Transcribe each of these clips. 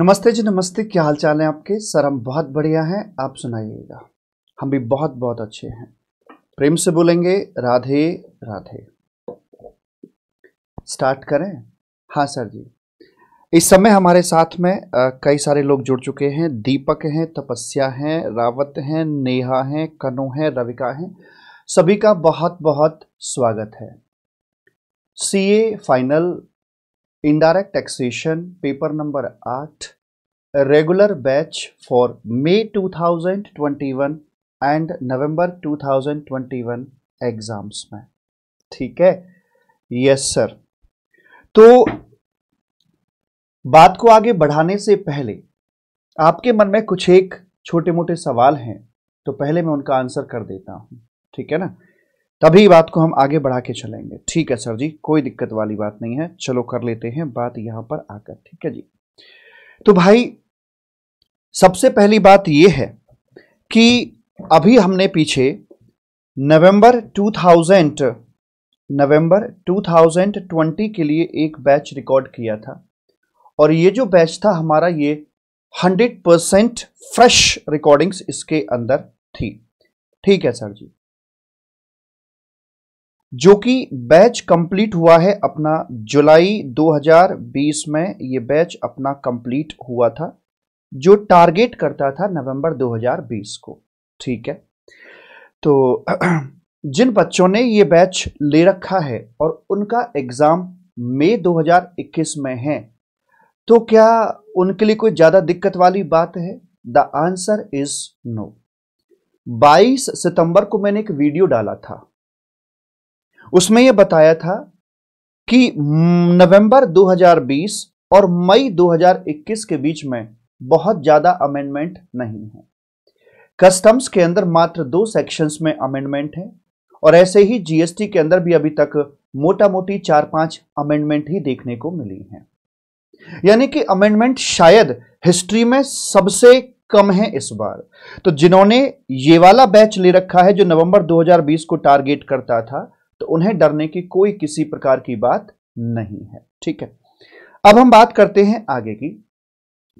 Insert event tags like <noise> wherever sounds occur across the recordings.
नमस्ते जी नमस्ते क्या हाल चाल है आपके सर हम बहुत बढ़िया हैं आप सुनाइएगा हम भी बहुत बहुत अच्छे हैं प्रेम से बोलेंगे राधे राधे स्टार्ट करें हाँ सर जी इस समय हमारे साथ में आ, कई सारे लोग जुड़ चुके हैं दीपक हैं तपस्या हैं रावत हैं नेहा हैं कनु हैं रविका हैं सभी का बहुत बहुत स्वागत है CA final indirect taxation paper number आठ regular batch for May 2021 and November 2021 exams में ठीक है यस सर तो बात को आगे बढ़ाने से पहले आपके मन में कुछ एक छोटे मोटे सवाल हैं तो पहले मैं उनका आंसर कर देता हूं ठीक है ना तभी बात को हम आगे बढ़ा के चलेंगे ठीक है सर जी कोई दिक्कत वाली बात नहीं है चलो कर लेते हैं बात यहां पर आकर ठीक है जी तो भाई सबसे पहली बात यह है कि अभी हमने पीछे नवंबर 2000 नवंबर 2020 के लिए एक बैच रिकॉर्ड किया था और ये जो बैच था हमारा ये 100 परसेंट फ्रेश रिकॉर्डिंग्स इसके अंदर थी ठीक है सर जी जो कि बैच कंप्लीट हुआ है अपना जुलाई 2020 में ये बैच अपना कंप्लीट हुआ था जो टारगेट करता था नवंबर 2020 को ठीक है तो <clears throat> जिन बच्चों ने ये बैच ले रखा है और उनका एग्ज़ाम मई 2021 में है तो क्या उनके लिए कोई ज़्यादा दिक्कत वाली बात है द आंसर इज़ नो 22 सितंबर को मैंने एक वीडियो डाला था उसमें यह बताया था कि नवंबर 2020 और मई 2021 के बीच में बहुत ज़्यादा अमेंडमेंट नहीं है कस्टम्स के अंदर मात्र दो सेक्शंस में अमेंडमेंट है और ऐसे ही जीएसटी के अंदर भी अभी तक मोटा मोटी चार पांच अमेंडमेंट ही देखने को मिली हैं यानी कि अमेंडमेंट शायद हिस्ट्री में सबसे कम है इस बार तो जिन्होंने ये वाला बैच ले रखा है जो नवंबर 2020 को टारगेट करता था तो उन्हें डरने की कोई किसी प्रकार की बात नहीं है ठीक है अब हम बात करते हैं आगे की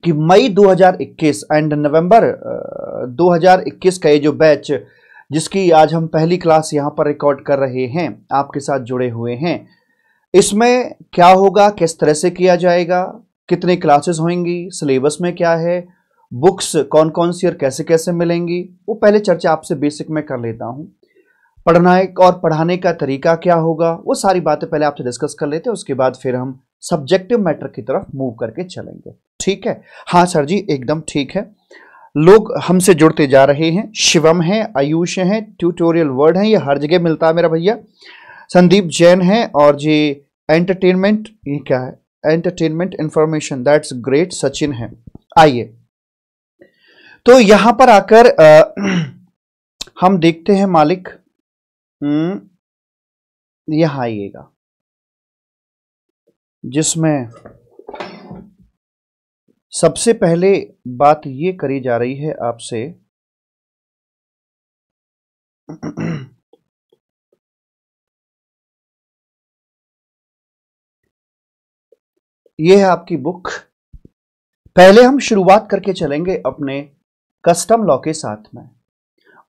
कि मई 2021 एंड नवंबर 2021 का ये जो बैच जिसकी आज हम पहली क्लास यहां पर रिकॉर्ड कर रहे हैं आपके साथ जुड़े हुए हैं इसमें क्या होगा किस तरह से किया जाएगा कितने क्लासेस होंगी सिलेबस में क्या है बुक्स कौन कौन सी और कैसे कैसे मिलेंगी वो पहले चर्चा आपसे बेसिक में कर लेता हूं पढ़ना और पढ़ाने का तरीका क्या होगा वो सारी बातें पहले आपसे डिस्कस कर लेते हैं उसके बाद फिर हम सब्जेक्टिव मैटर की तरफ मूव करके चलेंगे ठीक है हाँ सर जी एकदम ठीक है लोग हमसे जुड़ते जा रहे हैं शिवम है आयुष है ट्यूटोरियल वर्ड है ये हर जगह मिलता है मेरा भैया संदीप जैन है और जी एंटरटेनमेंट ये क्या है entertainment information that's great Sachin है आइए तो यहां पर आकर आ, हम देखते हैं मालिक हम्म, यहां आइएगा जिसमें सबसे पहले बात ये करी जा रही है आपसे ये है आपकी बुक पहले हम शुरुआत करके चलेंगे अपने कस्टम लॉ के साथ में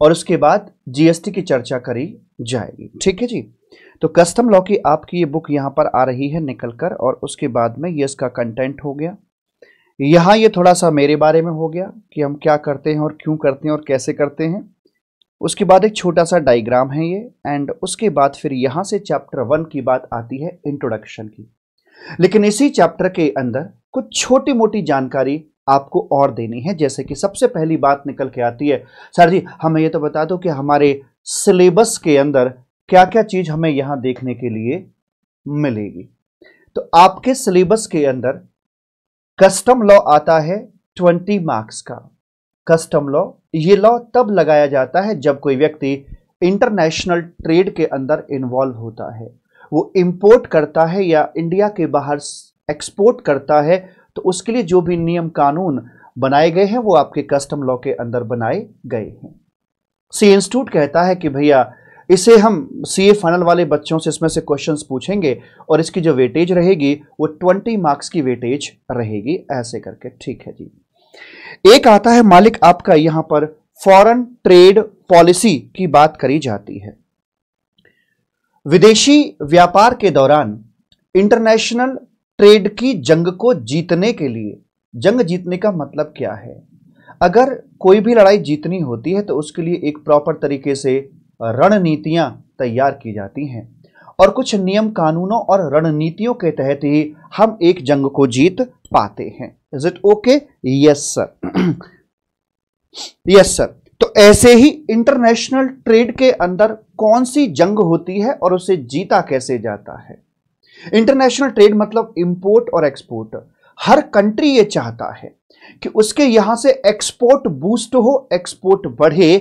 और उसके बाद जीएसटी की चर्चा करी जाएगी ठीक है जी तो कस्टम लॉ की आपकी ये बुक यहां पर आ रही है निकल कर और उसके बाद में ये इसका कंटेंट हो गया यहां ये थोड़ा सा मेरे बारे में हो गया कि हम क्या करते हैं और क्यों करते हैं और कैसे करते हैं उसके बाद एक छोटा सा डायग्राम है ये एंड उसके बाद फिर यहां से चैप्टर वन की बात आती है इंट्रोडक्शन की लेकिन इसी चैप्टर के अंदर कुछ छोटी मोटी जानकारी आपको और देनी है जैसे कि सबसे पहली बात निकल के आती है सर जी हमें ये तो बता दो कि हमारे सिलेबस के अंदर क्या क्या चीज़ हमें यहां देखने के लिए मिलेगी तो आपके सिलेबस के अंदर कस्टम लॉ आता है ट्वेंटी मार्क्स का कस्टम लॉ ये लॉ तब लगाया जाता है जब कोई व्यक्ति इंटरनेशनल ट्रेड के अंदर इन्वॉल्व होता है वो इंपोर्ट करता है या इंडिया के बाहर एक्सपोर्ट करता है तो उसके लिए जो भी नियम कानून बनाए गए हैं वो आपके कस्टम लॉ के अंदर बनाए गए हैं सी इंस्टीट्यूट कहता है कि भैया इसे हम सी ए फाइनल वाले बच्चों से इसमें से क्वेश्चन पूछेंगे और इसकी जो वेटेज रहेगी वो ट्वेंटी मार्क्स की वेटेज रहेगी ऐसे करके ठीक है जी एक आता है मालिक आपका यहां पर फॉरेन ट्रेड पॉलिसी की बात करी जाती है विदेशी व्यापार के दौरान इंटरनेशनल ट्रेड की जंग को जीतने के लिए जंग जीतने का मतलब क्या है अगर कोई भी लड़ाई जीतनी होती है तो उसके लिए एक प्रॉपर तरीके से रणनीतियां तैयार की जाती हैं और कुछ नियम कानूनों और रणनीतियों के तहत ही हम एक जंग को जीत पाते हैं is it okay yes sir yes sir तो ऐसे ही इंटरनेशनल ट्रेड के अंदर कौन सी जंग होती है और उसे जीता कैसे जाता है इंटरनेशनल ट्रेड मतलब इंपोर्ट और एक्सपोर्ट हर कंट्री ये चाहता है कि उसके यहां से एक्सपोर्ट बूस्ट हो एक्सपोर्ट बढ़े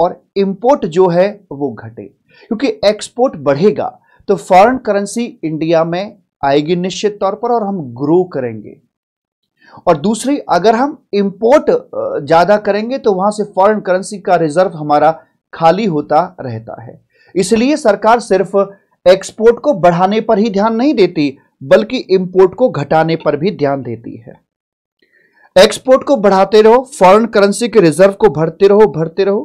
और इंपोर्ट जो है वो घटे क्योंकि एक्सपोर्ट बढ़ेगा तो फॉरेन करेंसी इंडिया में आएगी निश्चित तौर पर और हम ग्रो करेंगे और दूसरी अगर हम इंपोर्ट ज़्यादा करेंगे तो वहां से फॉरेन करेंसी का रिजर्व हमारा खाली होता रहता है इसलिए सरकार सिर्फ एक्सपोर्ट को बढ़ाने पर ही ध्यान नहीं देती बल्कि इंपोर्ट को घटाने पर भी ध्यान देती है एक्सपोर्ट को बढ़ाते रहो फॉरेन करेंसी के रिजर्व को भरते रहो भरते रहो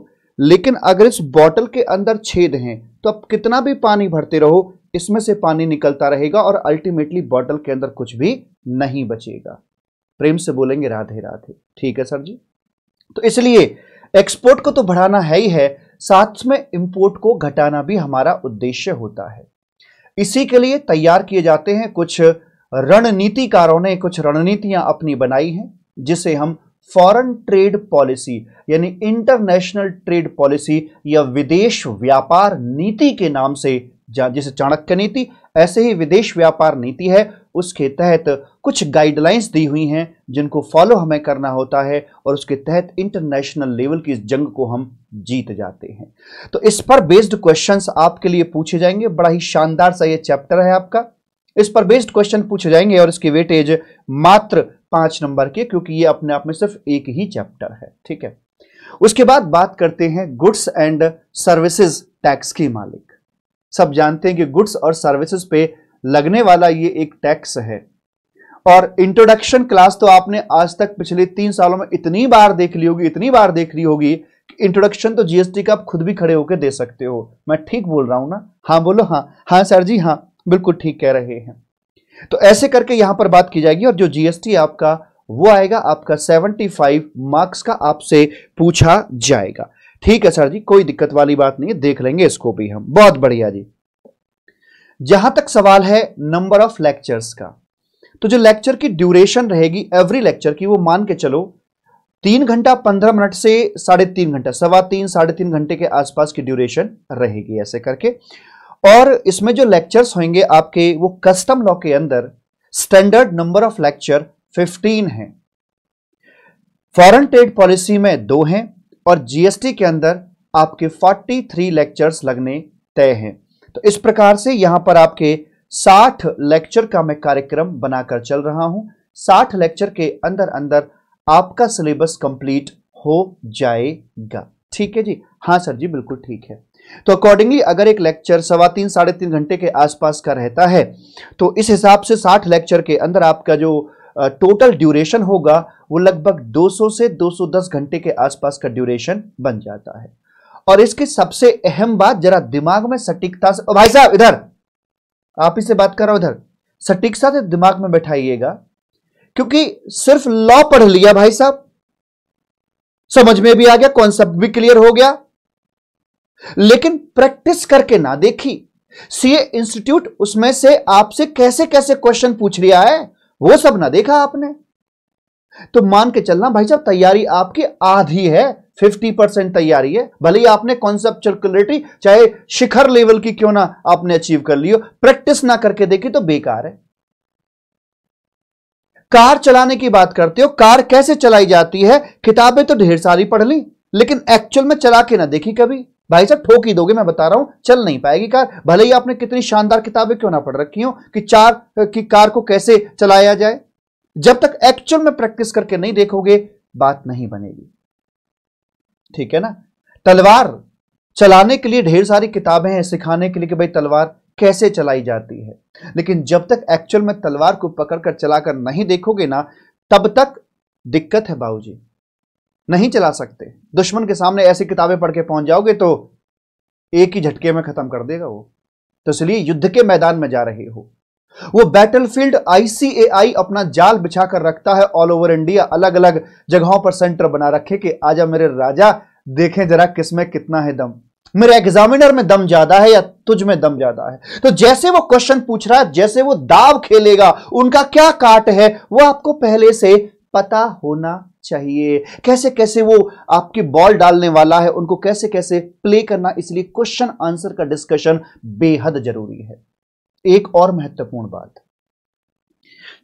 लेकिन अगर इस बॉटल के अंदर छेद हैं तो आप कितना भी पानी भरते रहो इसमें से पानी निकलता रहेगा और अल्टीमेटली बॉटल के अंदर कुछ भी नहीं बचेगा प्रेम से बोलेंगे राधे राधे ठीक है सर जी तो इसलिए एक्सपोर्ट को तो बढ़ाना है ही है साथ में इंपोर्ट को घटाना भी हमारा उद्देश्य होता है इसी के लिए तैयार किए जाते हैं कुछ रणनीतिकारों ने कुछ रणनीतियां अपनी बनाई हैं जिसे हम फॉरेन ट्रेड पॉलिसी यानी इंटरनेशनल ट्रेड पॉलिसी या विदेश व्यापार नीति के नाम से जैसे चाणक्य नीति ऐसे ही विदेश व्यापार नीति है उसके तहत कुछ गाइडलाइंस दी हुई हैं जिनको फॉलो हमें करना होता है और उसके तहत इंटरनेशनल लेवल की इस जंग को हम जीत जाते हैं तो इस पर बेस्ड क्वेश्चंस आपके लिए पूछे जाएंगे बड़ा ही शानदार सा ये चैप्टर है आपका इस पर बेस्ड क्वेश्चन पूछे जाएंगे और इसकी वेटेज मात्र पांच नंबर के क्योंकि ये अपने आप में सिर्फ एक ही चैप्टर है ठीक है उसके बाद बात करते हैं गुड्स एंड सर्विसेज टैक्स की मालिक सब जानते हैं कि गुड्स और सर्विसेज पे लगने वाला ये एक टैक्स है और इंट्रोडक्शन क्लास तो आपने आज तक पिछले तीन सालों में इतनी बार देख ली होगी इतनी बार देख ली होगी इंट्रोडक्शन तो जीएसटी का आप खुद भी खड़े होकर दे सकते हो मैं ठीक बोल रहा हूं ना हाँ बोलो हाँ हाँ सर जी हाँ बिल्कुल ठीक कह रहे हैं तो ऐसे करके यहां पर बात की जाएगी और जो जीएसटी आपका वो आएगा आपका 75 मार्क्स का आपसे पूछा जाएगा ठीक है सर जी कोई दिक्कत वाली बात नहीं है देख लेंगे इसको भी हम बहुत बढ़िया जी जहां तक सवाल है नंबर ऑफ लेक्चर्स का तो जो लेक्चर की ड्यूरेशन रहेगी एवरी लेक्चर की वो मान के चलो तीन घंटा पंद्रह मिनट से साढ़े तीन घंटा सवा तीन साढ़े तीन घंटे के आसपास की ड्यूरेशन रहेगी ऐसे करके और इसमें जो लेक्चर्स होंगे आपके वो कस्टम लॉ के अंदर स्टैंडर्ड नंबर ऑफ लेक्चर 15 है फॉरेन ट्रेड पॉलिसी में दो हैं और जीएसटी के अंदर आपके 43 लेक्चर्स लगने तय हैं तो इस प्रकार से यहां पर आपके 60 लेक्चर का मैं कार्यक्रम बनाकर चल रहा हूं 60 लेक्चर के अंदर अंदर आपका सिलेबस कंप्लीट हो जाएगा ठीक है जी हाँ सर जी बिल्कुल ठीक है तो अकॉर्डिंगली अगर एक लेक्चर सवा तीन साढ़े तीन घंटे के आसपास का रहता है तो इस हिसाब से साठ लेक्चर के अंदर आपका जो टोटल ड्यूरेशन होगा वो लगभग 200 से 210 घंटे के आसपास का ड्यूरेशन बन जाता है और इसकी सबसे अहम बात जरा दिमाग में सटीकता से भाई साहब इधर आप ही से बात कर रहा हूं इधर सटीकता से दिमाग में बैठाइएगा क्योंकि सिर्फ लॉ पढ़ लिया भाई साहब समझ में भी आ गया कॉन्सेप्ट भी क्लियर हो गया लेकिन प्रैक्टिस करके ना देखी सीए इंस्टीट्यूट उसमें से आपसे कैसे कैसे क्वेश्चन पूछ लिया है वो सब ना देखा आपने तो मान के चलना भाई साहब तैयारी आपकी आधी है 50 परसेंट तैयारी है भले ही आपने कॉन्सेप्ट कैलकुलेटरी चाहे शिखर लेवल की क्यों ना आपने अचीव कर ली हो प्रैक्टिस ना करके देखी तो बेकार है कार चलाने की बात करते हो कार कैसे चलाई जाती है किताबें तो ढेर सारी पढ़ ली लेकिन एक्चुअल में चला के ना देखी कभी भाई साहब ठोक ही दोगे मैं बता रहा हूं चल नहीं पाएगी कार भले ही आपने कितनी शानदार किताबें क्यों ना पढ़ रखी हो कि चार की कार को कैसे चलाया जाए जब तक एक्चुअल में प्रैक्टिस करके नहीं देखोगे बात नहीं बनेगी ठीक है ना तलवार चलाने के लिए ढेर सारी किताबें हैं सिखाने के लिए कि भाई तलवार कैसे चलाई जाती है लेकिन जब तक एक्चुअल में तलवार को पकड़कर चलाकर नहीं देखोगे ना तब तक दिक्कत है बाबूजी नहीं चला सकते दुश्मन के सामने ऐसी किताबें पढ़ के पहुंच जाओगे तो एक ही झटके में खत्म कर देगा वो तो इसलिए युद्ध के मैदान में जा रहे हो वो बैटलफील्ड आईसीएआई अपना जाल बिछा कर रखता है ऑल ओवर इंडिया अलग अलग जगहों पर सेंटर बना रखे कि आजा मेरे राजा देखें जरा किसमें कितना है दम मेरे एग्जामिनर में दम ज्यादा है या तुझ में दम ज्यादा है तो जैसे वो क्वेश्चन पूछ रहा है जैसे वो दाव खेलेगा उनका क्या काट है वो आपको पहले से पता होना चाहिए कैसे कैसे वो आपकी बॉल डालने वाला है उनको कैसे कैसे प्ले करना इसलिए क्वेश्चन आंसर का डिस्कशन बेहद जरूरी है एक और महत्वपूर्ण बात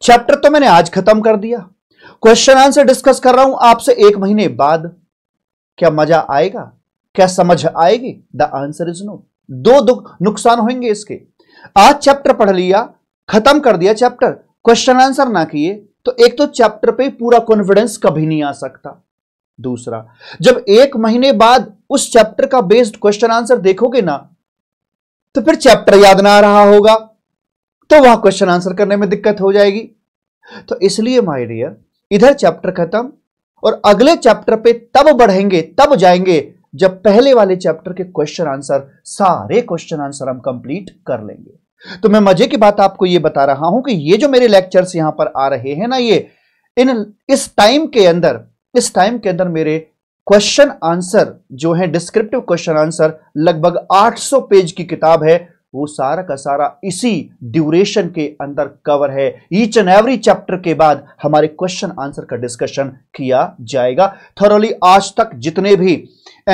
चैप्टर तो मैंने आज खत्म कर दिया क्वेश्चन आंसर डिस्कस कर रहा हूं आपसे एक महीने बाद क्या मजा आएगा क्या समझ आएगी द आंसर इज नो दो दुख नुकसान होंगे इसके आज चैप्टर पढ़ लिया खत्म कर दिया चैप्टर क्वेश्चन आंसर ना किए तो एक तो चैप्टर पे पूरा कॉन्फिडेंस कभी नहीं आ सकता दूसरा जब एक महीने बाद उस चैप्टर का बेस्ड क्वेश्चन आंसर देखोगे ना तो फिर चैप्टर याद ना आ रहा होगा तो वहां क्वेश्चन आंसर करने में दिक्कत हो जाएगी तो इसलिए माय डियर इधर चैप्टर खत्म और अगले चैप्टर पे तब बढ़ेंगे तब जाएंगे जब पहले वाले चैप्टर के क्वेश्चन आंसर सारे क्वेश्चन आंसर हम कंप्लीट कर लेंगे तो मैं मजे की बात आपको यह बता रहा हूं कि ये जो मेरे लेक्चर्स यहां पर आ रहे हैं ना ये इन इस टाइम के अंदर इस टाइम के अंदर मेरे क्वेश्चन आंसर जो है डिस्क्रिप्टिव क्वेश्चन आंसर लगभग 800 पेज की किताब है वो सारा का सारा इसी ड्यूरेशन के अंदर कवर है ईच एंड एवरी चैप्टर के बाद हमारे क्वेश्चन आंसर का डिस्कशन किया जाएगा थरोली आज तक जितने भी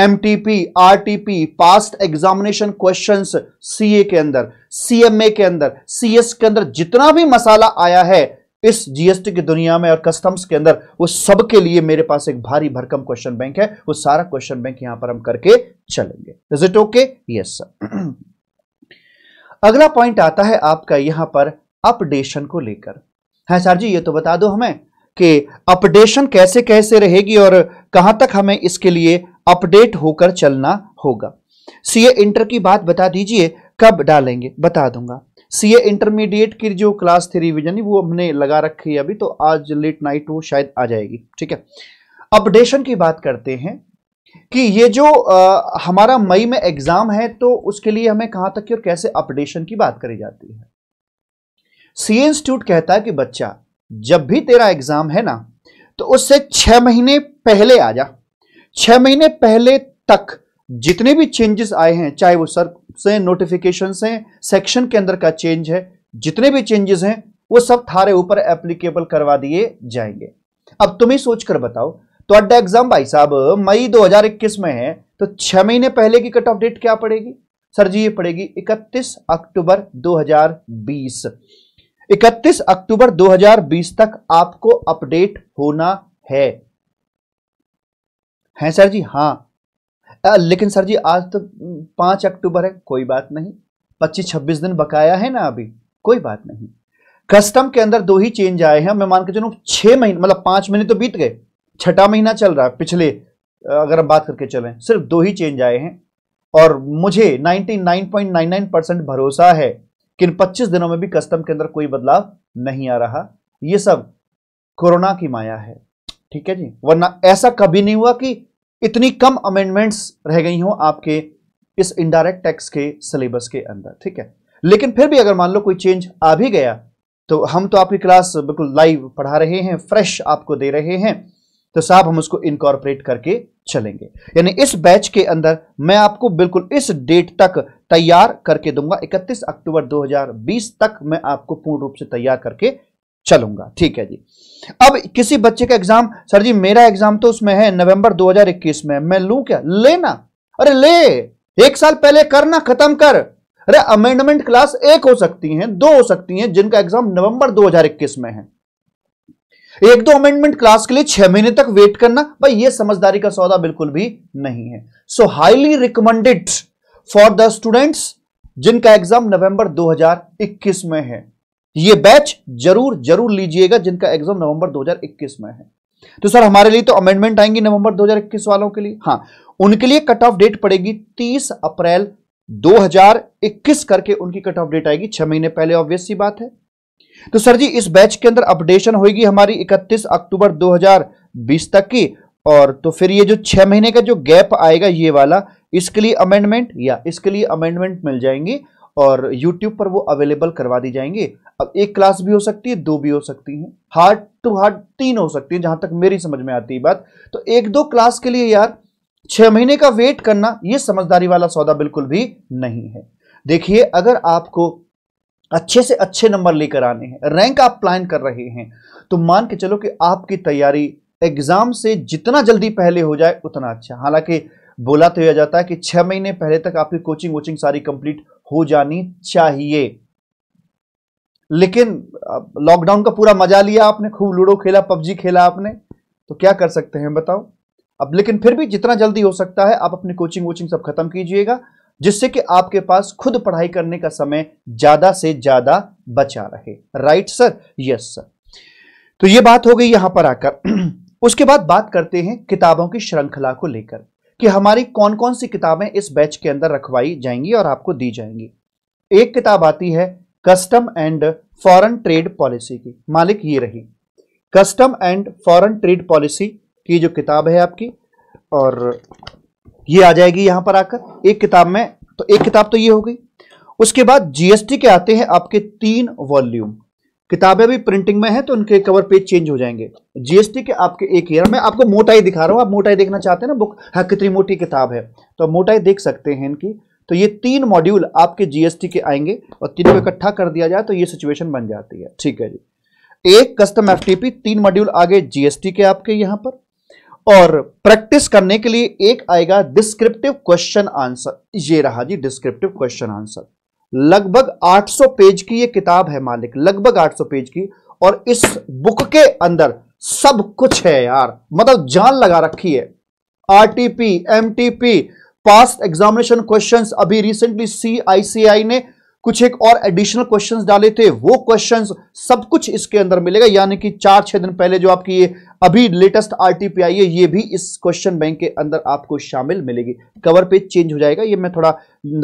MTP RTP past examination questions CA के अंदर सीएमए के अंदर सीएस के अंदर जितना भी मसाला आया है इस जीएसटी की दुनिया में और कस्टम्स के अंदर वो सबके लिए मेरे पास एक भारी भरकम क्वेश्चन बैंक है वो सारा क्वेश्चन बैंक यहां पर हम करके चलेंगे is it okay yes sir अगला पॉइंट आता है आपका यहां पर अपडेशन को लेकर है हाँ सर जी ये तो बता दो हमें कि अपडेशन कैसे कैसे रहेगी और कहां तक हमें इसके लिए अपडेट होकर चलना होगा सीए इंटर की बात बता दीजिए कब डालेंगे बता दूंगा सीए इंटरमीडिएट की जो क्लास थी रिविजन वो हमने लगा रखी है अभी तो आज लेट नाइट वो शायद आ जाएगी ठीक है अपडेशन की बात करते हैं कि ये जो आ, हमारा मई में एग्जाम है तो उसके लिए हमें कहां तक की और कैसे अपडेशन की बात करी जाती है सी इंस्टीट्यूट कहता है कि बच्चा जब भी तेरा एग्जाम है ना तो उससे छह महीने पहले आ जा छह महीने पहले तक जितने भी चेंजेस आए हैं चाहे वो सर से नोटिफिकेशन से सेक्शन के अंदर का चेंज है जितने भी चेंजेस हैं वो सब थारे ऊपर एप्लीकेबल करवा दिए जाएंगे अब तुम्हें सोचकर बताओ तो अड्डा एग्जाम भाई साहब मई 2021 में है तो छह महीने पहले की कट ऑफ डेट क्या पड़ेगी सर जी ये पड़ेगी 31 अक्टूबर 2020 31 अक्टूबर 2020 तक आपको अपडेट होना है हैं सर जी हाँ आ, लेकिन सर जी आज तो पाँच अक्टूबर है कोई बात नहीं पच्चीस छब्बीस दिन बकाया है ना अभी कोई बात नहीं कस्टम के अंदर दो ही चेंज आए हैं मैं मान के चलूँ छः महीने मतलब पाँच महीने तो बीत गए छठा महीना चल रहा है पिछले अगर हम बात करके चलें सिर्फ दो ही चेंज आए हैं और मुझे 99.99 परसेंट भरोसा है कि इन 25 दिनों में भी कस्टम के अंदर कोई बदलाव नहीं आ रहा ये सब कोरोना की माया है ठीक है जी वरना ऐसा कभी नहीं हुआ कि इतनी कम अमेंडमेंट्स रह गई हो आपके इस इनडायरेक्ट टैक्स के सिलेबस के अंदर ठीक है लेकिन फिर भी अगर मान लो कोई चेंज आ भी गया तो हम तो आपकी क्लास बिल्कुल लाइव पढ़ा रहे हैं फ्रेश आपको दे रहे हैं तो साहब हम उसको इनकॉर्पोरेट करके चलेंगे यानी इस बैच के अंदर मैं आपको बिल्कुल इस डेट तक तैयार करके दूंगा 31 अक्टूबर 2020 तक मैं आपको पूर्ण रूप से तैयार करके चलूंगा ठीक है जी अब किसी बच्चे का एग्जाम सर जी मेरा एग्जाम तो उसमें है नवंबर 2021 में मैं लू क्या लेना अरे ले एक साल पहले करना खत्म कर अरे अमेंडमेंट क्लास एक हो सकती है दो हो सकती है जिनका एग्जाम नवंबर 2021 में है एक दो अमेंडमेंट क्लास के लिए छह महीने तक वेट करना भाई ये समझदारी का सौदा बिल्कुल भी नहीं है so highly recommended for the students जिनका एग्जाम नवंबर 2021 में है ये बैच जरूर जरूर लीजिएगा जिनका एग्जाम नवंबर 2021 में है तो सर हमारे लिए तो अमेंडमेंट आएंगी नवंबर 2021 वालों के लिए हाँ उनके लिए कट ऑफ डेट पड़ेगी 30 अप्रैल 2021 करके उनकी कट ऑफ डेट आएगी छह महीने पहले ऑब्वियस सी बात है तो सर जी इस बैच के अंदर अपडेशन होगी हमारी 31 अक्टूबर 2020 तक की और तो फिर ये जो छह महीने का जो गैप आएगा ये वाला इसके लिए अमेंडमेंट या इसके लिए अमेंडमेंट मिल जाएंगी और यूट्यूब पर वो अवेलेबल करवा दी जाएंगे अब एक क्लास भी हो सकती है दो भी हो सकती है हार्ट टू हार्ट तीन हो सकती है जहां तक मेरी समझ में आती है बात तो एक दो क्लास के लिए यार छह महीने का वेट करना ये समझदारी वाला सौदा बिल्कुल भी नहीं है देखिए अगर आपको अच्छे से अच्छे नंबर लेकर आने हैं रैंक आप प्लान कर रहे हैं तो मान के चलो कि आपकी तैयारी एग्जाम से जितना जल्दी पहले हो जाए उतना अच्छा हालांकि बोला तो यह जाता है कि छह महीने पहले तक आपकी कोचिंग वोचिंग सारी कंप्लीट हो जानी चाहिए लेकिन लॉकडाउन का पूरा मजा लिया आपने खूब लूडो खेला पबजी खेला आपने तो क्या कर सकते हैं बताओ अब लेकिन फिर भी जितना जल्दी हो सकता है आप अपनी कोचिंग वोचिंग सब खत्म कीजिएगा जिससे कि आपके पास खुद पढ़ाई करने का समय ज्यादा से ज्यादा बचा रहे राइट सर यस सर तो ये बात हो गई यहां पर आकर <clears throat> उसके बाद बात करते हैं किताबों की श्रृंखला को लेकर कि हमारी कौन कौन सी किताबें इस बैच के अंदर रखवाई जाएंगी और आपको दी जाएंगी एक किताब आती है custom and foreign trade policy की मालिक ये रही custom and foreign trade policy की जो किताब है आपकी और ये आ जाएगी यहां पर आकर एक किताब में तो एक किताब तो ये हो गई उसके बाद जीएसटी के आते हैं आपके तीन वॉल्यूम किताबें भी प्रिंटिंग में है तो उनके कवर पेज चेंज हो जाएंगे जीएसटी के आपके एक ईयर में आपको मोटाई दिखा रहा हूँ आप मोटाई देखना चाहते हैं ना बुक हाँ कितनी मोटी किताब है तो मोटाई देख सकते हैं इनकी तो ये तीन मॉड्यूल आपके जीएसटी के आएंगे और तीनों को इकट्ठा कर दिया जाए तो ये सिचुएशन बन जाती है ठीक है जी एक कस्टम एफ तीन मॉड्यूल आगे जीएसटी के आपके यहाँ पर और प्रैक्टिस करने के लिए एक आएगा डिस्क्रिप्टिव क्वेश्चन आंसर ये रहा जी डिस्क्रिप्टिव क्वेश्चन आंसर लगभग 800 पेज की ये किताब है मालिक लगभग 800 पेज की और इस बुक के अंदर सब कुछ है यार मतलब जान लगा रखी है RTP MTP past examination questions अभी रिसेंटली सीआईसीआई ने कुछ एक और एडिशनल क्वेश्चंस डाले थे वो क्वेश्चंस सब कुछ इसके अंदर मिलेगा यानी कि चार छह दिन पहले जो आपकी ये अभी लेटेस्ट आरटीपी आई है ये भी इस क्वेश्चन बैंक के अंदर आपको शामिल मिलेगी कवर पेज चेंज हो जाएगा ये मैं थोड़ा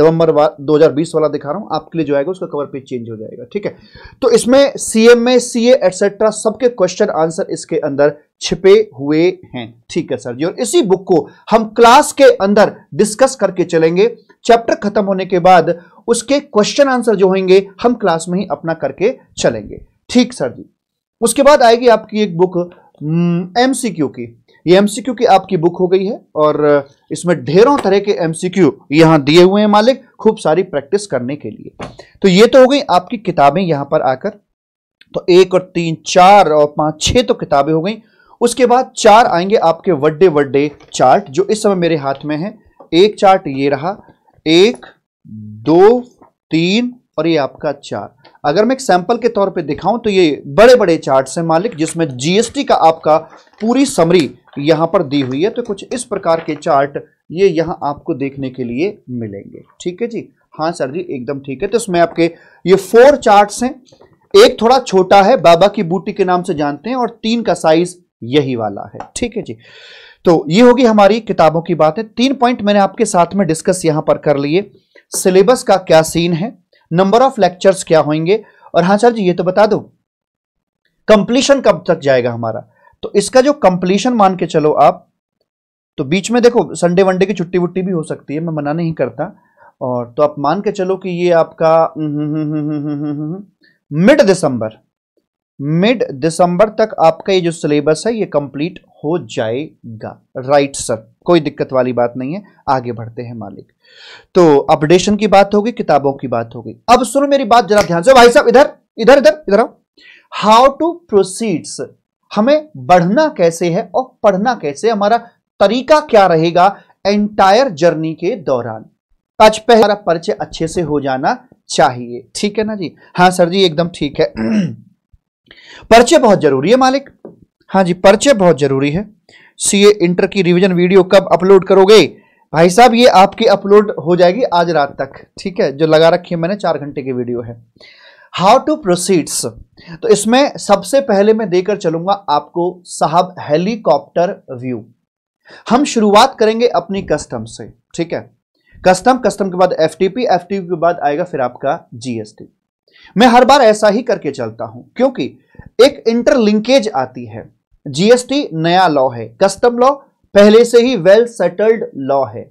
नवंबर 2020 वाला दिखा रहा हूं आपके लिए जो आएगा उसका कवर पेज चेंज हो जाएगा ठीक है तो इसमें सीएम सी सीए एटसेट्रा सबके क्वेश्चन आंसर इसके अंदर छिपे हुए हैं ठीक है सर जी और इसी बुक को हम क्लास के अंदर डिस्कस करके चलेंगे चैप्टर खत्म होने के बाद उसके क्वेश्चन आंसर जो होंगे हम क्लास में ही अपना करके चलेंगे ठीक सर जी उसके बाद आएगी आपकी एक बुक एमसीक्यू हम्म, की ये एमसीक्यू की आपकी बुक हो गई है और इसमें ढेरों तरह के एमसीक्यू यहां दिए हुए हैं मालिक खूब सारी प्रैक्टिस करने के लिए तो ये तो हो गई आपकी किताबें यहां पर आकर तो एक और तीन चार और पांच छह तो किताबें हो गई उसके बाद चार आएंगे आपके वड्डे वड्डे चार्ट जो इस समय मेरे हाथ में है एक चार्ट ये रहा एक दो तीन और ये आपका चार अगर मैं एक सैंपल के तौर पे दिखाऊं तो ये बड़े बड़े चार्ट से मालिक जिसमें जीएसटी का आपका पूरी समरी यहां पर दी हुई है तो कुछ इस प्रकार के चार्ट ये यहां आपको देखने के लिए मिलेंगे ठीक है जी हाँ सर जी एकदम ठीक है तो इसमें आपके ये फोर चार्ट हैं एक थोड़ा छोटा है बाबा की बूटी के नाम से जानते हैं और तीन का साइज यही वाला है ठीक है जी तो ये होगी हमारी किताबों की बात है तीन पॉइंट मैंने आपके साथ में डिस्कस यहां पर कर लिए सिलेबस का क्या सीन है नंबर ऑफ लेक्चर्स क्या होंगे और हां सर जी ये तो बता दो कंप्लीशन कब तक जाएगा हमारा तो इसका जो कंप्लीशन मान के चलो आप तो बीच में देखो संडे वनडे की छुट्टी वुट्टी भी हो सकती है मैं मना नहीं करता और तो आप मान के चलो कि ये आपका मिड दिसंबर मिड दिसंबर तक आपका ये जो सिलेबस है ये कंप्लीट हो जाएगा राइट सर कोई दिक्कत वाली बात नहीं है आगे बढ़ते हैं मालिक तो अपडेशन की बात होगी किताबों की बात होगी अब सुनो मेरी बात जरा ध्यान से भाई साहब इधर इधर इधर इधर हाउ टू प्रोसीड्स हमें बढ़ना कैसे है और पढ़ना कैसे हमारा तरीका क्या रहेगा एंटायर जर्नी के दौरान आज पहला परिचय अच्छे से हो जाना चाहिए ठीक है ना जी हाँ सर जी एकदम ठीक है <clears throat> परचे बहुत जरूरी है मालिक हाँ जी परिचय बहुत जरूरी है सीए इंटर की रिवीजन वीडियो कब अपलोड करोगे भाई साहब ये आपकी अपलोड हो जाएगी आज रात तक ठीक है जो लगा रखी है मैंने चार घंटे की वीडियो है हाउ टू प्रोसीड्स तो इसमें सबसे पहले मैं देकर चलूंगा आपको साहब हेलीकॉप्टर व्यू हम शुरुआत करेंगे अपनी कस्टम से ठीक है कस्टम कस्टम के बाद एफटीपी टी के बाद आएगा फिर आपका जीएसटी मैं हर बार ऐसा ही करके चलता हूं क्योंकि एक इंटरलिंकेज आती है जीएसटी नया लॉ है कस्टम लॉ पहले से ही वेल सेटल्ड लॉ है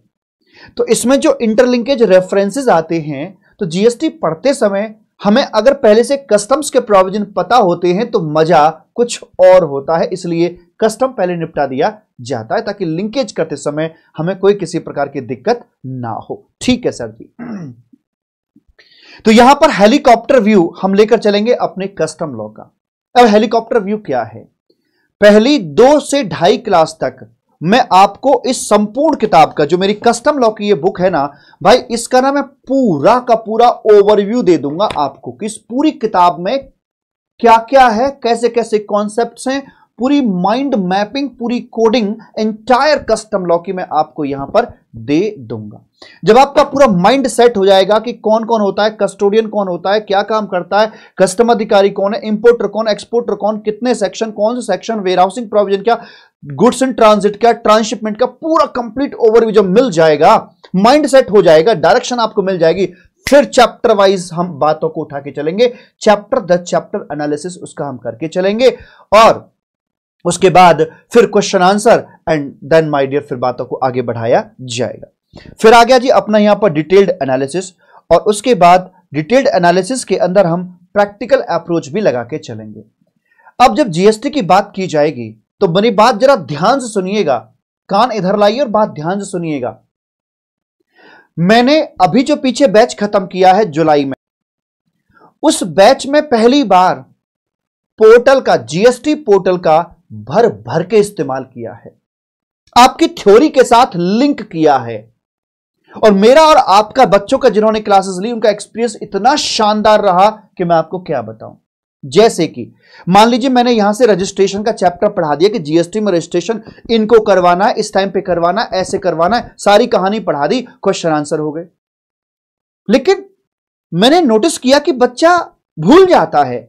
तो इसमें जो इंटरलिंकेज रेफरेंसेस आते हैं तो जीएसटी पढ़ते समय हमें अगर पहले से कस्टम्स के प्रोविजन पता होते हैं तो मजा कुछ और होता है इसलिए कस्टम पहले निपटा दिया जाता है ताकि लिंकेज करते समय हमें कोई किसी प्रकार की दिक्कत ना हो ठीक है सर जी <clears throat> तो यहां पर हेलीकॉप्टर व्यू हम लेकर चलेंगे अपने कस्टम लॉ का अब हेलीकॉप्टर व्यू क्या है पहली दो से ढाई क्लास तक मैं आपको इस संपूर्ण किताब का जो मेरी कस्टम लॉ की ये बुक है ना भाई इसका ना मैं पूरा का पूरा ओवरव्यू दे दूंगा आपको कि इस पूरी किताब में क्या क्या है कैसे कैसे कॉन्सेप्ट हैं पूरी माइंड मैपिंग पूरी कोडिंग एंटायर कस्टम लॉ की मैं आपको यहां पर दे दूंगा जब आपका पूरा माइंड सेट हो जाएगा कि कौन कौन होता है कस्टोडियन कौन होता है क्या काम करता है कस्टम अधिकारी कौन है इंपोर्टर कौन एक्सपोर्टर कौन कितने सेक्शन कौन से सेक्शन वेयरहाउसिंग प्रोविजन क्या गुड्स इन ट्रांजिट क्या ट्रांसशिपमेंट का पूरा कंप्लीट ओवरव्यू जब मिल जाएगा माइंड सेट हो जाएगा डायरेक्शन आपको मिल जाएगी फिर चैप्टर वाइज हम बातों को उठा के चलेंगे चैप्टर द चैप्टर एनालिसिस उसका हम करके चलेंगे और उसके बाद फिर question answer and then my dear फिर बातों को आगे बढ़ाया जाएगा फिर आ गया जी अपना यहां पर डिटेल्ड एनालिसिस और उसके बाद डिटेल्ड एनालिसिस के अंदर हम प्रैक्टिकल अप्रोच भी लगा के चलेंगे अब जब जीएसटी की बात की जाएगी तो मेरी बात जरा ध्यान से सुनिएगा कान इधर लाइए और बात ध्यान से सुनिएगा मैंने अभी जो पीछे बैच खत्म किया है जुलाई में उस बैच में पहली बार पोर्टल का जीएसटी पोर्टल का भर भर के इस्तेमाल किया है आपकी थ्योरी के साथ लिंक किया है और मेरा और आपका बच्चों का जिन्होंने क्लासेस ली उनका एक्सपीरियंस इतना शानदार रहा कि मैं आपको क्या बताऊं जैसे कि मान लीजिए मैंने यहां से रजिस्ट्रेशन का चैप्टर पढ़ा दिया कि जीएसटी में रजिस्ट्रेशन इनको करवाना है इस टाइम पे करवाना है ऐसे करवाना है सारी कहानी पढ़ा दी क्वेश्चन आंसर हो गए लेकिन मैंने नोटिस किया कि बच्चा भूल जाता है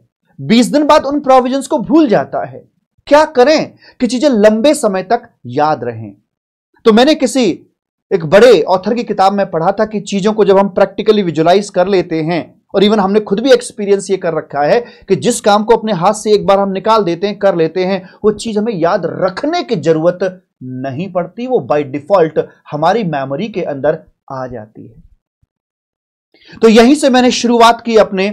बीस दिन बाद उन प्रोविजंस को भूल जाता है क्या करें कि चीजें लंबे समय तक याद रहें तो मैंने किसी एक बड़े ऑथर की किताब में पढ़ा था कि चीजों को जब हम प्रैक्टिकली विजुलाइज कर लेते हैं और इवन हमने खुद भी एक्सपीरियंस ये कर रखा है कि जिस काम को अपने हाथ से एक बार हम निकाल देते हैं कर लेते हैं वो चीज हमें याद रखने की जरूरत नहीं पड़ती वो बाय डिफॉल्ट हमारी मेमोरी के अंदर आ जाती है तो यहीं से मैंने शुरुआत की अपने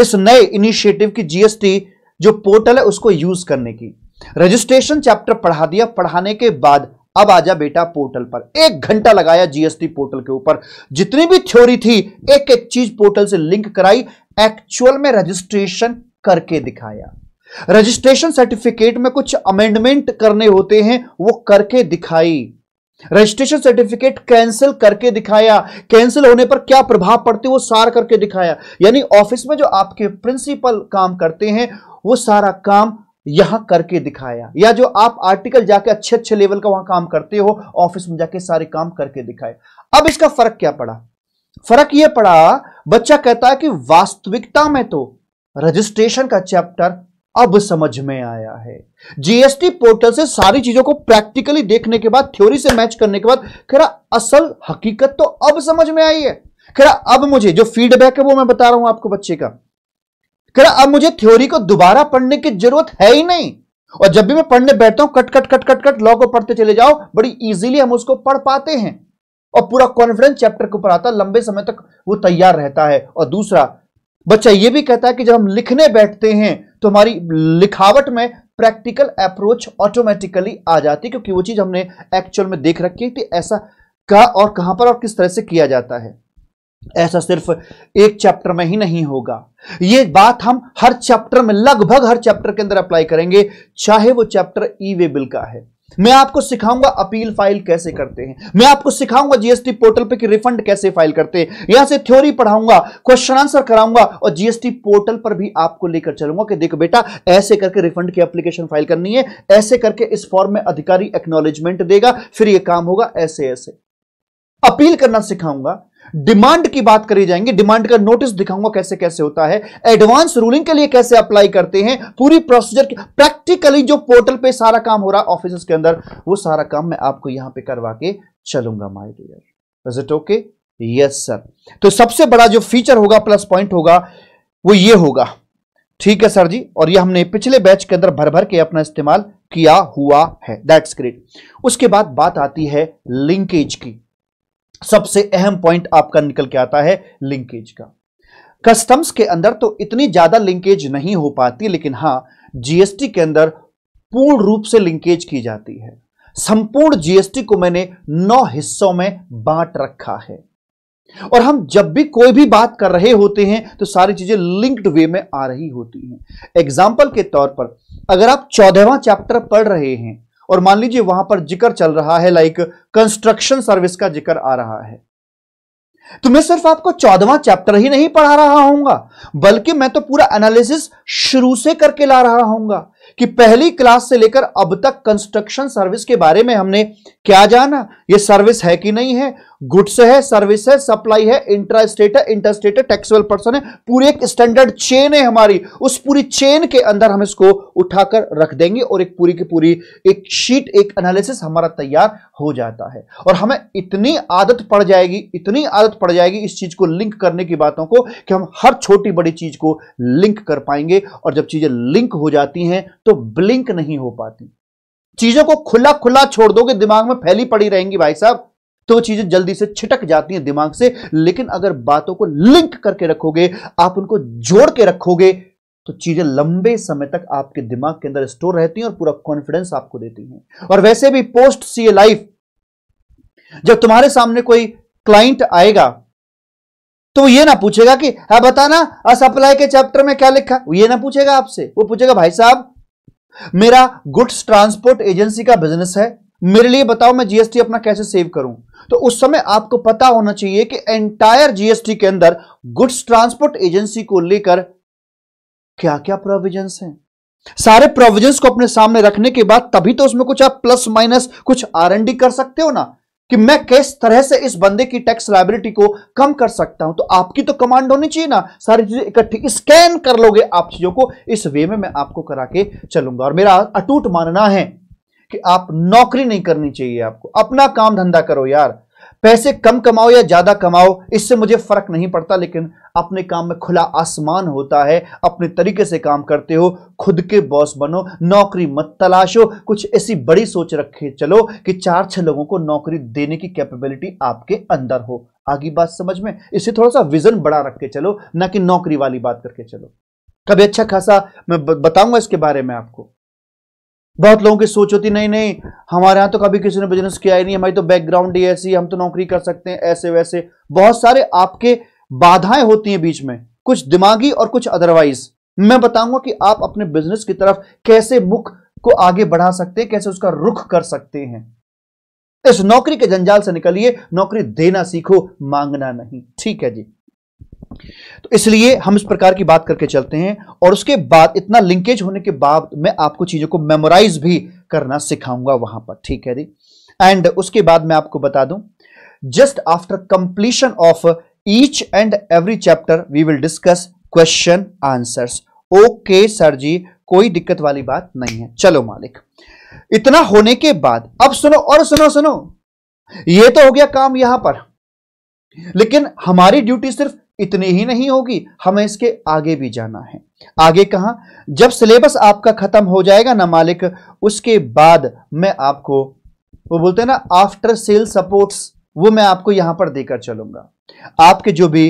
इस नए इनिशिएटिव की जीएसटी जो पोर्टल है उसको यूज करने की रजिस्ट्रेशन चैप्टर पढ़ा दिया पढ़ाने के बाद अब आजा बेटा पोर्टल पर एक घंटा लगाया जीएसटी पोर्टल के ऊपर जितनी भी थ्योरी थी एक एक चीज पोर्टल से लिंक कराई एक्चुअल में रजिस्ट्रेशन करके दिखाया रजिस्ट्रेशन सर्टिफिकेट में कुछ अमेंडमेंट करने होते हैं वो करके दिखाई रजिस्ट्रेशन सर्टिफिकेट कैंसिल करके दिखाया कैंसिल होने पर क्या प्रभाव पड़ते वो सार करके दिखाया यानी ऑफिस में जो आपके प्रिंसिपल काम करते हैं वो सारा काम यहां करके दिखाया या जो आप आर्टिकल जाके अच्छे अच्छे लेवल का वहां काम करते हो ऑफिस में जाके सारे काम करके दिखाए अब इसका फर्क क्या पड़ा फर्क यह पड़ा बच्चा कहता है कि वास्तविकता में तो रजिस्ट्रेशन का चैप्टर अब समझ में आया है जीएसटी पोर्टल से सारी चीजों को प्रैक्टिकली देखने के बाद थ्योरी से मैच करने के बाद खेरा असल हकीकत तो अब समझ में आई है खेरा अब मुझे जो फीडबैक है वो मैं बता रहा हूं आपको बच्चे का कह रहा अब मुझे थ्योरी को दोबारा पढ़ने की जरूरत है ही नहीं और जब भी मैं पढ़ने बैठता हूं cut cut cut cut cut law को पढ़ते चले जाओ बड़ी इजीली हम उसको पढ़ पाते हैं और पूरा कॉन्फिडेंस चैप्टर के ऊपर आता लंबे समय तक वो तैयार रहता है और दूसरा बच्चा ये भी कहता है कि जब हम लिखने बैठते हैं तो हमारी लिखावट में प्रैक्टिकल अप्रोच ऑटोमेटिकली आ जाती है क्योंकि वो चीज हमने एक्चुअल में देख रखी है कि ऐसा कहा और कहां पर और किस तरह से किया जाता है ऐसा सिर्फ एक चैप्टर में ही नहीं होगा ये बात हम हर चैप्टर में लगभग हर चैप्टर के अंदर अप्लाई करेंगे चाहे वो चैप्टर ई वे बिल का है मैं आपको सिखाऊंगा अपील फाइल कैसे करते हैं मैं आपको सिखाऊंगा जीएसटी पोर्टल पे कि रिफंड कैसे फाइल करते हैं यहां से थ्योरी पढ़ाऊंगा क्वेश्चन आंसर कराऊंगा और जीएसटी पोर्टल पर भी आपको लेकर चलूंगा कि देखो बेटा ऐसे करके रिफंड की एप्लीकेशन फाइल करनी है ऐसे करके इस फॉर्म में अधिकारी एक्नोलेजमेंट देगा फिर यह काम होगा ऐसे ऐसे अपील करना सिखाऊंगा डिमांड की बात करी जाएंगी डिमांड का नोटिस दिखाऊंगा कैसे कैसे होता है एडवांस रूलिंग के लिए कैसे अप्लाई करते हैं पूरी प्रोसीजर प्रैक्टिकली जो पोर्टल पे सारा काम हो रहा है ऑफिस के अंदर वो सारा काम मैं आपको यहां पे करवा के चलूंगा my dear it okay yes sir तो सबसे बड़ा जो फीचर होगा प्लस पॉइंट होगा वो ये होगा ठीक है सर जी और ये हमने पिछले बैच के अंदर भर भर के अपना इस्तेमाल किया हुआ है दैट्स ग्रेट उसके बाद बात आती है लिंकेज की सबसे अहम पॉइंट आपका निकल के आता है लिंकेज का कस्टम्स के अंदर तो इतनी ज्यादा लिंकेज नहीं हो पाती लेकिन हां जीएसटी के अंदर पूर्ण रूप से लिंकेज की जाती है संपूर्ण जीएसटी को मैंने नौ हिस्सों में बांट रखा है और हम जब भी कोई भी बात कर रहे होते हैं तो सारी चीजें लिंक्ड वे में आ रही होती हैं एग्जाम्पल के तौर पर अगर आप चौदहवा चैप्टर पढ़ रहे हैं और मान लीजिए वहां पर जिक्र चल रहा है लाइक कंस्ट्रक्शन सर्विस का जिक्र आ रहा है तो मैं सिर्फ आपको चौदवा चैप्टर ही नहीं पढ़ा रहा हूंगा बल्कि मैं तो पूरा एनालिसिस शुरू से करके ला रहा हूंगा कि पहली क्लास से लेकर अब तक कंस्ट्रक्शन सर्विस के बारे में हमने क्या जाना ये सर्विस है कि नहीं है गुड्स है सर्विस है सप्लाई है इंट्रास्टेट है इंटरस्टेट है टैक्सेबल पर्सन है पूरी एक स्टैंडर्ड चेन है हमारी उस पूरी चेन के अंदर हम इसको उठाकर रख देंगे और एक पूरी की पूरी एक शीट एक एनालिसिस हमारा तैयार हो जाता है और हमें इतनी आदत पड़ जाएगी इतनी आदत पड़ जाएगी इस चीज को लिंक करने की बातों को कि हम हर छोटी बड़ी चीज को लिंक कर पाएंगे और जब चीजें लिंक हो जाती हैं तो ब्लिंक नहीं हो पाती चीजों को खुला खुला छोड़ दोगे दिमाग में फैली पड़ी रहेंगी भाई साहब तो चीजें जल्दी से छिटक जाती हैं दिमाग से लेकिन अगर बातों को लिंक करके रखोगे आप उनको जोड़ के रखोगे तो चीजें लंबे समय तक आपके दिमाग के अंदर स्टोर रहती हैं और पूरा कॉन्फिडेंस आपको देती हैं और वैसे भी पोस्ट सी लाइफ जब तुम्हारे सामने कोई क्लाइंट आएगा तो ये ना पूछेगा कि हा बताना अप्लाई के चैप्टर में क्या लिखा ये ना पूछेगा आपसे वो पूछेगा भाई साहब मेरा गुड्स ट्रांसपोर्ट एजेंसी का बिजनेस है मेरे लिए बताओ मैं जीएसटी अपना कैसे सेव करूं तो उस समय आपको पता होना चाहिए कि एंटायर जीएसटी के अंदर गुड्स ट्रांसपोर्ट एजेंसी को लेकर क्या क्या प्रोविजंस हैं सारे प्रोविजंस को अपने सामने रखने के बाद तभी तो उसमें कुछ आप प्लस माइनस कुछ आर कर सकते हो ना कि मैं किस तरह से इस बंदे की टैक्स लाइबिलिटी को कम कर सकता हूं तो आपकी तो कमांड होनी चाहिए ना सारी चीजें इकट्ठी स्कैन कर लोगे आप चीजों को इस वे में मैं आपको करा के चलूंगा और मेरा अटूट मानना है कि आप नौकरी नहीं करनी चाहिए आपको अपना काम धंधा करो यार पैसे कम कमाओ या ज्यादा कमाओ इससे मुझे फर्क नहीं पड़ता लेकिन अपने काम में खुला आसमान होता है अपने तरीके से काम करते हो खुद के बॉस बनो नौकरी मत तलाशो कुछ ऐसी बड़ी सोच रखे चलो कि चार छह लोगों को नौकरी देने की कैपेबिलिटी आपके अंदर हो आगे बात समझ में इसे थोड़ा सा विजन बड़ा रख के चलो ना कि नौकरी वाली बात करके चलो कभी अच्छा खासा मैं बताऊंगा इसके बारे में आपको बहुत लोगों की सोच होती नहीं नहीं हमारे यहाँ तो कभी किसी ने बिजनेस किया ही नहीं हमारी तो बैकग्राउंड ही ऐसी हम तो नौकरी कर सकते हैं ऐसे वैसे बहुत सारे आपके बाधाएं होती हैं बीच में कुछ दिमागी और कुछ अदरवाइज मैं बताऊंगा कि आप अपने बिजनेस की तरफ कैसे मुख को आगे बढ़ा सकते हैं कैसे उसका रुख कर सकते हैं इस नौकरी के जंजाल से निकलिए नौकरी देना सीखो मांगना नहीं ठीक है जी तो इसलिए हम इस प्रकार की बात करके चलते हैं और उसके बाद इतना लिंकेज होने के बाद मैं आपको चीज़ों को मेमोराइज भी करना सिखाऊंगा वहां पर ठीक है जी एंड उसके बाद मैं आपको बता दूं just after completion of each and every chapter we will discuss question answers okay sir ji कोई दिक्कत वाली बात नहीं है चलो मालिक इतना होने के बाद अब सुनो और सुनो सुनो ये तो हो गया काम यहां पर लेकिन हमारी ड्यूटी सिर्फ इतनी ही नहीं होगी हमें इसके आगे भी जाना है आगे कहा जब सिलेबस आपका खत्म हो जाएगा ना मालिक उसके बाद मैं आपको वो बोलते हैं ना आफ्टर सेल सपोर्ट्स वो मैं आपको यहां पर देकर चलूंगा आपके जो भी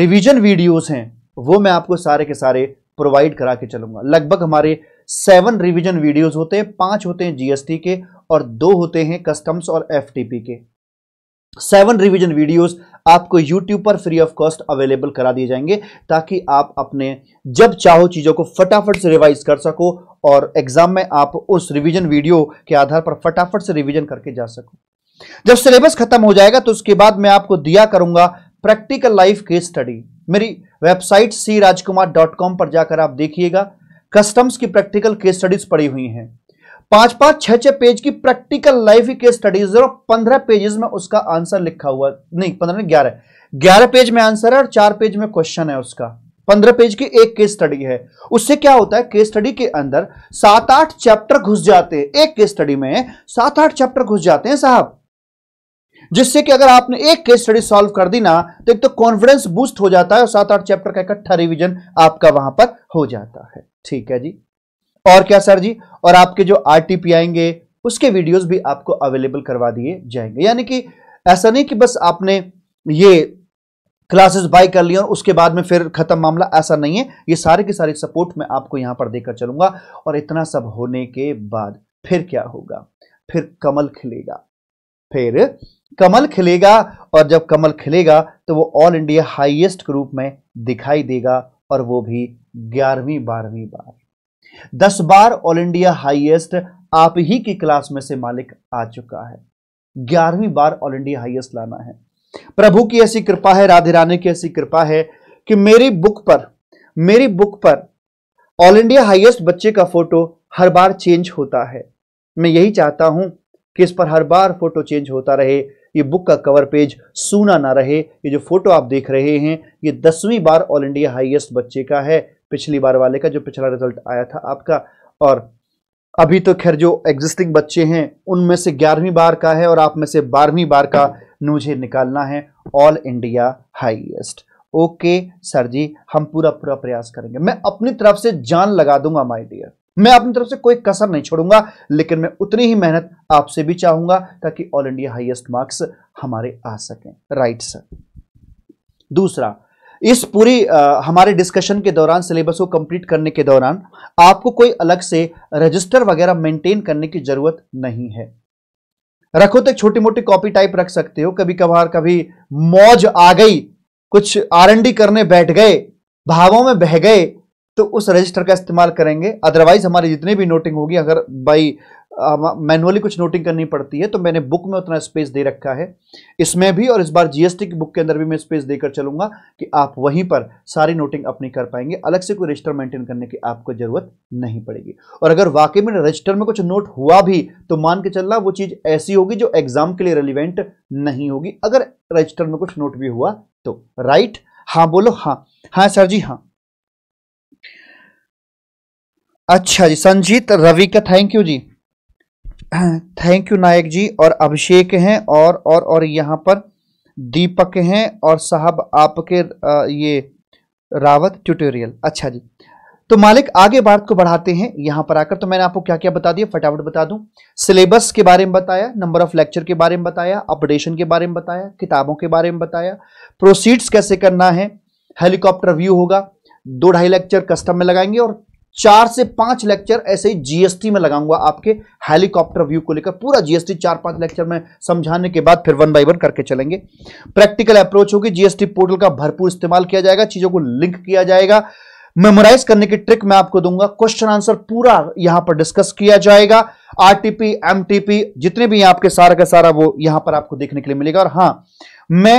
रिवीजन वीडियोस हैं वो मैं आपको सारे के सारे प्रोवाइड करा के चलूंगा लगभग हमारे सेवन रिवीजन वीडियोस होते हैं पांच होते हैं जीएसटी के और दो होते हैं कस्टम्स और एफटीपी के सेवन रिवीजन वीडियोस आपको यूट्यूब पर फ्री ऑफ कॉस्ट अवेलेबल करा दिए जाएंगे ताकि आप अपने जब चाहो चीज़ों को फटाफट से रिवाइज कर सको और एग्जाम में आप उस रिवीजन वीडियो के आधार पर फटाफट से रिवीजन करके जा सको जब सिलेबस खत्म हो जाएगा तो उसके बाद मैं आपको दिया करूंगा प्रैक्टिकल लाइफ केस स्टडी मेरी website C Rajkumar dot com पर जाकर आप देखिएगा कस्टम्स की प्रैक्टिकल केस स्टडीज पड़ी हुई हैं पांच पांच छह छह पेज की प्रैक्टिकल लाइफ की स्टडीज और पंद्रह पेजेस में उसका आंसर लिखा हुआ नहीं पंद्रह ग्यारह ग्यारह पेज में आंसर है और चार पेज में क्वेश्चन है उसका पंद्रह पेज की एक केस स्टडी है उससे क्या होता है केस स्टडी के अंदर सात आठ चैप्टर घुस जाते हैं एक केस स्टडी में सात आठ चैप्टर घुस जाते हैं साहब जिससे कि अगर आपने एक केस स्टडी सॉल्व कर दी ना तो एक तो कॉन्फिडेंस बूस्ट हो जाता है और सात आठ चैप्टर का इकट्ठा अच्छा रिविजन आपका वहां पर हो जाता है ठीक है जी और क्या सर जी और आपके जो आर आएंगे उसके वीडियोस भी आपको अवेलेबल करवा दिए जाएंगे यानी कि ऐसा नहीं कि बस आपने ये क्लासेस बाय कर लिया और उसके बाद में फिर खत्म मामला ऐसा नहीं है ये सारे के सारे सपोर्ट मैं आपको यहां पर देकर चलूंगा और इतना सब होने के बाद फिर क्या होगा फिर कमल खिलेगा फिर कमल खिलेगा और जब कमल खिलेगा तो वो ऑल इंडिया हाइएस्ट ग्रुप में दिखाई देगा और वो भी ग्यारहवीं बारहवीं बार दस बार ऑल इंडिया हाईएस्ट आप ही की क्लास में से मालिक आ चुका है ग्यारहवीं बार ऑल इंडिया हाईएस्ट लाना है प्रभु की ऐसी कृपा है राधे रानी की ऐसी कृपा है कि मेरी बुक पर मेरी बुक पर ऑल इंडिया हाईएस्ट बच्चे का फोटो हर बार चेंज होता है मैं यही चाहता हूं कि इस पर हर बार फोटो चेंज होता रहे ये बुक का कवर पेज सूना ना रहे ये जो फोटो आप देख रहे हैं ये दसवीं बार ऑल इंडिया हाईएस्ट बच्चे का है पिछली बार वाले का जो पिछला रिजल्ट आया था आपका और अभी तो खैर जो एग्जिस्टिंग बच्चे हैं उनमें से ग्यारहवीं बार का है और आप में से बारहवीं बार का मुझे निकालना है all India highest okay sir ji हम पूरा पूरा प्रयास करेंगे मैं अपनी तरफ से जान लगा दूंगा माय डियर मैं अपनी तरफ से कोई कसर नहीं छोड़ूंगा लेकिन मैं उतनी ही मेहनत आपसे भी चाहूंगा ताकि ऑल इंडिया हाइएस्ट मार्क्स हमारे आ सकें राइट सर दूसरा इस पूरी आ, हमारे डिस्कशन के दौरान सिलेबस को कंप्लीट करने के दौरान आपको कोई अलग से रजिस्टर वगैरह मेंटेन करने की जरूरत नहीं है रखो तो छोटी मोटी कॉपी टाइप रख सकते हो कभी कभार कभी मौज आ गई कुछ आर करने बैठ गए भावों में बह गए तो उस रजिस्टर का इस्तेमाल करेंगे अदरवाइज हमारी जितनी भी नोटिंग होगी अगर बाई मैनुअली कुछ नोटिंग करनी पड़ती है तो मैंने बुक में उतना स्पेस दे रखा है इसमें भी और इस बार जीएसटी की बुक के अंदर भी मैं स्पेस देकर चलूंगा कि आप वहीं पर सारी नोटिंग अपनी कर पाएंगे अलग से कोई रजिस्टर मेंटेन करने की आपको ज़रूरत नहीं पड़ेगी और अगर वाकई में रजिस्टर में कुछ नोट हुआ भी तो मान के चलना वो चीज़ ऐसी होगी जो एग्ज़ाम के लिए रेलिवेंट नहीं होगी अगर रजिस्टर में कुछ नोट भी हुआ तो राइट हाँ बोलो हाँ हाँ सर जी हाँ अच्छा जी संजीत रवि का thank you ji thank you Nayak ji और अभिषेक हैं और और और यहाँ पर दीपक हैं और साहब आपके ये रावत ट्यूटोरियल अच्छा जी तो मालिक आगे बात को बढ़ाते हैं यहाँ पर आकर तो मैंने आपको क्या क्या बता दिया फटाफट बता दूं सिलेबस के बारे में बताया नंबर ऑफ लेक्चर के बारे में बताया अपडेशन के बारे में बताया किताबों के बारे में बताया प्रोसीड्स कैसे करना है हेलीकॉप्टर व्यू होगा दो ढाई लेक्चर कस्टम में लगाएंगे और चार से पांच लेक्चर ऐसे ही जीएसटी में लगाऊंगा आपके हेलीकॉप्टर व्यू को लेकर पूरा जीएसटी चार पांच लेक्चर में समझाने के बाद फिर वन बाई वन करके चलेंगे प्रैक्टिकल अप्रोच होगी जीएसटी पोर्टल का भरपूर इस्तेमाल किया जाएगा चीजों को लिंक किया जाएगा मेमोराइज करने की ट्रिक मैं आपको दूंगा क्वेश्चन आंसर पूरा यहां पर डिस्कस किया जाएगा आरटीपी एमटीपी जितने भी आपके सारा का सारा वो यहां पर आपको देखने के लिए मिलेगा और हां मैं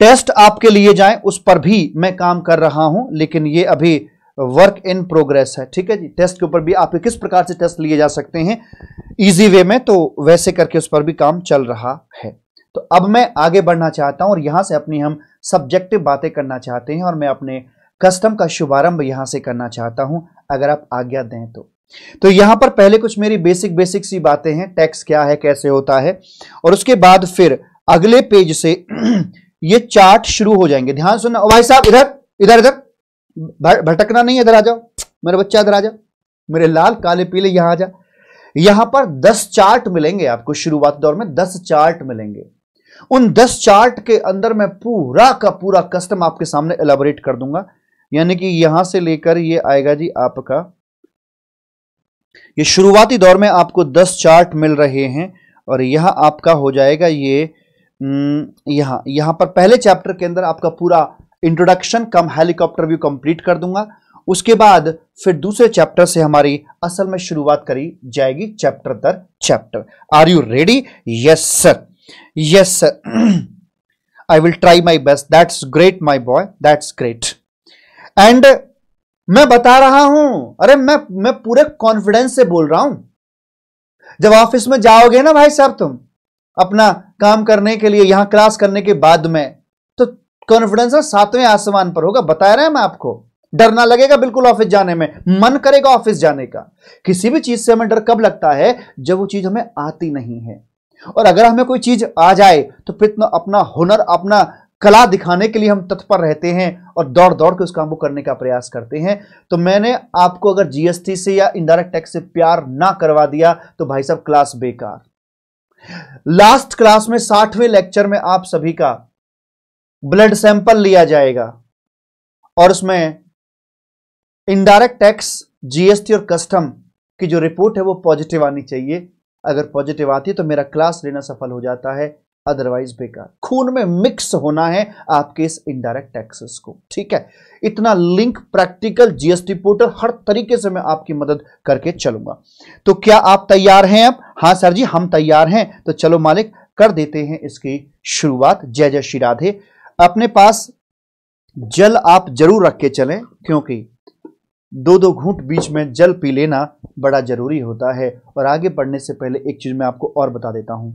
टेस्ट <clears throat> आपके लिए जाए उस पर भी मैं काम कर रहा हूं लेकिन ये अभी वर्क इन प्रोग्रेस है ठीक है जी टेस्ट के ऊपर भी आपके किस प्रकार से टेस्ट लिए जा सकते हैं इजी वे में तो वैसे करके उस पर भी काम चल रहा है तो अब मैं आगे बढ़ना चाहता हूं और यहां से अपनी हम सब्जेक्टिव बातें करना चाहते हैं और मैं अपने कस्टम का शुभारंभ यहां से करना चाहता हूं अगर आप आज्ञा दें तो तो यहां पर पहले कुछ मेरी बेसिक बेसिक सी बातें हैं टैक्स क्या है कैसे होता है और उसके बाद फिर अगले पेज से <clears throat> ये चार्ट शुरू हो जाएंगे ध्यान सुनना भाई साहब इधर इधर इधर भटकना नहीं है इधर आ जाओ मेरा बच्चा इधर आ जाओ मेरे लाल काले पीले यहां आ जा यहां पर दस चार्ट मिलेंगे आपको शुरुआत दौर में दस चार्ट मिलेंगे उन दस चार्ट के अंदर मैं पूरा का पूरा कस्टम आपके सामने एलाबोरेट कर दूंगा यानी कि यहां से लेकर ये आएगा जी आपका ये शुरुआती दौर में आपको दस चार्ट मिल रहे हैं और यह आपका हो जाएगा ये यहां हम्म, यहां पर पहले चैप्टर के अंदर आपका पूरा introduction cum helicopter view complete कर दूंगा उसके बाद फिर दूसरे चैप्टर से हमारी असल में शुरुआत करी जाएगी चैप्टर दर chapter are you ready yes sir yes sir I will try my best that's great my boy that's great and मैं बता रहा हूं अरे मैं मैं पूरे कॉन्फिडेंस से बोल रहा हूं जब ऑफिस में जाओगे ना भाई साहब तुम अपना काम करने के लिए यहां क्लास करने के बाद में कॉन्फिडेंस है सातवें आसमान पर होगा बता रहे हैं मैं आपको डर ना लगेगा बिल्कुल ऑफिस जाने में मन करेगा ऑफिस जाने का किसी भी चीज से हमें डर कब लगता है जब वो चीज हमें आती नहीं है और अगर हमें कोई चीज आ जाए तो फिर अपना हुनर अपना कला दिखाने के लिए हम तत्पर रहते हैं और दौड़ दौड़ के उस काम को करने का प्रयास करते हैं तो मैंने आपको अगर जीएसटी से या इनडायरेक्ट टैक्स से प्यार ना करवा दिया तो भाई साहब क्लास बेकार लास्ट क्लास में साठवें लेक्चर में आप सभी का ब्लड सैंपल लिया जाएगा और उसमें इनडायरेक्ट टैक्स जीएसटी और कस्टम की जो रिपोर्ट है वो पॉजिटिव आनी चाहिए अगर पॉजिटिव आती है तो मेरा क्लास लेना सफल हो जाता है अदरवाइज बेकार खून में मिक्स होना है आपके इस इनडायरेक्ट टैक्सेस को ठीक है इतना लिंक प्रैक्टिकल जीएसटी पोर्टल हर तरीके से मैं आपकी मदद करके चलूंगा तो क्या आप तैयार हैं अब हाँ सर जी हम तैयार हैं तो चलो मालिक कर देते हैं इसकी शुरुआत जय जय श्री राधे अपने पास जल आप जरूर रख के चलें क्योंकि दो दो घूंट बीच में जल पी लेना बड़ा जरूरी होता है और आगे बढ़ने से पहले एक चीज मैं आपको और बता देता हूं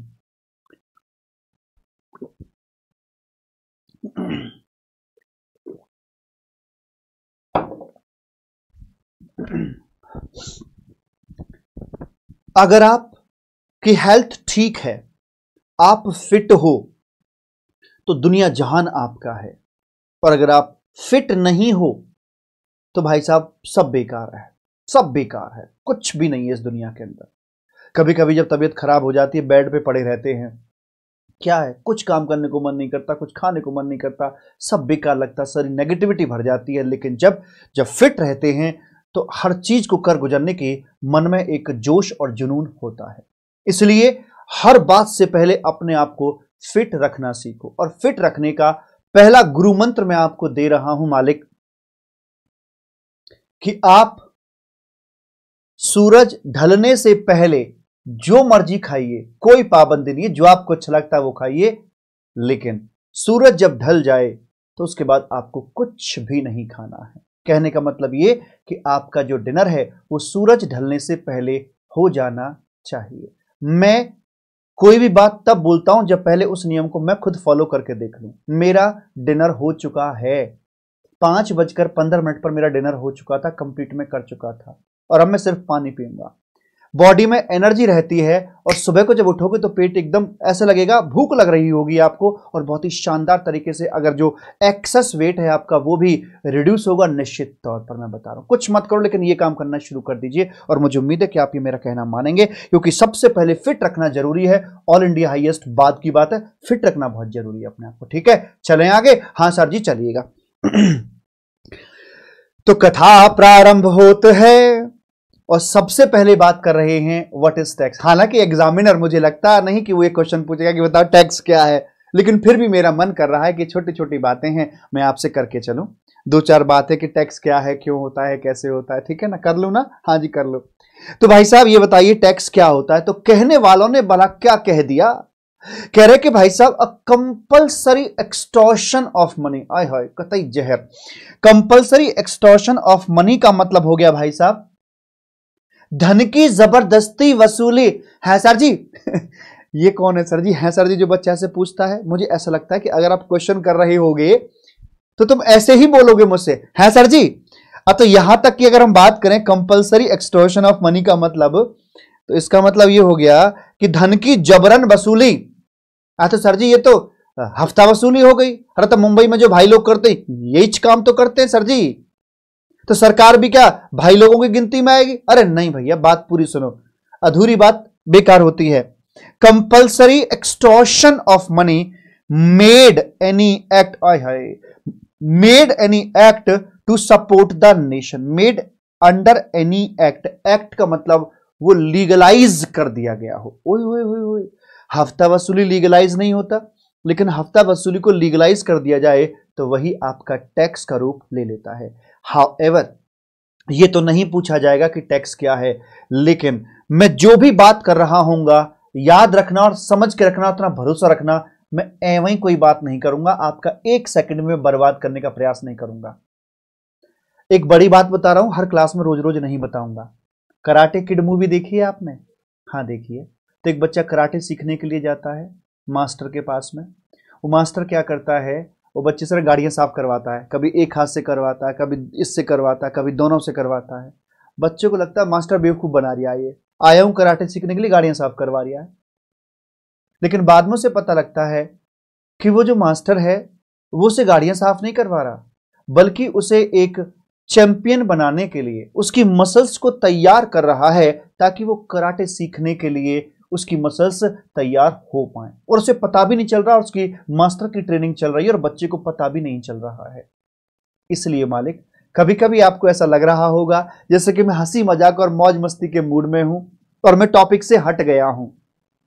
अगर आप की हेल्थ ठीक है आप फिट हो तो दुनिया जहान आपका है पर अगर आप फिट नहीं हो तो भाई साहब सब बेकार है सब बेकार है कुछ भी नहीं है इस दुनिया के अंदर कभी कभी जब तबीयत खराब हो जाती है बेड पे पड़े रहते हैं क्या है कुछ काम करने को मन नहीं करता कुछ खाने को मन नहीं करता सब बेकार लगता सारी नेगेटिविटी भर जाती है लेकिन जब जब फिट रहते हैं तो हर चीज को कर गुजरने के मन में एक जोश और जुनून होता है इसलिए हर बात से पहले अपने आप को फिट रखना सीखो और फिट रखने का पहला गुरु मंत्र मैं आपको दे रहा हूं मालिक कि आप सूरज ढलने से पहले जो मर्जी खाइए कोई पाबंदी नहीं है जो आपको अच्छा लगता है वो खाइए लेकिन सूरज जब ढल जाए तो उसके बाद आपको कुछ भी नहीं खाना है कहने का मतलब ये कि आपका जो डिनर है वो सूरज ढलने से पहले हो जाना चाहिए मैं कोई भी बात तब बोलता हूं जब पहले उस नियम को मैं खुद फॉलो करके देख लू मेरा डिनर हो चुका है पांच बजकर पंद्रह मिनट पर मेरा डिनर हो चुका था कंप्लीट में कर चुका था और अब मैं सिर्फ पानी पीऊंगा बॉडी में एनर्जी रहती है और सुबह को जब उठोगे तो पेट एकदम ऐसा लगेगा भूख लग रही होगी आपको और बहुत ही शानदार तरीके से अगर जो एक्सेस वेट है आपका वो भी रिड्यूस होगा निश्चित तौर पर मैं बता रहा हूँ कुछ मत करो लेकिन ये काम करना शुरू कर दीजिए और मुझे उम्मीद है कि आप ये मेरा कहना मानेंगे क्योंकि सबसे पहले फिट रखना जरूरी है ऑल इंडिया हाइएस्ट बाद की बात है फिट रखना बहुत जरूरी है अपने आप को ठीक है चले आगे हाँ सर जी चलिएगा <clears throat> तो कथा प्रारंभ होते है और सबसे पहले बात कर रहे हैं व्हाट इज टैक्स हालांकि एग्जामिनर मुझे लगता नहीं कि वो एक क्वेश्चन पूछेगा कि बताओ टैक्स क्या है लेकिन फिर भी मेरा मन कर रहा है कि छोटी छोटी बातें हैं मैं आपसे करके चलूं दो चार बातें कि टैक्स क्या है क्यों होता है कैसे होता है ठीक है ना कर लू ना हाँ जी कर लो तो भाई साहब ये बताइए टैक्स क्या होता है तो कहने वालों ने भला क्या कह दिया कह रहे कि भाई साहब a compulsory extortion of money आय हाय कतई जहर कंपल्सरी एक्सटॉर्शन ऑफ मनी का मतलब हो गया भाई साहब धन की जबरदस्ती वसूली है सर जी <laughs> ये कौन है सर जी है सर जी जो बच्चा से पूछता है मुझे ऐसा लगता है कि अगर आप क्वेश्चन कर रहे होगे तो तुम ऐसे ही बोलोगे मुझसे है सर जी तो यहां तक की अगर हम बात करें कंपलसरी एक्सटोर्शन ऑफ मनी का मतलब तो इसका मतलब ये हो गया कि धन की जबरन वसूली अच्छा सर जी ये तो हफ्ता वसूली हो गई अरे तो मुंबई में जो भाई लोग करते यही काम तो करते हैं सर जी तो सरकार भी क्या भाई लोगों की गिनती में आएगी अरे नहीं भैया बात पूरी सुनो अधूरी बात बेकार होती है compulsory extortion of money made any act made any act to support the nation made under any act act का मतलब वो लीगलाइज कर दिया गया हो हफ्ता वसूली लीगलाइज नहीं होता लेकिन हफ्ता वसूली को लीगलाइज कर दिया जाए तो वही आपका टैक्स का रूप ले लेता है एवर यह तो नहीं पूछा जाएगा कि टैक्स क्या है लेकिन मैं जो भी बात कर रहा हूंगा याद रखना और समझ के रखना उतना भरोसा रखना मैं एवं कोई बात नहीं करूंगा आपका एक सेकंड में बर्बाद करने का प्रयास नहीं करूंगा एक बड़ी बात बता रहा हूं हर क्लास में रोज रोज नहीं बताऊंगा कराटे किड मूवी देखी है आपने हाँ देखिए तो एक बच्चा कराटे सीखने के लिए जाता है मास्टर के पास में वो मास्टर क्या करता है वो बच्चे सर गाड़ियाँ साफ करवाता है कभी एक हाथ से करवाता है कभी इससे करवाता है कभी दोनों से करवाता है बच्चों को लगता है मास्टर बेवकूफ़ बना रहा है ये आया हूँ कराटे सीखने के लिए गाड़ियाँ साफ करवा रहा है लेकिन बाद में उसे पता लगता है कि वो जो मास्टर है वो उसे गाड़ियाँ साफ नहीं करवा रहा बल्कि उसे एक चैंपियन बनाने के लिए उसकी मसल्स को तैयार कर रहा है ताकि वो कराटे सीखने के लिए उसकी मसल्स तैयार हो पाए और उसे पता भी नहीं चल रहा उसकी मास्टर की ट्रेनिंग चल रही है और बच्चे को पता भी नहीं चल रहा है इसलिए मालिक कभी कभी आपको ऐसा लग रहा होगा जैसे कि मैं हंसी मजाक और मौज मस्ती के मूड में हूं और मैं टॉपिक से हट गया हूं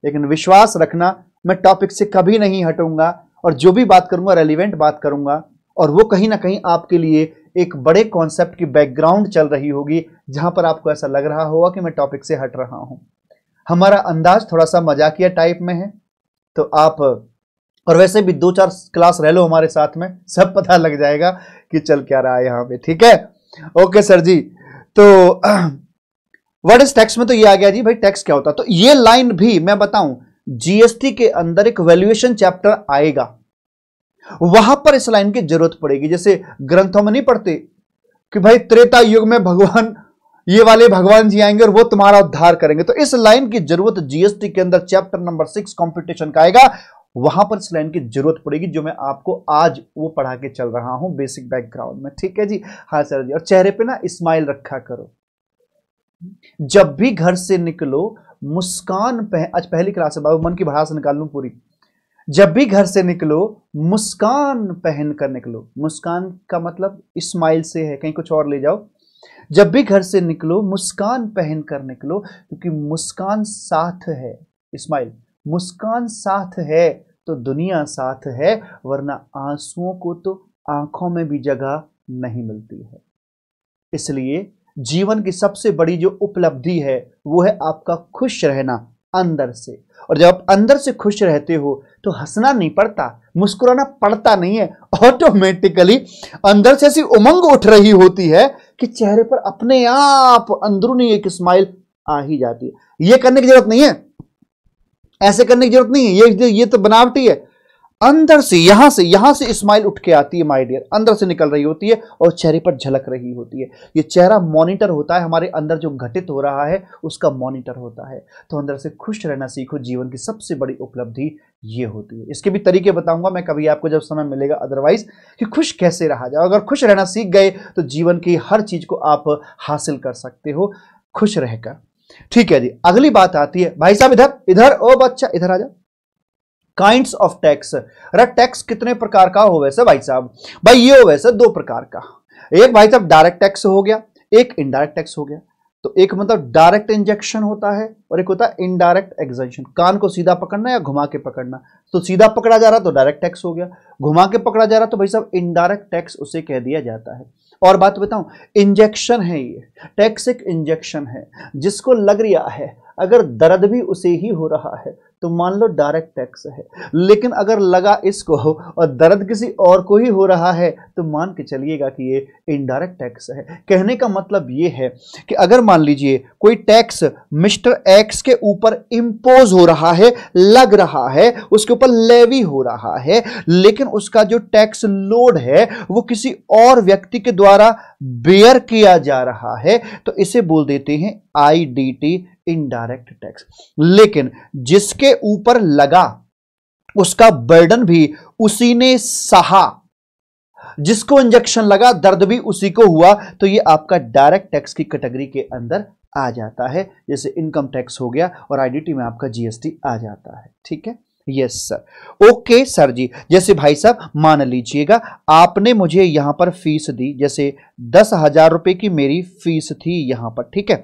लेकिन विश्वास रखना मैं टॉपिक से कभी नहीं हटूंगा और जो भी बात करूंगा रेलिवेंट बात करूंगा और वो कहीं ना कहीं आपके लिए एक बड़े कॉन्सेप्ट की बैकग्राउंड चल रही होगी जहां पर आपको ऐसा लग रहा होगा कि मैं टॉपिक से हट रहा हूं हमारा अंदाज थोड़ा सा मजाकिया टाइप में है तो आप और वैसे भी दो चार क्लास रह लो हमारे साथ में सब पता लग जाएगा कि चल क्या रहा है यहां पे ठीक है ओके सर जी तो वर्ड इज टैक्स में तो ये आ गया जी भाई टैक्स क्या होता तो ये लाइन भी मैं बताऊं जीएसटी के अंदर एक वैल्यूएशन चैप्टर आएगा वहां पर इस लाइन की जरूरत पड़ेगी जैसे ग्रंथों में नहीं पढ़ते कि भाई त्रेता युग में भगवान ये वाले भगवान जी आएंगे और वो तुम्हारा उद्धार करेंगे तो इस लाइन की जरूरत जीएसटी के अंदर चैप्टर नंबर सिक्स कॉम्पिटिशन का आएगा वहां पर इस लाइन की जरूरत पड़ेगी जो मैं आपको आज वो पढ़ा के चल रहा हूं बेसिक बैकग्राउंड में ठीक है जी हाँ सर जी और चेहरे पे ना स्माइल रखा करो जब भी घर से निकलो मुस्कान पह, आज पहली क्लास है बाबू मन की भड़ास निकाल लू पूरी जब भी घर से निकलो मुस्कान पहन कर निकलो मुस्कान का मतलब स्माइल से है कहीं कुछ और ले जाओ जब भी घर से निकलो मुस्कान पहन कर निकलो क्योंकि मुस्कान साथ है इस्माइल मुस्कान साथ है तो दुनिया साथ है वरना आंसुओं को तो आंखों में भी जगह नहीं मिलती है इसलिए जीवन की सबसे बड़ी जो उपलब्धि है वो है आपका खुश रहना अंदर से और जब आप अंदर से खुश रहते हो तो हंसना नहीं पड़ता मुस्कुराना पड़ता नहीं है ऑटोमेटिकली <laughs> अंदर से ऐसी उमंग उठ रही होती है कि चेहरे पर अपने आप अंदरूनी एक स्माइल आ ही जाती है यह करने की जरूरत नहीं है ऐसे करने की जरूरत नहीं है ये ये तो बनावटी है अंदर से यहां से यहां से स्माइल उठ के आती है माय डियर अंदर से निकल रही होती है और चेहरे पर झलक रही होती है ये चेहरा मॉनिटर होता है हमारे अंदर जो घटित हो रहा है उसका मॉनिटर होता है तो अंदर से खुश रहना सीखो जीवन की सबसे बड़ी उपलब्धि ये होती है इसके भी तरीके बताऊंगा मैं कभी आपको जब समय मिलेगा अदरवाइज कि खुश कैसे रहा जाए अगर खुश रहना सीख गए तो जीवन की हर चीज को आप हासिल कर सकते हो खुश रहकर ठीक है जी अगली बात आती है भाई साहब इधर इधर ओ बच्चा इधर आ जाओ काइंड ऑफ टैक्स अरे टैक्स कितने प्रकार का हो वैसे भाई साहब भाई ये हो वैसे दो प्रकार का एक भाई साहब डायरेक्ट टैक्स हो गया एक इनडायरेक्ट टैक्स हो गया तो एक मतलब डायरेक्ट इंजेक्शन होता है और एक होता है इनडायरेक्ट एक्सेंशन कान को सीधा पकड़ना या घुमा के पकड़ना तो सीधा पकड़ा जा रहा तो डायरेक्ट टैक्स हो गया घुमा के पकड़ा जा रहा तो भाई साहब इनडायरेक्ट टैक्स उसे कह दिया जाता है और बात बताऊं इंजेक्शन है ये टैक्स एक इंजेक्शन है जिसको लग रहा है अगर दर्द भी उसे ही हो रहा है तो मान लो डायरेक्ट टैक्स है लेकिन अगर लगा इसको और दर्द किसी और को ही हो रहा है तो मान के चलिएगा कि ये इनडायरेक्ट टैक्स है कहने का मतलब ये है कि अगर मान लीजिए कोई टैक्स मिस्टर एक्स के ऊपर इम्पोज हो रहा है लग रहा है उसके ऊपर लेवी हो रहा है लेकिन उसका जो टैक्स लोड है वो किसी और व्यक्ति के द्वारा बेयर किया जा रहा है तो इसे बोल देते हैं आईडीटी इनडायरेक्ट टैक्स लेकिन जिसके ऊपर लगा उसका बर्डन भी उसी ने सहा जिसको इंजेक्शन लगा दर्द भी उसी को हुआ तो ये आपका डायरेक्ट टैक्स की कैटेगरी के अंदर आ जाता है जैसे इनकम टैक्स हो गया और आईडीटी में आपका जीएसटी आ जाता है ठीक है yes sir okay sir ji जैसे भाई साहब मान लीजिएगा आपने मुझे यहां पर फीस दी जैसे दस हजार रुपये की मेरी फीस थी यहाँ पर ठीक है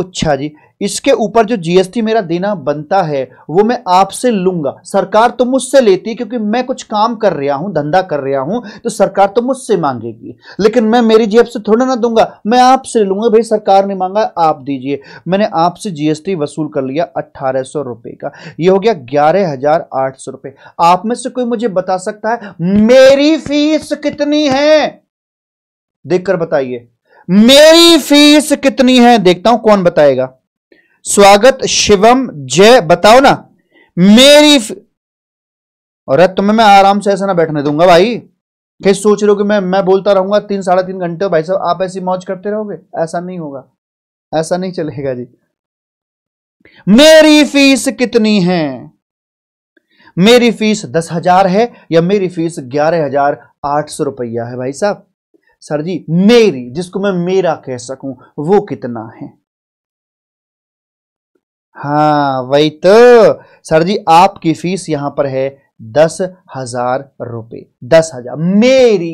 अच्छा जी इसके ऊपर जो जीएसटी मेरा देना बनता है वो मैं आपसे लूंगा सरकार तो मुझसे लेती है क्योंकि मैं कुछ काम कर रहा हूं धंधा कर रहा हूं तो सरकार तो मुझसे मांगेगी लेकिन मैं मेरी जेब से थोड़ा ना दूंगा मैं आपसे लूंगा भाई सरकार ने मांगा आप दीजिए मैंने आपसे जीएसटी वसूल कर लिया अट्ठारह सौ का ये हो गया ग्यारह हजार आठ सौ आप में से कोई मुझे बता सकता है मेरी फीस कितनी है देखकर बताइए मेरी फीस कितनी है देखता हूं कौन बताएगा स्वागत शिवम जय बताओ ना मेरी फ... और तुम्हें मैं आराम से ऐसा ना बैठने दूंगा भाई फिर सोच रहे हो कि मैं मैं बोलता रहूंगा तीन साढ़े तीन घंटे भाई साहब आप ऐसी मौज करते रहोगे ऐसा नहीं होगा ऐसा नहीं चलेगा जी मेरी फीस कितनी है मेरी फीस दस हजार है या मेरी फीस ग्यारह हजार आठ सौ रुपया है भाई साहब सर जी मेरी जिसको मैं मेरा कह सकूं वो कितना है हाँ वही तो सर जी आपकी फीस यहां पर है दस हजार रुपये दस हजार मेरी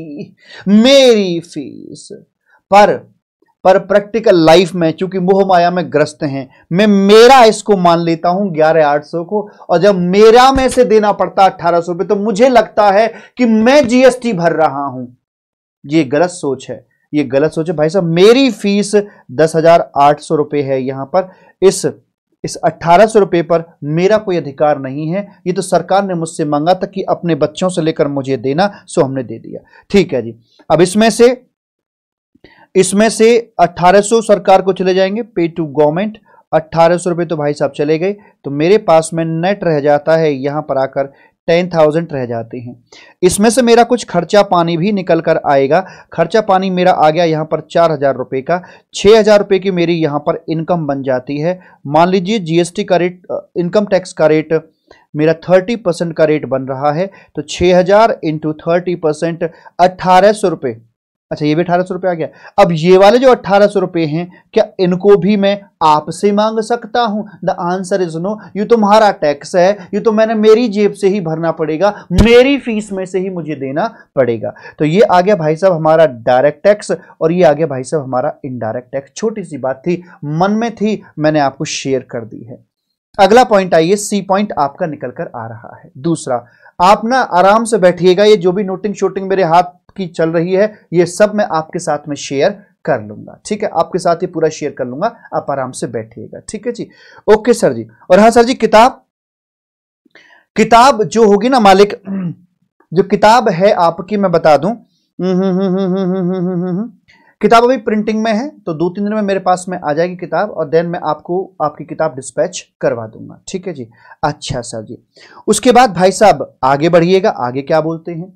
मेरी फीस पर पर प्रैक्टिकल लाइफ में चूंकि मोह माया में ग्रस्त हैं मैं मेरा इसको मान लेता हूं ग्यारह आठ सौ को और जब मेरा में से देना पड़ता अट्ठारह सौ रुपये तो मुझे लगता है कि मैं जीएसटी भर रहा हूं ये गलत सोच है ये गलत सोच है भाई साहब मेरी फीस दस हजार आठ सौ रुपये है यहाँ पर इस इस अट्ठारह सौ रुपये पर मेरा कोई अधिकार नहीं है ये तो सरकार ने मुझसे मांगा था कि अपने बच्चों से लेकर मुझे देना सो हमने दे दिया ठीक है जी अब इसमें से इसमें से अट्ठारह सरकार को चले जाएंगे पे टू गवर्नमेंट अट्ठारह सौ रुपये तो भाई साहब चले गए तो मेरे पास में नेट रह जाता है यहाँ पर आकर टेन थाउजेंड रह जाते हैं इसमें से मेरा कुछ खर्चा पानी भी निकल कर आएगा खर्चा पानी मेरा आ गया यहाँ पर चार हज़ार रुपये का छः हज़ार रुपये की मेरी यहाँ पर इनकम बन जाती है मान लीजिए जीएसटी का रेट इनकम टैक्स का रेट मेरा थर्टी परसेंट का रेट बन रहा है तो छः हज़ार इंटू थर्टी परसेंट अट्ठारह सौ रुपये अच्छा ये भी अठारह सौ रुपये आ गया अब ये वाले जो अट्ठारह सौ रुपये हैं क्या इनको भी मैं आपसे मांग सकता हूं the answer is no you तुम्हारा टैक्स है यू तो मैंने मेरी जेब से ही भरना पड़ेगा मेरी फीस में से ही मुझे देना पड़ेगा तो ये आ गया भाई साहब हमारा डायरेक्ट टैक्स और ये आ गया भाई साहब हमारा इनडायरेक्ट टैक्स छोटी सी बात थी मन में थी मैंने आपको शेयर कर दी है अगला पॉइंट आइए सी पॉइंट आपका निकल कर आ रहा है दूसरा आप ना आराम से बैठिएगा ये जो भी नोटिंग शोटिंग मेरे हाथ की चल रही है ये सब मैं आपके साथ में शेयर कर लूंगा ठीक है आपके साथ ही पूरा शेयर कर लूंगा आप आराम से बैठिएगा ठीक है जी ओके सर जी और हाँ सर जी किताब किताब जो होगी ना मालिक जो किताब है आपकी मैं बता दूं किताब अभी प्रिंटिंग में है तो दो तीन दिन में मेरे पास में आ जाएगी किताब और देन मैं आपको आपकी किताब डिस्पैच करवा दूंगा ठीक है जी अच्छा सर जी उसके बाद भाई साहब आगे बढ़िएगा आगे क्या बोलते हैं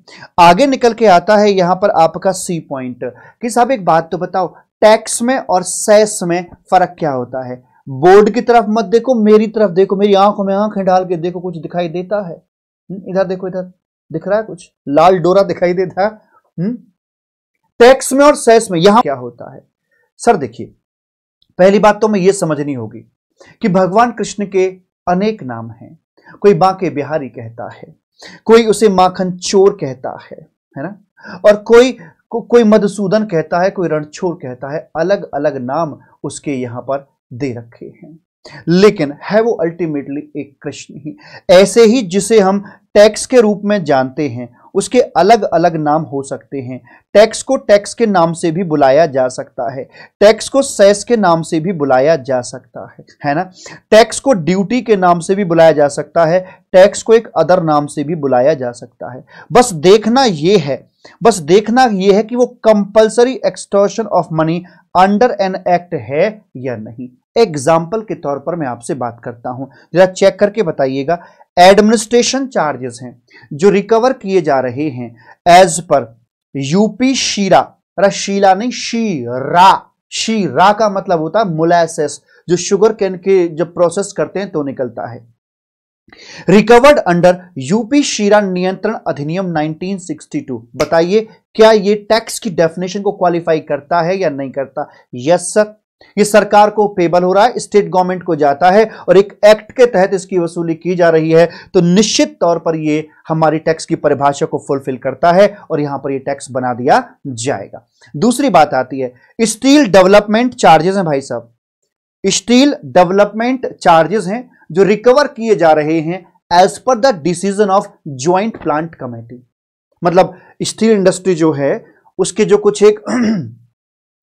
आगे निकल के आता है यहाँ पर आपका सी पॉइंट कि साहब एक बात तो बताओ टैक्स में और सेस में फर्क क्या होता है बोर्ड की तरफ मत देखो मेरी तरफ देखो मेरी आंखों में आंखें डाल के देखो कुछ दिखाई देता है हम्म, इधर देखो इधर दिख रहा है कुछ लाल डोरा दिखाई देता है हम्म, टैक्स में और सेस में यहां क्या होता है सर देखिए पहली बात तो मैं ये समझनी होगी कि भगवान कृष्ण के अनेक नाम हैं कोई बांके बिहारी कहता है कोई उसे माखन चोर कहता है है ना और कोई को, कोई मधुसूदन कहता है कोई रणछोर कहता है अलग अलग नाम उसके यहां पर दे रखे हैं लेकिन है वो अल्टीमेटली एक कृष्ण ही ऐसे ही जिसे हम टैक्स के रूप में जानते हैं उसके अलग अलग नाम हो सकते हैं टैक्स को टैक्स के नाम से भी बुलाया जा सकता है टैक्स को सेस के नाम से भी बुलाया जा सकता है है ना टैक्स को ड्यूटी के नाम से भी बुलाया जा सकता है टैक्स को एक अदर नाम से भी बुलाया जा सकता है बस देखना ये है बस देखना यह है कि वो compulsory extortion of money under an act है या नहीं एग्जाम्पल के तौर पर मैं आपसे बात करता हूं जरा चेक करके बताइएगा एडमिनिस्ट्रेशन चार्जेस हैं जो रिकवर किए जा रहे हैं एज पर यूपी शीरा शीला नहीं शीरा शीरा का मतलब होता है मुलासेस जो शुगर कैन के जब प्रोसेस करते हैं तो निकलता है रिकवर्ड अंडर यूपी शीरा नियंत्रण अधिनियम 1962 बताइए क्या ये टैक्स की डेफिनेशन को क्वालिफाई करता है या नहीं करता यस सर ये सरकार को पेबल हो रहा है स्टेट गवर्नमेंट को जाता है और एक एक्ट के तहत इसकी वसूली की जा रही है तो निश्चित तौर पर ये हमारी टैक्स की परिभाषा को फुलफिल करता है और यहां पर ये टैक्स बना दिया जाएगा दूसरी बात आती है स्टील डेवलपमेंट चार्जेस हैं भाई साहब स्टील डेवलपमेंट चार्जेस हैं जो रिकवर किए जा रहे हैं as per the decision of joint plant committee मतलब स्टील इंडस्ट्री जो है उसके जो कुछ एक <clears throat>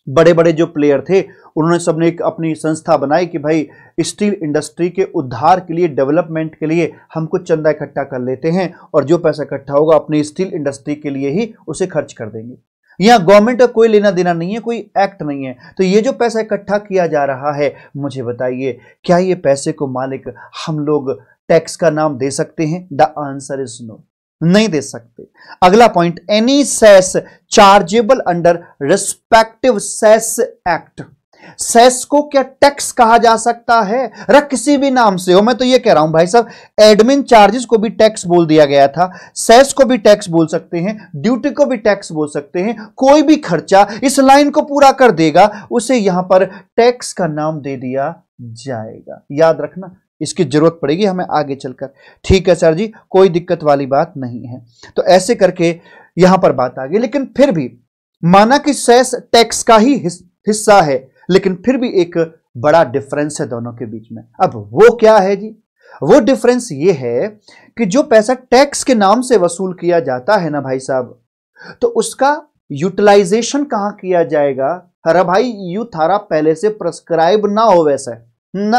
बड़े बड़े जो प्लेयर थे उन्होंने सबने एक अपनी संस्था बनाई कि भाई स्टील इंडस्ट्री के उद्धार के लिए डेवलपमेंट के लिए हम कुछ चंदा इकट्ठा कर लेते हैं और जो पैसा इकट्ठा होगा अपनी स्टील इंडस्ट्री के लिए ही उसे खर्च कर देंगे यहाँ गवर्नमेंट का कोई लेना देना नहीं है कोई एक्ट नहीं है तो ये जो पैसा इकट्ठा किया जा रहा है मुझे बताइए क्या ये पैसे को मालिक हम लोग टैक्स का नाम दे सकते हैं द आंसर इज नो नहीं दे सकते अगला point any cess chargeable under respective cess act cess को क्या टैक्स कहा जा सकता है रख किसी भी नाम से हो मैं तो यह कह रहा हूं भाई साहब एडमिन चार्जेस को भी टैक्स बोल दिया गया था सेस को भी टैक्स बोल सकते हैं ड्यूटी को भी टैक्स बोल सकते हैं कोई भी खर्चा इस लाइन को पूरा कर देगा उसे यहां पर टैक्स का नाम दे दिया जाएगा याद रखना इसकी ज़रूरत पड़ेगी हमें आगे चलकर ठीक है सर जी कोई दिक्कत वाली बात नहीं है तो ऐसे करके यहां पर बात आ गई लेकिन फिर भी माना कि सेस टैक्स का ही हिस्सा है लेकिन फिर भी एक बड़ा डिफरेंस है दोनों के बीच में अब वो क्या है जी वो डिफरेंस ये है कि जो पैसा टैक्स के नाम से वसूल किया जाता है ना भाई साहब तो उसका यूटिलाइजेशन कहां किया जाएगा अरे भाई यू थारा पहले से प्रस्क्राइब ना हो वैसे ना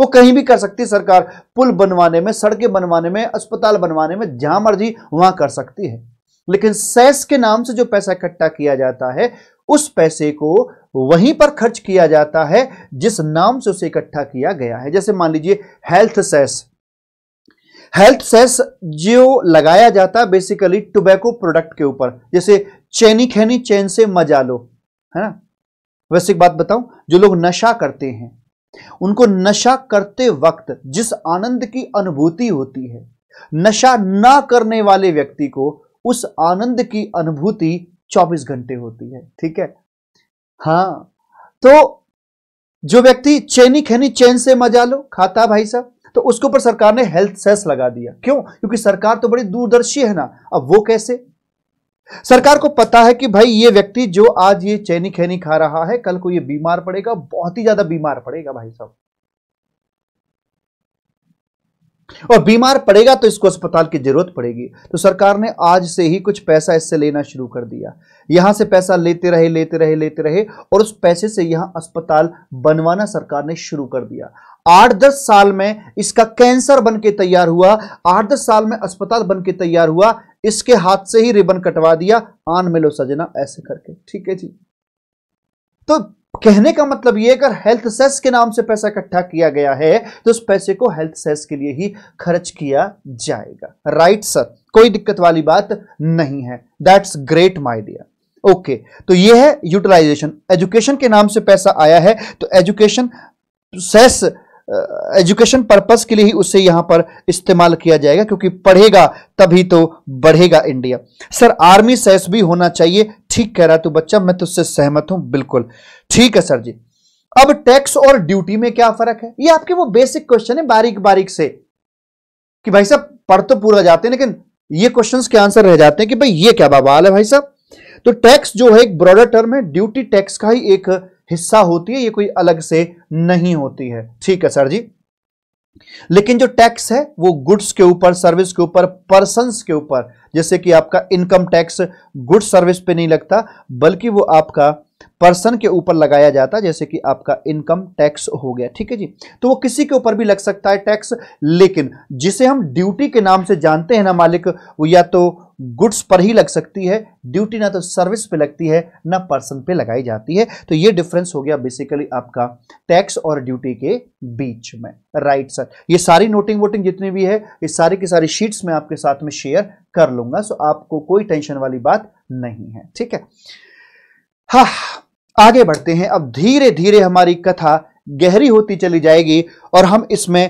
वो कहीं भी कर सकती है सरकार पुल बनवाने में सड़कें बनवाने में अस्पताल बनवाने में जहां मर्जी वहां कर सकती है लेकिन सेस के नाम से जो पैसा इकट्ठा किया जाता है उस पैसे को वहीं पर खर्च किया जाता है जिस नाम से उसे इकट्ठा किया गया है जैसे मान लीजिए हेल्थ सेस हेल्थ सेस जो लगाया जाता है बेसिकली टोबैको प्रोडक्ट के ऊपर जैसे चैनी खैनी चैन से मजा लो है ना वैसे एक बात बताऊं जो लोग नशा करते हैं उनको नशा करते वक्त जिस आनंद की अनुभूति होती है नशा ना करने वाले व्यक्ति को उस आनंद की अनुभूति 24 घंटे होती है ठीक है हाँ तो जो व्यक्ति चैनी खैनी चैन से मजा लो खाता भाई साहब तो उसके ऊपर सरकार ने हेल्थ सेस लगा दिया क्यों क्योंकि सरकार तो बड़ी दूरदर्शी है ना अब वो कैसे सरकार को पता है कि भाई ये व्यक्ति जो आज ये चैनी खैनी खा रहा है कल को ये बीमार पड़ेगा बहुत ही ज्यादा बीमार पड़ेगा भाई साहब और बीमार पड़ेगा तो इसको अस्पताल की जरूरत पड़ेगी तो सरकार ने आज से ही कुछ पैसा इससे लेना शुरू कर दिया यहां से पैसा लेते रहे लेते रहे लेते रहे और उस पैसे से यहां अस्पताल बनवाना सरकार ने शुरू कर दिया आठ दस साल में इसका कैंसर बन के तैयार हुआ आठ दस साल में अस्पताल बन के तैयार हुआ इसके हाथ से ही रिबन कटवा दिया आन मिलो सजना ऐसे करके ठीक है जी तो कहने का मतलब ये अगर हेल्थ सेस के नाम से पैसा इकट्ठा किया गया है तो उस पैसे को हेल्थ सेस के लिए ही खर्च किया जाएगा राइट सर कोई दिक्कत वाली बात नहीं है that's great my dear okay तो ये है यूटिलाइजेशन एजुकेशन के नाम से पैसा आया है तो एजुकेशन सेस एजुकेशन पर्पस के लिए ही उसे यहां पर इस्तेमाल किया जाएगा क्योंकि पढ़ेगा तभी तो बढ़ेगा इंडिया सर आर्मी सेस भी होना चाहिए ठीक कह रहा तू बच्चा मैं तुझसे सहमत हूं बिल्कुल ठीक है सर जी अब टैक्स और ड्यूटी में क्या फर्क है ये आपके वो बेसिक क्वेश्चन है बारीक बारीक से कि भाई साहब पढ़ तो पूरा जाते हैं लेकिन ये क्वेश्चंस के आंसर रह जाते हैं कि भाई ये क्या बवाल है भाई साहब तो टैक्स जो है एक ब्रॉडर टर्म है ड्यूटी टैक्स का ही एक हिस्सा होती है ये कोई अलग से नहीं होती है ठीक है सर जी लेकिन जो टैक्स है वो गुड्स के ऊपर सर्विस के ऊपर पर्सन के ऊपर जैसे कि आपका इनकम टैक्स गुड्स सर्विस पे नहीं लगता बल्कि वो आपका पर्सन के ऊपर लगाया जाता है जैसे कि आपका इनकम टैक्स हो गया ठीक है जी तो वो किसी के ऊपर भी लग सकता है टैक्स लेकिन जिसे हम ड्यूटी के नाम से जानते हैं ना मालिक वो या तो गुड्स पर ही लग सकती है ड्यूटी ना तो सर्विस पे लगती है ना पर्सन पे लगाई जाती है तो ये डिफरेंस हो गया बेसिकली आपका टैक्स और ड्यूटी के बीच में राइट सर ये सारी नोटिंग वोटिंग जितनी भी है ये सारी की सारी शीट्स मैं आपके साथ में शेयर कर लूंगा सो आपको कोई टेंशन वाली बात नहीं है ठीक है हा आगे बढ़ते हैं अब धीरे धीरे हमारी कथा गहरी होती चली जाएगी और हम इसमें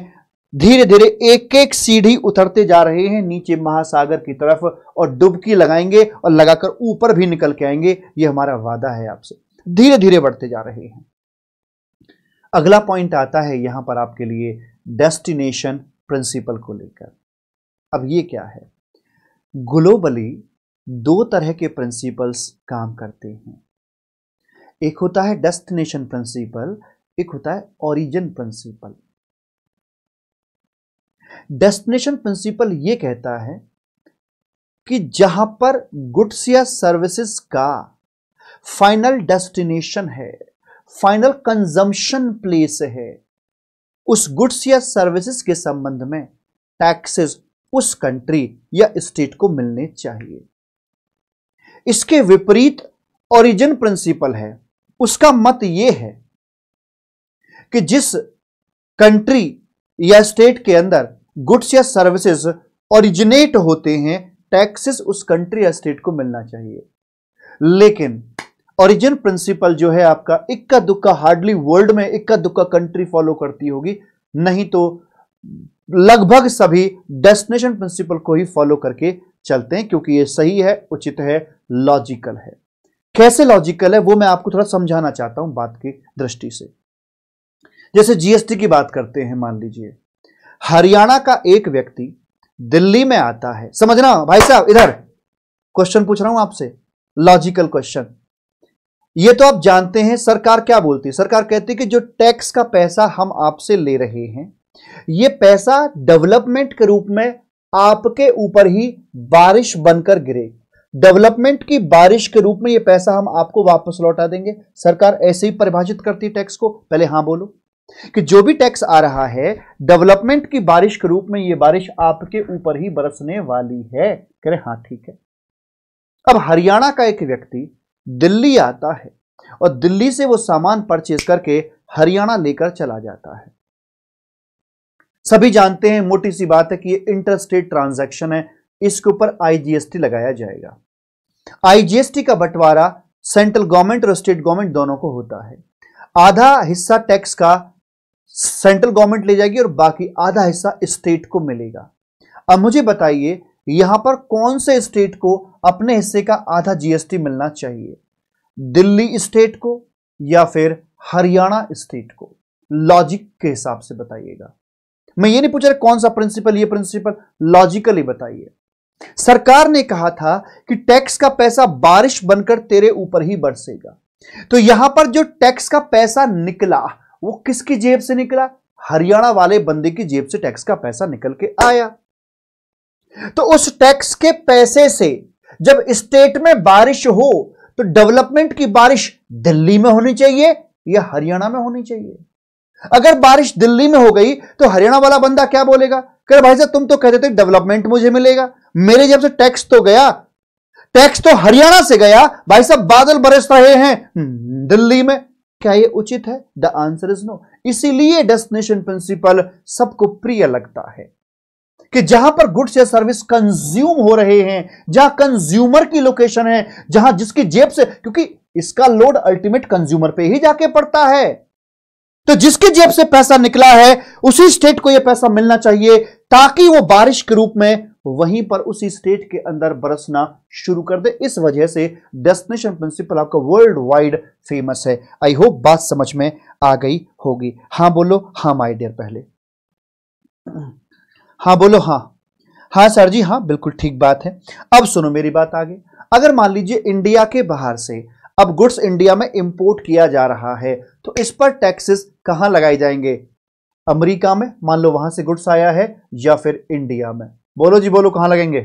धीरे धीरे एक एक सीढ़ी उतरते जा रहे हैं नीचे महासागर की तरफ और डुबकी लगाएंगे और लगाकर ऊपर भी निकल के आएंगे ये हमारा वादा है आपसे धीरे धीरे बढ़ते जा रहे हैं अगला पॉइंट आता है यहां पर आपके लिए डेस्टिनेशन प्रिंसिपल को लेकर अब ये क्या है ग्लोबली दो तरह के प्रिंसिपल्स काम करते हैं एक होता है डेस्टिनेशन प्रिंसिपल एक होता है ओरिजिन प्रिंसिपल डेस्टिनेशन प्रिंसिपल ये कहता है कि जहां पर गुड्स या सर्विसेज का फाइनल डेस्टिनेशन है फाइनल कंजम्पशन प्लेस है उस गुड्स या सर्विसेज के संबंध में टैक्सेस उस कंट्री या स्टेट को मिलने चाहिए इसके विपरीत ओरिजिन प्रिंसिपल है उसका मत यह है कि जिस कंट्री या स्टेट के अंदर गुड्स या सर्विसेज ओरिजिनेट होते हैं टैक्सेस उस कंट्री या स्टेट को मिलना चाहिए लेकिन ओरिजिन प्रिंसिपल जो है आपका इक्का दुक्का हार्डली वर्ल्ड में इक्का दुक्का कंट्री फॉलो करती होगी नहीं तो लगभग सभी डेस्टिनेशन प्रिंसिपल को ही फॉलो करके चलते हैं क्योंकि ये सही है उचित है लॉजिकल है कैसे लॉजिकल है वो मैं आपको थोड़ा समझाना चाहता हूं बात की दृष्टि से जैसे जीएसटी की बात करते हैं मान लीजिए हरियाणा का एक व्यक्ति दिल्ली में आता है समझना भाई साहब इधर क्वेश्चन पूछ रहा हूं आपसे लॉजिकल क्वेश्चन ये तो आप जानते हैं सरकार क्या बोलती है सरकार कहती है कि जो टैक्स का पैसा हम आपसे ले रहे हैं ये पैसा डेवलपमेंट के रूप में आपके ऊपर ही बारिश बनकर गिरे डेवलपमेंट की बारिश के रूप में ये पैसा हम आपको वापस लौटा देंगे सरकार ऐसे ही परिभाषित करती है टैक्स को पहले हां बोलो कि जो भी टैक्स आ रहा है डेवलपमेंट की बारिश के रूप में यह बारिश आपके ऊपर ही बरसने वाली है कह रहे हाँ ठीक है अब हरियाणा का एक व्यक्ति दिल्ली आता है और दिल्ली से वो सामान परचेज करके हरियाणा लेकर चला जाता है सभी जानते हैं मोटी सी बात है कि ये इंटर स्टेट ट्रांजैक्शन है इसके ऊपर आईजीएसटी लगाया जाएगा आईजीएसटी का बंटवारा सेंट्रल गवर्नमेंट और स्टेट गवर्नमेंट दोनों को होता है आधा हिस्सा टैक्स का सेंट्रल गवर्नमेंट ले जाएगी और बाकी आधा हिस्सा स्टेट को मिलेगा अब मुझे बताइए यहां पर कौन से स्टेट को अपने हिस्से का आधा जीएसटी मिलना चाहिए दिल्ली स्टेट को या फिर हरियाणा स्टेट को लॉजिक के हिसाब से बताइएगा मैं ये नहीं पूछ रहा कौन सा प्रिंसिपल ये प्रिंसिपल लॉजिकली बताइए सरकार ने कहा था कि टैक्स का पैसा बारिश बनकर तेरे ऊपर ही बरसेगा तो यहां पर जो टैक्स का पैसा निकला वो किसकी जेब से निकला हरियाणा वाले बंदे की जेब से टैक्स का पैसा निकल के आया तो उस टैक्स के पैसे से जब स्टेट में बारिश हो तो डेवलपमेंट की बारिश दिल्ली में होनी चाहिए या हरियाणा में होनी चाहिए अगर बारिश दिल्ली में हो गई तो हरियाणा वाला बंदा क्या बोलेगा कह भाई साहब तुम तो कहते थे डेवलपमेंट मुझे मिलेगा मेरे जब से टैक्स तो गया टैक्स तो हरियाणा से गया भाई साहब बादल बरस रहे हैं हम्म, दिल्ली में क्या ये उचित है द आंसर इज नो इसीलिए डेस्टिनेशन प्रिंसिपल सबको प्रिय लगता है कि जहां पर गुड्स या सर्विस कंज्यूम हो रहे हैं जहां कंज्यूमर की लोकेशन है जहां जिसकी जेब से क्योंकि इसका लोड अल्टीमेट कंज्यूमर पे ही जाके पड़ता है तो जिसकी जेब से पैसा निकला है उसी स्टेट को यह पैसा मिलना चाहिए ताकि वो बारिश के रूप में वहीं पर उसी स्टेट के अंदर बरसना शुरू कर दे इस वजह से डेस्टिनेशन प्रिंसिपल आपका वर्ल्ड वाइड फेमस है आई होप बात समझ में आ गई होगी हाँ बोलो हाँ माई डियर पहले हाँ बोलो हाँ हाँ सर जी हाँ बिल्कुल ठीक बात है अब सुनो मेरी बात आगे अगर मान लीजिए इंडिया के बाहर से अब गुड्स इंडिया में इंपोर्ट किया जा रहा है तो इस पर टैक्सेस कहां लगाए जाएंगे अमेरिका में मान लो वहां से गुड्स आया है या फिर इंडिया में बोलो जी बोलो कहां लगेंगे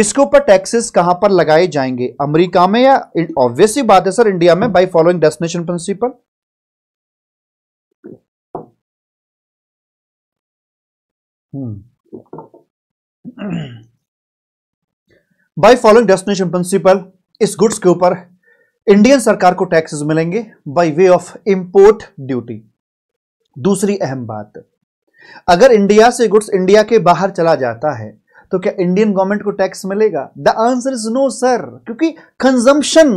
इसके ऊपर टैक्सेस कहां पर लगाए जाएंगे अमेरिका में या ऑब्वियसली बात है सर इंडिया में by following destination principle by following destination principle इस गुड्स के ऊपर इंडियन सरकार को टैक्सेस मिलेंगे by way of import duty दूसरी अहम बात अगर इंडिया से गुड्स इंडिया के बाहर चला जाता है तो क्या इंडियन गवर्नमेंट को टैक्स मिलेगा the answer is no sir क्योंकि कंजम्पशन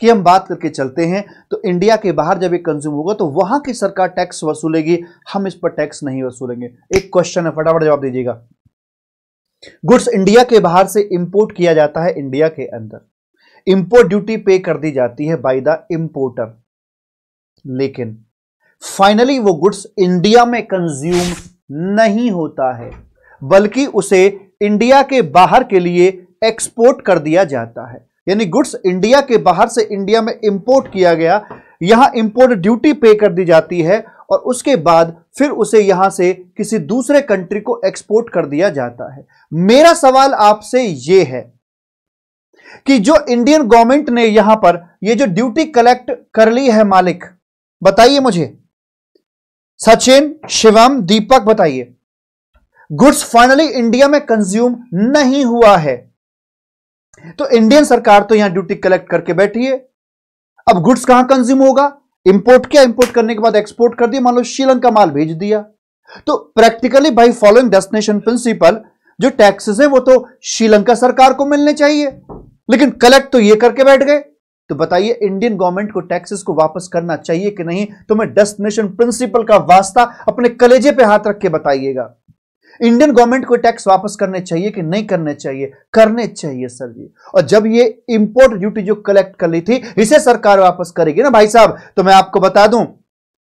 की हम बात करके चलते हैं तो इंडिया के बाहर जब ये कंज्यूम होगा तो वहां की सरकार टैक्स वसूलेगी हम इस पर टैक्स नहीं वसूलेंगे एक क्वेश्चन है फटाफट जवाब दीजिएगा गुड्स इंडिया के बाहर से इंपोर्ट किया जाता है इंडिया के अंदर इंपोर्ट ड्यूटी पे कर दी जाती है बाय द इंपोर्टर लेकिन फाइनली वो गुड्स इंडिया में कंज्यूम नहीं होता है बल्कि उसे इंडिया के बाहर के लिए एक्सपोर्ट कर दिया जाता है यानी गुड्स इंडिया के बाहर से इंडिया में इंपोर्ट किया गया यहां इंपोर्ट ड्यूटी पे कर दी जाती है और उसके बाद फिर उसे यहां से किसी दूसरे कंट्री को एक्सपोर्ट कर दिया जाता है मेरा सवाल आपसे यह है कि जो इंडियन गवर्नमेंट ने यहां पर यह जो ड्यूटी कलेक्ट कर ली है मालिक बताइए मुझे सचिन शिवम दीपक बताइए गुड्स फाइनली इंडिया में कंज्यूम नहीं हुआ है तो इंडियन सरकार तो यहां ड्यूटी कलेक्ट करके बैठी है अब गुड्स कहां कंज्यूम होगा इंपोर्ट किया इंपोर्ट करने के बाद एक्सपोर्ट कर दिया मान लो श्रीलंका माल भेज दिया तो practically by following destination principle जो टैक्सेस है वो तो श्रीलंका सरकार को मिलने चाहिए लेकिन कलेक्ट तो ये करके बैठ गए तो बताइए इंडियन गवर्नमेंट को टैक्सेस को वापस करना चाहिए कि नहीं तो मैं डेस्टिनेशन प्रिंसिपल का वास्ता अपने कलेजे पे हाथ रख के बताइएगा इंडियन गवर्नमेंट को टैक्स वापस करने चाहिए कि नहीं करने चाहिए करने चाहिए सर जी और जब ये इंपोर्ट ड्यूटी जो कलेक्ट कर ली थी इसे सरकार वापस करेगी ना भाई साहब तो मैं आपको बता दूं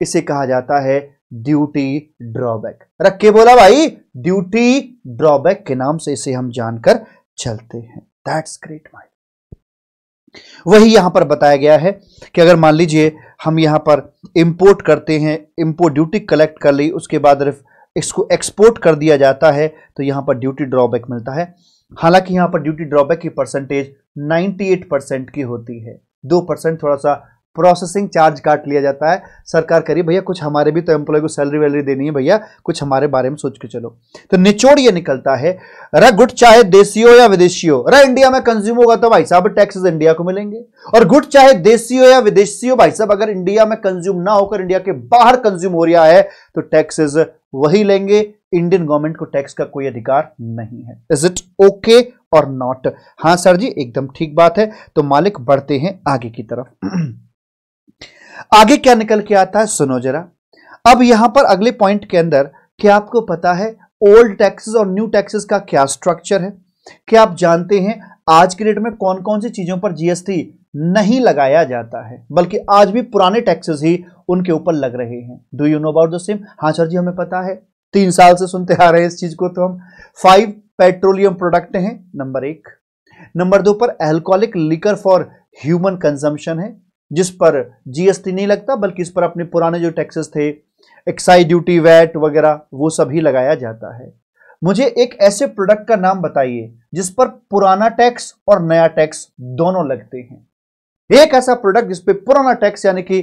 इसे कहा जाता है ड्यूटी ड्रॉबैक रख के बोला भाई ड्यूटी ड्रॉबैक के नाम से इसे हम जानकर चलते हैं दैट्स ग्रेट माई वही यहां पर बताया गया है कि अगर मान लीजिए हम यहां पर इंपोर्ट करते हैं इंपोर्ट ड्यूटी कलेक्ट कर ली उसके बाद इसको एक्सपोर्ट कर दिया जाता है तो यहां पर ड्यूटी ड्रॉबैक मिलता है हालांकि यहां पर ड्यूटी ड्रॉबैक की परसेंटेज 98 परसेंट की होती है दो परसेंट थोड़ा सा प्रोसेसिंग चार्ज काट लिया जाता है सरकार करी भैया कुछ हमारे भी तो एम्प्लॉय को सैलरी वैलरी देनी है भैया कुछ हमारे बारे में सोच के चलो तो निचोड़ ये निकलता है र गुड चाहे देसी हो या विदेशी हो र इंडिया में कंज्यूम होगा तो भाई साहब टैक्सेस इंडिया को मिलेंगे और गुड चाहे देसी हो या विदेशी हो भाई साहब अगर इंडिया में कंज्यूम ना होकर इंडिया के बाहर कंज्यूम हो रहा है तो टैक्सेस वही लेंगे इंडियन गवर्नमेंट को टैक्स का कोई अधिकार नहीं है is it okay or not हां सर जी एकदम ठीक बात है तो मालिक बढ़ते हैं आगे की तरफ <clears throat> आगे क्या निकल के आता है सुनो जरा अब यहां पर अगले पॉइंट के अंदर क्या आपको पता है ओल्ड टैक्सेस और न्यू टैक्सेस का क्या स्ट्रक्चर है क्या आप जानते हैं आज के डेट में कौन कौन सी चीजों पर जीएसटी नहीं लगाया जाता है बल्कि आज भी पुराने टैक्सेस ही उनके ऊपर लग रहे हैं do you know about the same हाँ सर जी हमें पता है तीन साल से सुनते आ रहे हैं इस चीज को तो हम फाइव पेट्रोलियम प्रोडक्ट हैं नंबर एक नंबर दो पर alcoholic liquor for human consumption है जिस पर जीएसटी नहीं लगता बल्कि इस पर अपने पुराने जो टैक्सेस थे एक्साइज ड्यूटी वैट वगैरह वो सभी लगाया जाता है मुझे एक ऐसे प्रोडक्ट का नाम बताइए जिस पर पुराना टैक्स और नया टैक्स दोनों लगते हैं एक ऐसा प्रोडक्ट जिसपे पुराना टैक्स यानी कि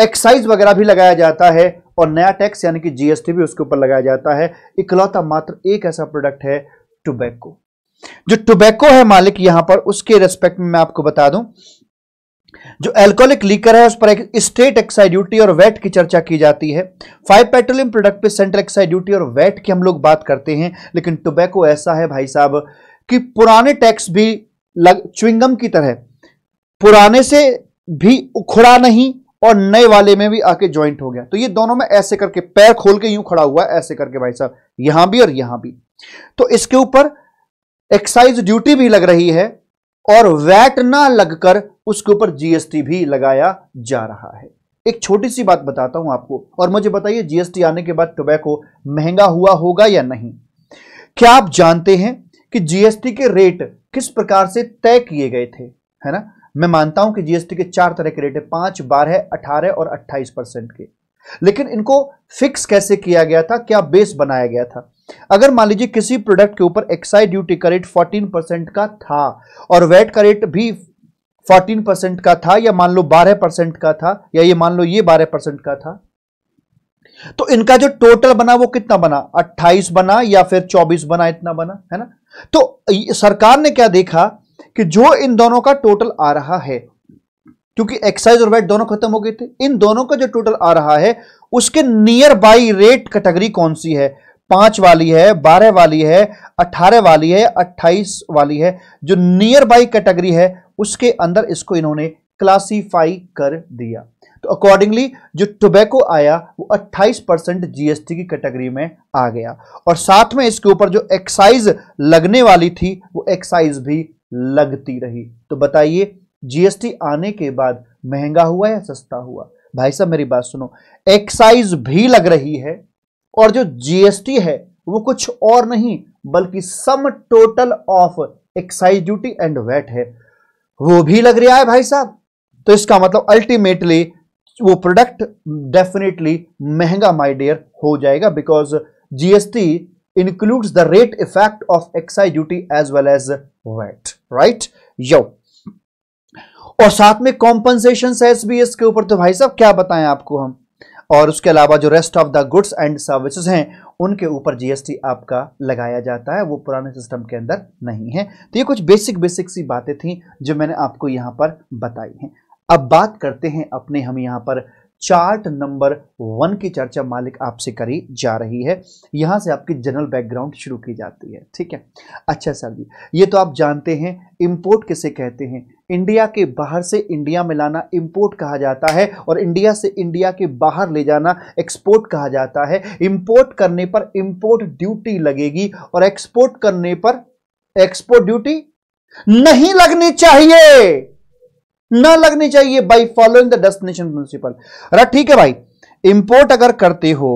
एक्साइज वगैरह भी लगाया जाता है और नया टैक्स यानी कि जीएसटी भी उसके ऊपर लगाया जाता है इकलौता मात्र एक ऐसा प्रोडक्ट है टोबैको जो टोबैको है मालिक यहां पर उसके रेस्पेक्ट में मैं आपको बता दूं जो एल्कोहलिक लीकर है उस पर एक स्टेट एक्साइज ड्यूटी और वैट की चर्चा की जाती है फाइव पेट्रोलियम प्रोडक्ट पे सेंट्रल एक्साइज ड्यूटी और वैट की हम लोग बात करते हैं लेकिन टोबैको ऐसा है भाई साहब कि पुराने टैक्स भी लग च्विंगम की तरह पुराने से भी उखड़ा नहीं और नए वाले में भी आके ज्वाइंट हो गया तो ये दोनों में ऐसे करके पैर खोल के यूं खड़ा हुआ है ऐसे करके भाई साहब यहां भी और यहां भी तो इसके ऊपर एक्साइज ड्यूटी भी लग रही है और वैट ना लगकर उसके ऊपर जीएसटी भी लगाया जा रहा है एक छोटी सी बात बताता हूं आपको और मुझे बताइए जीएसटी आने के बाद टोबैको महंगा हुआ होगा या नहीं क्या आप जानते हैं कि जीएसटी के रेट किस प्रकार से तय किए गए थे है ना मैं मानता हूं कि जीएसटी के चार तरह के रेट है पांच बारह अठारह और अट्ठाईस परसेंट के लेकिन इनको फिक्स कैसे किया गया था क्या बेस बनाया गया था अगर मान लीजिए किसी प्रोडक्ट के ऊपर एक्साइज ड्यूटी का रेट फोर्टीन परसेंट का था और वैट का रेट भी 14 परसेंट का था या मान लो 12 परसेंट का था या ये मान लो ये 12 परसेंट का था तो इनका जो टोटल बना वो कितना बना 28 बना या फिर 24 बना इतना बना है ना तो सरकार ने क्या देखा कि जो इन दोनों का टोटल आ रहा है क्योंकि एक्साइज और वेट दोनों खत्म हो गए थे इन दोनों का जो टोटल आ रहा है उसके नियर बाई रेट कैटेगरी कौन सी है पांच वाली है बारह वाली है अठारह वाली है अट्ठाईस वाली है जो नियर बाई कैटेगरी है उसके अंदर इसको इन्होंने क्लासीफाई कर दिया तो अकॉर्डिंगली जो टोबैको आया वो 28 परसेंट जीएसटी की कैटेगरी में आ गया और साथ में इसके ऊपर जो एक्साइज लगने वाली थी वो एक्साइज भी लगती रही तो बताइए जीएसटी आने के बाद महंगा हुआ या सस्ता हुआ भाई साहब मेरी बात सुनो एक्साइज भी लग रही है और जो जीएसटी है वो कुछ और नहीं बल्कि sum total of excise duty and VAT है वो भी लग रहा है भाई साहब तो इसका मतलब अल्टीमेटली वो प्रोडक्ट डेफिनेटली महंगा माय डियर हो जाएगा because GST includes the rate effect of excise duty as well as VAT right यो और साथ में कॉम्पनसेशन सेस भी के ऊपर तो भाई साहब क्या बताएं आपको हम और उसके अलावा जो rest of the goods and services हैं उनके ऊपर जीएसटी आपका लगाया जाता है वो पुराने सिस्टम के अंदर नहीं है तो ये कुछ बेसिक बेसिक सी बातें थी जो मैंने आपको यहाँ पर बताई हैं अब बात करते हैं अपने हम यहाँ पर चार्ट नंबर वन की चर्चा मालिक आपसे करी जा रही है यहां से आपकी जनरल बैकग्राउंड शुरू की जाती है ठीक है अच्छा सर जी ये तो आप जानते हैं इंपोर्ट किसे कहते हैं इंडिया के बाहर से इंडिया में लाना इंपोर्ट कहा जाता है और इंडिया से इंडिया के बाहर ले जाना एक्सपोर्ट कहा जाता है इंपोर्ट करने पर इंपोर्ट ड्यूटी लगेगी और एक्सपोर्ट करने पर एक्सपोर्ट ड्यूटी नहीं लगनी चाहिए ना लगनी चाहिए by following the destination principle अरे ठीक है भाई इंपोर्ट अगर करते हो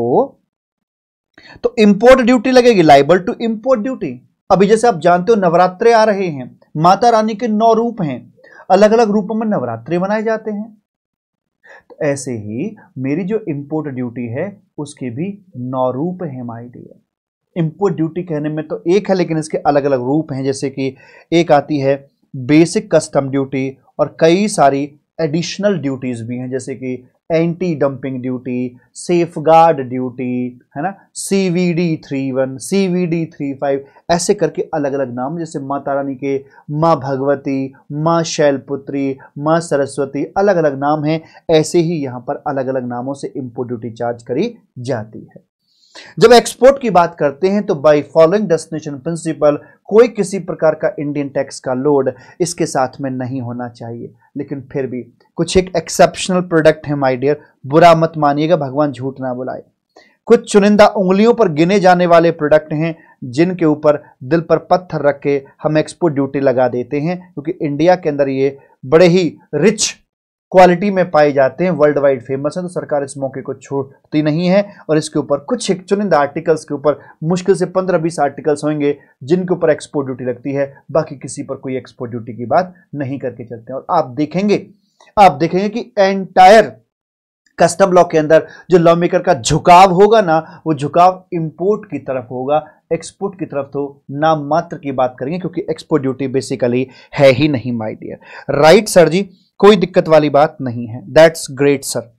तो इंपोर्ट ड्यूटी लगेगी लाइबल टू इंपोर्ट ड्यूटी अभी जैसे आप जानते हो नवरात्रे आ रहे हैं माता रानी के नौ रूप हैं अलग अलग रूपों में नवरात्रे बनाए जाते हैं तो ऐसे ही मेरी जो इंपोर्ट ड्यूटी है उसके भी नौ रूप हैं माई डियर इंपोर्ट ड्यूटी कहने में तो एक है लेकिन इसके अलग अलग रूप हैं जैसे कि एक आती है बेसिक कस्टम ड्यूटी और कई सारी एडिशनल ड्यूटीज़ भी हैं जैसे कि anti dumping duty safeguard duty है ना C V D three one C V D three five ऐसे करके अलग अलग नाम जैसे माँ तारानी के माँ भगवती माँ शैलपुत्री माँ सरस्वती अलग अलग नाम हैं ऐसे ही यहाँ पर अलग अलग नामों से इम्पो ड्यूटी चार्ज करी जाती है जब एक्सपोर्ट की बात करते हैं तो बाय फॉलोइंग डेस्टिनेशन प्रिंसिपल कोई किसी प्रकार का इंडियन टैक्स का लोड इसके साथ में नहीं होना चाहिए लेकिन फिर भी कुछ एक एक्सेप्शनल प्रोडक्ट है माय डियर बुरा मत मानिएगा भगवान झूठ ना बुलाए कुछ चुनिंदा उंगलियों पर गिने जाने वाले प्रोडक्ट हैं जिनके ऊपर दिल पर पत्थर रख के हम एक्सपोर्ट ड्यूटी लगा देते हैं क्योंकि इंडिया के अंदर ये बड़े ही रिच क्वालिटी में पाए जाते हैं वर्ल्ड वाइड फेमस है तो सरकार इस मौके को छोड़ती नहीं है और इसके ऊपर कुछ एक चुनिंदा आर्टिकल्स के ऊपर मुश्किल से पंद्रह बीस आर्टिकल्स होंगे जिनके ऊपर एक्सपोर्ट ड्यूटी लगती है बाकी किसी पर कोई एक्सपोर्ट ड्यूटी की बात नहीं करके चलते हैं और आप देखेंगे आप देखेंगे कि एंटायर कस्टम लॉ के अंदर जो लॉ मेकर का झुकाव होगा ना वो झुकाव इंपोर्ट की तरफ होगा एक्सपोर्ट की तरफ तो नाम मात्र की बात करेंगे क्योंकि एक्सपोर्ट ड्यूटी बेसिकली है ही नहीं my dear right sir ji कोई दिक्कत वाली बात नहीं है दैट्स ग्रेट सर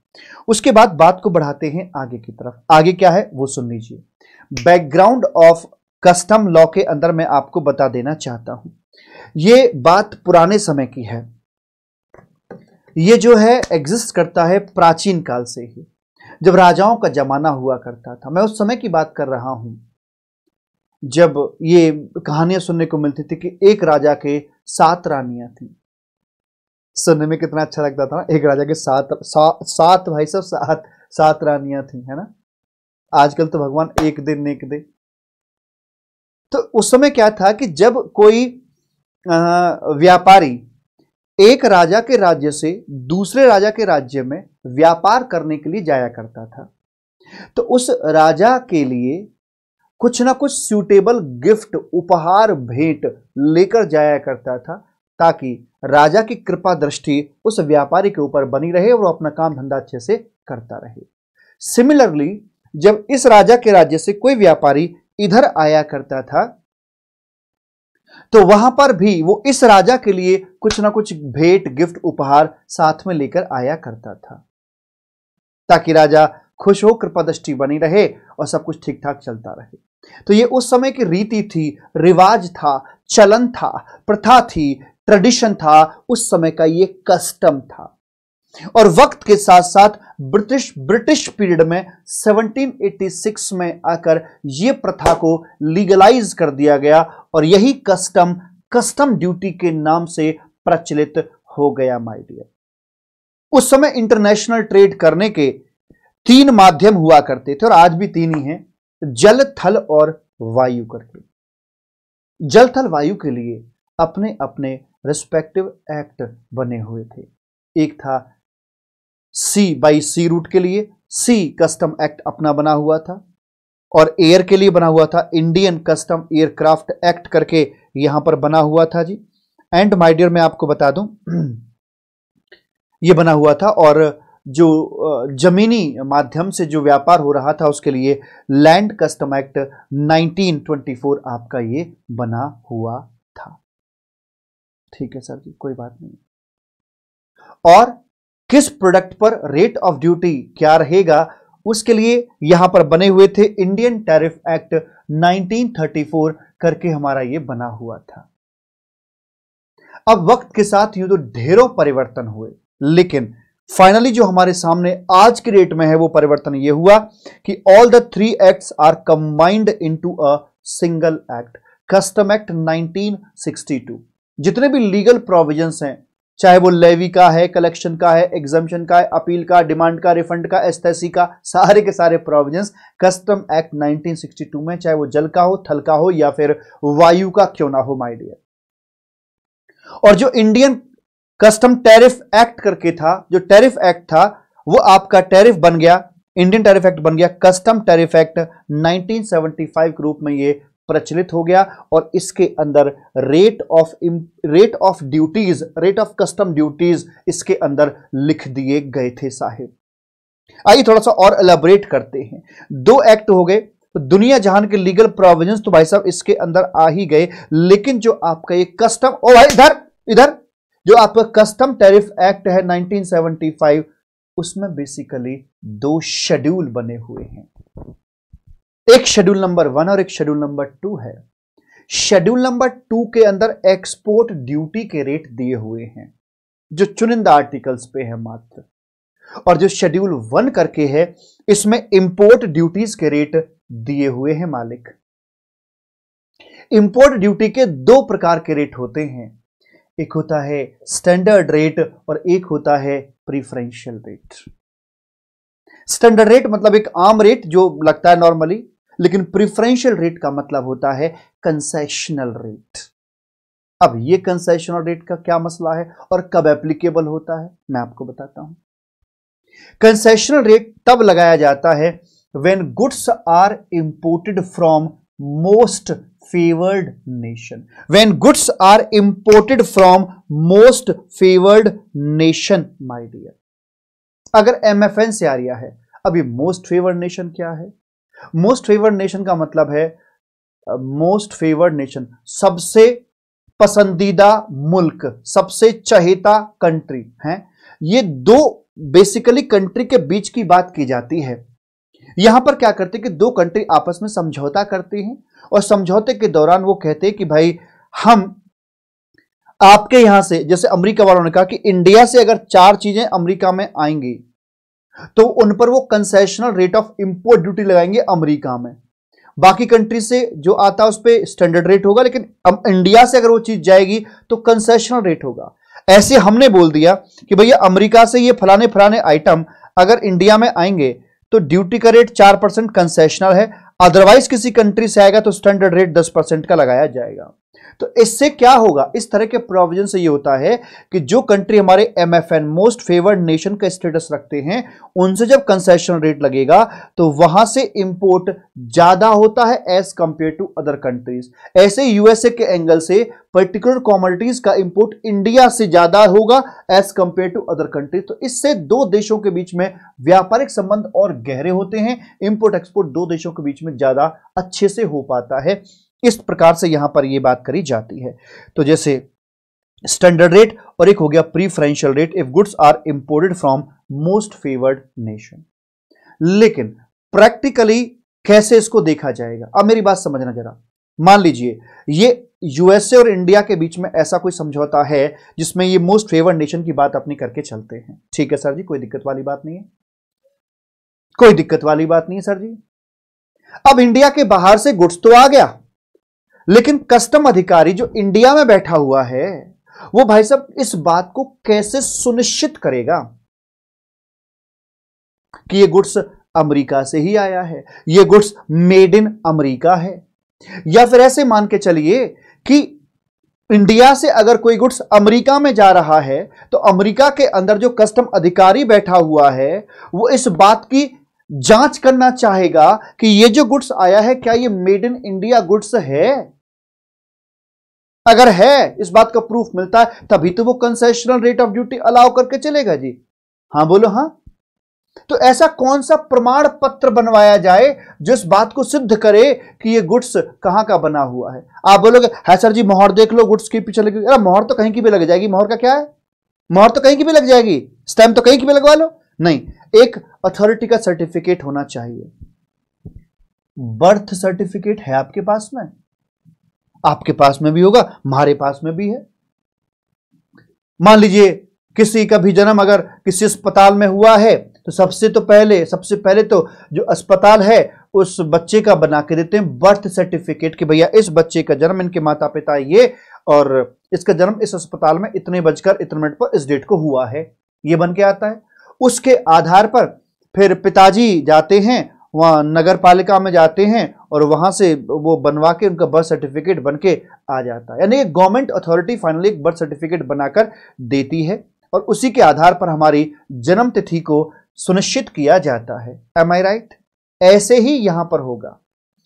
उसके बाद बात को बढ़ाते हैं आगे की तरफ आगे क्या है वो सुन लीजिए बैकग्राउंड ऑफ कस्टम लॉ के अंदर मैं आपको बता देना चाहता हूं ये बात पुराने समय की है ये जो है एग्जिस्ट करता है प्राचीन काल से ही जब राजाओं का जमाना हुआ करता था मैं उस समय की बात कर रहा हूं जब ये कहानियां सुनने को मिलती थी कि एक राजा के सात रानियां थी सुनने में कितना अच्छा लगता था ना एक राजा के सात सा, सात भाई सब सात सात रानियां थी है ना आजकल तो भगवान एक दिन एक दे तो उस समय क्या था कि जब कोई व्यापारी एक राजा के राज्य से दूसरे राजा के राज्य में व्यापार करने के लिए जाया करता था तो उस राजा के लिए कुछ ना कुछ सूटेबल गिफ्ट उपहार भेंट लेकर जाया करता था ताकि राजा की कृपा दृष्टि उस व्यापारी के ऊपर बनी रहे और अपना काम धंधा अच्छे से करता रहे सिमिलरली जब इस राजा के राज्य से कोई व्यापारी इधर आया करता था तो वहां पर भी वो इस राजा के लिए कुछ ना कुछ भेंट गिफ्ट उपहार साथ में लेकर आया करता था ताकि राजा खुश हो कृपा दृष्टि बनी रहे और सब कुछ ठीक ठाक चलता रहे तो ये उस समय की रीति थी रिवाज था चलन था प्रथा थी ट्रेडिशन था उस समय का ये कस्टम था और वक्त के साथ साथ ब्रिटिश ब्रिटिश पीरियड में 1786 में आकर यह प्रथा को लीगलाइज कर दिया गया और यही कस्टम कस्टम ड्यूटी के नाम से प्रचलित हो गया माय डियर उस समय इंटरनेशनल ट्रेड करने के तीन माध्यम हुआ करते थे और आज भी तीन ही हैं जल थल और वायु करके जल थल वायु के लिए अपने अपने रेस्पेक्टिव एक्ट बने हुए थे एक था सी बाई सी रूट के लिए सी कस्टम एक्ट अपना बना हुआ था और एयर के लिए बना हुआ था इंडियन कस्टम एयरक्राफ्ट एक्ट करके यहां पर बना हुआ था जी एंड माय डियर मैं आपको बता दूं ये बना हुआ था और जो जमीनी माध्यम से जो व्यापार हो रहा था उसके लिए लैंड कस्टम एक्ट 1924 आपका ये बना हुआ ठीक है सर जी कोई बात नहीं और किस प्रोडक्ट पर रेट ऑफ ड्यूटी क्या रहेगा उसके लिए यहां पर बने हुए थे इंडियन टैरिफ एक्ट 1934 करके हमारा ये बना हुआ था अब वक्त के साथ यूं तो ढेरों परिवर्तन हुए लेकिन फाइनली जो हमारे सामने आज के रेट में है वो परिवर्तन ये हुआ कि all the three acts are combined into a single act custom act 1962 जितने भी लीगल प्रोविजंस हैं चाहे वो लेवी का है कलेक्शन का है एग्जामेशन का है अपील का डिमांड का रिफंड का एस्थेसी का सारे के सारे प्रोविजंस कस्टम एक्ट 1962 में चाहे वो जल का हो थल का हो या फिर वायु का क्यों ना हो माय डियर और जो इंडियन कस्टम टैरिफ एक्ट करके था जो टैरिफ एक्ट था वो आपका टैरिफ बन गया इंडियन टैरिफ एक्ट बन गया कस्टम टैरिफ एक्ट 1975 के रूप में ये प्रचलित हो गया और इसके अंदर rate of rate of duties rate of custom duties इसके अंदर लिख दिए गए थे साहिब आइए थोड़ा सा और एलेबरेट करते हैं दो एक्ट हो गए तो दुनिया जहान के लीगल प्रोविजंस तो भाई साहब इसके अंदर आ ही गए लेकिन जो आपका ये कस्टम ओ भाई इधर इधर जो आपका कस्टम टैरिफ एक्ट है 1975 उसमें बेसिकली दो शेड्यूल बने हुए हैं एक शेड्यूल नंबर वन और एक शेड्यूल नंबर टू है शेड्यूल नंबर टू के अंदर एक्सपोर्ट ड्यूटी के रेट दिए हुए हैं जो चुनिंदा आर्टिकल्स पे है मात्र और जो शेड्यूल वन करके है इसमें इंपोर्ट ड्यूटीज के रेट दिए हुए हैं मालिक इंपोर्ट ड्यूटी के दो प्रकार के रेट होते हैं एक होता है स्टैंडर्ड रेट और एक होता है प्रीफरेंशियल रेट स्टैंडर्ड रेट मतलब एक आम रेट जो लगता है नॉर्मली लेकिन प्रिफरेंशियल रेट का मतलब होता है कंसेशनल रेट अब ये कंसेशनल रेट का क्या मसला है और कब एप्लीकेबल होता है मैं आपको बताता हूं कंसेशनल रेट तब लगाया जाता है when goods are imported from most favoured nation when goods are imported from most favoured nation my dear अगर एम एफ एन से आ रहा है अभी मोस्ट फेवर्ड नेशन क्या है मोस्ट फेवर्ड नेशन का मतलब है मोस्ट फेवर्ड नेशन सबसे पसंदीदा मुल्क सबसे चहेता कंट्री है ये दो बेसिकली कंट्री के बीच की बात की जाती है यहां पर क्या करते हैं कि दो कंट्री आपस में समझौता करती हैं और समझौते के दौरान वो कहते हैं कि भाई हम आपके यहां से जैसे अमेरिका वालों ने कहा कि इंडिया से अगर चार चीजें अमेरिका में आएंगी तो उन पर वो concessional rate of import duty लगाएंगे अमेरिका में बाकी कंट्री से जो आता है उस पर स्टैंडर्ड रेट होगा लेकिन अब इंडिया से अगर वो चीज जाएगी तो कंसेशनल रेट होगा ऐसे हमने बोल दिया कि भैया अमेरिका से ये फलाने फलाने आइटम अगर इंडिया में आएंगे तो ड्यूटी का रेट चार परसेंट कंसेशनल है अदरवाइज किसी कंट्री से आएगा तो स्टैंडर्ड रेट दस परसेंट का लगाया जाएगा तो इससे क्या होगा इस तरह के प्रोविजन से ये होता है कि जो कंट्री हमारे एमएफएन मोस्ट फेवर्ड नेशन का स्टेटस रखते हैं उनसे जब कंसेशन रेट लगेगा तो वहां से इंपोर्ट ज्यादा होता है as compare to other countries ऐसे यूएसए के एंगल से पर्टिकुलर कॉमोडिटीज का इंपोर्ट इंडिया से ज्यादा होगा as compare to other countries तो इससे दो देशों के बीच में व्यापारिक संबंध और गहरे होते हैं इंपोर्ट एक्सपोर्ट दो देशों के बीच में ज्यादा अच्छे से हो पाता है इस प्रकार से यहां पर यह बात करी जाती है तो जैसे स्टैंडर्ड रेट और एक हो गया preferential rate if goods are imported from most favoured nation लेकिन प्रैक्टिकली कैसे इसको देखा जाएगा अब मेरी बात समझना जरा मान लीजिए ये यूएसए और इंडिया के बीच में ऐसा कोई समझौता है जिसमें ये मोस्ट फेवर्ड नेशन की बात अपनी करके चलते हैं ठीक है सर जी कोई दिक्कत वाली बात नहीं है कोई दिक्कत वाली बात नहीं है सर जी अब इंडिया के बाहर से गुड्स तो आ गया लेकिन कस्टम अधिकारी जो इंडिया में बैठा हुआ है वो भाई साहब इस बात को कैसे सुनिश्चित करेगा कि ये गुड्स अमेरिका से ही आया है ये गुड्स मेड इन अमेरिका है या फिर ऐसे मान के चलिए कि इंडिया से अगर कोई गुड्स अमेरिका में जा रहा है तो अमेरिका के अंदर जो कस्टम अधिकारी बैठा हुआ है वो इस बात की जांच करना चाहेगा कि ये जो गुड्स आया है क्या ये मेड इन इंडिया गुड्स है अगर है इस बात का प्रूफ मिलता है तभी तो वो concessional rate of duty allow करके चलेगा जी हाँ बोलो हाँ तो ऐसा कौन सा प्रमाण पत्र बनवाया जाए जो इस बात को सिद्ध करे कि ये गुड्स कहां का बना हुआ है आप बोलोगे है हाँ सर जी मोहर देख लो गुड्स के पीछे लगे अरे मोहर तो कहीं की भी लग जाएगी मोहर का क्या है मोहर तो कहीं की भी लग जाएगी स्टैम्प तो कहीं की भी लगवा लो नहीं एक अथॉरिटी का सर्टिफिकेट होना चाहिए बर्थ सर्टिफिकेट है आपके पास में आपके पास में भी होगा हमारे पास में भी है मान लीजिए किसी का भी जन्म अगर किसी अस्पताल में हुआ है तो सबसे तो पहले सबसे पहले तो जो अस्पताल है उस बच्चे का बना के देते हैं बर्थ सर्टिफिकेट कि भैया इस बच्चे का जन्म इनके माता पिता ये और इसका जन्म इस अस्पताल में इतने बजकर इतने मिनट पर इस डेट को हुआ है ये बन के आता है उसके आधार पर फिर पिताजी जाते हैं वहाँ नगर पालिका में जाते हैं और वहाँ से वो बनवा के उनका बर्थ सर्टिफिकेट बन के आ जाता है यानी गवर्नमेंट अथॉरिटी फाइनली एक बर्थ सर्टिफिकेट बनाकर देती है और उसी के आधार पर हमारी जन्म तिथि को सुनिश्चित किया जाता है एम आई राइट ऐसे ही यहाँ पर होगा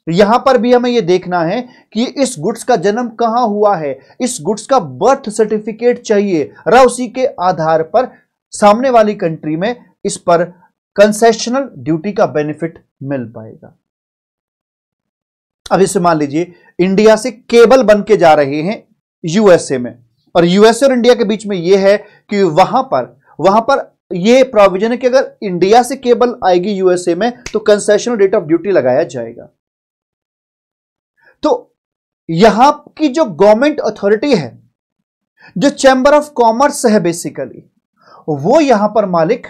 यहां पर भी हमें यह देखना है कि इस गुड्स का जन्म कहां हुआ है इस गुड्स का बर्थ सर्टिफिकेट चाहिए र उसी के आधार पर सामने वाली कंट्री में इस पर कंसेशनल ड्यूटी का बेनिफिट मिल पाएगा अब इसे मान लीजिए इंडिया से केबल बन के जा रहे हैं यूएसए में और यूएसए और इंडिया के बीच में यह है कि वहां पर वहां पर यह प्रोविजन है कि अगर इंडिया से केबल आएगी यूएसए में तो कंसेशनल रेट ऑफ ड्यूटी लगाया जाएगा तो यहां की जो गवर्नमेंट अथॉरिटी है जो चैंबर ऑफ कॉमर्स है बेसिकली वो यहां पर मालिक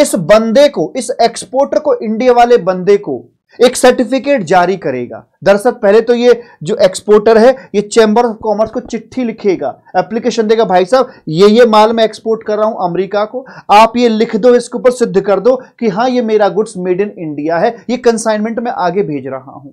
इस बंदे को इस एक्सपोर्टर को इंडिया वाले बंदे को एक सर्टिफिकेट जारी करेगा दरअसल पहले तो ये जो एक्सपोर्टर है ये चैंबर ऑफ कॉमर्स को चिट्ठी लिखेगा एप्लीकेशन देगा भाई साहब ये ये माल मैं एक्सपोर्ट कर रहा हूं अमेरिका को आप ये लिख दो इसके ऊपर सिद्ध कर दो कि हाँ ये मेरा गुड्स मेड इन इंडिया है ये कंसाइनमेंट में आगे भेज रहा हूं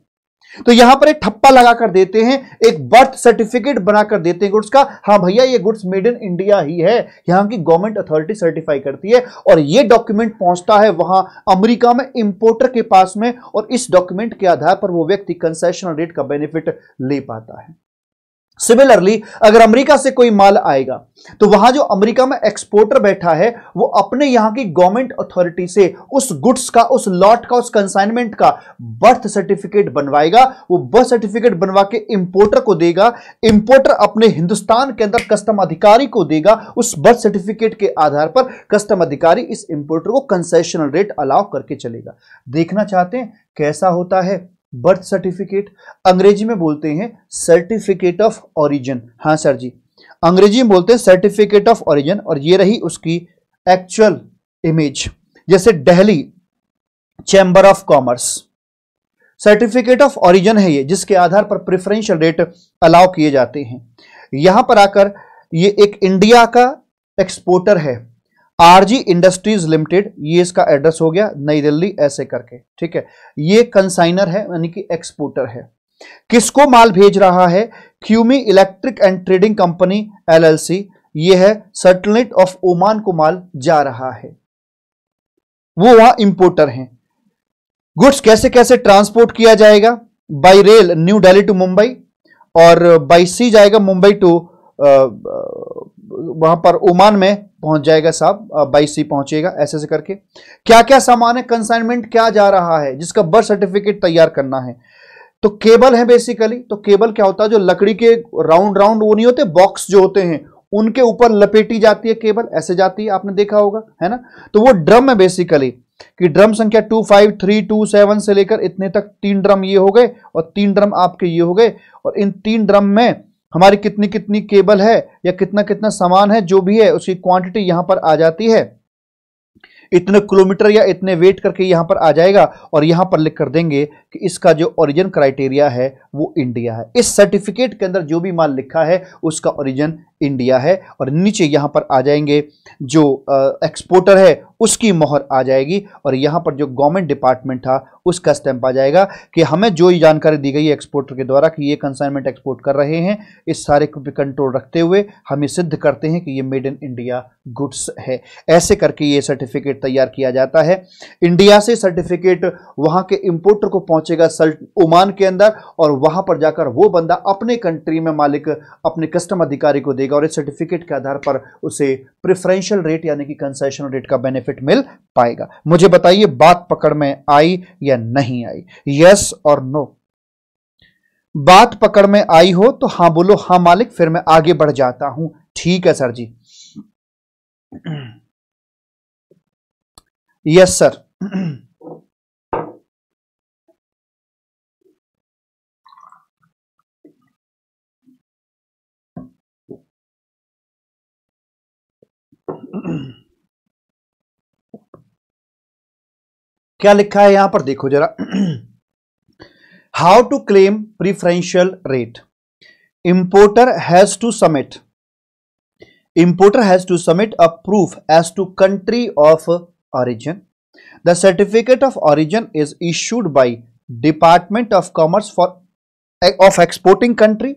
तो यहां पर एक ठप्पा लगा कर देते हैं एक बर्थ सर्टिफिकेट बनाकर देते हैं गुड्स का हाँ भैया ये गुड्स मेड इन इंडिया ही है यहां की गवर्नमेंट अथॉरिटी सर्टिफाई करती है और ये डॉक्यूमेंट पहुंचता है वहां अमेरिका में इंपोर्टर के पास में और इस डॉक्यूमेंट के आधार पर वो व्यक्ति कंसेशनल रेट का बेनिफिट ले पाता है सिमिलरली अगर अमेरिका से कोई माल आएगा तो वहां जो अमेरिका में एक्सपोर्टर बैठा है वो अपने यहां की गवर्नमेंट अथॉरिटी से उस गुड्स का उस लॉट का उस कंसाइनमेंट का बर्थ सर्टिफिकेट बनवाएगा वो बर्थ सर्टिफिकेट बनवा के इंपोर्टर को देगा इंपोर्टर अपने हिंदुस्तान के अंदर कस्टम अधिकारी को देगा उस बर्थ सर्टिफिकेट के आधार पर कस्टम अधिकारी इस इंपोर्टर को कंसेशनल रेट अलाउ करके चलेगा देखना चाहते हैं कैसा होता है बर्थ सर्टिफिकेट अंग्रेजी में बोलते हैं सर्टिफिकेट ऑफ ओरिजिन हाँ सर जी अंग्रेजी में बोलते हैं सर्टिफिकेट ऑफ ओरिजिन और ये रही उसकी एक्चुअल इमेज जैसे Delhi chamber of commerce certificate of origin है ये जिसके आधार पर प्रेफरेंशियल रेट अलाउ किए जाते हैं यहां पर आकर ये एक इंडिया का एक्सपोर्टर है आरजी इंडस्ट्रीज लिमिटेड ये इसका एड्रेस हो गया नई दिल्ली ऐसे करके ठीक है ये कंसाइनर है यानी कि एक्सपोर्टर है किसको माल भेज रहा है क्यूमी electric and trading company LLC ये है सटलनेट ऑफ ओमान को माल जा रहा है वो वहां इंपोर्टर हैं गुड्स कैसे कैसे ट्रांसपोर्ट किया जाएगा by rail new Delhi to Mumbai और बाई सी जाएगा मुंबई टू वहां पर ओमान में पहुंच जाएगा साहब बाईस सी पहुंचेगा ऐसे ऐसे करके क्या क्या सामान है कंसाइनमेंट क्या जा रहा है जिसका बर्थ सर्टिफिकेट तैयार करना है तो केबल है बेसिकली तो केबल क्या होता है जो लकड़ी के राउंड राउंड वो नहीं होते बॉक्स जो होते हैं उनके ऊपर लपेटी जाती है केबल ऐसे जाती है आपने देखा होगा है ना तो वो ड्रम है बेसिकली कि ड्रम संख्या two five three two seven से लेकर इतने तक तीन ड्रम ये हो गए और तीन ड्रम आपके ये हो गए और इन तीन ड्रम में हमारी कितनी कितनी केबल है या कितना कितना सामान है जो भी है उसकी क्वांटिटी यहां पर आ जाती है इतने किलोमीटर या इतने वेट करके यहां पर आ जाएगा और यहां पर लिख कर देंगे कि इसका जो ओरिजिन क्राइटेरिया है वो इंडिया है इस सर्टिफिकेट के अंदर जो भी माल लिखा है उसका ओरिजिन इंडिया है और नीचे यहाँ पर आ जाएंगे जो एक्सपोर्टर है उसकी मोहर आ जाएगी और यहाँ पर जो गवर्नमेंट डिपार्टमेंट था उसका स्टैंप आ जाएगा कि हमें जो जानकारी दी गई है एक्सपोर्टर के द्वारा कि ये कंसाइनमेंट एक्सपोर्ट कर रहे हैं इस सारे को भी कंट्रोल रखते हुए हम ये सिद्ध करते हैं कि ये मेड इन इंडिया गुड्स है ऐसे करके ये सर्टिफिकेट तैयार किया जाता है इंडिया से सर्टिफिकेट वहाँ के इम्पोर्टर को पहुंच पहुंचेगा सल्ट ओमान के अंदर और वहां पर जाकर वो बंदा अपने कंट्री में मालिक अपने कस्टम अधिकारी को देगा और इस सर्टिफिकेट के आधार पर उसे प्रिफरेंशियल रेट यानी कि कंसेशन रेट का बेनिफिट मिल पाएगा मुझे बताइए बात पकड़ में आई या नहीं आई यस और नो बात पकड़ में आई हो तो हां बोलो हां मालिक फिर मैं आगे बढ़ जाता हूं ठीक है सर जी यस <clears throat> सर <clears throat> क्या लिखा है यहां पर देखो जरा how to claim preferential rate importer has to submit importer has to submit a proof as to country of origin the certificate of origin is issued by department of commerce for of exporting country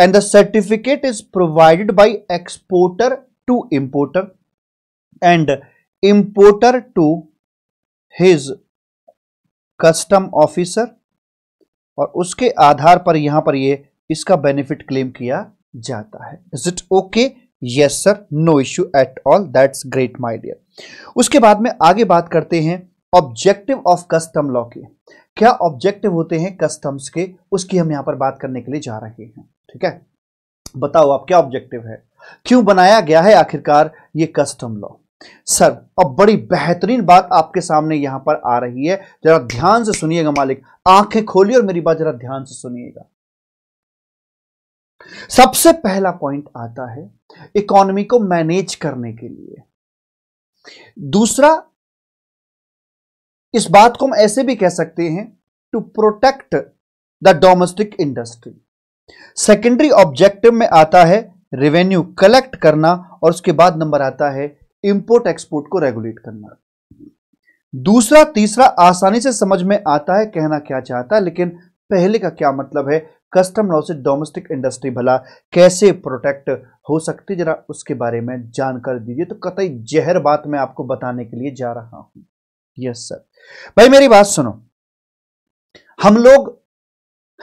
and the certificate is provided by exporter to importer and importer to his custom officer और उसके आधार पर यहां पर ये इसका benefit claim किया जाता है is it okay yes sir no issue at all that's great my dear उसके बाद में आगे बात करते हैं ऑब्जेक्टिव ऑफ कस्टम लॉ के क्या ऑब्जेक्टिव होते हैं कस्टम्स के उसकी हम यहां पर बात करने के लिए जा रहे हैं ठीक है बताओ आप क्या ऑब्जेक्टिव है क्यों बनाया गया है आखिरकार ये कस्टम लॉ सर अब बड़ी बेहतरीन बात आपके सामने यहां पर आ रही है जरा ध्यान से सुनिएगा मालिक आंखें खोलिए और मेरी बात जरा ध्यान से सुनिएगा सबसे पहला पॉइंट आता है इकोनॉमी को मैनेज करने के लिए दूसरा इस बात को हम ऐसे भी कह सकते हैं to protect the domestic industry secondary objective में आता है रेवेन्यू कलेक्ट करना और उसके बाद नंबर आता है इंपोर्ट एक्सपोर्ट को रेगुलेट करना दूसरा तीसरा आसानी से समझ में आता है कहना क्या चाहता है लेकिन पहले का क्या मतलब है कस्टम लॉ से डोमेस्टिक इंडस्ट्री भला कैसे प्रोटेक्ट हो सकती जरा उसके बारे में जानकारी दीजिए तो कतई जहर बात मैं आपको बताने के लिए जा रहा हूं यस सर भाई मेरी बात सुनो हम लोग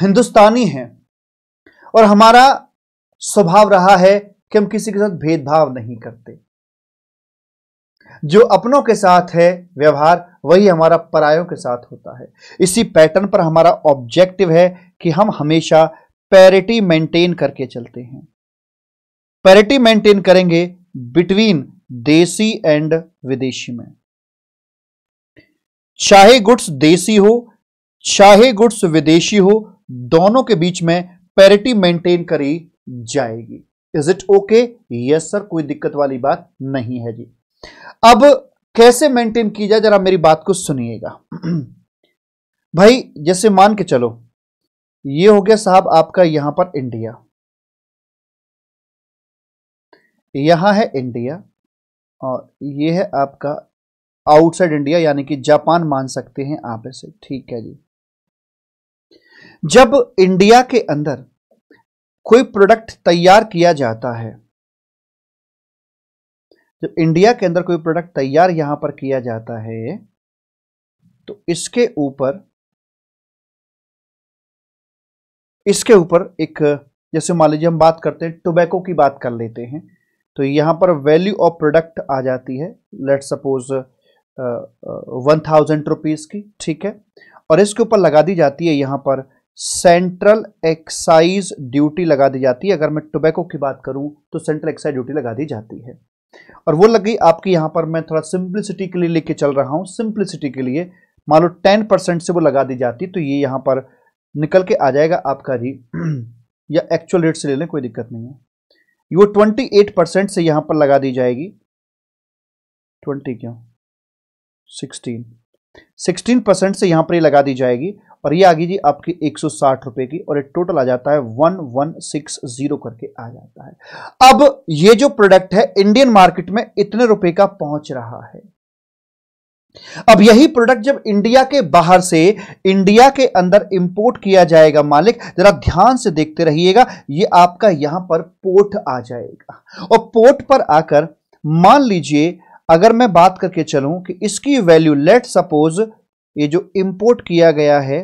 हिंदुस्तानी हैं और हमारा स्वभाव रहा है कि हम किसी के साथ भेदभाव नहीं करते जो अपनों के साथ है व्यवहार वही हमारा परायों के साथ होता है इसी पैटर्न पर हमारा ऑब्जेक्टिव है कि हम हमेशा पैरिटी मेंटेन करके चलते हैं पैरिटी मेंटेन करेंगे बिटवीन देसी एंड विदेशी में चाहे गुड्स देसी हो चाहे गुड्स विदेशी हो दोनों के बीच में पैरिटी मेंटेन करी जाएगी is it okay yes sir कोई दिक्कत वाली बात नहीं है जी अब कैसे मेंटेन की जाए जरा मेरी बात को सुनिएगा भाई जैसे मान के चलो ये हो गया साहब आपका यहां पर इंडिया यहां है इंडिया और ये है आपका आउटसाइड इंडिया यानी कि जापान मान सकते हैं आप ऐसे ठीक है जी जब इंडिया के अंदर कोई प्रोडक्ट तैयार किया जाता है जब इंडिया के अंदर कोई प्रोडक्ट तैयार यहां पर किया जाता है तो इसके ऊपर इसके ऊपर एक जैसे मान लीजिए हम बात करते हैं टोबैको की बात कर लेते हैं तो यहां पर वैल्यू ऑफ प्रोडक्ट आ जाती है let suppose one thousand rupees की ठीक है और इसके ऊपर लगा दी जाती है यहां पर सेंट्रल एक्साइज ड्यूटी लगा दी जाती है अगर मैं टोबैको की बात करूं तो सेंट्रल एक्साइज ड्यूटी लगा दी जाती है और वो लग गई आपकी यहां पर मैं थोड़ा सिंप्लिसिटी के लिए लेके चल रहा हूं सिंप्लिसिटी के लिए मान लो टेन परसेंट से वो लगा दी जाती तो ये यहां पर निकल के आ जाएगा आपका जी <clears throat> या एक्चुअल रेट से ले लें कोई दिक्कत नहीं है वो ट्वेंटी एट परसेंट से यहां पर लगा दी जाएगी ट्वेंटी क्यों सिक्सटीन सिक्सटीन परसेंट से यहाँ पर ये लगा दी जाएगी और ये आ गई जी आपकी एक सौ साठ रुपए की और ये टोटल आ जाता है वन वन सिक्स जीरो करके आ जाता है अब ये जो प्रोडक्ट है इंडियन मार्केट में इतने रुपए का पहुंच रहा है अब यही प्रोडक्ट जब इंडिया के बाहर से इंडिया के अंदर इंपोर्ट किया जाएगा मालिक जरा ध्यान से देखते रहिएगा ये आपका यहां पर पोर्ट आ जाएगा और पोर्ट पर आकर मान लीजिए अगर मैं बात करके चलूं कि इसकी वैल्यू लेट सपोज ये जो इंपोर्ट किया गया है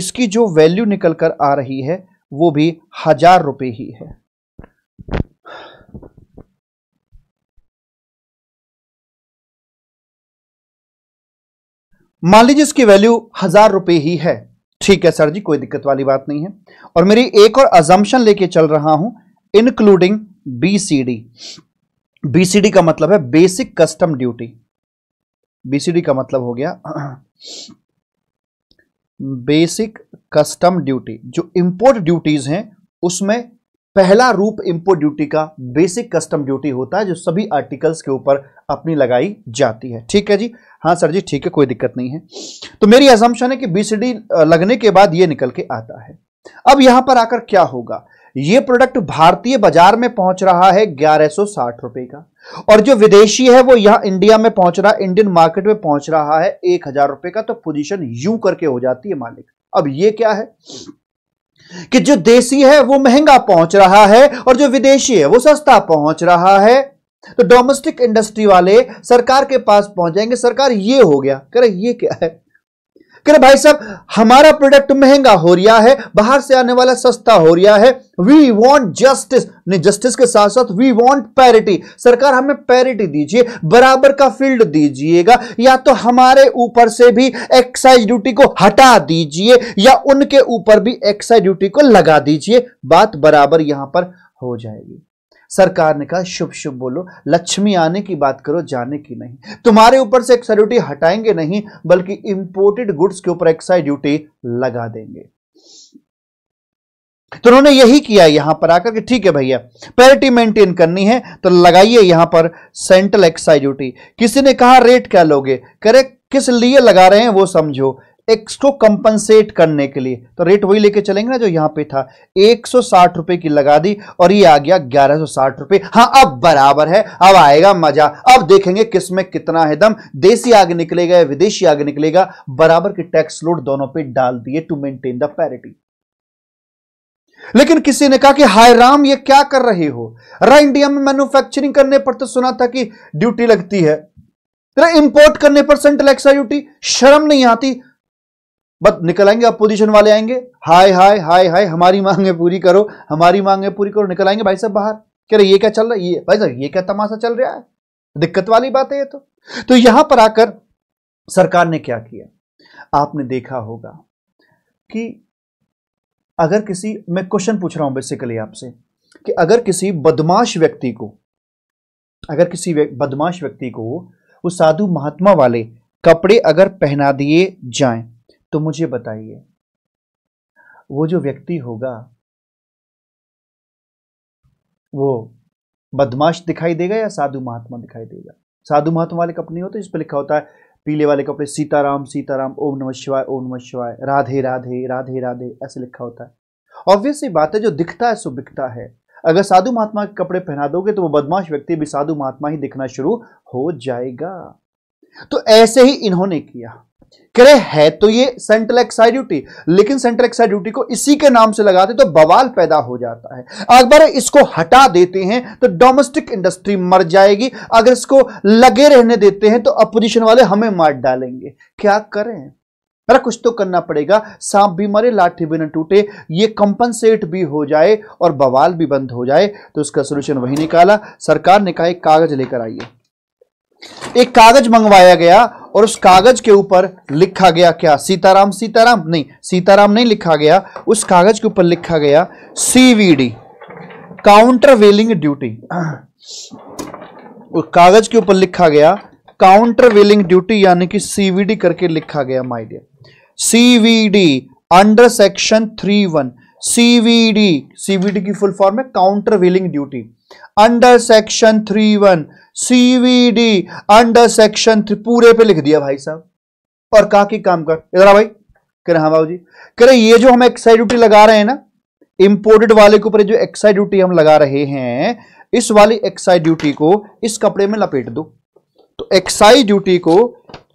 इसकी जो वैल्यू निकल कर आ रही है वो भी हजार रुपये ही है मान लीजिए इसकी वैल्यू हजार रुपये ही है ठीक है सर जी कोई दिक्कत वाली बात नहीं है और मेरी एक और अजम्पन लेके चल रहा हूं इंक्लूडिंग बीसीडी बीसीडी का मतलब है बेसिक कस्टम ड्यूटी बीसीडी का मतलब हो गया बेसिक कस्टम ड्यूटी जो इंपोर्ट ड्यूटीज हैं उसमें पहला रूप इंपोर्ट ड्यूटी का बेसिक कस्टम ड्यूटी होता है जो सभी आर्टिकल्स के ऊपर अपनी लगाई जाती है ठीक है जी हाँ सर जी ठीक है कोई दिक्कत नहीं है तो मेरी एजम्पन है कि बीसीडी लगने के बाद ये निकल के आता है अब यहां पर आकर क्या होगा ये प्रोडक्ट भारतीय बाजार में पहुंच रहा है ग्यारह रुपए का और जो विदेशी है वो यहां इंडिया में पहुंच रहा है इंडियन मार्केट में पहुंच रहा है एक हजार रुपए का तो पोजीशन यू करके हो जाती है मालिक अब ये क्या है कि जो देसी है वो महंगा पहुंच रहा है और जो विदेशी है वो सस्ता पहुंच रहा है तो डोमेस्टिक इंडस्ट्री वाले सरकार के पास पहुंच जाएंगे सरकार ये हो गया करे ये क्या है कह भाई साहब हमारा प्रोडक्ट महंगा हो रहा है बाहर से आने वाला सस्ता हो रहा है वी वॉन्ट जस्टिस नहीं जस्टिस के साथ साथ वी वॉन्ट पैरिटी सरकार हमें पैरिटी दीजिए बराबर का फील्ड दीजिएगा या तो हमारे ऊपर से भी एक्साइज ड्यूटी को हटा दीजिए या उनके ऊपर भी एक्साइज ड्यूटी को लगा दीजिए बात बराबर यहां पर हो जाएगी सरकार ने कहा शुभ शुभ बोलो लक्ष्मी आने की बात करो जाने की नहीं तुम्हारे ऊपर से एक्साइज ड्यूटी हटाएंगे नहीं बल्कि इंपोर्टेड गुड्स के ऊपर एक्साइज ड्यूटी लगा देंगे तो उन्होंने यही किया यहां पर आकर कि ठीक है भैया पैरिटी मेंटेन करनी है तो लगाइए यहां पर सेंट्रल एक्साइज ड्यूटी किसी ने कहा रेट क्या लोगे करे किस लिए लगा रहे हैं वो समझो एक्स को कंपनसेट करने के लिए तो रेट वही लेके चलेंगे ना जो यहां पे था एक रुपए की लगा दी और ये आ गया ग्यारह रुपए हाँ अब बराबर है अब आएगा मजा अब देखेंगे किस में कितना है दम देसी आगे निकलेगा या विदेशी आगे निकलेगा बराबर के टैक्स लोड दोनों पे डाल दिए टू मेंटेन द पैरिटी लेकिन किसी ने कहा कि हाय राम ये क्या कर रहे हो रहा इंडिया में मैन्युफैक्चरिंग करने पर तो सुना था कि ड्यूटी लगती है इंपोर्ट करने पर सेंट्रल एक्साइज ड्यूटी शर्म नहीं आती बस निकल आएंगे अपोजिशन वाले आएंगे हाय हाय हाय हाय हमारी मांगे पूरी करो हमारी मांगे पूरी करो निकल आएंगे भाई साहब बाहर कह रहे ये क्या चल रहा है ये भाई साहब ये क्या तमाशा चल रहा है दिक्कत वाली बात है ये तो तो यहां पर आकर सरकार ने क्या किया आपने देखा होगा कि अगर किसी मैं क्वेश्चन पूछ रहा हूं बेसिकली आपसे कि अगर किसी बदमाश व्यक्ति को अगर किसी बदमाश व्यक्ति को वो साधु महात्मा वाले कपड़े अगर पहना दिए जाएं तो मुझे बताइए वो जो व्यक्ति होगा वो बदमाश दिखाई देगा या साधु महात्मा दिखाई देगा साधु महात्मा वाले कपड़े होते इस पर लिखा होता है पीले वाले कपड़े सीताराम सीताराम ओम नमः शिवाय ओम नमः शिवाय राधे राधे राधे राधे ऐसे लिखा होता है ऑब्वियसली बात है जो दिखता है सो बिकता है अगर साधु महात्मा के कपड़े पहना दोगे तो वो बदमाश व्यक्ति भी साधु महात्मा ही दिखना शुरू हो जाएगा तो ऐसे ही इन्होंने किया करे है तो ये सेंट्रल एक्साइड ड्यूटी लेकिन सेंट्रल एक्साइड ड्यूटी को इसी के नाम से लगाते तो बवाल पैदा हो जाता है अगर इसको हटा देते हैं तो डोमेस्टिक इंडस्ट्री मर जाएगी अगर इसको लगे रहने देते हैं तो अपोजिशन वाले हमें मार डालेंगे क्या करें अरे कुछ तो करना पड़ेगा सांप भी मरे लाठी भी न टूटे ये कंपनसेट भी हो जाए और बवाल भी बंद हो जाए तो उसका सोल्यूशन वही निकाला सरकार ने कहा एक कागज लेकर आइए एक कागज मंगवाया गया और उस कागज के ऊपर लिखा गया क्या सीताराम सीताराम नहीं सीताराम नहीं लिखा गया उस कागज के ऊपर लिखा गया सीवीडी काउंटर वेलिंग ड्यूटी कागज के ऊपर लिखा गया काउंटर वेलिंग ड्यूटी यानी कि सीवीडी करके लिखा गया my dear CVD under section three one CVD CVD की फुल फॉर्म है countervailing duty under section three one CVD under section three पूरे पे लिख दिया भाई साहब और कहा कि काम कर इधर आ भाई कह रहे हाँ बाबू जी कह रहे ये जो हम एक्साइज ड्यूटी लगा रहे हैं ना इंपोर्टेड वाले के ऊपर जो एक्साइज ड्यूटी हम लगा रहे हैं इस वाली एक्साइज ड्यूटी को इस कपड़े में लपेट दो तो एक्साइज ड्यूटी को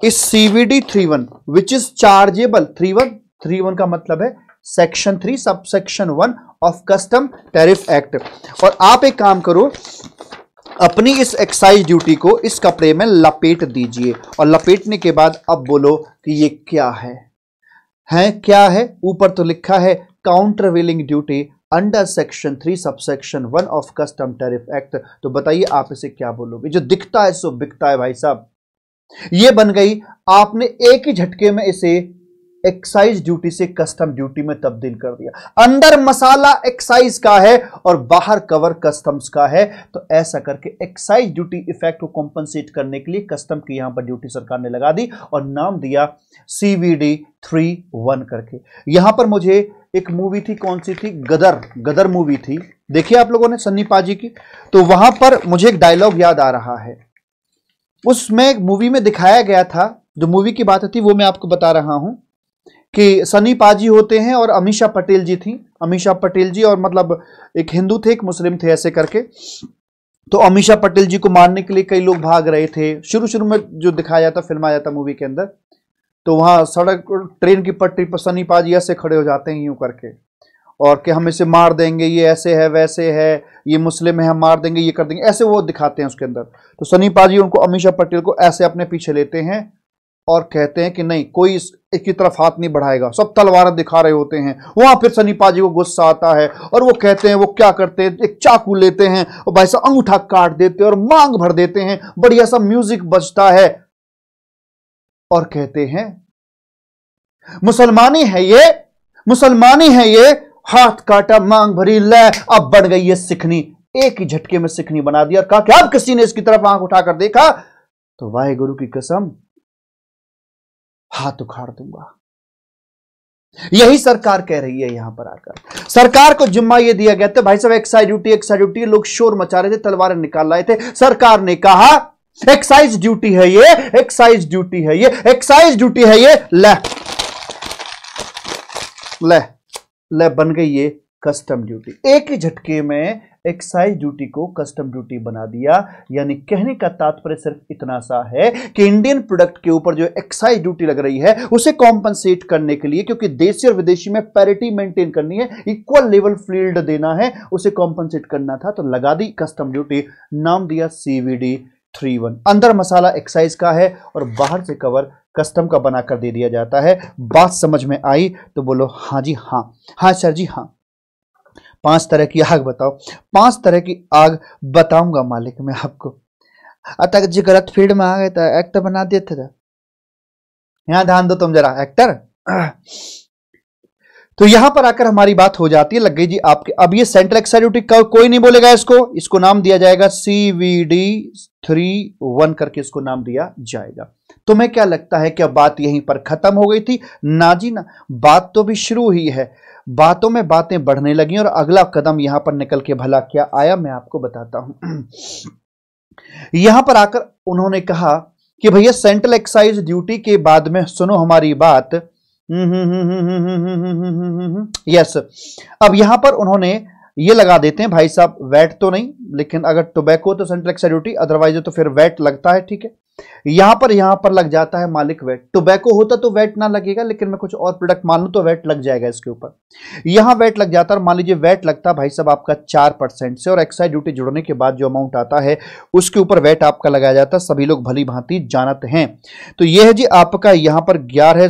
इस CVD three one which is chargeable three one three one का मतलब है section three subsection one of custom tariff act और आप एक काम करो अपनी इस एक्साइज ड्यूटी को इस कपड़े में लपेट दीजिए और लपेटने के बाद अब बोलो कि ये क्या है हैं क्या है ऊपर तो लिखा है countervailing duty under section three subsection one of custom tariff act तो बताइए आप इसे क्या बोलोगे जो दिखता है सो बिकता है भाई साहब ये बन गई आपने एक ही झटके में इसे एक्साइज ड्यूटी से कस्टम ड्यूटी में तब्दील कर दिया अंदर मसाला एक्साइज का है और बाहर कवर कस्टम्स का है तो ऐसा करके एक्साइज ड्यूटी इफेक्ट को कॉम्पनसेट करने के लिए कस्टम की यहां पर ड्यूटी सरकार ने लगा दी और नाम दिया सीवीडी थ्री वन करके यहां पर मुझे एक मूवी थी कौन सी थी गदर गदर मूवी थी देखिए आप लोगों ने सन्नी पाजी की तो वहां पर मुझे एक डायलॉग याद आ रहा है उसमें मूवी में दिखाया गया था जो मूवी की बात थी वो मैं आपको बता रहा हूं कि सनी पाजी होते हैं और अमीशा पटेल जी थी अमीशा पटेल जी और मतलब एक हिंदू थे एक मुस्लिम थे ऐसे करके तो अमीशा पटेल जी को मारने के लिए कई लोग भाग रहे थे शुरू शुरू में जो दिखाया जाता फिल्माया जाता मूवी के अंदर तो वहां सड़क ट्रेन की पटरी पर सनी पाजी ऐसे खड़े हो जाते हैं यूं करके और कि हम इसे मार देंगे ये ऐसे है वैसे है ये मुस्लिम है हम मार देंगे ये कर देंगे ऐसे वो दिखाते हैं उसके अंदर तो सनी पाजी उनको अमीशा पटेल को ऐसे अपने पीछे लेते हैं और कहते हैं कि नहीं कोई इस तरफ हाथ नहीं बढ़ाएगा सब तलवार दिखा रहे होते हैं वहां फिर पाजी को गुस्सा आता है और वो कहते हैं वो क्या करते हैं एक चाकू लेते हैं और भाई साहब अंगूठा काट देते हैं और मांग भर देते हैं बढ़िया सा म्यूजिक बजता है और कहते हैं मुसलमानी है ये मुसलमानी है ये हाथ काटा मांग भरी ले अब बढ़ गई है सिखनी एक ही झटके में सिखनी बना दिया और कहा कि अब किसी ने इसकी तरफ आंख उठाकर देखा तो वाहे गुरु की कसम हाथ उखाड़ दूंगा यही सरकार कह रही है यहां पर आकर सरकार को जुम्मा यह दिया गया था भाई साहब एक्साइज ड्यूटी एक्साइज ड्यूटी लोग शोर मचा रहे थे तलवारें निकाल रहे थे सरकार ने कहा एक्साइज ड्यूटी है ये एक्साइज ड्यूटी है ये एक्साइज ड्यूटी है ये ले ले ले बन गई ये कस्टम ड्यूटी एक ही झटके में एक्साइज ड्यूटी को कस्टम ड्यूटी बना दिया यानी कहने का तात्पर्य सिर्फ इतना सा है कि इंडियन प्रोडक्ट के ऊपर जो एक्साइज ड्यूटी लग रही है उसे कॉम्पनसेट करने के लिए क्योंकि देशी और विदेशी में पैरिटी मेंटेन करनी है इक्वल लेवल फील्ड देना है उसे कॉम्पनसेट करना था तो लगा दी कस्टम ड्यूटी नाम दिया सीवीडी थ्री वन अंदर मसाला एक्साइज का है और बाहर से कवर कस्टम का बनाकर दे दिया जाता है बात समझ में आई तो बोलो हाँ जी हाँ हाँ सर जी हाँ पांच तरह की आग बताओ पांच तरह की आग बताऊंगा मालिक मैं आपको अतः जी गलत फील्ड में आ गए तो एक्टर बना देते थे तो। यहां ध्यान दो तुम जरा एक्टर तो यहां पर आकर हमारी बात हो जाती है लग गई जी आपके अब ये सेंट्रल एक्साइड्यूटिक कर्व कोई नहीं बोलेगा इसको इसको नाम दिया जाएगा सीवीडी थ्री वन करके इसको नाम दिया जाएगा तुम्हें क्या लगता है क्या बात यहीं पर खत्म हो गई थी ना जी ना बात तो भी शुरू ही है बातों में बातें बढ़ने लगी और अगला कदम यहां पर निकल के भला क्या आया मैं आपको बताता हूं यहां पर आकर उन्होंने कहा कि भैया सेंट्रल एक्साइज ड्यूटी के बाद में सुनो हमारी बात यस अब यहां पर उन्होंने ये लगा देते हैं भाई साहब वैट तो नहीं लेकिन अगर टोबैको तो सेंट्रल एक्साइज ड्यूटी अदरवाइज तो फिर वैट लगता है ठीक है यहां पर यहां पर लग जाता है मालिक वेट तो टोबैको होता तो वेट ना लगेगा लेकिन मैं कुछ और प्रोडक्ट मान लू तो वेट लग जाएगा इसके ऊपर यहां वेट लग जाता है और मान लीजिए वेट लगता है भाई साहब आपका चार परसेंट से और एक्साइज ड्यूटी जुड़ने के बाद जो अमाउंट आता है उसके ऊपर वेट आपका लगाया जाता है सभी लोग भली भांति जानते हैं तो यह है जी आपका यहां पर ग्यारह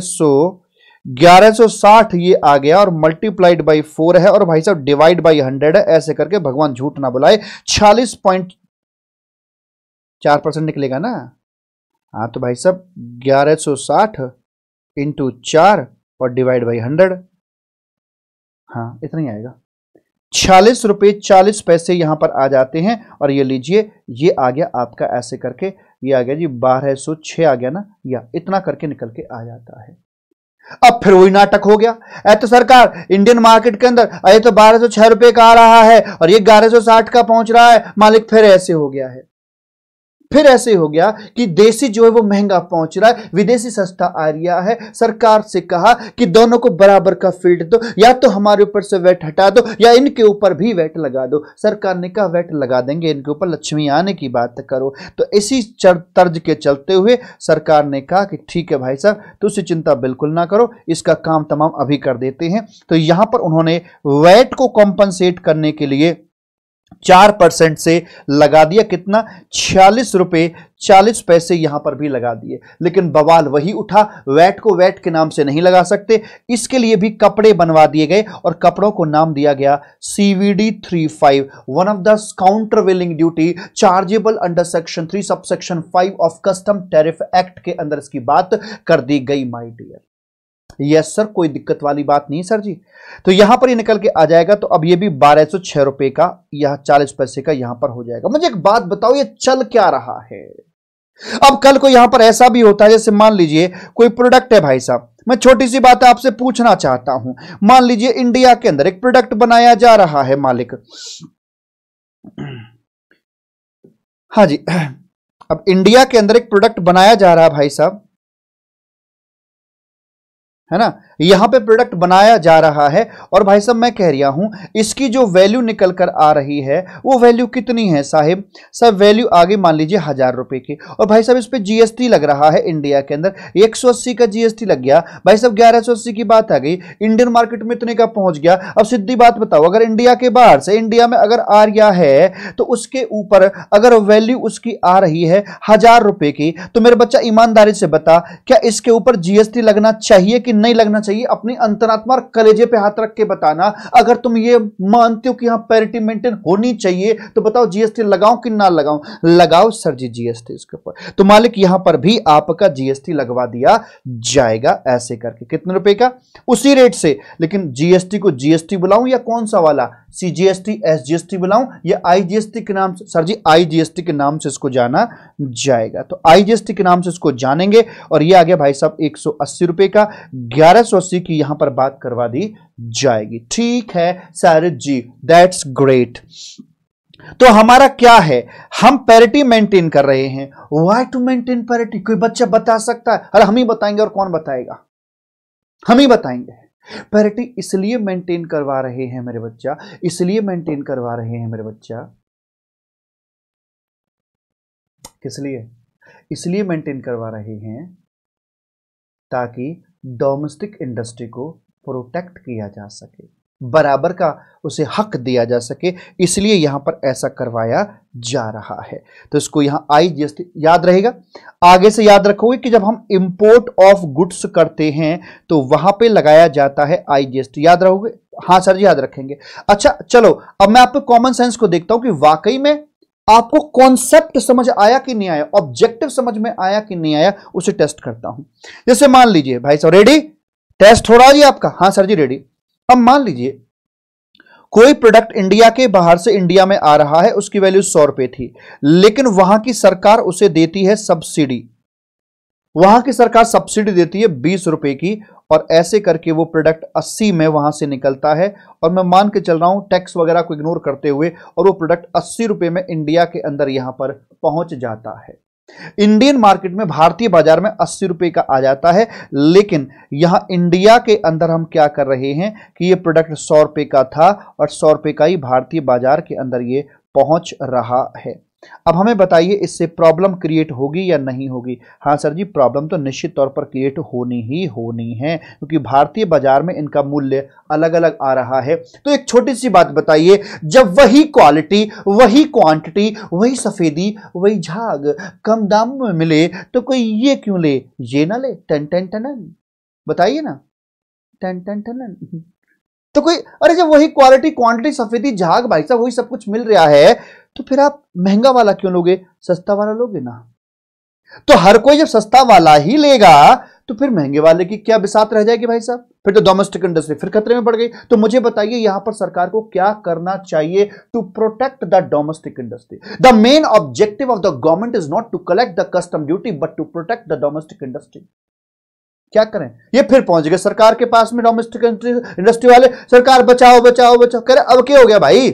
सो साठ ये आ गया और मल्टीप्लाइड बाई फोर है और भाई साहब डिवाइड बाई हंड्रेड है ऐसे करके भगवान झूठ ना बुलाए छालीस पॉइंट चार परसेंट निकलेगा ना हाँ तो भाई साहब ग्यारह सौ साठ इंटू चार और डिवाइड बाई हंड्रेड हाँ इतना ही आएगा छियालीस रुपये चालीस पैसे यहाँ पर आ जाते हैं और ये लीजिए ये आ गया आपका ऐसे करके ये आ गया जी बारह सौ छः आ गया ना या इतना करके निकल के आ जाता है अब फिर वही नाटक हो गया ऐ तो सरकार इंडियन मार्केट के अंदर अरे तो बारह सौ छह रुपए का आ रहा है और ये ग्यारह सौ साठ का पहुंच रहा है मालिक फिर ऐसे हो गया है फिर ऐसे हो गया कि देसी जो है वो महंगा पहुंच रहा है विदेशी सस्ता आ रहा है सरकार से कहा कि दोनों को बराबर का फील्ड दो या तो हमारे ऊपर से वेट हटा दो या इनके ऊपर भी वेट लगा दो सरकार ने कहा वेट लगा देंगे इनके ऊपर लक्ष्मी आने की बात करो तो इसी तर्ज के चलते हुए सरकार ने कहा कि ठीक है भाई साहब तुझसे तो चिंता बिल्कुल ना करो इसका काम तमाम अभी कर देते हैं तो यहां पर उन्होंने वैट को कॉम्पनसेट करने के लिए चार परसेंट से लगा दिया कितना छियालीस रुपये चालीस पैसे यहां पर भी लगा दिए लेकिन बवाल वही उठा वैट को वैट के नाम से नहीं लगा सकते इसके लिए भी कपड़े बनवा दिए गए और कपड़ों को नाम दिया गया C V D three five one of the veiling duty chargeable under section three subsection five of custom tariff act के अंदर इसकी बात कर दी गई माई डियर यस सर कोई दिक्कत वाली बात नहीं सर जी तो यहां पर ये निकल के आ जाएगा तो अब ये भी बारह सौ छह रुपए का यह चालीस पैसे का यहां पर हो जाएगा मुझे एक बात बताओ ये चल क्या रहा है अब कल को यहां पर ऐसा भी होता है जैसे मान लीजिए कोई प्रोडक्ट है भाई साहब मैं छोटी सी बात आपसे पूछना चाहता हूं मान लीजिए इंडिया के अंदर एक प्रोडक्ट बनाया जा रहा है मालिक हाँ जी अब इंडिया के अंदर एक प्रोडक्ट बनाया जा रहा है भाई साहब है ना यहाँ पे प्रोडक्ट बनाया जा रहा है और भाई साहब मैं कह रहा हूँ इसकी जो वैल्यू निकल कर आ रही है वो वैल्यू कितनी है साहिब साहब वैल्यू आगे मान लीजिए हज़ार रुपए की और भाई साहब इस पर जीएसटी लग रहा है इंडिया के अंदर एक सौ अस्सी का जीएसटी लग गया भाई साहब ग्यारह सौ अस्सी की बात आ गई इंडियन मार्केट में इतने का पहुँच गया अब सीधी बात बताओ अगर इंडिया के बाहर से इंडिया में अगर आ गया है तो उसके ऊपर अगर वैल्यू उसकी आ रही है हज़ार रुपए की तो मेरे बच्चा ईमानदारी से बता क्या इसके ऊपर जीएसटी लगना चाहिए कि नहीं लगना चाहिए अपनी अंतरात्मा और कलेजे पे हाथ रख के बताना अगर तुम ये मानते हो कि हाँ पैरिटी मेंटेन होनी चाहिए तो बताओ जीएसटी लगाओ कि ना लगाओ लगाओ सर जी जीएसटी इसके ऊपर तो मालिक यहां पर भी आपका जीएसटी लगवा दिया जाएगा ऐसे करके कितने रुपए का उसी रेट से लेकिन जीएसटी को जीएसटी बुलाऊं या कौन सा वाला सीजीएसटी एसजीएसटी बुलाऊं या आईजीएसटी के नाम से सर जी आईजीएसटी के नाम से इसको जाना जाएगा तो आईजीएसटी के नाम से इसको जानेंगे और ये आ गया भाई साहब एक सौ अस्सी रुपए का ग्यारह सौ अस्सी की यहां पर बात करवा दी जाएगी ठीक है सारित जी दैट्स ग्रेट तो हमारा क्या है हम पैरिटी मेंटेन कर रहे हैं वाई टू मेंटेन पैरिटी कोई बच्चा बता सकता है अरे हम ही बताएंगे और कौन बताएगा हम ही बताएंगे पैरिटी इसलिए मेंटेन करवा रहे हैं मेरे बच्चा इसलिए मेंटेन करवा रहे हैं मेरे बच्चा किस लिए इसलिए मेंटेन करवा रहे हैं ताकि डोमेस्टिक इंडस्ट्री को प्रोटेक्ट किया जा सके बराबर का उसे हक दिया जा सके इसलिए यहां पर ऐसा करवाया जा रहा है तो इसको यहां आई जीएसटी याद रहेगा आगे से याद रखोगे कि जब हम इंपोर्ट ऑफ गुड्स करते हैं तो वहां पे लगाया जाता है आई जीएसटी याद रहोगे हाँ सर जी याद रखेंगे अच्छा चलो अब मैं आपको कॉमन सेंस को देखता हूं कि वाकई में आपको कॉन्सेप्ट समझ आया कि नहीं आया ऑब्जेक्टिव समझ में आया कि नहीं आया उसे टेस्ट करता हूं जैसे मान लीजिए भाई साहब रेडी टेस्ट हो रहा है आपका हाँ सर जी रेडी अब मान लीजिए कोई प्रोडक्ट इंडिया के बाहर से इंडिया में आ रहा है उसकी वैल्यू सौ रुपए थी लेकिन वहां की सरकार उसे देती है सब्सिडी वहां की सरकार सब्सिडी देती है बीस रुपए की और ऐसे करके वो प्रोडक्ट 80 में वहाँ से निकलता है और मैं मान के चल रहा हूँ टैक्स वगैरह को इग्नोर करते हुए और वो प्रोडक्ट अस्सी रुपये में इंडिया के अंदर यहाँ पर पहुँच जाता है इंडियन मार्केट में भारतीय बाजार में अस्सी रुपए का आ जाता है लेकिन यहां इंडिया के अंदर हम क्या कर रहे हैं कि ये प्रोडक्ट सौ रुपए का था और सौ रुपए का ही भारतीय बाजार के अंदर ये पहुंच रहा है अब हमें बताइए इससे प्रॉब्लम क्रिएट होगी या नहीं होगी हाँ सर जी प्रॉब्लम तो निश्चित तौर पर क्रिएट होनी ही होनी है क्योंकि भारतीय बाजार में इनका मूल्य अलग अलग आ रहा है तो एक छोटी सी बात बताइए जब वही क्वालिटी वही क्वांटिटी वही सफ़ेदी वही झाग कम दाम में मिले तो कोई ये क्यों ले ये ना ले टन टन टन बताइए ना टन टन टन तो कोई अरे जब वही क्वालिटी क्वांटिटी सफेदी झाग भाई साहब वही सब कुछ मिल रहा है तो फिर आप महंगा वाला क्यों लोगे सस्ता वाला लोगे ना तो हर कोई जब सस्ता वाला ही लेगा तो फिर महंगे वाले की क्या बिसात रह जाएगी भाई साहब फिर तो डोमेस्टिक इंडस्ट्री फिर खतरे में पड़ गई तो मुझे बताइए यहां पर सरकार को क्या करना चाहिए to protect the domestic industry the main objective of the government is not to collect the custom duty but to protect the domestic industry क्या करें ये फिर पहुंच गए सरकार के पास में डोमेस्टिक इंडस्ट्री वाले सरकार बचाओ बचाओ बचाओ करे अब क्या हो गया भाई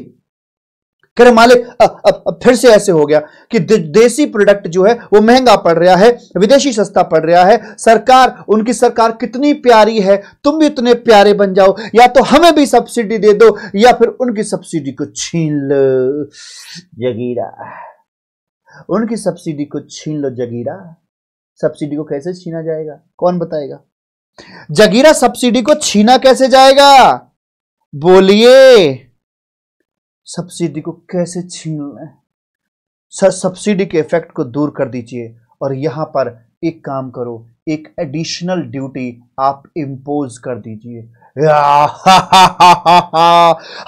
करे मालिक अब, अब, फिर से ऐसे हो गया कि देसी प्रोडक्ट जो है वो महंगा पड़ रहा है विदेशी सस्ता पड़ रहा है सरकार उनकी सरकार कितनी प्यारी है तुम भी इतने प्यारे बन जाओ या तो हमें भी सब्सिडी दे दो या फिर उनकी सब्सिडी को छीन लो जगीरा उनकी सब्सिडी को छीन लो जगीरा सब्सिडी को कैसे छीना जाएगा कौन बताएगा जगीरा सब्सिडी को छीना कैसे जाएगा बोलिए सब्सिडी को कैसे छीनना सर सब्सिडी के इफेक्ट को दूर कर दीजिए और यहां पर एक काम करो एक एडिशनल ड्यूटी आप इंपोज कर दीजिए <laughs>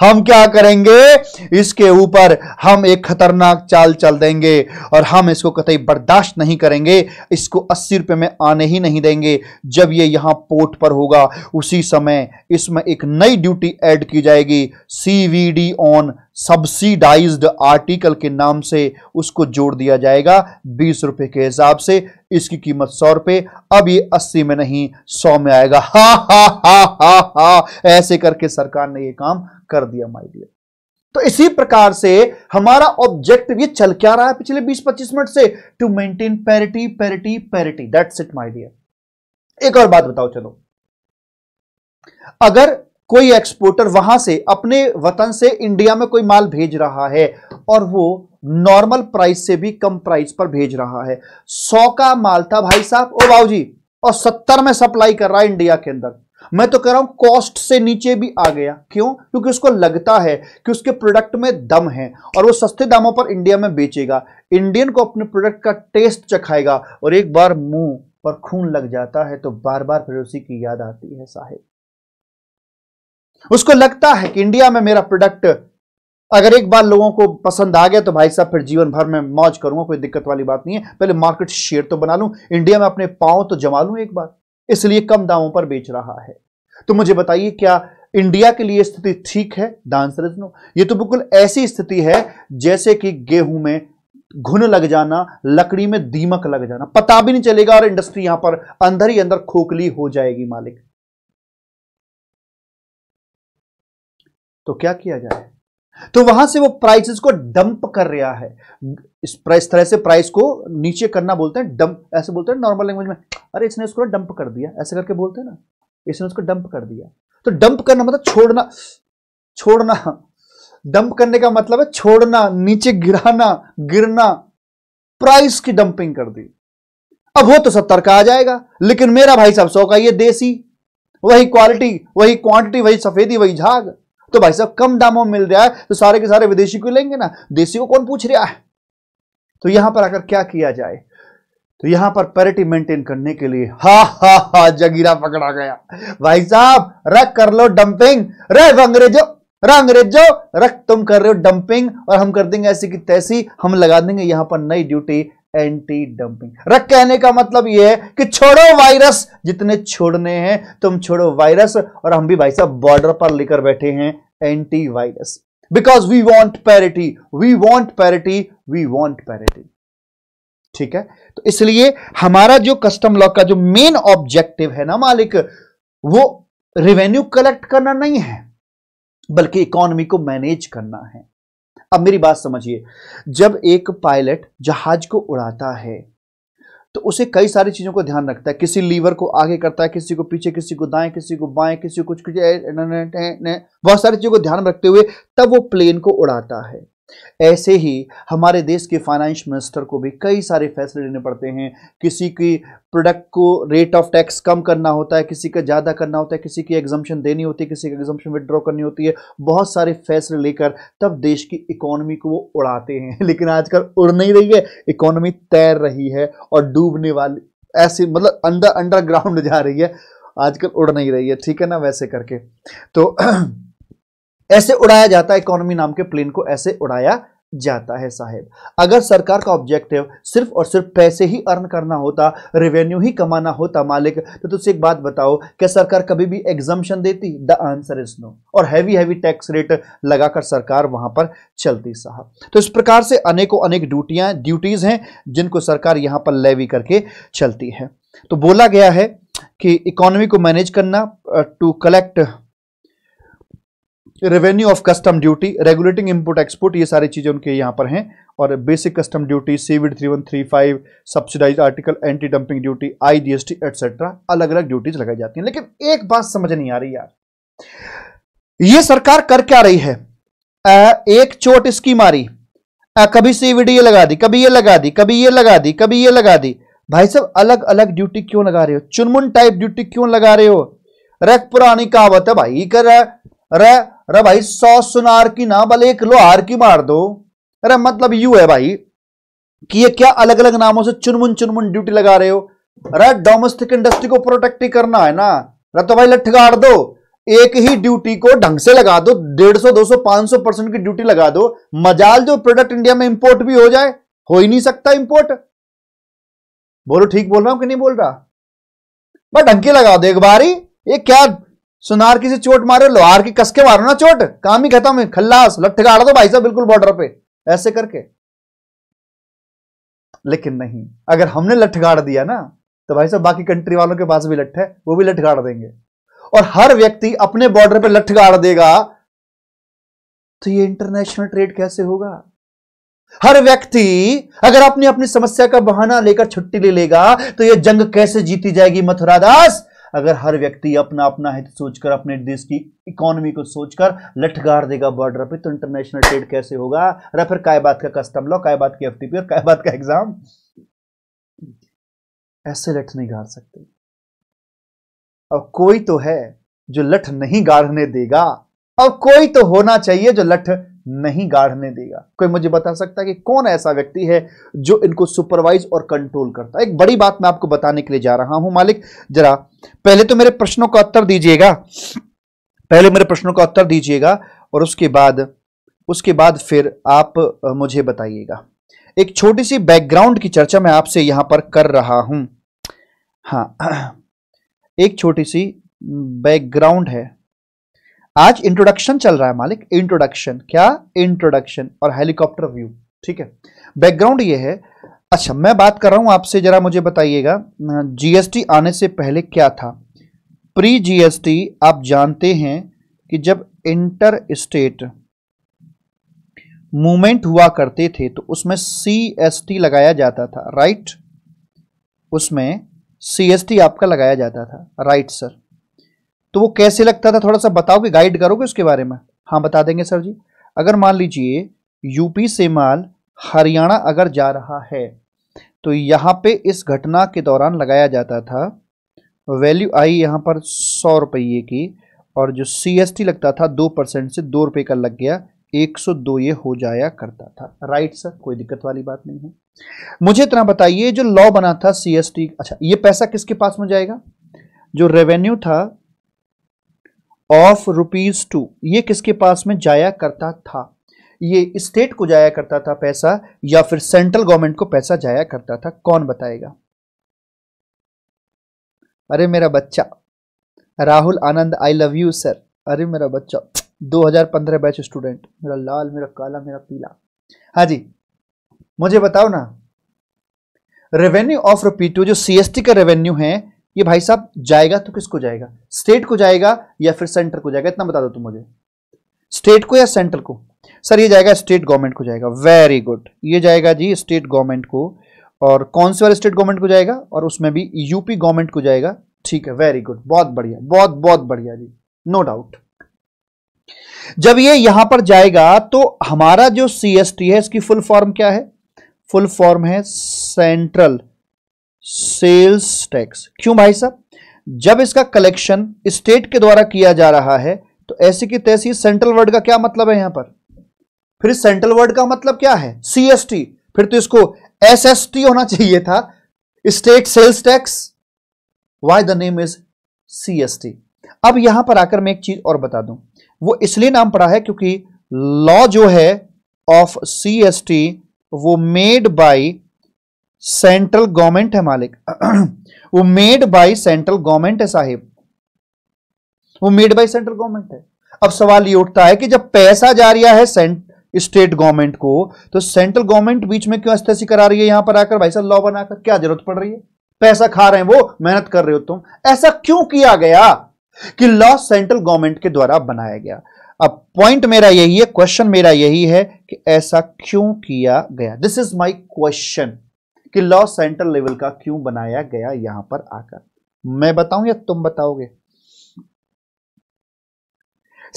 हम क्या करेंगे इसके ऊपर हम एक खतरनाक चाल चल देंगे और हम इसको कतई बर्दाश्त नहीं करेंगे इसको अस्सी रुपये में आने ही नहीं देंगे जब ये यहाँ पोर्ट पर होगा उसी समय इसमें एक नई ड्यूटी ऐड की जाएगी C V D on subsidised article के नाम से उसको जोड़ दिया जाएगा बीस रुपए के हिसाब से इसकी कीमत सौ रुपए अब ये अस्सी में नहीं सौ में आएगा हा हा हा हा हा ऐसे करके सरकार ने ये काम कर दिया माई डियर तो इसी प्रकार से हमारा ऑब्जेक्टिव ये चल क्या रहा है पिछले 20-25 मिनट से to maintain parity parity parity that's it my dear एक और बात बताओ चलो अगर कोई एक्सपोर्टर वहां से अपने वतन से इंडिया में कोई माल भेज रहा है और वो नॉर्मल प्राइस से भी कम प्राइस पर भेज रहा है सौ का माल था भाई साहब ओ बाबू जी और सत्तर में सप्लाई कर रहा है इंडिया के अंदर मैं तो कह रहा हूं कॉस्ट से नीचे भी आ गया क्यों क्योंकि उसको लगता है कि उसके प्रोडक्ट में दम है और वो सस्ते दामों पर इंडिया में बेचेगा इंडियन को अपने प्रोडक्ट का टेस्ट चखाएगा और एक बार मुंह पर खून लग जाता है तो बार बार फिर उसी की याद आती है साहेब उसको लगता है कि इंडिया में मेरा प्रोडक्ट अगर एक बार लोगों को पसंद आ गया तो भाई साहब फिर जीवन भर में मौज करूंगा कोई दिक्कत वाली बात नहीं है पहले मार्केट शेयर तो बना लूं इंडिया में अपने पांव तो जमा लूं एक बार इसलिए कम दामों पर बेच रहा है तो मुझे बताइए क्या इंडिया के लिए स्थिति ठीक है डांस रजनो ये तो बिल्कुल ऐसी स्थिति है जैसे कि गेहूं में घुन लग जाना लकड़ी में दीमक लग जाना पता भी नहीं चलेगा और इंडस्ट्री यहां पर अंदर ही अंदर खोखली हो जाएगी मालिक तो क्या किया जाए तो वहां से वो प्राइसेस को डंप कर रहा है इस प्राइस तरह से प्राइस को नीचे करना बोलते हैं डंप ऐसे बोलते हैं नॉर्मल लैंग्वेज में अरे इसने उसको डंप कर दिया ऐसे करके बोलते हैं ना इसने उसको डंप कर दिया तो डंप करना मतलब छोड़ना छोड़ना डंप करने का मतलब है छोड़ना नीचे गिराना गिरना प्राइस की डंपिंग कर दी अब वो तो सत्तर का आ जाएगा लेकिन मेरा भाई साहब सौ का ये देसी वही क्वालिटी वही क्वांटिटी वही सफेदी वही झाग तो भाई साहब कम दामों में मिल रहा है तो सारे के सारे विदेशी को लेंगे ना देशी को कौन पूछ रहा है तो यहां पर आकर क्या किया जाए तो यहां पर पैरिटी मेंटेन करने के लिए हा हा हा जगीरा पकड़ा गया भाई साहब रख कर लो डंपिंग रे अंग्रेजो रे अंग्रेजो रख तुम कर रहे हो डंपिंग और हम कर देंगे ऐसी की तैसी हम लगा देंगे यहां पर नई ड्यूटी एंटी डंपिंग रख कहने का मतलब यह है कि छोड़ो वायरस जितने छोड़ने हैं तुम छोड़ो वायरस और हम भी भाई साहब बॉर्डर पर लेकर बैठे हैं anti virus because we want parity we want parity we want parity ठीक है तो इसलिए हमारा जो कस्टम लॉ का जो मेन ऑब्जेक्टिव है ना मालिक वो रेवेन्यू कलेक्ट करना नहीं है बल्कि इकोनॉमी को मैनेज करना है अब मेरी बात समझिए जब एक पायलट जहाज को उड़ाता है तो उसे कई सारी चीज़ों को ध्यान रखता है किसी लीवर को आगे करता है किसी को पीछे किसी को दाएं किसी को बाएं किसी को कुछ कुछ बहुत सारी चीज़ों को ध्यान रखते हुए तब वो प्लेन को उड़ाता है ऐसे ही हमारे देश के फाइनेंस मिनिस्टर को भी कई सारे फैसले लेने पड़ते हैं किसी की प्रोडक्ट को रेट ऑफ टैक्स कम करना होता है किसी का ज़्यादा करना होता है किसी की एग्जामेशन देनी होती है किसी की एग्जामेशन विड्रॉ करनी होती है बहुत सारे फैसले लेकर तब देश की इकोनॉमी को वो उड़ाते हैं <laughs> लेकिन आजकल उड़ नहीं रही है इकोनॉमी तैर रही है और डूबने वाली ऐसे मतलब अंडर अंडरग्राउंड <laughs> जा रही है आजकल उड़ नहीं रही है ठीक है ना वैसे करके तो <clears throat> ऐसे उड़ाया जाता है इकोनॉमी नाम के प्लेन को ऐसे उड़ाया जाता है साहेब अगर सरकार का ऑब्जेक्टिव सिर्फ और सिर्फ पैसे ही अर्न करना होता रेवेन्यू ही कमाना होता मालिक तो तुझसे एक बात बताओ क्या सरकार कभी भी एग्जाम्शन देती द आंसर इज नो और हैवी हैवी टैक्स रेट लगाकर सरकार वहां पर चलती साहब तो इस प्रकार से अनेकों अनेक ड्यूटियां ड्यूटीज हैं जिनको सरकार यहां पर लेवी करके चलती है तो बोला गया है कि इकोनॉमी को मैनेज करना to uh, collect revenue of custom duty regulating import export ये सारी चीज़ें उनके यहाँ पर हैं और basic custom duty CVD three one three five subsidise article anti dumping duty I G S T etcetera अलग अलग ड्यूटीज लगाई जाती हैं लेकिन एक बात समझ नहीं आ रही यार ये सरकार कर क्या रही है आ, एक चोट इसकी मारी आ, कभी सीविड ये लगा दी कभी ये लगा दी कभी ये लगा दी कभी ये लगा दी भाई साहब अलग अलग ड्यूटी क्यों लगा रहे हो चुनमुन टाइप ड्यूटी क्यों लगा रहे हो रख पुरानी कहावत है भाई कर रहा अरे भाई सौ सुनार की ना बल एक लोहार की मार दो अरे मतलब यू है भाई कि ये क्या अलग अलग नामों से चुनमुन चुनमुन ड्यूटी लगा रहे हो अरे डोमेस्टिक इंडस्ट्री को प्रोटेक्ट ही करना है ना अरे तो भाई लठ गाड़ दो एक ही ड्यूटी को ढंग से लगा दो डेढ़ सौ दो सौ पांच सौ परसेंट की ड्यूटी लगा दो मजाल जो प्रोडक्ट इंडिया में इंपोर्ट भी हो जाए हो ही नहीं सकता इंपोर्ट बोलो ठीक बोल रहा हूं कि नहीं बोल रहा बट ढंग के लगा दो एक बारी ये क्या सुनार किसी से चोट मारे लोहार की कसके मारो ना चोट काम ही खत्म है खल्लास लठ गाड़ दो भाई साहब बिल्कुल बॉर्डर पे ऐसे करके लेकिन नहीं अगर हमने लठ गाड़ दिया ना तो भाई साहब बाकी कंट्री वालों के पास भी लठ है वो भी लठ गाड़ देंगे और हर व्यक्ति अपने बॉर्डर पे लठ गाड़ देगा तो ये इंटरनेशनल ट्रेड कैसे होगा हर व्यक्ति अगर अपनी अपनी समस्या का बहाना लेकर छुट्टी ले लेगा तो ये जंग कैसे जीती जाएगी मथुरादास अगर हर व्यक्ति अपना अपना हित सोचकर अपने देश की इकोनॉमी को सोचकर लठगाड़ देगा बॉर्डर पे तो इंटरनेशनल ट्रेड कैसे होगा अरे फिर काय बात का कस्टम लॉ काय बात की एफटीपी और काय बात का एग्जाम ऐसे लठ नहीं गाड़ सकते और कोई तो है जो लठ नहीं गाड़ने देगा और कोई तो होना चाहिए जो लठ नहीं गाढ़ने देगा कोई मुझे बता सकता है कि कौन ऐसा व्यक्ति है जो इनको सुपरवाइज और कंट्रोल करता है एक बड़ी बात मैं आपको बताने के लिए जा रहा हूं मालिक जरा पहले तो मेरे प्रश्नों का उत्तर दीजिएगा पहले मेरे प्रश्नों का उत्तर दीजिएगा और उसके बाद उसके बाद फिर आप मुझे बताइएगा एक छोटी सी बैकग्राउंड की चर्चा मैं आपसे यहां पर कर रहा हूं हाँ <clears throat> एक छोटी सी बैकग्राउंड है आज इंट्रोडक्शन चल रहा है मालिक इंट्रोडक्शन क्या इंट्रोडक्शन और हेलीकॉप्टर व्यू ठीक है बैकग्राउंड ये है अच्छा मैं बात कर रहा हूं आपसे जरा मुझे बताइएगा जीएसटी आने से पहले क्या था प्री जीएसटी आप जानते हैं कि जब इंटर स्टेट मूवमेंट हुआ करते थे तो उसमें सी एस टी लगाया जाता था राइट उसमें सीएसटी आपका लगाया जाता था राइट सर तो वो कैसे लगता था थोड़ा सा बताओगे गाइड करोगे उसके बारे में हाँ बता देंगे सर जी अगर मान लीजिए यूपी से माल हरियाणा अगर जा रहा है तो यहाँ पे इस घटना के दौरान लगाया जाता था वैल्यू आई यहाँ पर सौ रुपये की और जो सी लगता था दो परसेंट से दो रुपये का लग गया एक सौ दो ये हो जाया करता था राइट सर कोई दिक्कत वाली बात नहीं है मुझे इतना बताइए जो लॉ बना था सी अच्छा ये पैसा किसके पास में जाएगा जो रेवेन्यू था ऑफ रुपीज टू ये किसके पास में जाया करता था ये स्टेट को जाया करता था पैसा या फिर सेंट्रल गवर्नमेंट को पैसा जाया करता था कौन बताएगा अरे मेरा बच्चा Rahul Anand I love you sir अरे मेरा बच्चा 2015 बैच स्टूडेंट मेरा लाल मेरा काला मेरा पीला हाँ जी मुझे बताओ ना रेवेन्यू ऑफ रुपी टू जो सीएसटी का रेवेन्यू है ये भाई साहब जाएगा तो किसको जाएगा स्टेट को जाएगा या फिर सेंटर को जाएगा इतना बता दो तुम मुझे स्टेट को या सेंट्रल को सर ये जाएगा स्टेट गवर्नमेंट को जाएगा वेरी गुड ये जाएगा जी स्टेट गवर्नमेंट को और कौन से वाले स्टेट गवर्नमेंट को जाएगा और उसमें भी यूपी गवर्नमेंट को जाएगा ठीक है वेरी गुड बहुत बढ़िया बहुत बहुत बढ़िया जी नो डाउट जब ये यहां पर जाएगा तो हमारा जो सीएसटी है इसकी फुल फॉर्म क्या है फुल फॉर्म है सेंट्रल सेल्स टैक्स क्यों भाई साहब जब इसका कलेक्शन स्टेट के द्वारा किया जा रहा है तो ऐसी की तैसी सेंट्रल वर्ड का क्या मतलब है यहां पर फिर सेंट्रल वर्ड का मतलब क्या है सीएसटी फिर तो इसको एसएसटी होना चाहिए था state sales tax why the name is CST अब यहां पर आकर मैं एक चीज और बता दूं वो इसलिए नाम पड़ा है क्योंकि लॉ जो है ऑफ सीएसटी वो मेड बाई सेंट्रल गवर्नमेंट है मालिक <clears throat> वो मेड बाय सेंट्रल गवर्नमेंट है साहिब वो मेड बाय सेंट्रल गवर्नमेंट है अब सवाल ये उठता है कि जब पैसा जा रहा है स्टेट गवर्नमेंट को तो सेंट्रल गवर्नमेंट बीच में क्यों अस्थेसी करा रही है यहां पर आकर भाई साहब लॉ बनाकर क्या जरूरत पड़ रही है पैसा खा रहे हैं वो मेहनत कर रहे हो तुम ऐसा क्यों किया गया कि लॉ सेंट्रल गवर्नमेंट के द्वारा बनाया गया अब पॉइंट मेरा यही है क्वेश्चन मेरा यही है कि ऐसा क्यों किया गया दिस इज माई क्वेश्चन कि लॉ सेंट्रल लेवल का क्यों बनाया गया यहां पर आकर मैं बताऊं या तुम बताओगे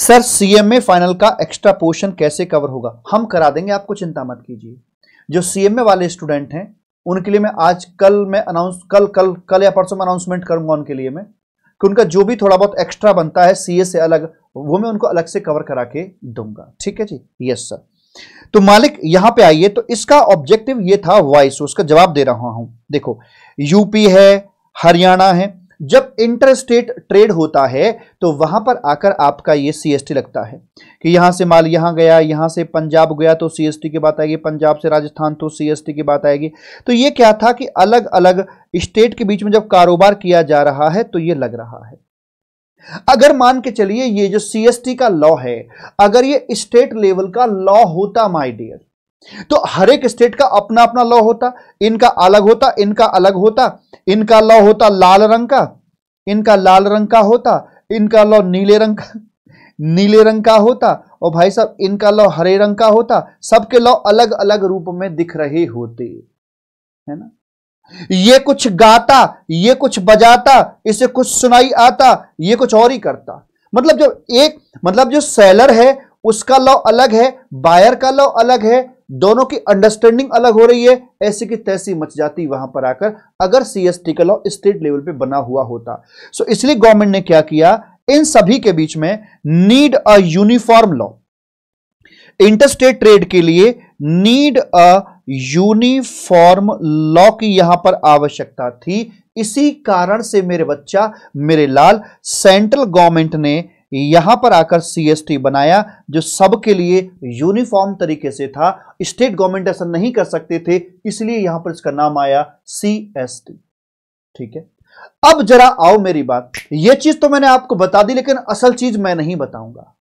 सर सीएमए फाइनल का एक्स्ट्रा पोर्शन कैसे कवर होगा हम करा देंगे आपको चिंता मत कीजिए जो सीएमए वाले स्टूडेंट हैं उनके लिए मैं आज कल मैं अनाउंस कल कल कल या परसों में अनाउंसमेंट करूंगा उनके लिए मैं कि उनका जो भी थोड़ा बहुत एक्स्ट्रा बनता है सीए से अलग वो मैं उनको अलग से कवर करा के दूंगा ठीक है जी यस सर तो मालिक यहां पे आइए तो इसका ऑब्जेक्टिव ये था वाई सो तो उसका जवाब दे रहा हूं देखो यूपी है हरियाणा है जब इंटर स्टेट ट्रेड होता है तो वहां पर आकर आपका ये सीएसटी लगता है कि यहां से माल यहां गया यहां से पंजाब गया तो सीएसटी की बात आएगी पंजाब से राजस्थान तो सीएसटी की बात आएगी तो ये क्या था कि अलग अलग स्टेट के बीच में जब कारोबार किया जा रहा है तो ये लग रहा है अगर मान के चलिए ये जो सीएसटी का लॉ है अगर ये स्टेट लेवल का लॉ होता माय डियर तो हर एक स्टेट का अपना अपना लॉ होता इनका अलग होता इनका अलग होता इनका लॉ होता लाल रंग का इनका लाल रंग का होता इनका लॉ नीले रंग का नीले रंग का होता और भाई साहब इनका लॉ हरे रंग का होता सबके लॉ अलग अलग रूप में दिख रहे होते है ना ये कुछ गाता ये कुछ बजाता इसे कुछ सुनाई आता ये कुछ और ही करता मतलब जो एक मतलब जो सेलर है उसका लॉ अलग है बायर का लॉ अलग है दोनों की अंडरस्टैंडिंग अलग हो रही है ऐसी की तैसी मच जाती वहां पर आकर अगर सीएसटी का लॉ स्टेट लेवल पे बना हुआ होता सो इसलिए गवर्नमेंट ने क्या किया इन सभी के बीच में need a uniform law interstate trade के लिए नीड अ यूनिफॉर्म लॉ की यहां पर आवश्यकता थी इसी कारण से मेरे बच्चा मेरे लाल सेंट्रल गवर्नमेंट ने यहां पर आकर सीएसटी बनाया जो सबके लिए यूनिफॉर्म तरीके से था स्टेट गवर्नमेंट ऐसा नहीं कर सकते थे इसलिए यहां पर इसका नाम आया सीएसटी ठीक है अब जरा आओ मेरी बात यह चीज तो मैंने आपको बता दी लेकिन असल चीज मैं नहीं बताऊंगा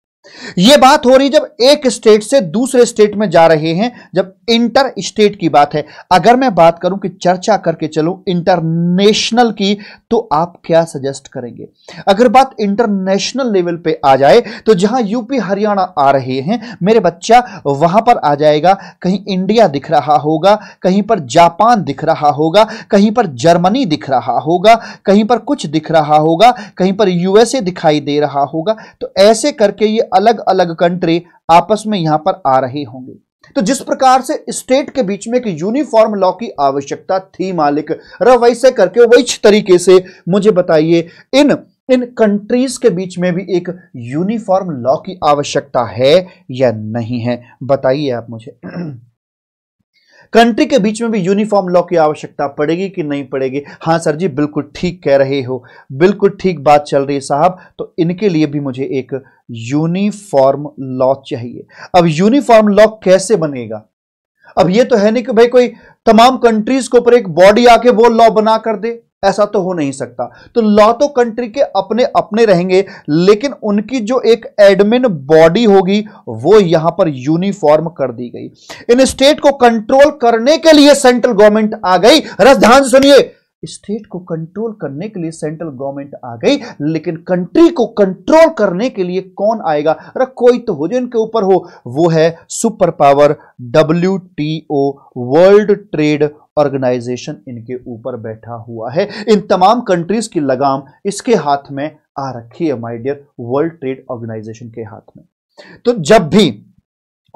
यह बात हो रही जब एक स्टेट से दूसरे स्टेट में जा रहे हैं जब इंटर स्टेट की बात है अगर मैं बात करूं कि चर्चा करके चलो इंटरनेशनल की तो आप क्या सजेस्ट करेंगे अगर बात इंटरनेशनल लेवल पे आ जाए तो जहां यूपी हरियाणा आ रहे हैं मेरे बच्चा वहां पर आ जाएगा कहीं इंडिया दिख रहा होगा कहीं पर जापान दिख रहा होगा कहीं पर जर्मनी दिख रहा होगा कहीं पर कुछ दिख रहा होगा कहीं पर यूएसए दिखाई दे रहा होगा तो ऐसे करके ये अलग अलग कंट्री आपस में यहां पर आ रहे होंगे तो जिस प्रकार से स्टेट के बीच में एक यूनिफॉर्म लॉ की आवश्यकता थी मालिक वैसे करके वैच तरीके से मुझे बताइए इन इन कंट्रीज के बीच में भी एक यूनिफॉर्म लॉ की आवश्यकता है या नहीं है बताइए आप मुझे <clears throat> कंट्री के बीच में भी यूनिफॉर्म लॉ की आवश्यकता पड़ेगी कि नहीं पड़ेगी हाँ सर जी बिल्कुल ठीक कह रहे हो बिल्कुल ठीक बात चल रही है साहब तो इनके लिए भी मुझे एक यूनिफॉर्म लॉ चाहिए अब यूनिफॉर्म लॉ कैसे बनेगा अब ये तो है नहीं कि भाई कोई तमाम कंट्रीज के ऊपर एक बॉडी आके वो लॉ बना कर दे ऐसा तो हो नहीं सकता तो लॉ तो कंट्री के अपने अपने रहेंगे लेकिन उनकी जो एक एडमिन बॉडी होगी वो यहां पर यूनिफॉर्म कर दी गई इन स्टेट को कंट्रोल करने के लिए सेंट्रल गवर्नमेंट आ गई रस ध्यान सुनिए स्टेट को कंट्रोल करने के लिए सेंट्रल गवर्नमेंट आ गई लेकिन कंट्री को कंट्रोल करने के लिए कौन आएगा अरे कोई तो हो जो इनके ऊपर हो वो है super power W world trade organisation इनके ऊपर बैठा हुआ है इन तमाम कंट्रीज की लगाम इसके हाथ में आ रखी है my dear world trade organisation के हाथ में तो जब भी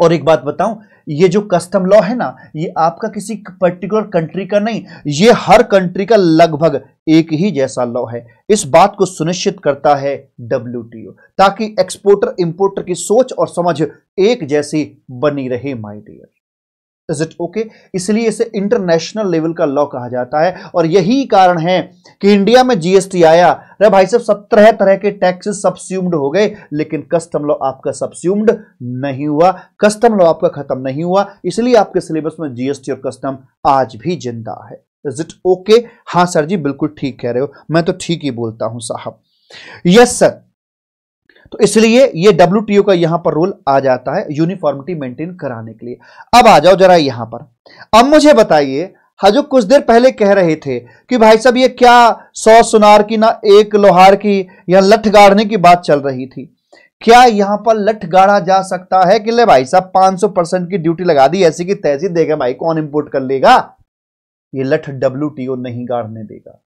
और एक बात बताऊं ये जो कस्टम लॉ है ना ये आपका किसी पर्टिकुलर कंट्री का नहीं ये हर कंट्री का लगभग एक ही जैसा लॉ है इस बात को सुनिश्चित करता है डब्ल्यू ताकि एक्सपोर्टर इंपोर्टर की सोच और समझ एक जैसी बनी रहे my dear dear is it okay इसलिए इसे इंटरनेशनल लेवल का लॉ कहा जाता है और यही कारण है कि इंडिया में जीएसटी आया अरे भाई साहब सत्रह तरह के टैक्सेस सब्स्यूम्ड हो गए लेकिन कस्टम लॉ आपका सब्स्यूम्ड नहीं हुआ कस्टम लॉ आपका खत्म नहीं हुआ इसलिए आपके सिलेबस में जीएसटी और कस्टम आज भी जिंदा है इज इट ओके हाँ सर जी बिल्कुल ठीक कह रहे हो मैं तो ठीक ही बोलता हूं साहब यस सर तो इसलिए ये डब्ल्यू का यहां पर रोल आ जाता है यूनिफॉर्मिटी मेंटेन कराने के लिए अब आ जाओ जरा यहां पर अब मुझे बताइए हजू कुछ देर पहले कह रहे थे कि भाई साहब ये क्या सौ सुनार की ना एक लोहार की या लठ गाड़ने की बात चल रही थी क्या यहां पर लठ गाड़ा जा सकता है कि ले भाई साहब 500 परसेंट की ड्यूटी लगा दी ऐसी की तहसील देगा भाई कौन इंपोर्ट कर लेगा ये लठ डब्ल्यू नहीं गाड़ने देगा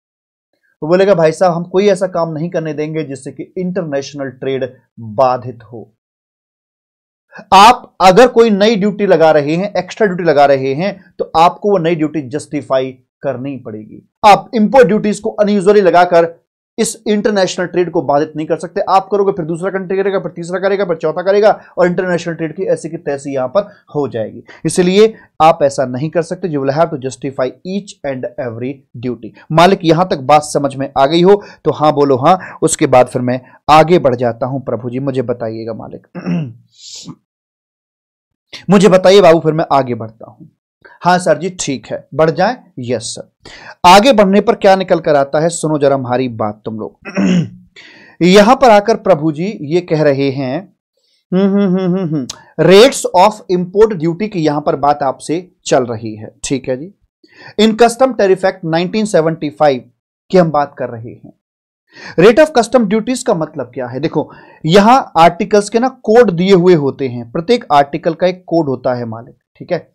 तो बोलेगा भाई साहब हम कोई ऐसा काम नहीं करने देंगे जिससे कि इंटरनेशनल ट्रेड बाधित हो आप अगर कोई नई ड्यूटी लगा रहे हैं एक्स्ट्रा ड्यूटी लगा रहे हैं तो आपको वो नई ड्यूटी जस्टिफाई करनी पड़ेगी आप इंपोर्ट ड्यूटीज को अनयूजली लगाकर इस इंटरनेशनल ट्रेड को बाधित नहीं कर सकते आप करोगे फिर दूसरा कंट्री करेगा फिर तीसरा करेगा फिर चौथा करेगा और इंटरनेशनल ट्रेड की ऐसी की तैसी यहां पर हो जाएगी इसलिए आप ऐसा नहीं कर सकते you will have to justify each and every duty मालिक यहां तक बात समझ में आ गई हो तो हां बोलो हां उसके बाद फिर मैं आगे बढ़ जाता हूं प्रभु जी मुझे बताइएगा मालिक <clears throat> मुझे बताइए बाबू फिर मैं आगे बढ़ता हूं हाँ सर जी ठीक है बढ़ जाए यस सर आगे बढ़ने पर क्या निकल कर आता है सुनो जरा हमारी बात तुम लोग <clears throat> यहां पर आकर प्रभु जी ये कह रहे हैं रेट्स ऑफ इंपोर्ट ड्यूटी की यहां पर बात आपसे चल रही है ठीक है जी in custom tariff act nineteen की हम बात कर रहे हैं रेट ऑफ कस्टम ड्यूटीज का मतलब क्या है देखो यहां आर्टिकल्स के ना कोड दिए हुए होते हैं प्रत्येक आर्टिकल का एक कोड होता है मालिक ठीक है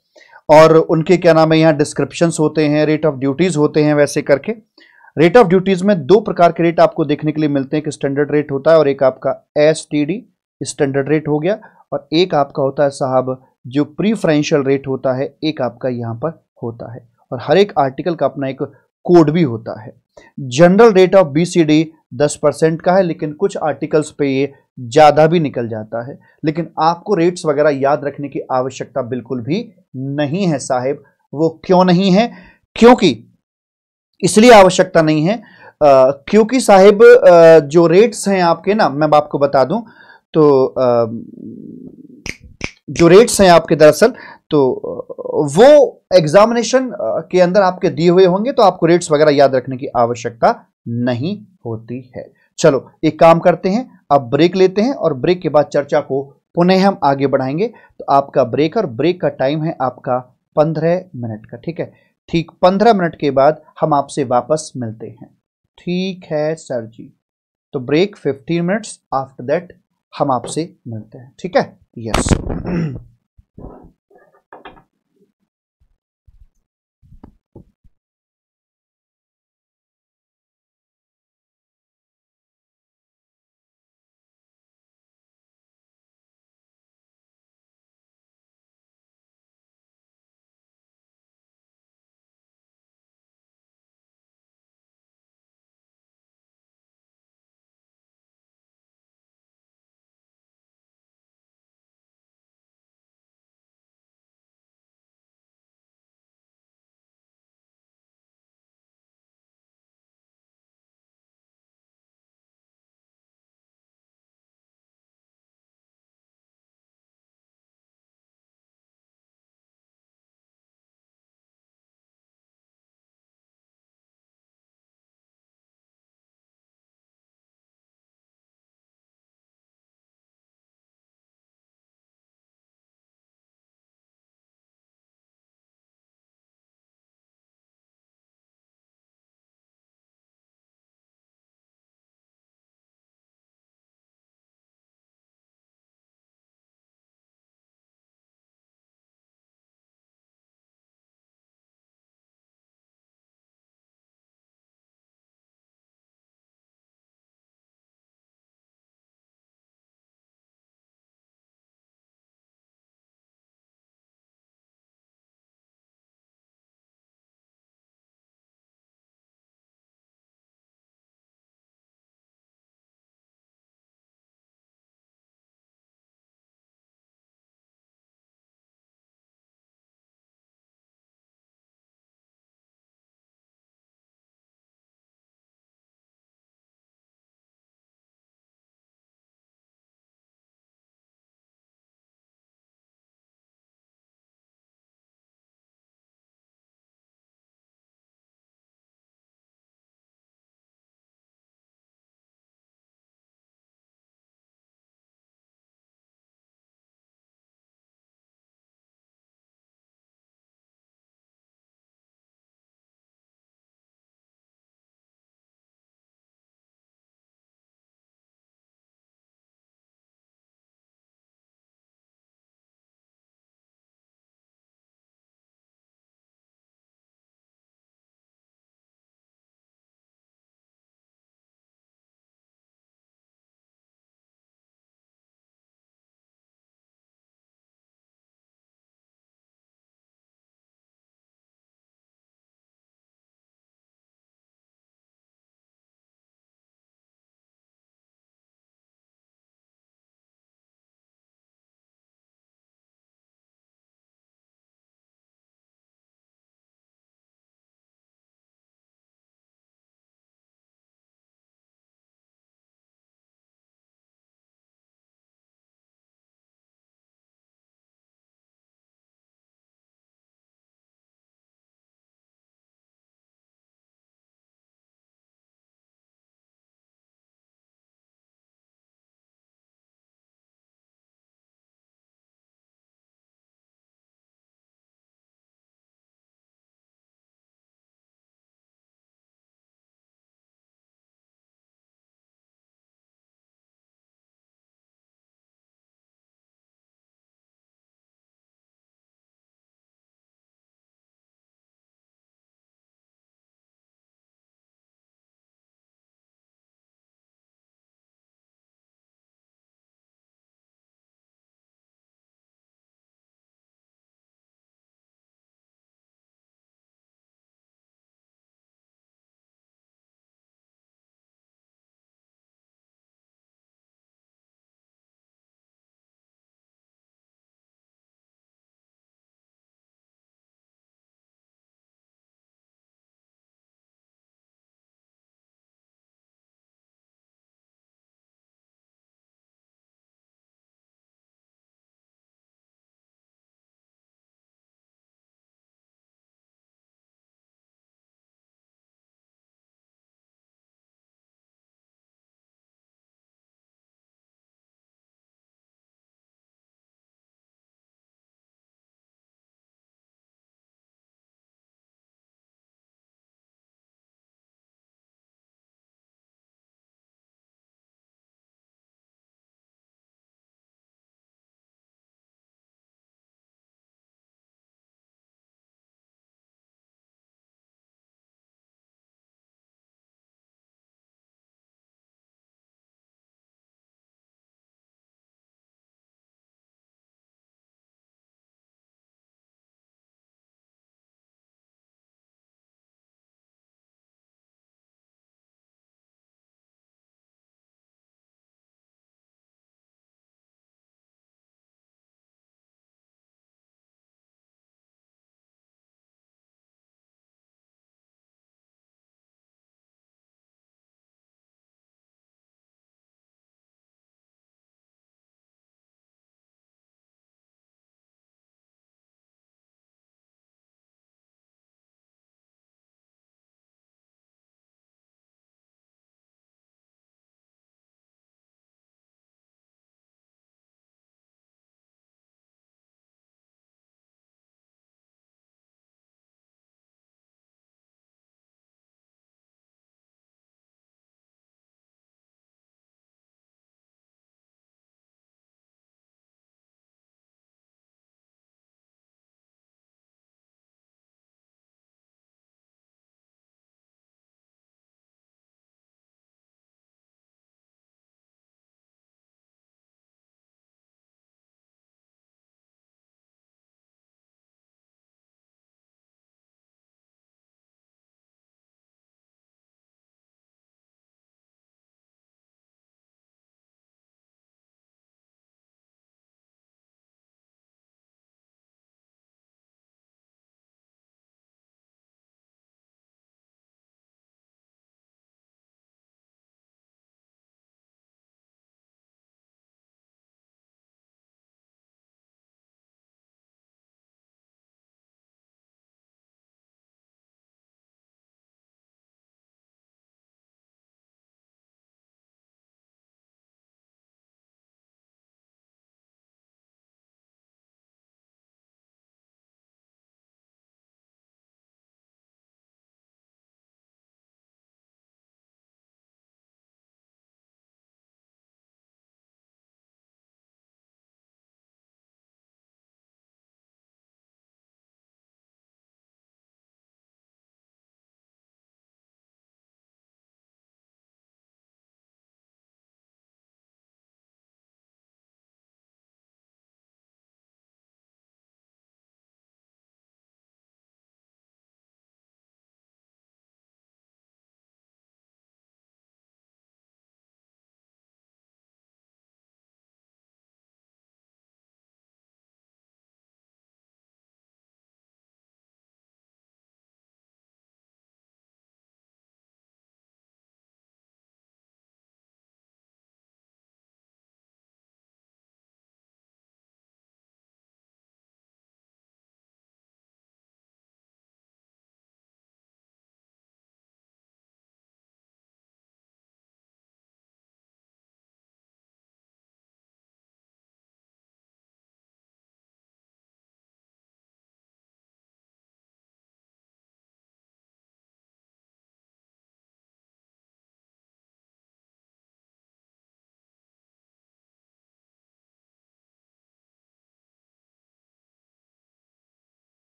और उनके क्या नाम है यहाँ डिस्क्रिप्शंस होते हैं रेट ऑफ ड्यूटीज़ होते हैं वैसे करके रेट ऑफ ड्यूटीज़ में दो प्रकार के रेट आपको देखने के लिए मिलते हैं कि स्टैंडर्ड रेट होता है और एक आपका एस स्टैंडर्ड रेट हो गया और एक आपका होता है साहब जो प्रीफ्रेंशियल रेट होता है एक आपका यहाँ पर होता है और हर एक आर्टिकल का अपना एक कोड भी होता है जनरल रेट ऑफ डी दस परसेंट का है लेकिन कुछ आर्टिकल्स पे ये ज़्यादा भी निकल जाता है लेकिन आपको रेट्स वगैरह याद रखने की आवश्यकता बिल्कुल भी नहीं है साहेब वो क्यों नहीं है क्योंकि इसलिए आवश्यकता नहीं है आ, क्योंकि साहेब जो रेट्स हैं आपके ना मैं आपको बता दूं तो आ, जो रेट्स हैं आपके दरअसल तो वो एग्जामिनेशन के अंदर आपके दिए हुए होंगे तो आपको रेट्स वगैरह याद रखने की आवश्यकता नहीं होती है चलो एक काम करते हैं अब ब्रेक लेते हैं और ब्रेक के बाद चर्चा को पुनः हम आगे बढ़ाएंगे तो आपका ब्रेक और ब्रेक का टाइम है आपका पंद्रह मिनट का ठीक है ठीक पंद्रह मिनट के बाद हम आपसे वापस मिलते हैं ठीक है सर जी तो break fifteen minutes after that हम आपसे मिलते हैं ठीक है yes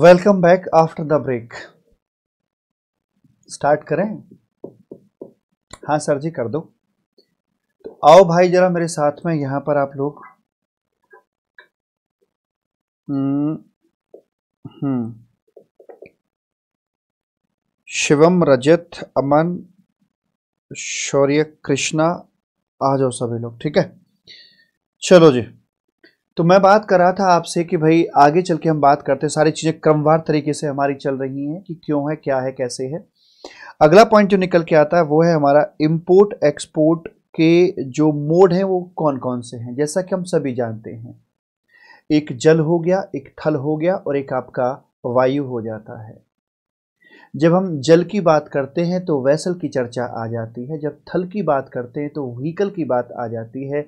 welcome back after the break start करें हाँ सर जी कर दो तो आओ भाई जरा मेरे साथ में यहां पर आप लोग हम्म, हम्म शिवम रजत अमन शौर्य कृष्णा आ जाओ सभी लोग ठीक है चलो जी तो मैं बात कर रहा था आपसे कि भाई आगे चल के हम बात करते हैं सारी चीज़ें क्रमवार तरीके से हमारी चल रही हैं कि क्यों है क्या है कैसे है अगला पॉइंट जो निकल के आता है वो है हमारा इम्पोर्ट एक्सपोर्ट के जो मोड हैं वो कौन कौन से हैं जैसा कि हम सभी जानते हैं एक जल हो गया एक थल हो गया और एक आपका वायु हो जाता है जब हम जल की बात करते हैं तो वैसल की चर्चा आ जाती है जब थल की बात करते हैं तो व्हीकल की बात आ जाती है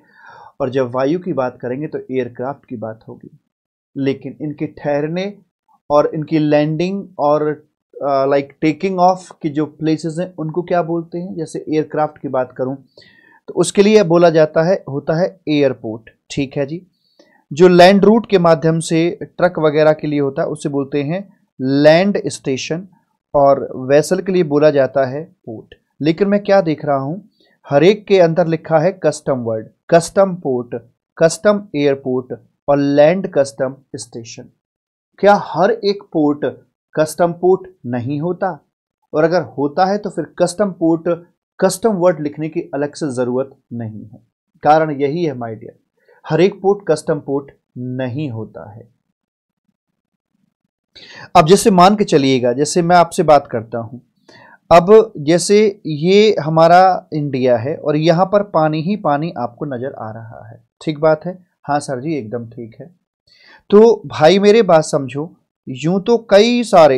और जब वायु की बात करेंगे तो एयरक्राफ्ट की बात होगी लेकिन इनके ठहरने और इनकी लैंडिंग और लाइक टेकिंग ऑफ की जो प्लेसेस हैं उनको क्या बोलते हैं जैसे एयरक्राफ्ट की बात करूं तो उसके लिए बोला जाता है होता है एयरपोर्ट ठीक है जी जो लैंड रूट के माध्यम से ट्रक वगैरह के लिए होता है उसे बोलते हैं लैंड स्टेशन और वेसल के लिए बोला जाता है पोर्ट लेकिन मैं क्या देख रहा हूँ हरेक के अंदर लिखा है custom word custom port custom airport और लैंड कस्टम स्टेशन क्या हर एक पोर्ट कस्टम पोर्ट नहीं होता और अगर होता है तो फिर कस्टम पोर्ट कस्टम वर्ड लिखने की अलग से ज़रूरत नहीं है कारण यही है माय डियर हर एक पोर्ट कस्टम पोर्ट नहीं होता है अब जैसे मान के चलिएगा जैसे मैं आपसे बात करता हूं अब जैसे ये हमारा इंडिया है और यहाँ पर पानी ही पानी आपको नज़र आ रहा है ठीक बात है हाँ सर जी एकदम ठीक है तो भाई मेरे बात समझो यूं तो कई सारे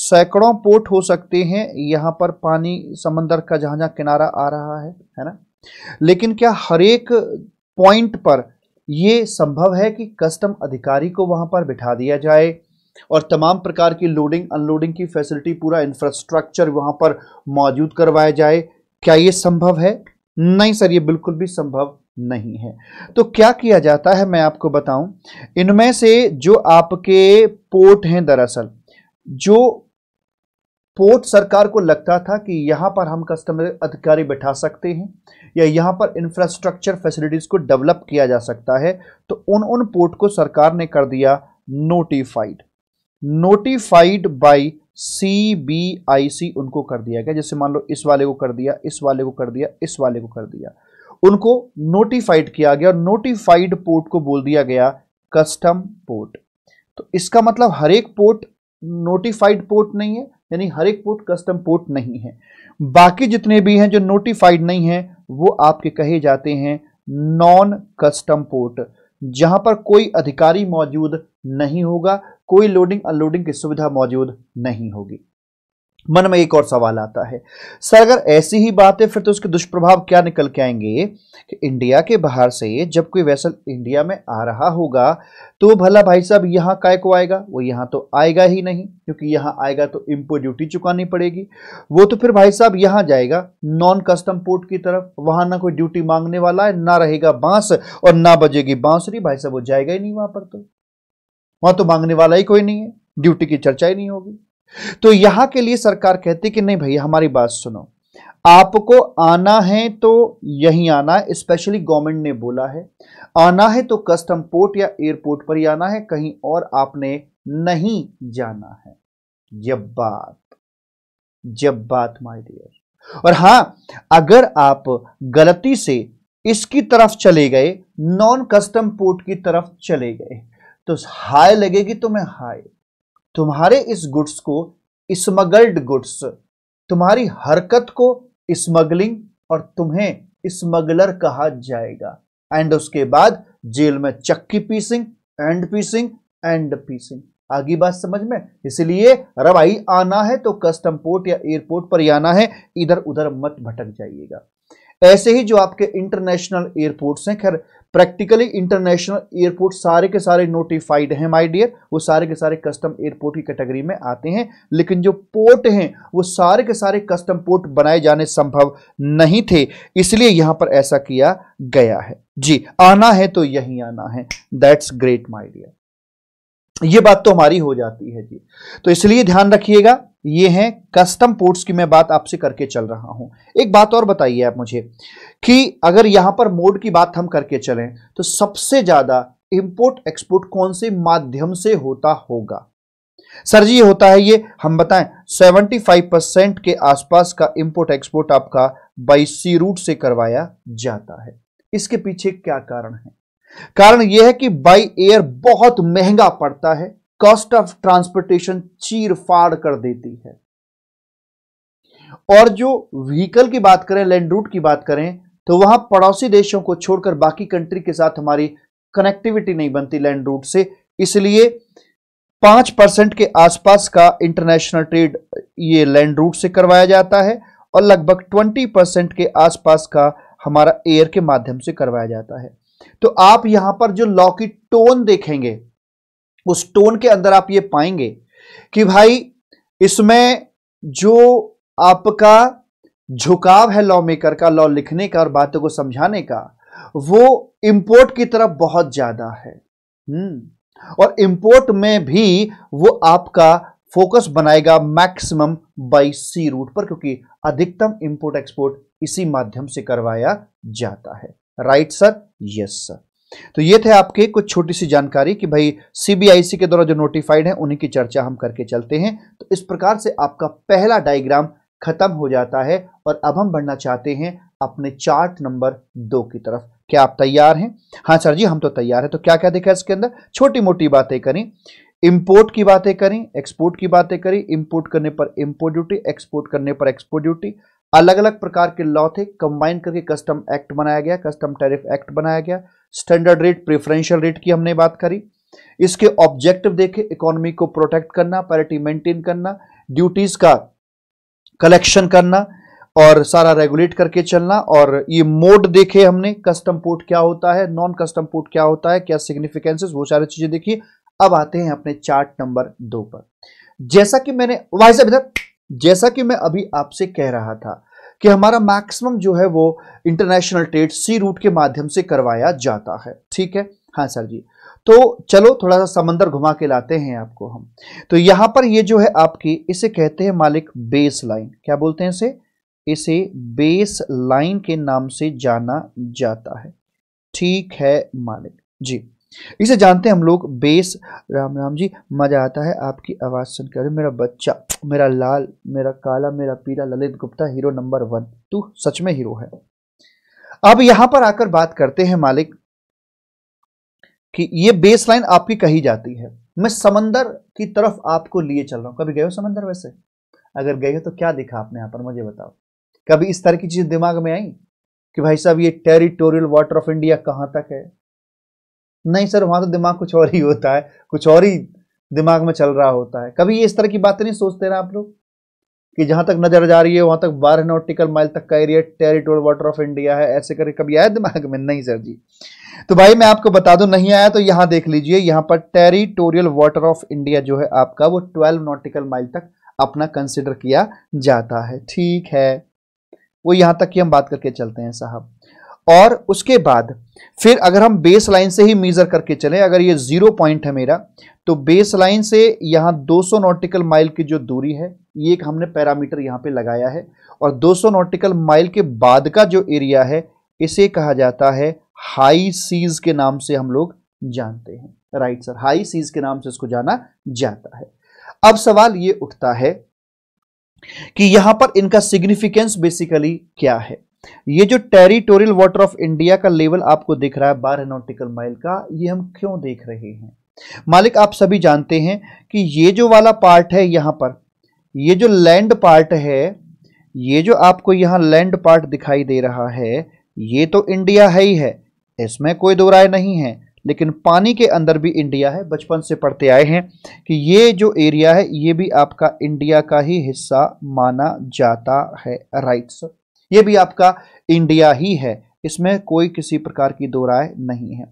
सैकड़ों पोर्ट हो सकते हैं यहाँ पर पानी समंदर का जहाँ जहाँ किनारा आ रहा है है ना लेकिन क्या हर एक पॉइंट पर ये संभव है कि कस्टम अधिकारी को वहाँ पर बिठा दिया जाए और तमाम प्रकार की लोडिंग अनलोडिंग की फैसिलिटी पूरा इंफ्रास्ट्रक्चर वहां पर मौजूद करवाया जाए क्या ये संभव है नहीं सर ये बिल्कुल भी संभव नहीं है तो क्या किया जाता है मैं आपको बताऊं इनमें से जो आपके पोर्ट हैं दरअसल जो पोर्ट सरकार को लगता था कि यहां पर हम कस्टमर अधिकारी बैठा सकते हैं या यहां पर इंफ्रास्ट्रक्चर फैसिलिटीज़ को डेवलप किया जा सकता है तो उन उन पोर्ट को सरकार ने कर दिया notified notified by C B I C उनको कर दिया गया जैसे मान लो इस वाले को कर दिया इस वाले को कर दिया इस वाले को कर दिया उनको नोटिफाइड किया गया और नोटिफाइड पोर्ट को बोल दिया गया कस्टम पोर्ट तो इसका मतलब हर एक पोर्ट नोटिफाइड पोर्ट नहीं है यानी हर एक पोर्ट कस्टम पोर्ट नहीं है बाकी जितने भी हैं जो नोटिफाइड नहीं है वो आपके कहे जाते हैं नॉन कस्टम पोर्ट जहां पर कोई अधिकारी मौजूद नहीं होगा कोई लोडिंग अनलोडिंग की सुविधा मौजूद नहीं होगी मन में एक और सवाल आता है सर अगर ऐसी ही बात है फिर तो उसके दुष्प्रभाव क्या निकल के आएंगे कि इंडिया के बाहर से जब कोई वैसल इंडिया में आ रहा होगा तो भला भाई साहब यहाँ काय को आएगा वो यहाँ तो आएगा ही नहीं क्योंकि यहाँ आएगा तो इम्पोर्ट ड्यूटी चुकानी पड़ेगी वो तो फिर भाई साहब यहाँ जाएगा नॉन कस्टम पोर्ट की तरफ वहाँ ना कोई ड्यूटी मांगने वाला है ना रहेगा बांस और ना बजेगी बांसरी भाई साहब वो जाएगा ही नहीं वहाँ पर तो वहां तो मांगने वाला ही कोई नहीं है ड्यूटी की चर्चा ही नहीं होगी तो यहां के लिए सरकार कहती कि नहीं भैया हमारी बात सुनो आपको आना है तो यहीं आना है स्पेशली गवर्नमेंट ने बोला है आना है तो कस्टम पोर्ट या एयरपोर्ट पर ही आना है कहीं और आपने नहीं जाना है जब बात जब बात माय डियर और हां अगर आप गलती से इसकी तरफ चले गए नॉन कस्टम पोर्ट की तरफ चले गए तो हाय लगेगी तुम्हें हाय तुम्हारे इस गुड्स को स्मगल्ड गुड्स तुम्हारी हरकत को स्मगलिंग और तुम्हें स्मगलर कहा जाएगा एंड उसके बाद जेल में चक्की पीसिंग एंड पीसिंग एंड पीसिंग आगे बात समझ में इसलिए रवाई आना है तो कस्टम पोर्ट या एयरपोर्ट पर ही आना है इधर उधर मत भटक जाइएगा ऐसे ही जो आपके इंटरनेशनल एयरपोर्ट्स हैं खैर प्रैक्टिकली इंटरनेशनल एयरपोर्ट सारे के सारे नोटिफाइड हैं माय डियर वो सारे के सारे कस्टम एयरपोर्ट की कैटेगरी में आते हैं लेकिन जो पोर्ट हैं वो सारे के सारे कस्टम पोर्ट बनाए जाने संभव नहीं थे इसलिए यहाँ पर ऐसा किया गया है जी आना है तो यही आना है दैट्स ग्रेट माई डियर ये बात तो हमारी हो जाती है जी तो इसलिए ध्यान रखिएगा ये हैं कस्टम पोर्ट्स की मैं बात आपसे करके चल रहा हूं एक बात और बताइए आप मुझे कि अगर यहां पर मोड की बात हम करके चलें तो सबसे ज्यादा इंपोर्ट एक्सपोर्ट कौन से माध्यम से होता होगा सर जी ये होता है ये हम बताएं 75 परसेंट के आसपास का इंपोर्ट एक्सपोर्ट आपका बाईसी रूट से करवाया जाता है इसके पीछे क्या कारण है कारण यह है कि बाई एयर बहुत महंगा पड़ता है कॉस्ट ऑफ ट्रांसपोर्टेशन चीर फाड़ कर देती है और जो व्हीकल की बात करें लैंड रूट की बात करें तो वहां पड़ोसी देशों को छोड़कर बाकी कंट्री के साथ हमारी कनेक्टिविटी नहीं बनती लैंड रूट से इसलिए पांच परसेंट के आसपास का इंटरनेशनल ट्रेड ये लैंड रूट से करवाया जाता है और लगभग ट्वेंटी परसेंट के आसपास का हमारा एयर के माध्यम से करवाया जाता है तो आप यहां पर जो लॉ की टोन देखेंगे उस टोन के अंदर आप ये पाएंगे कि भाई इसमें जो आपका झुकाव है लॉ मेकर का लॉ लिखने का और बातों को समझाने का वो इंपोर्ट की तरफ बहुत ज्यादा है हम्म। और इंपोर्ट में भी वो आपका फोकस बनाएगा मैक्सिमम बाई सी रूट पर क्योंकि अधिकतम इंपोर्ट एक्सपोर्ट इसी माध्यम से करवाया जाता है राइट सर यस सर तो ये थे आपके कुछ छोटी सी जानकारी कि भाई सीबीआईसी के द्वारा जो नोटिफाइड है उन्हीं की चर्चा हम करके चलते हैं तो इस प्रकार से आपका पहला डायग्राम खत्म हो जाता है और अब हम बढ़ना चाहते हैं अपने चार्ट नंबर दो की तरफ क्या आप तैयार हैं हाँ सर जी हम तो तैयार हैं तो क्या क्या देखा इसके अंदर छोटी मोटी बातें करें इंपोर्ट की बातें करें एक्सपोर्ट की बातें करें इंपोर्ट करने पर इंपोर्ट ड्यूटी एक्सपोर्ट करने पर एक्सपोर्ट ड्यूटी अलग अलग प्रकार के लॉ थे कंबाइन करके कस्टम एक्ट बनाया गया कस्टम टैरिफ एक्ट बनाया गया स्टैंडर्ड रेट प्रेफरेंशियल रेट की हमने बात करी इसके ऑब्जेक्टिव देखे इकोनॉमी को प्रोटेक्ट करना पैरिटी मेंटेन करना ड्यूटीज का कलेक्शन करना और सारा रेगुलेट करके चलना और ये मोड देखे हमने कस्टम पोर्ट क्या होता है नॉन कस्टम पोर्ट क्या होता है क्या सिग्निफिकेंसेस वो सारी चीजें देखिए अब आते हैं अपने चार्ट नंबर दो पर जैसा कि मैंने वाइस इधर जैसा कि मैं अभी आपसे कह रहा था कि हमारा मैक्सिमम जो है वो इंटरनेशनल ट्रेड सी रूट के माध्यम से करवाया जाता है ठीक है हाँ सर जी तो चलो थोड़ा सा समंदर घुमा के लाते हैं आपको हम तो यहां पर ये जो है आपकी इसे कहते हैं मालिक बेस लाइन क्या बोलते हैं इसे इसे बेस लाइन के नाम से जाना जाता है ठीक है मालिक जी इसे जानते हैं हम लोग बेस राम राम जी मज़ा आता है आपकी आवाज़ सुनकर मेरा बच्चा मेरा लाल मेरा काला मेरा पीला Lalit Gupta hero number one तू सच में हीरो है अब यहां पर आकर बात करते हैं मालिक कि ये बेस लाइन आपकी कही जाती है मैं समंदर की तरफ आपको लिए चल रहा हूं कभी गए हो समंदर वैसे अगर गए हो तो क्या दिखा आपने यहां पर मुझे बताओ कभी इस तरह की चीज दिमाग में आई कि भाई साहब ये टेरिटोरियल वाटर ऑफ इंडिया कहां तक है नहीं सर वहां तो दिमाग कुछ और ही होता है कुछ और ही दिमाग में चल रहा होता है कभी इस तरह की बात नहीं सोचते ना आप लोग कि जहां तक नज़र जा रही है वहां तक बारह नोटिकल माइल तक का area territorial water of India है ऐसे करके कभी आया दिमाग में नहीं सर जी तो भाई मैं आपको बता दूं नहीं आया तो यहां देख लीजिए यहाँ पर टेरिटोरियल वाटर ऑफ इंडिया जो है आपका वो ट्वेल्व नोटिकल माइल तक अपना कंसिडर किया जाता है ठीक है वो यहां तक की हम बात करके चलते हैं साहब और उसके बाद फिर अगर हम बेस लाइन से ही मीज़र करके चले अगर ये ज़ीरो पॉइंट है मेरा तो बेस लाइन से यहां 200 नॉटिकल माइल की जो दूरी है ये एक हमने पैरामीटर यहां पे लगाया है और 200 नॉटिकल माइल के बाद का जो एरिया है इसे कहा जाता है हाई सीज के नाम से हम लोग जानते हैं राइट सर हाई सीज के नाम से इसको जाना जाता है अब सवाल ये उठता है कि यहां पर इनका सिग्निफिकेंस बेसिकली क्या है ये जो टेरिटोरियल वाटर ऑफ इंडिया का लेवल आपको दिख रहा है बारह नोटिकल माइल का ये हम क्यों देख रहे हैं मालिक आप सभी जानते हैं कि ये जो वाला पार्ट है यहां पर ये जो लैंड पार्ट है ये जो आपको यहां लैंड पार्ट दिखाई दे रहा है ये तो इंडिया है ही है इसमें कोई दो राय नहीं है लेकिन पानी के अंदर भी इंडिया है बचपन से पढ़ते आए हैं कि ये जो एरिया है ये भी आपका इंडिया का ही हिस्सा माना जाता है राइट ये भी आपका इंडिया ही है इसमें कोई किसी प्रकार की दो राय नहीं है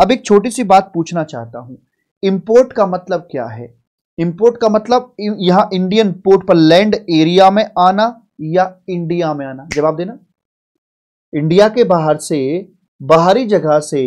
अब एक छोटी सी बात पूछना चाहता हूं इंपोर्ट का मतलब क्या है इंपोर्ट का मतलब यहां इंडियन पोर्ट पर लैंड एरिया में आना या इंडिया में आना जवाब देना इंडिया के बाहर से बाहरी जगह से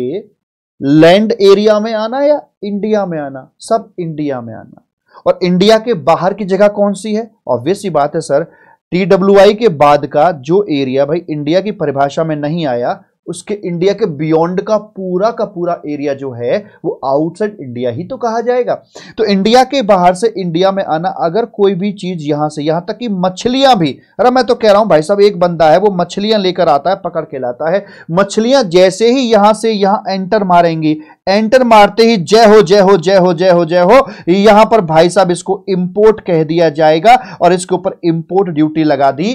लैंड एरिया में आना या इंडिया में आना सब इंडिया में आना और इंडिया के बाहर की जगह कौन सी है ऑब्वियस ही बात है सर टी के बाद का जो एरिया भाई इंडिया की परिभाषा में नहीं आया उसके इंडिया के बियॉन्ड का पूरा का पूरा एरिया जो है वो आउटसाइड इंडिया ही तो कहा जाएगा तो इंडिया के बाहर से इंडिया में आना अगर कोई भी चीज यहां से यहां तक कि मछलियां भी अरे मैं तो कह रहा हूं भाई साहब एक बंदा है वो मछलियां लेकर आता है पकड़ के लाता है मछलियां जैसे ही यहां से यहां एंटर मारेंगी एंटर मारते ही जय हो जय हो जय हो जय हो जय हो यहां पर भाई साहब इसको इंपोर्ट कह दिया जाएगा और इसके ऊपर इंपोर्ट ड्यूटी लगा दी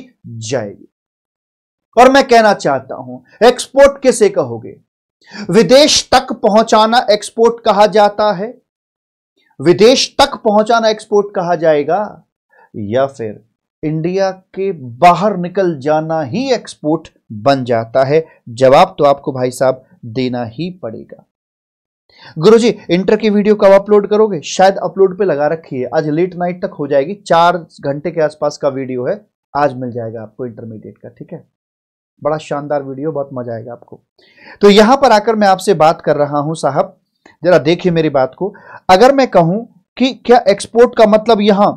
जाएगी और मैं कहना चाहता हूं एक्सपोर्ट किसे कहोगे विदेश तक पहुंचाना एक्सपोर्ट कहा जाता है विदेश तक पहुंचाना एक्सपोर्ट कहा जाएगा या फिर इंडिया के बाहर निकल जाना ही एक्सपोर्ट बन जाता है जवाब तो आपको भाई साहब देना ही पड़ेगा गुरुजी इंटर की वीडियो कब अपलोड करोगे शायद अपलोड पे लगा रखी है आज लेट नाइट तक हो जाएगी चार घंटे के आसपास का वीडियो है आज मिल जाएगा आपको इंटरमीडिएट का ठीक है बड़ा शानदार वीडियो बहुत मजा आएगा आपको तो यहां पर आकर मैं आपसे बात कर रहा हूं साहब जरा देखिए मेरी बात को अगर मैं कहूं कि क्या एक्सपोर्ट का मतलब यहां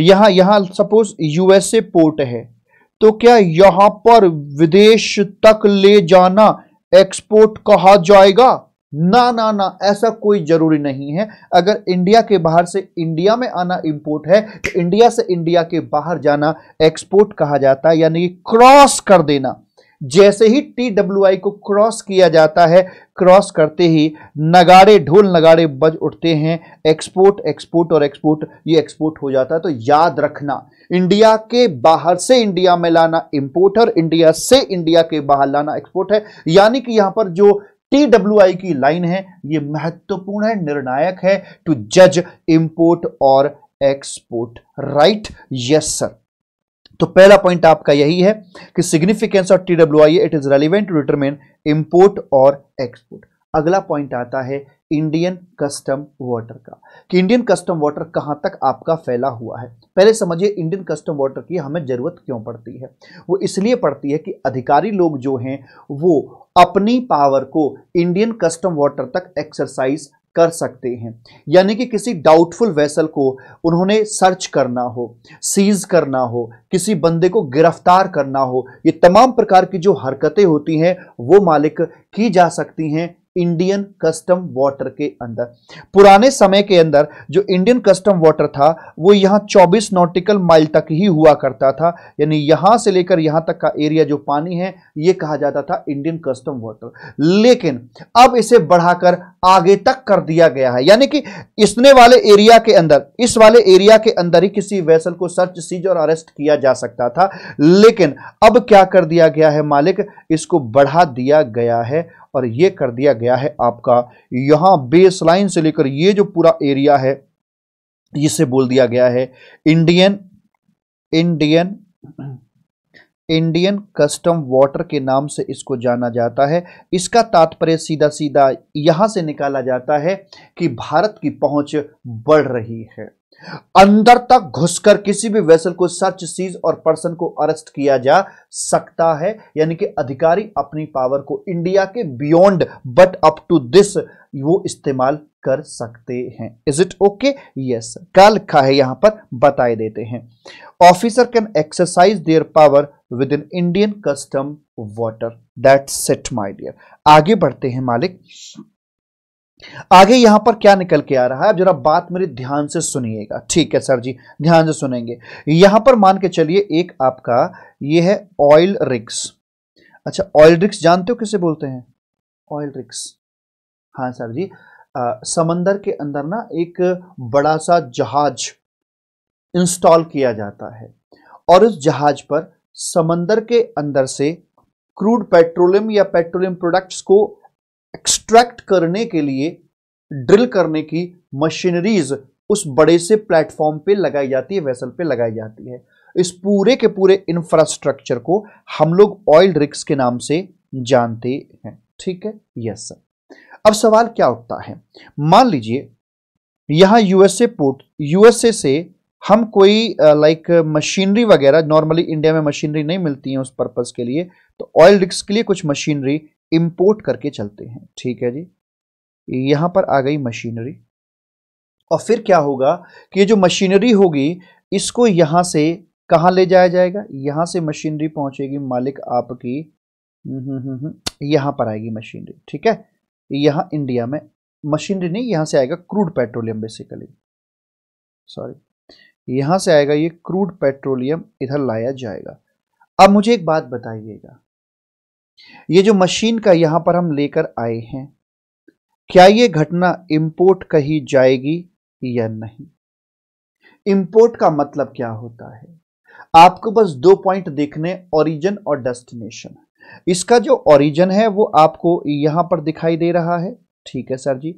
यहां यहां सपोज यूएसए पोर्ट है तो क्या यहां पर विदेश तक ले जाना एक्सपोर्ट कहा जाएगा ना ना ना ऐसा कोई जरूरी नहीं है अगर इंडिया के बाहर से इंडिया में आना इंपोर्ट है तो इंडिया से इंडिया के बाहर जाना एक्सपोर्ट कहा जाता है यानी क्रॉस कर देना जैसे ही टी डब्ल्यू आई को क्रॉस किया जाता है क्रॉस करते ही नगाड़े ढोल नगाड़े बज उठते हैं एक्सपोर्ट एक्सपोर्ट और एक्सपोर्ट ये एक्सपोर्ट हो जाता है तो याद रखना इंडिया के बाहर से इंडिया में लाना इंपोर्ट और इंडिया से इंडिया के बाहर लाना एक्सपोर्ट है यानी कि यहां पर जो टी डब्ल्यू आई की लाइन है ये महत्वपूर्ण है निर्णायक है टू जज इंपोर्ट और एक्सपोर्ट राइट यस सर तो पहला पॉइंट आपका यही है कि significance of T W I it is relevant to determine import और एक्सपोर्ट अगला पॉइंट आता है इंडियन कस्टम वाटर का कि इंडियन कस्टम वाटर कहां तक आपका फैला हुआ है पहले समझिए इंडियन कस्टम वाटर की हमें ज़रूरत क्यों पड़ती है वो इसलिए पड़ती है कि अधिकारी लोग जो हैं वो अपनी पावर को इंडियन कस्टम वाटर तक एक्सरसाइज कर सकते हैं यानी कि किसी डाउटफुल वेसल को उन्होंने सर्च करना हो सीज करना हो किसी बंदे को गिरफ्तार करना हो ये तमाम प्रकार की जो हरकतें होती हैं वो मालिक की जा सकती हैं इंडियन कस्टम वाटर के अंदर पुराने समय के अंदर जो इंडियन कस्टम वाटर था वो यहाँ 24 नॉटिकल माइल तक ही हुआ करता था यानी यहां से लेकर यहां तक का एरिया जो पानी है ये कहा जाता था इंडियन कस्टम वाटर लेकिन अब इसे बढ़ाकर आगे तक कर दिया गया है यानी कि इसने वाले एरिया के अंदर इस वाले एरिया के अंदर ही किसी वेसल को सर्च सीज और अरेस्ट किया जा सकता था लेकिन अब क्या कर दिया गया है मालिक इसको बढ़ा दिया गया है और ये कर दिया गया है आपका यहाँ बेस लाइन से लेकर ये जो पूरा एरिया है इसे बोल दिया गया है Indian Indian Indian custom water के नाम से इसको जाना जाता है इसका तात्पर्य सीधा सीधा यहां से निकाला जाता है कि भारत की पहुंच बढ़ रही है अंदर तक घुसकर किसी भी वेसल को सर्च सीज और पर्सन को अरेस्ट किया जा सकता है यानी कि अधिकारी अपनी पावर को इंडिया के beyond but up to this वो इस्तेमाल कर सकते हैं इज इट ओके यस क्या लिखा है यहां पर बताए देते हैं officer can exercise their power within Indian custom water that's it my dear आगे बढ़ते हैं मालिक आगे यहां पर क्या निकल के आ रहा है जरा बात मेरे ध्यान से सुनिएगा ठीक है सर जी ध्यान से सुनेंगे यहां पर मान के चलिए एक आपका ये है ऑयल रिक्स अच्छा ऑयल रिक्स जानते हो किसे बोलते हैं ऑयल रिक्स हाँ सर जी आ, समंदर के अंदर ना एक बड़ा सा जहाज इंस्टॉल किया जाता है और उस जहाज पर समंदर के अंदर से क्रूड पेट्रोलियम या पेट्रोलियम प्रोडक्ट्स को एक्सट्रैक्ट करने के लिए ड्रिल करने की मशीनरीज उस बड़े से प्लेटफॉर्म पे लगाई जाती है वेसल पे लगाई जाती है इस पूरे के पूरे इंफ्रास्ट्रक्चर को हम लोग ऑयल रिक्स के नाम से जानते हैं ठीक है यस सर अब सवाल क्या उठता है मान लीजिए यहां यूएसए पोर्ट यूएसए से हम कोई लाइक मशीनरी वगैरह नॉर्मली इंडिया में मशीनरी नहीं मिलती है उस पर्पज़ के लिए तो ऑयल रिक्स के लिए कुछ मशीनरी इम्पोर्ट करके चलते हैं ठीक है जी यहां पर आ गई मशीनरी और फिर क्या होगा कि ये जो मशीनरी होगी इसको यहां से कहा ले जाया जाएगा यहां से मशीनरी पहुंचेगी मालिक आपकी हम्म, हम्म, हम्म, यहां पर आएगी मशीनरी ठीक है यहां इंडिया में मशीनरी नहीं यहां से आएगा क्रूड पेट्रोलियम बेसिकली सॉरी यहां से आएगा ये क्रूड पेट्रोलियम इधर लाया जाएगा अब मुझे एक बात बताइएगा ये जो मशीन का यहां पर हम लेकर आए हैं क्या ये घटना इंपोर्ट कही जाएगी या नहीं इंपोर्ट का मतलब क्या होता है आपको बस दो पॉइंट देखने ओरिजिन और डेस्टिनेशन इसका जो ओरिजिन है वो आपको यहां पर दिखाई दे रहा है ठीक है सर जी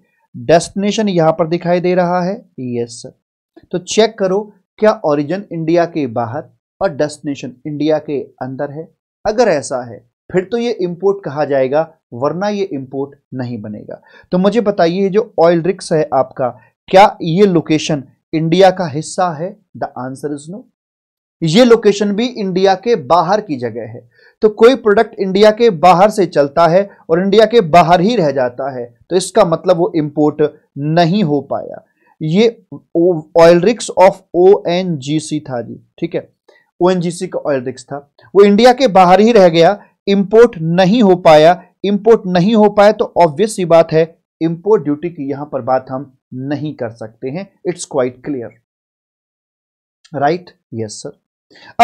डेस्टिनेशन यहां पर दिखाई दे रहा है यस सर तो चेक करो क्या ओरिजिन इंडिया के बाहर और डेस्टिनेशन इंडिया के अंदर है अगर ऐसा है फिर तो ये इंपोर्ट कहा जाएगा वरना ये इंपोर्ट नहीं बनेगा तो मुझे बताइए जो ऑयल रिक्स है आपका क्या ये लोकेशन इंडिया का हिस्सा है द आंसर इज नो ये लोकेशन भी इंडिया के बाहर की जगह है तो कोई प्रोडक्ट इंडिया के बाहर से चलता है और इंडिया के बाहर ही रह जाता है तो इसका मतलब वो इंपोर्ट नहीं हो पाया ये ऑयल रिक्स ऑफ ओ था जी ठीक है ओ का ऑयल रिक्स था वो इंडिया के बाहर ही रह गया इंपोर्ट नहीं हो पाया इंपोर्ट नहीं हो पाया तो ऑब्वियस ही बात है इंपोर्ट ड्यूटी की यहां पर बात हम नहीं कर सकते हैं it's quite clear right yes sir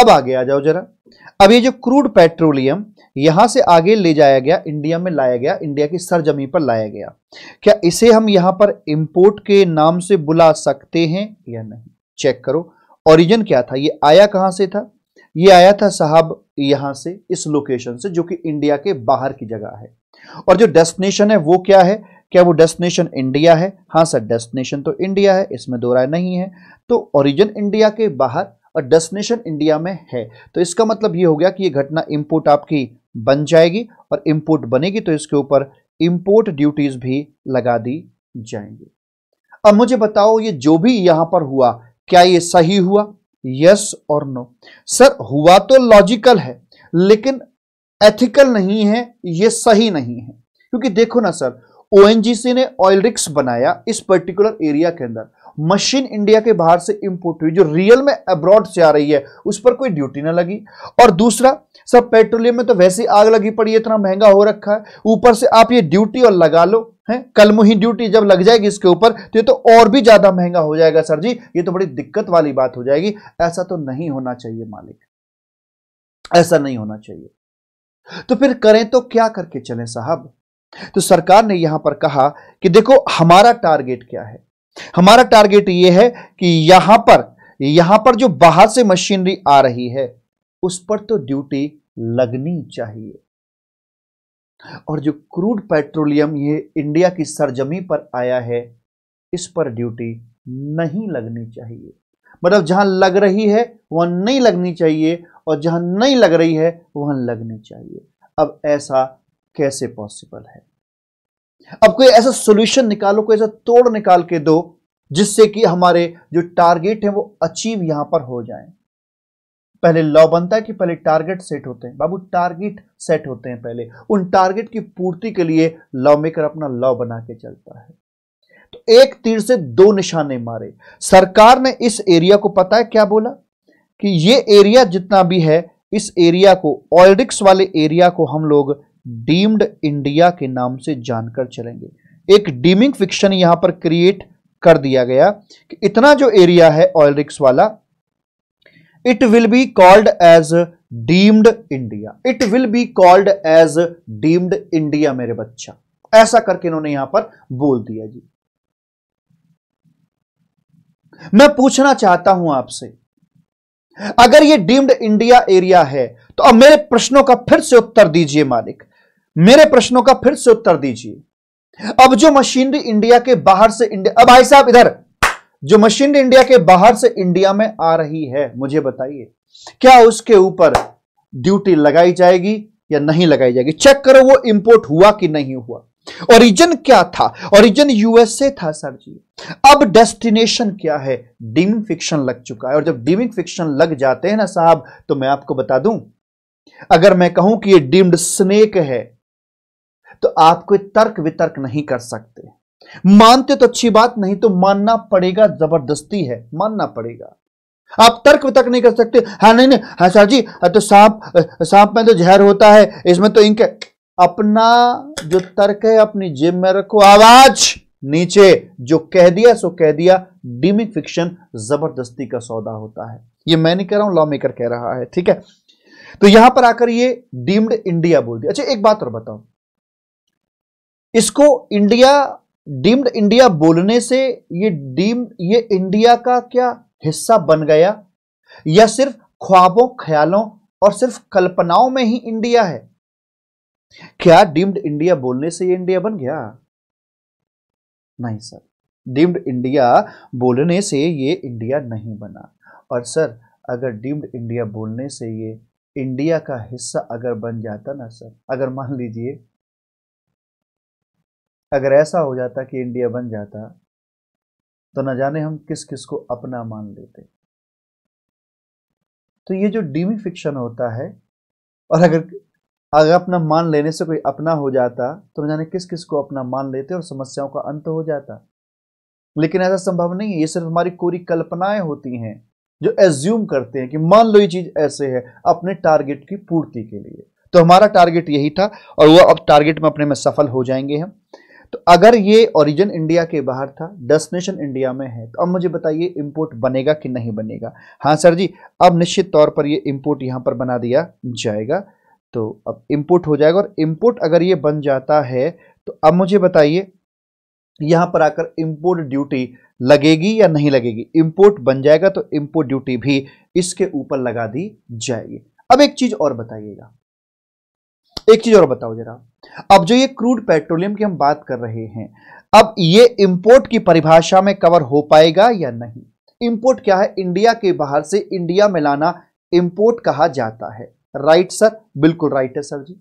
अब आगे आ जाओ जरा अब ये जो क्रूड पेट्रोलियम यहां से आगे ले जाया गया इंडिया में लाया गया इंडिया की सरजमी पर लाया गया क्या इसे हम यहां पर इंपोर्ट के नाम से बुला सकते हैं या नहीं चेक करो ओरिजिन क्या था ये आया कहां से था ये आया था साहब यहां से इस लोकेशन से जो कि इंडिया के बाहर की जगह है और जो डेस्टिनेशन है वो क्या है क्या वो डेस्टिनेशन इंडिया है हाँ सर डेस्टिनेशन तो इंडिया है इसमें दो राय नहीं है तो ओरिजिन इंडिया के बाहर और डेस्टिनेशन इंडिया में है तो इसका मतलब ये हो गया कि ये घटना इम्पोर्ट आपकी बन जाएगी और इम्पोर्ट बनेगी तो इसके ऊपर इंपोर्ट ड्यूटीज भी लगा दी जाएंगी अब मुझे बताओ ये जो भी यहां पर हुआ क्या ये सही हुआ यस और नो सर हुआ तो लॉजिकल है लेकिन एथिकल नहीं है ये सही नहीं है क्योंकि देखो ना सर ओएनजीसी ने ऑयल रिक्स बनाया इस पर्टिकुलर एरिया के अंदर मशीन इंडिया के बाहर से इंपोर्ट हुई जो रियल में अब्रॉड से आ रही है उस पर कोई ड्यूटी ना लगी और दूसरा सब पेट्रोलियम में तो वैसे आग लगी पड़ी है इतना महंगा हो रखा है ऊपर से आप ये ड्यूटी और लगा लो है कल मुही ड्यूटी जब लग जाएगी इसके ऊपर तो ये तो और भी ज्यादा महंगा हो जाएगा सर जी ये तो बड़ी दिक्कत वाली बात हो जाएगी ऐसा तो नहीं होना चाहिए मालिक ऐसा नहीं होना चाहिए तो फिर करें तो क्या करके चले साहब तो सरकार ने यहां पर कहा कि देखो हमारा टारगेट क्या है हमारा टारगेट ये है कि यहां पर यहां पर जो बाहर से मशीनरी आ रही है उस पर तो ड्यूटी लगनी चाहिए और जो क्रूड पेट्रोलियम ये इंडिया की सरजमी पर आया है इस पर ड्यूटी नहीं लगनी चाहिए मतलब जहां लग रही है वहां नहीं लगनी चाहिए और जहां नहीं लग रही है वहां लगनी चाहिए अब ऐसा कैसे पॉसिबल है अब कोई ऐसा सोल्यूशन निकालो कोई ऐसा तोड़ निकाल के दो जिससे कि हमारे जो टारगेट है वो अचीव यहां पर हो जाए पहले लॉ बनता है कि पहले टारगेट सेट होते हैं बाबू टारगेट सेट होते हैं पहले उन टारगेट की पूर्ति के लिए लॉ मेकर अपना लॉ बना के चलता है तो एक तीर से दो निशाने मारे सरकार ने इस एरिया को पता है क्या बोला कि ये एरिया जितना भी है इस एरिया को ऑयरिक्स वाले एरिया को हम लोग डीम्ड इंडिया के नाम से जानकर चलेंगे एक डीमिंग फिक्शन यहां पर क्रिएट कर दिया गया कि इतना जो एरिया है ऑयल रिक्स वाला it will be called as deemed India it will be called as deemed India मेरे बच्चा ऐसा करके इन्होंने यहां पर बोल दिया जी मैं पूछना चाहता हूं आपसे अगर ये डीम्ड इंडिया एरिया है तो अब मेरे प्रश्नों का फिर से उत्तर दीजिए मालिक मेरे प्रश्नों का फिर से उत्तर दीजिए अब जो मशीनरी इंडिया के बाहर से इंडिया अब भाई साहब इधर जो मशीनरी इंडिया के बाहर से इंडिया में आ रही है मुझे बताइए क्या उसके ऊपर ड्यूटी लगाई जाएगी या नहीं लगाई जाएगी चेक करो वो इंपोर्ट हुआ कि नहीं हुआ ओरिजिन क्या था ओरिजिन यूएसए था सर जी अब डेस्टिनेशन क्या है डीमिंग फिक्शन लग चुका है और जब डीमिंग फिक्शन लग जाते हैं ना साहब तो मैं आपको बता दूं अगर मैं कहूं कि ये डीम्ड स्नेक है तो आप कोई तर्क वितर्क नहीं कर सकते मानते तो अच्छी बात नहीं तो मानना पड़ेगा जबरदस्ती है मानना पड़ेगा आप तर्क वितर्क नहीं कर सकते हाँ नहीं नहीं हाँ सर जी तो सांप सांप में तो जहर होता है इसमें तो इंक अपना जो तर्क है अपनी जेब में रखो आवाज नीचे जो कह दिया सो कह दिया डीमिक फिक्शन जबरदस्ती का सौदा होता है ये मैं नहीं कह रहा हूं लॉ मेकर कह रहा है ठीक है तो यहां पर आकर ये डीम्ड इंडिया बोल दिया अच्छा एक बात और बताओ इसको इंडिया डीम्ड इंडिया बोलने से ये डीम ये इंडिया का क्या हिस्सा बन गया या सिर्फ ख्वाबों ख्यालों और सिर्फ कल्पनाओं में ही इंडिया है क्या डीम्ड इंडिया बोलने से ये इंडिया बन गया नहीं सर डीम्ड इंडिया बोलने से ये इंडिया नहीं बना और सर अगर डीम्ड इंडिया बोलने से ये इंडिया का हिस्सा अगर बन जाता ना सर अगर मान लीजिए अगर ऐसा हो जाता कि इंडिया बन जाता तो न जाने हम किस किस को अपना मान लेते तो ये जो डिमिफिक्शन होता है और अगर अगर अपना मान लेने से कोई अपना हो जाता तो न जाने किस किस को अपना मान लेते और समस्याओं का अंत हो जाता लेकिन ऐसा संभव नहीं है ये सिर्फ हमारी कोरी कल्पनाएं होती हैं जो एज्यूम करते हैं कि मान लो ये चीज ऐसे है अपने टारगेट की पूर्ति के लिए तो हमारा टारगेट यही था और वो अब टारगेट में अपने में सफल हो जाएंगे हम तो अगर ये ओरिजिन इंडिया के बाहर था डेस्टिनेशन इंडिया में है तो अब मुझे बताइए इंपोर्ट बनेगा कि नहीं बनेगा हाँ सर जी अब निश्चित तौर पर ये इंपोर्ट यहाँ पर बना दिया जाएगा तो अब इंपोर्ट हो जाएगा और इंपोर्ट अगर ये बन जाता है तो अब मुझे बताइए यहाँ पर आकर इंपोर्ट ड्यूटी लगेगी या नहीं लगेगी इंपोर्ट बन जाएगा तो इंपोर्ट ड्यूटी भी इसके ऊपर लगा दी जाएगी अब एक चीज और बताइएगा एक चीज और बताओ जरा अब जो ये क्रूड पेट्रोलियम की हम बात कर रहे हैं अब ये इंपोर्ट की परिभाषा में कवर हो पाएगा या नहीं इंपोर्ट क्या है इंडिया के बाहर से इंडिया में लाना इंपोर्ट कहा जाता है राइट सर बिल्कुल राइट है सर जी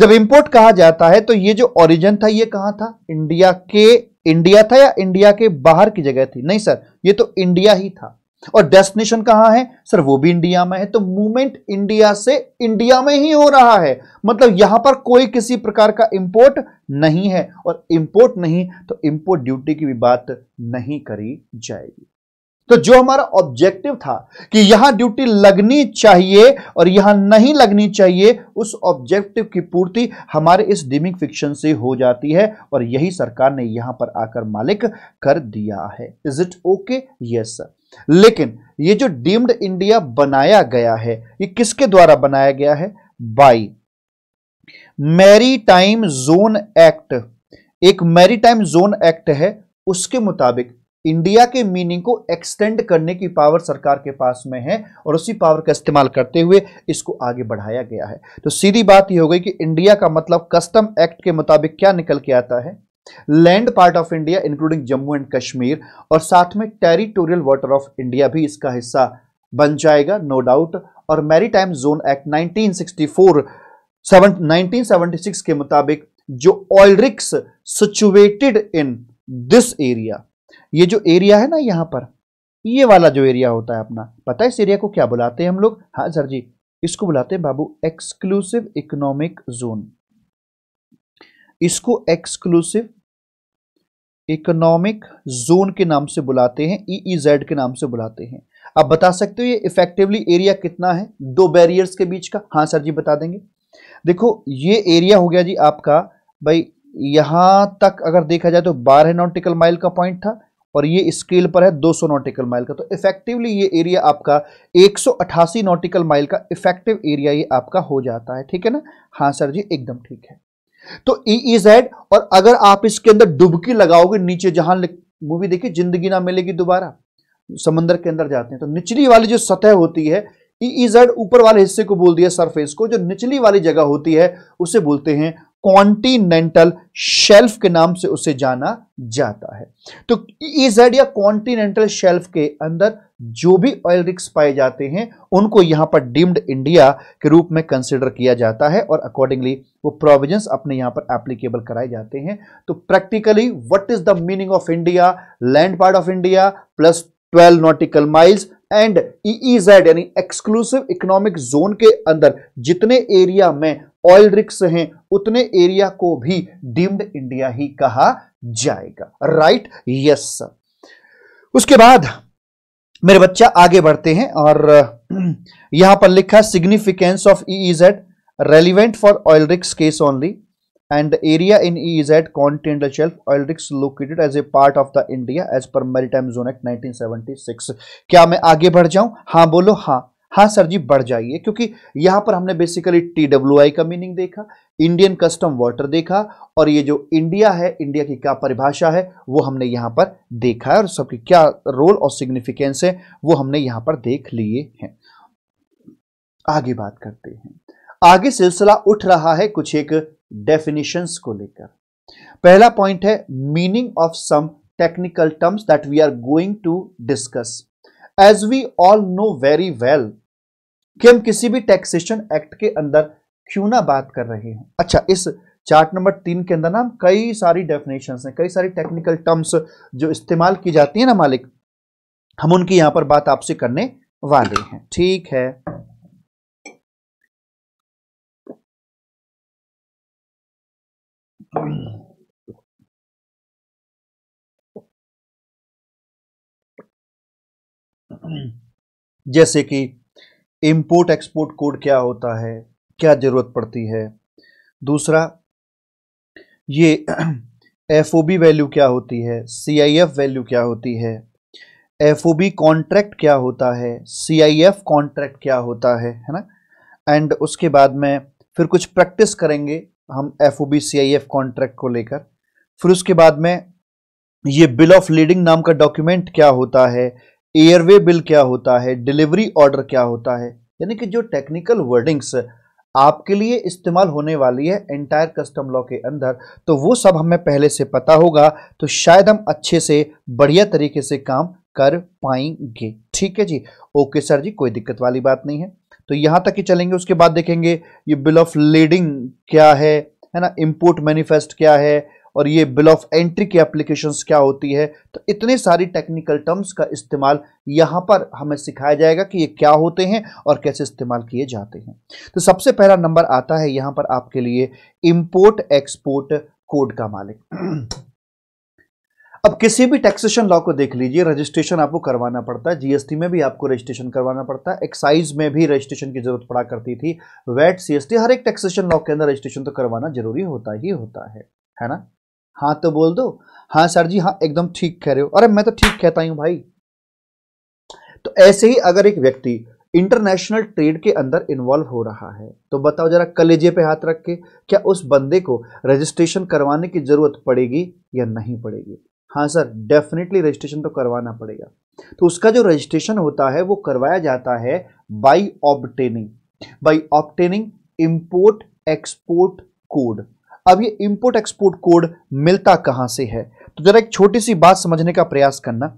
जब इंपोर्ट कहा जाता है तो ये जो ओरिजिन था ये कहां था इंडिया के इंडिया था या इंडिया के बाहर की जगह थी नहीं सर ये तो इंडिया ही था और डेस्टिनेशन कहां है सर वो भी इंडिया में है तो मूवमेंट इंडिया से इंडिया में ही हो रहा है मतलब यहां पर कोई किसी प्रकार का इंपोर्ट नहीं है और इंपोर्ट नहीं तो इंपोर्ट ड्यूटी की भी बात नहीं करी जाएगी तो जो हमारा ऑब्जेक्टिव था कि यहां ड्यूटी लगनी चाहिए और यहां नहीं लगनी चाहिए उस ऑब्जेक्टिव की पूर्ति हमारे इस डिमिंग फिक्शन से हो जाती है और यही सरकार ने यहां पर आकर मालिक कर दिया है is it okay yes sir लेकिन ये जो डीम्ड इंडिया बनाया गया है ये किसके द्वारा बनाया गया है by maritime zone act एक मैरी टाइम जोन एक्ट है उसके मुताबिक इंडिया के मीनिंग को एक्सटेंड करने की पावर सरकार के पास में है और उसी पावर का इस्तेमाल करते हुए इसको आगे बढ़ाया गया है तो सीधी बात यह हो गई कि इंडिया का मतलब कस्टम एक्ट के मुताबिक क्या निकल के आता है land part of India including Jammu and Kashmir और साथ में टेरिटोरियल वाटर ऑफ इंडिया भी इसका हिस्सा बन जाएगा नो no डाउट और मैरीटाइम जोन एक्ट 1964 7, 1976 के मुताबिक जो oil rigs situated in this area ये जो एरिया है ना यहां पर ये वाला जो एरिया होता है अपना पता है इस एरिया को क्या बुलाते हैं हम लोग हाँ सर जी इसको बुलाते हैं बाबू एक्सक्लूसिव इकोनॉमिक जोन इसको एक्सक्लूसिव इकोनॉमिक जोन के नाम से बुलाते हैं ईईजेड e e के नाम से बुलाते हैं आप बता सकते हो ये इफेक्टिवली एरिया कितना है दो बैरियर्स के बीच का हाँ सर जी बता देंगे देखो ये एरिया हो गया जी आपका भाई यहां तक अगर देखा जाए तो बारह नॉटिकल माइल का पॉइंट था और ये स्केल पर है 200 नॉटिकल माइल का तो इफेक्टिवली ये एरिया आपका 188 नॉटिकल माइल का इफेक्टिव एरिया ये आपका हो जाता है ठीक है ना हाँ सर जी एकदम ठीक है तो ई ई जेड और अगर आप इसके अंदर डुबकी लगाओगे नीचे जहां मूवी देखिए जिंदगी ना मिलेगी दोबारा समंदर के अंदर जाते हैं तो निचली वाली जो सतह होती है ई e जेड e ऊपर वाले हिस्से को बोल दिया सरफेस को जो निचली वाली जगह होती है उसे बोलते हैं कॉन्टिनेंटल शेल्फ के नाम से उसे जाना जाता है तो ई e जेड या कॉन्टिनेंटल शेल्फ के अंदर जो भी ऑयल रिक्स पाए जाते हैं उनको यहां पर डीम्ड इंडिया के रूप में कंसिडर किया जाता है और अकॉर्डिंगली वो प्रोविजंस अपने यहां पर एप्लीकेबल कराए जाते हैं तो practically what is the meaning of India land part of India plus 12 nautical miles and EEZ यानी एक्सक्लूसिव इकोनॉमिक जोन के अंदर जितने एरिया में ऑयल रिक्स हैं उतने एरिया को भी डीम्ड इंडिया ही कहा जाएगा राइट यस सर उसके बाद मेरे बच्चा आगे बढ़ते हैं और <clears throat> यहां पर लिखा significance of EEZ relevant for oil rigs case only and area in EEZ continental shelf oil rigs located as a part of the India as per time zone act six क्या मैं आगे बढ़ जाऊं हाँ बोलो हाँ हाँ sir जी बढ़ जाइए क्योंकि यहां पर हमने बेसिकली टी डब्ल्यू आई का मीनिंग देखा इंडियन कस्टम वाटर देखा और ये जो इंडिया है इंडिया की क्या परिभाषा है वो हमने यहां पर देखा है और सबकी क्या रोल और सिग्निफिकेंस है वो हमने यहां पर देख लिए हैं आगे बात करते हैं आगे सिलसिला उठ रहा है कुछ एक डेफिनेशन को लेकर पहला पॉइंट है meaning of some technical terms that we are going to discuss as we all know very well कि हम किसी भी टैक्सेशन एक्ट के अंदर क्यों ना बात कर रहे हैं अच्छा इस चार्ट नंबर तीन के अंदर ना हम कई सारी डेफिनेशन हैं कई सारी टेक्निकल टर्म्स जो इस्तेमाल की जाती है ना मालिक हम उनकी यहां पर बात आपसे करने वाले हैं ठीक है जैसे कि इम्पोर्ट एक्सपोर्ट कोड क्या होता है क्या ज़रूरत पड़ती है दूसरा ये एफ <clears throat> वैल्यू क्या होती है सी वैल्यू क्या होती है एफ कॉन्ट्रैक्ट क्या होता है सी कॉन्ट्रैक्ट क्या होता है है ना एंड उसके बाद में फिर कुछ प्रैक्टिस करेंगे हम F O B C I F contract को लेकर फिर उसके बाद में ये बिल ऑफ लीडिंग नाम का डॉक्यूमेंट क्या होता है एयरवे बिल क्या होता है डिलीवरी ऑर्डर क्या होता है यानी कि जो टेक्निकल वर्डिंग्स आपके लिए इस्तेमाल होने वाली है एंटायर कस्टम लॉ के अंदर तो वो सब हमें पहले से पता होगा तो शायद हम अच्छे से बढ़िया तरीके से काम कर पाएंगे ठीक है जी ओके सर जी कोई दिक्कत वाली बात नहीं है तो यहाँ तक ही चलेंगे उसके बाद देखेंगे ये बिल ऑफ लेडिंग क्या है है ना इम्पोर्ट मैनिफेस्ट क्या है और ये बिल ऑफ एंट्री की एप्लीकेशंस क्या होती है तो इतने सारी टेक्निकल टर्म्स का इस्तेमाल यहाँ पर हमें सिखाया जाएगा कि ये क्या होते हैं और कैसे इस्तेमाल किए जाते हैं तो सबसे पहला नंबर आता है यहाँ पर आपके लिए इम्पोर्ट एक्सपोर्ट कोड का मालिक अब किसी भी टैक्सेशन लॉ को देख लीजिए रजिस्ट्रेशन आपको करवाना पड़ता है जीएसटी में भी आपको रजिस्ट्रेशन करवाना पड़ता है एक्साइज में भी रजिस्ट्रेशन की जरूरत पड़ा करती थी वैट सीएसटी हर एक टैक्सेशन लॉ के अंदर रजिस्ट्रेशन तो करवाना जरूरी होता ही होता है है ना हाँ तो बोल दो हाँ सर जी हाँ एकदम ठीक कह रहे हो अरे मैं तो ठीक कहता हूँ भाई तो ऐसे ही अगर एक व्यक्ति इंटरनेशनल ट्रेड के अंदर इन्वॉल्व हो रहा है तो बताओ जरा कलेजे पे हाथ रख के क्या उस बंदे को रजिस्ट्रेशन करवाने की जरूरत पड़ेगी या नहीं पड़ेगी हाँ सर डेफिनेटली रजिस्ट्रेशन तो करवाना पड़ेगा तो उसका जो रजिस्ट्रेशन होता है वो करवाया जाता है by obtaining by obtaining import export code अब ये इंपोर्ट एक्सपोर्ट कोड मिलता कहां से है तो जरा एक छोटी सी बात समझने का प्रयास करना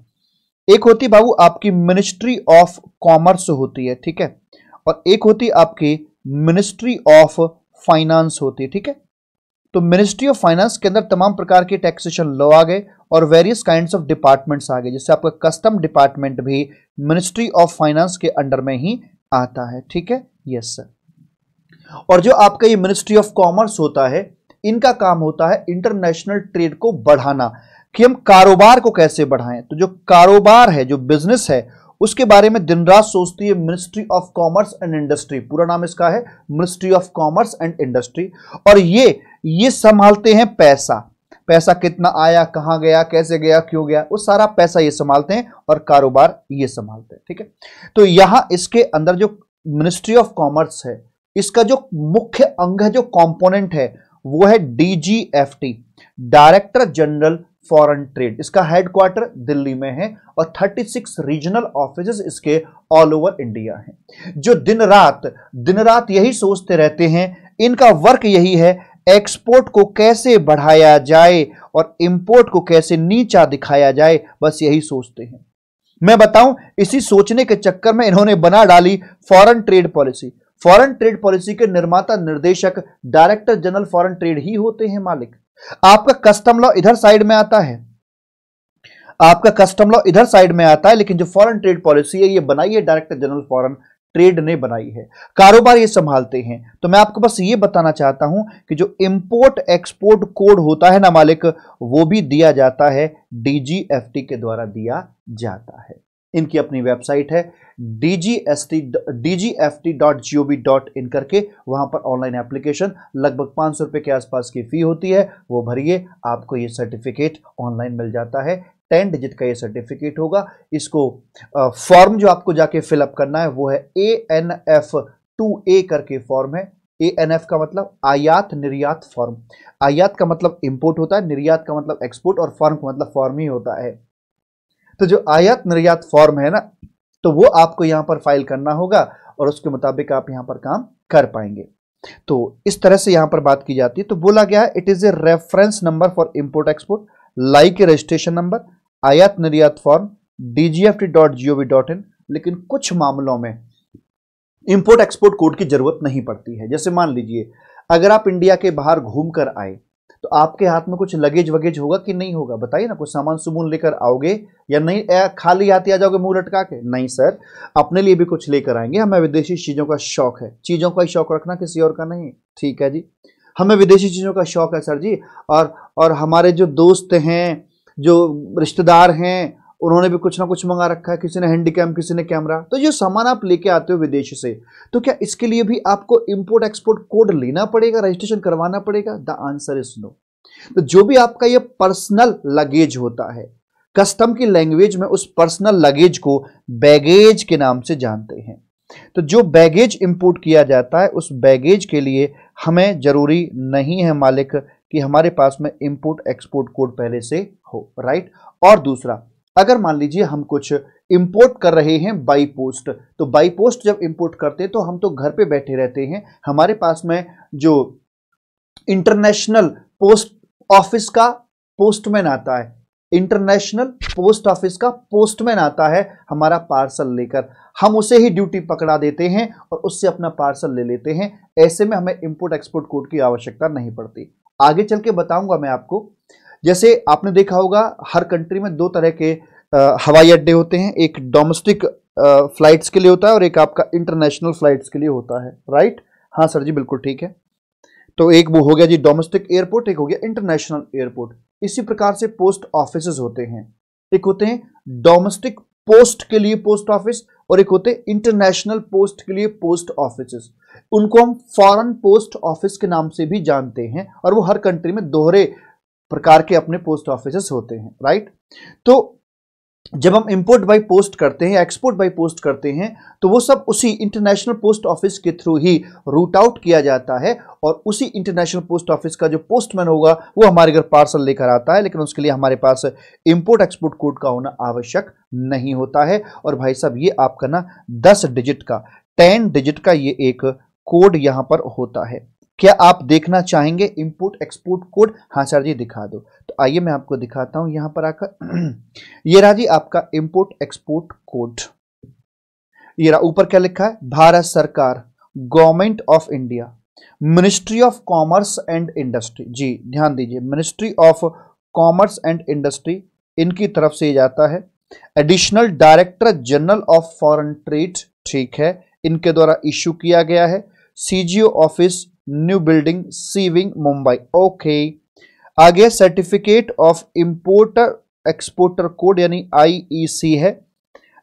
एक होती बाबू आपकी मिनिस्ट्री ऑफ कॉमर्स होती है ठीक है और एक होती आपकी मिनिस्ट्री ऑफ फाइनेंस होती है ठीक है तो मिनिस्ट्री ऑफ फाइनेंस के अंदर तमाम प्रकार के टैक्सेशन लॉ आ गए और वेरियस काइंड ऑफ डिपार्टमेंट्स आ गए जैसे आपका कस्टम डिपार्टमेंट भी मिनिस्ट्री ऑफ फाइनेंस के अंडर में ही आता है ठीक है यस सर और जो आपका ये मिनिस्ट्री ऑफ कॉमर्स होता है इनका काम होता है इंटरनेशनल ट्रेड को बढ़ाना कि हम कारोबार को कैसे बढ़ाएं तो जो कारोबार है जो बिजनेस है उसके बारे में दिन रात सोचती है ministry of commerce and industry पूरा नाम इसका है ministry of commerce and industry और ये ये संभालते हैं पैसा पैसा कितना आया कहां गया कैसे गया क्यों गया वो सारा पैसा ये संभालते हैं और कारोबार ये संभालते हैं ठीक है तो यहां इसके अंदर जो मिनिस्ट्री ऑफ कॉमर्स है इसका जो मुख्य अंग है जो कॉम्पोनेंट है वो है DGFT director general foreign trade इसका हेडक्वार्टर दिल्ली में है और 36 रीजनल ऑफिस इसके ऑल ओवर इंडिया हैं जो दिन रात दिन रात यही सोचते रहते हैं इनका वर्क यही है एक्सपोर्ट को कैसे बढ़ाया जाए और इंपोर्ट को कैसे नीचा दिखाया जाए बस यही सोचते हैं मैं बताऊं इसी सोचने के चक्कर में इन्होंने बना डाली foreign trade policy foreign trade policy के निर्माता निर्देशक डायरेक्टर जनरल फॉरेन ट्रेड ही होते हैं मालिक आपका कस्टम लॉ इधर साइड में आता है आपका कस्टम लॉ इधर साइड में आता है लेकिन जो फॉरेन ट्रेड पॉलिसी है ये बनाई है डायरेक्टर जनरल फॉरेन ट्रेड ने बनाई है कारोबार ये संभालते हैं तो मैं आपको बस ये बताना चाहता हूं कि जो इंपोर्ट एक्सपोर्ट कोड होता है ना मालिक वो भी दिया जाता है डीजीएफटी के द्वारा दिया जाता है इनकी अपनी वेबसाइट है D G S T D dot dot in करके वहाँ पर ऑनलाइन एप्लीकेशन लगभग पाँच सौ रुपए के आसपास की फ़ी होती है वो भरिए आपको ये सर्टिफिकेट ऑनलाइन मिल जाता है टेन डिजिट का ये सर्टिफिकेट होगा इसको फॉर्म जो आपको जाके फिलअप करना है वो है A N F two A करके फॉर्म है ए एन एफ का मतलब आयात निर्यात फॉर्म आयात का मतलब इंपोर्ट होता है निर्यात का मतलब एक्सपोर्ट और फॉर्म का मतलब फॉर्म ही होता है तो जो आयात निर्यात फॉर्म है ना तो वो आपको यहां पर फाइल करना होगा और उसके मुताबिक आप यहां पर काम कर पाएंगे तो इस तरह से यहां पर बात की जाती है तो बोला गया है it is a reference number for import export like a registration number आयात निर्यात फॉर्म इन लेकिन कुछ मामलों में इंपोर्ट एक्सपोर्ट कोड की जरूरत नहीं पड़ती है जैसे मान लीजिए अगर आप इंडिया के बाहर घूमकर आए तो आपके हाथ में कुछ लगेज वगेज होगा कि नहीं होगा बताइए ना कुछ सामान सुमून लेकर आओगे या नहीं खाली हाथी आ जाओगे मुंह लटका के नहीं सर अपने लिए भी कुछ लेकर आएंगे हमें विदेशी चीज़ों का शौक है चीज़ों का ही शौक रखना किसी और का नहीं ठीक है जी हमें विदेशी चीज़ों का शौक है सर जी और और हमारे जो दोस्त हैं जो रिश्तेदार हैं उन्होंने भी कुछ ना कुछ मंगा रखा है किसी ने हैंडी कैम किसी ने कैमरा तो ये सामान आप लेके आते हो विदेश से तो क्या इसके लिए भी आपको इम्पोर्ट एक्सपोर्ट कोड लेना पड़ेगा रजिस्ट्रेशन करवाना पड़ेगा द आंसर इज नो तो जो भी आपका ये पर्सनल लगेज होता है कस्टम की लैंग्वेज में उस पर्सनल लगेज को बैगेज के नाम से जानते हैं तो जो बैगेज इंपोर्ट किया जाता है उस बैगेज के लिए हमें जरूरी नहीं है मालिक कि हमारे पास में इंपोर्ट एक्सपोर्ट कोड पहले से हो राइट और दूसरा अगर मान लीजिए हम कुछ इंपोर्ट कर रहे हैं बाई पोस्ट तो बाई पोस्ट जब इंपोर्ट करते हैं तो हम तो घर पे बैठे रहते हैं हमारे पास में जो इंटरनेशनल पोस्ट ऑफिस का पोस्टमैन आता है इंटरनेशनल पोस्ट ऑफिस का पोस्टमैन आता है हमारा पार्सल लेकर हम उसे ही ड्यूटी पकड़ा देते हैं और उससे अपना पार्सल ले लेते हैं ऐसे में हमें इंपोर्ट एक्सपोर्ट कोड की आवश्यकता नहीं पड़ती आगे चल के बताऊंगा मैं आपको जैसे आपने देखा होगा हर कंट्री में दो तरह के हवाई अड्डे होते हैं एक डोमेस्टिक फ्लाइट्स के लिए होता है और एक आपका इंटरनेशनल फ्लाइट्स के लिए होता है राइट हाँ सर जी बिल्कुल ठीक है तो एक वो हो गया जी डोमेस्टिक एयरपोर्ट एक हो गया इंटरनेशनल एयरपोर्ट इसी प्रकार से पोस्ट ऑफिस होते हैं एक होते हैं डोमेस्टिक पोस्ट के लिए पोस्ट ऑफिस और एक होते हैं इंटरनेशनल पोस्ट के लिए पोस्ट ऑफिस उनको हम फॉरेन पोस्ट ऑफिस के नाम से भी जानते हैं और वो हर कंट्री में दोहरे प्रकार के अपने पोस्ट ऑफिस होते हैं राइट तो जब हम इंपोर्ट बाय पोस्ट करते हैं एक्सपोर्ट बाय पोस्ट करते हैं तो वो सब उसी इंटरनेशनल पोस्ट ऑफिस के थ्रू ही रूट आउट किया जाता है और उसी इंटरनेशनल पोस्ट ऑफिस का जो पोस्टमैन होगा वो हमारे घर पार्सल लेकर आता है लेकिन उसके लिए हमारे पास इंपोर्ट एक्सपोर्ट कोड का होना आवश्यक नहीं होता है और भाई साहब ये आपका ना दस डिजिट का टेन डिजिट का ये एक कोड यहां पर होता है क्या आप देखना चाहेंगे इंपोर्ट एक्सपोर्ट कोड हाँ सर जी दिखा दो तो आइए मैं आपको दिखाता हूं यहां पर आकर <clears throat> ये रहा जी आपका इंपोर्ट एक्सपोर्ट कोड ये रहा ऊपर क्या लिखा है भारत सरकार government of India ministry of commerce and industry जी ध्यान दीजिए ministry of commerce and industry इनकी तरफ से जाता है additional director general of foreign trade ठीक है इनके द्वारा इश्यू किया गया है सीजीओ ऑफिस न्यू बिल्डिंग सीविंग मुंबई ओके आगे certificate of import exporter code यानी आईईसी e है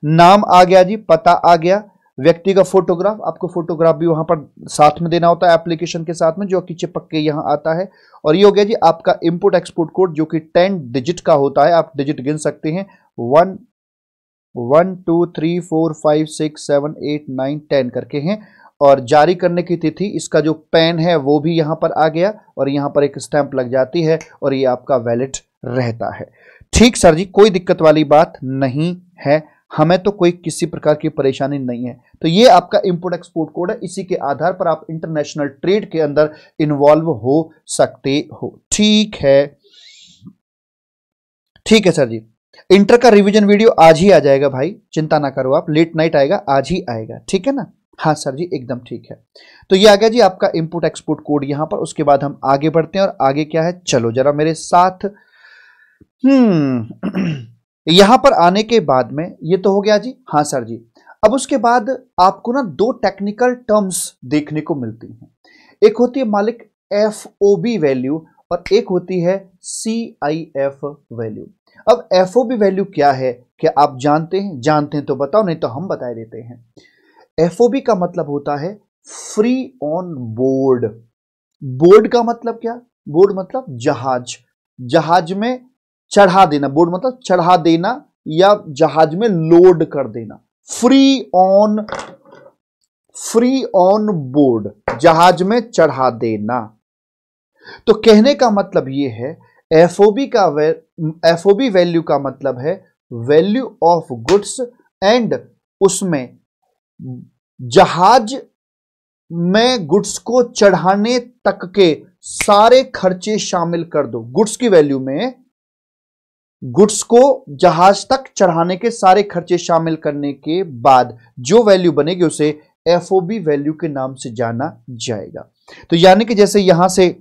नाम आ गया जी पता आ गया व्यक्ति का फोटोग्राफ आपको फोटोग्राफ भी वहां पर साथ में देना होता है एप्लीकेशन के साथ में जो कि चिपक के यहां आता है और ये हो गया जी आपका इंपोर्ट एक्सपोर्ट कोड जो कि टेन डिजिट का होता है आप डिजिट गिन सकते हैं one one two three four five six seven eight nine ten करके हैं और जारी करने की तिथि इसका जो पेन है वो भी यहाँ पर आ गया और यहाँ पर एक स्टैंप लग जाती है और ये आपका वैलिड रहता है ठीक सर जी कोई दिक्कत वाली बात नहीं है हमें तो कोई किसी प्रकार की परेशानी नहीं है तो ये आपका इंपोर्ट एक्सपोर्ट कोड है इसी के आधार पर आप इंटरनेशनल ट्रेड के अंदर इन्वॉल्व हो सकते हो ठीक है ठीक है सर जी इंटर का रिवीजन वीडियो आज ही आ जाएगा भाई चिंता ना करो आप लेट नाइट आएगा आज ही आएगा ठीक है ना हाँ सर जी एकदम ठीक है तो ये आ गया जी आपका इनपुट एक्सपोर्ट कोड यहाँ पर उसके बाद हम आगे बढ़ते हैं और आगे क्या है चलो जरा मेरे साथ हम्म <clears throat> यहाँ पर आने के बाद में ये तो हो गया जी हाँ सर जी अब उसके बाद आपको ना दो टेक्निकल टर्म्स देखने को मिलती हैं एक होती है मालिक एफ ओ बी वैल्यू और एक होती है सी आई एफ वैल्यू अब एफ ओ बी वैल्यू क्या है क्या आप जानते हैं जानते हैं तो बताओ नहीं तो हम बताए देते हैं बी का मतलब होता है फ्री ऑन बोर्ड बोर्ड का मतलब क्या बोर्ड मतलब जहाज जहाज में चढ़ा देना बोर्ड मतलब चढ़ा देना या जहाज में लोड कर देना free on free on board जहाज में चढ़ा देना तो कहने का मतलब यह है एफओबी का एफओबी वैल्यू का मतलब है वैल्यू ऑफ गुड्स एंड उसमें जहाज में गुड्स को चढ़ाने तक के सारे खर्चे शामिल कर दो गुड्स की वैल्यू में गुड्स को जहाज तक चढ़ाने के सारे खर्चे शामिल करने के बाद जो वैल्यू बनेगी उसे एफओबी वैल्यू के नाम से जाना जाएगा तो यानी कि जैसे यहां से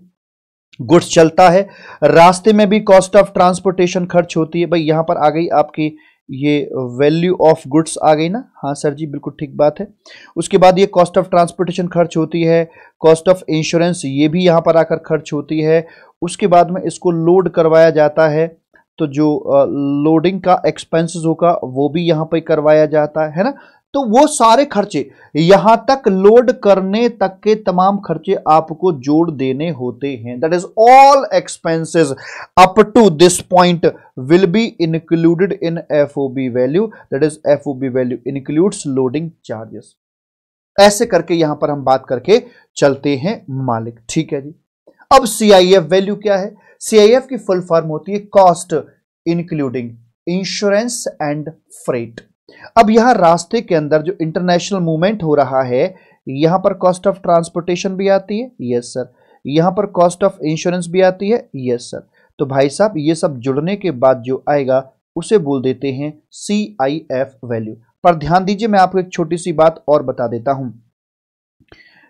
गुड्स चलता है रास्ते में भी कॉस्ट ऑफ ट्रांसपोर्टेशन खर्च होती है भाई यहां पर आ गई आपकी ये वैल्यू ऑफ गुड्स आ गई ना हाँ सर जी बिल्कुल ठीक बात है उसके बाद ये कॉस्ट ऑफ ट्रांसपोर्टेशन खर्च होती है कॉस्ट ऑफ इंश्योरेंस ये भी यहाँ पर आकर खर्च होती है उसके बाद में इसको लोड करवाया जाता है तो जो लोडिंग का एक्सपेंसेस होगा वो भी यहाँ पर करवाया जाता है ना तो वो सारे खर्चे यहां तक लोड करने तक के तमाम खर्चे आपको जोड़ देने होते हैं that is all expenses up to this point will be included in FOB value that is FOB value includes loading charges ऐसे करके यहां पर हम बात करके चलते हैं मालिक ठीक है जी अब सीआईएफ वैल्यू क्या है सीआईएफ की फुल फॉर्म होती है cost including insurance and freight अब यहाँ रास्ते के अंदर जो इंटरनेशनल मूवमेंट हो रहा है यहाँ पर कॉस्ट ऑफ ट्रांसपोर्टेशन भी आती है यस सर यहाँ पर कॉस्ट ऑफ इंश्योरेंस भी आती है यस सर तो भाई साहब ये सब जुड़ने के बाद जो आएगा उसे बोल देते हैं सी आई एफ वैल्यू पर ध्यान दीजिए मैं आपको एक छोटी सी बात और बता देता हूं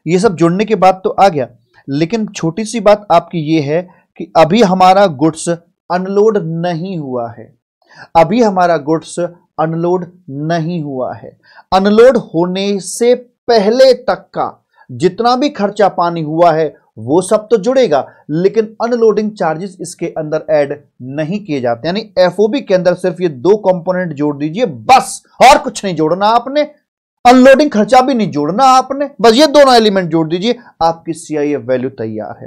ये सब जुड़ने के बाद तो आ गया लेकिन छोटी सी बात आपकी ये है कि अभी हमारा गुड्स अनलोड नहीं हुआ है अभी हमारा गुड्स अनलोड नहीं हुआ है अनलोड होने से पहले तक का जितना भी खर्चा पानी हुआ है वो सब तो जुड़ेगा लेकिन अनलोडिंग चार्जेस इसके अंदर ऐड नहीं किए जाते यानी एफओबी के अंदर सिर्फ ये दो कंपोनेंट जोड़ दीजिए बस और कुछ नहीं जोड़ना आपने अनलोडिंग खर्चा भी नहीं जोड़ना आपने बस ये दोनों एलिमेंट जोड़ दीजिए आपकी सीआईएफ वैल्यू तैयार है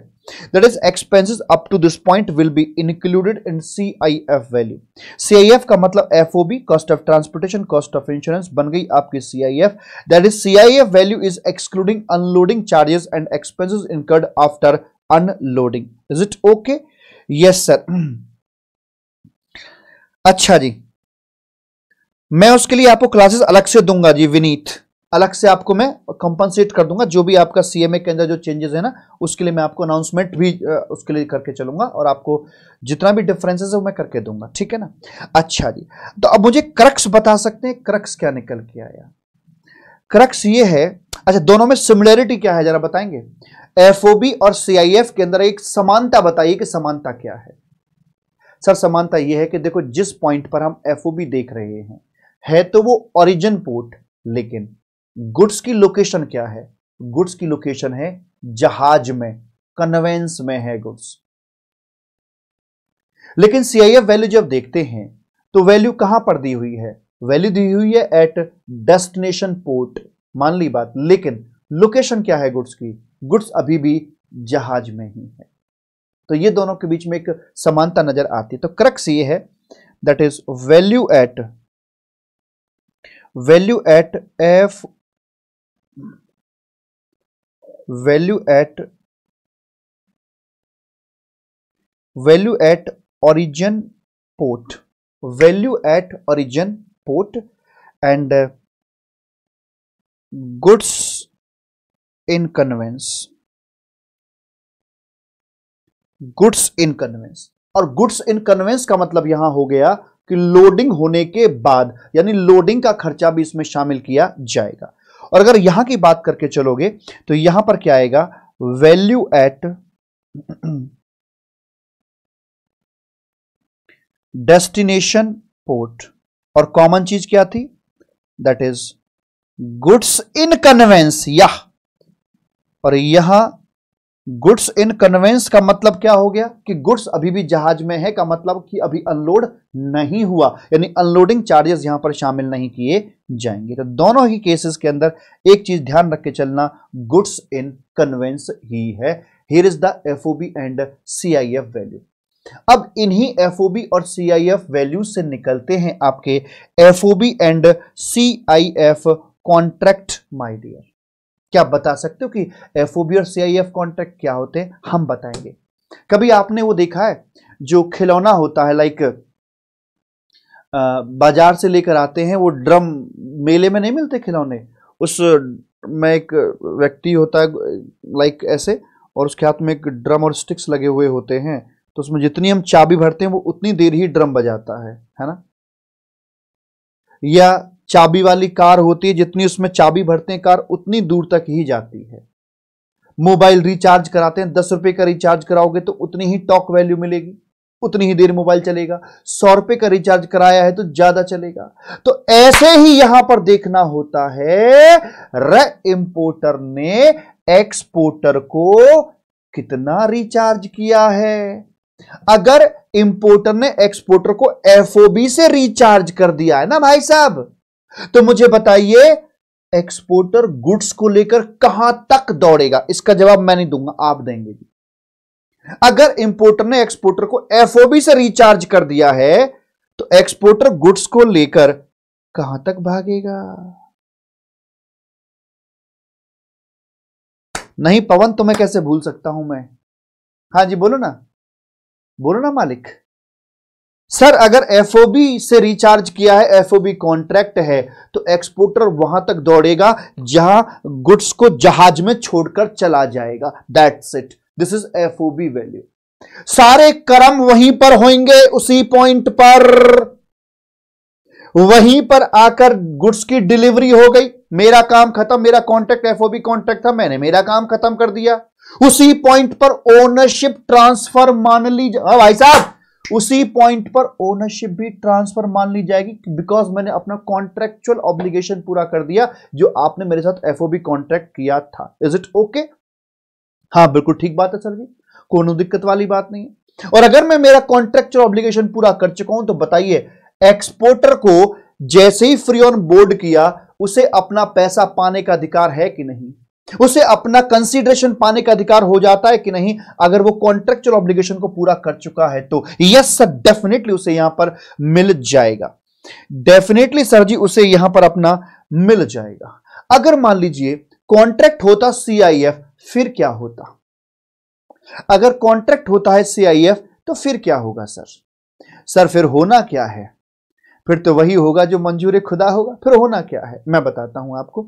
that is expenses up to this point will be included in CIF value CIF का मतलब FOB cost of transportation cost of insurance बन गई आपकी CIF that is CIF value is excluding unloading charges and expenses incurred after unloading is it okay yes sir अच्छा जी मैं उसके लिए आपको क्लासेस अलग से दूंगा जी विनीत अलग से आपको मैं कंपनसेट कर दूंगा जो भी आपका सीएमए के अंदर जो चेंजेस है ना उसके लिए मैं आपको अनाउंसमेंट भी उसके लिए करके चलूंगा और आपको जितना भी डिफरेंसेस है वो मैं करके दूंगा ठीक है ना अच्छा जी तो अब मुझे क्रक्स बता सकते हैं क्रक्स क्या निकल के आया क्रक्स ये है अच्छा दोनों में सिमिलरिटी क्या है जरा बताएंगे एफ और सीआईएफ के अंदर एक समानता बताइए कि समानता क्या है सर समानता यह है कि देखो जिस पॉइंट पर हम एफ देख रहे हैं है तो वो ओरिजिन पोर्ट लेकिन गुड्स की लोकेशन क्या है गुड्स की लोकेशन है जहाज में कन्वेंस में है गुड्स लेकिन सीआईएफ वैल्यू जब देखते हैं तो वैल्यू कहां पर दी हुई है वैल्यू दी हुई है एट डेस्टिनेशन पोर्ट मान ली बात लेकिन लोकेशन क्या है गुड्स की गुड्स अभी भी जहाज में ही है तो ये दोनों के बीच में एक समानता नजर आती है तो क्रक्स ये है that is value at value at F value at value at origin port value at origin port and goods in conveyance goods in conveyance और गुड्स इन कन्वेंस का मतलब यहां हो गया कि लोडिंग होने के बाद यानी लोडिंग का खर्चा भी इसमें शामिल किया जाएगा और अगर यहां की बात करके चलोगे तो यहां पर क्या आएगा वैल्यू एट डेस्टिनेशन पोर्ट और कॉमन चीज क्या थी that is goods in conveyance या और यहां गुड्स इन कन्वेंस का मतलब क्या हो गया कि गुड्स अभी भी जहाज में है का मतलब कि अभी अनलोड नहीं हुआ यानी अनलोडिंग चार्जेस यहां पर शामिल नहीं किए जाएंगे तो दोनों ही केसेस के अंदर एक चीज ध्यान रख के चलना गुड्स इन कन्वेंस ही है here is the F and C value अब इन्हीं एफ और सी वैल्यू से निकलते हैं आपके F and C contract my dear क्या आप बता सकते हो कि एफ और सी कॉन्ट्रैक्ट क्या होते हैं हम बताएंगे कभी आपने वो देखा है जो खिलौना होता है लाइक बाजार से लेकर आते हैं वो ड्रम मेले में नहीं मिलते खिलौने उस में एक व्यक्ति होता है लाइक ऐसे और उसके हाथ में एक ड्रम और स्टिक्स लगे हुए होते हैं तो उसमें जितनी हम चाबी भरते हैं वो उतनी देर ही ड्रम बजाता है है ना या चाबी वाली कार होती है जितनी उसमें चाबी भरते हैं कार उतनी दूर तक ही जाती है मोबाइल रिचार्ज कराते हैं दस रुपए का रिचार्ज कराओगे तो उतनी ही टॉक वैल्यू मिलेगी उतनी ही देर मोबाइल चलेगा सौ रुपए का रिचार्ज कराया है तो ज्यादा चलेगा तो ऐसे ही यहां पर देखना होता है र इंपोर्टर ने एक्सपोर्टर को कितना रिचार्ज किया है अगर इंपोर्टर ने एक्सपोर्टर को एफओबी से रिचार्ज कर दिया है ना भाई साहब तो मुझे बताइए एक्सपोर्टर गुड्स को लेकर कहां तक दौड़ेगा इसका जवाब मैं नहीं दूंगा आप देंगे जी अगर इंपोर्टर ने एक्सपोर्टर को एफओबी से रिचार्ज कर दिया है तो एक्सपोर्टर गुड्स को लेकर कहां तक भागेगा नहीं पवन तुम्हें तो कैसे भूल सकता हूं मैं हाँ जी बोलो ना बोलो ना मालिक सर अगर एफ से रिचार्ज किया है एफ कॉन्ट्रैक्ट है तो एक्सपोर्टर वहां तक दौड़ेगा जहां गुड्स को जहाज में छोड़कर चला जाएगा that's it this is F value सारे कर्म वहीं पर होंगे उसी पॉइंट पर वहीं पर आकर गुड्स की डिलीवरी हो गई मेरा काम खत्म मेरा कॉन्ट्रैक्ट एफओबी कॉन्ट्रैक्ट था मैंने मेरा काम खत्म कर दिया उसी पॉइंट पर ओनरशिप ट्रांसफर मान लीजिए हाँ, भाई साहब उसी पॉइंट पर ओनरशिप भी ट्रांसफर मान ली जाएगी बिकॉज मैंने अपना कॉन्ट्रेक्चुअल ऑब्लिगेशन पूरा कर दिया जो आपने मेरे साथ एफओबी कॉन्ट्रैक्ट किया था इज इट ओके हाँ बिल्कुल ठीक बात है सर जी कोई दिक्कत वाली बात नहीं है और अगर मैं मेरा कॉन्ट्रेक्चुअल ऑब्लिगेशन पूरा कर चुका हूं तो बताइए एक्सपोर्टर को जैसे ही फ्री ऑन बोर्ड किया उसे अपना पैसा पाने का अधिकार है कि नहीं उसे अपना कंसीडरेशन पाने का अधिकार हो जाता है कि नहीं अगर वो कॉन्ट्रेक्चुअल ऑब्लिगेशन को पूरा कर चुका है तो यस सर डेफिनेटली उसे यहां पर मिल जाएगा डेफिनेटली सर जी उसे यहां पर अपना मिल जाएगा अगर मान लीजिए कॉन्ट्रैक्ट होता सीआईएफ फिर क्या होता अगर कॉन्ट्रैक्ट होता है सीआईएफ तो फिर क्या होगा सर सर फिर होना क्या है फिर तो वही होगा जो मंजूर खुदा होगा फिर होना क्या है मैं बताता हूं आपको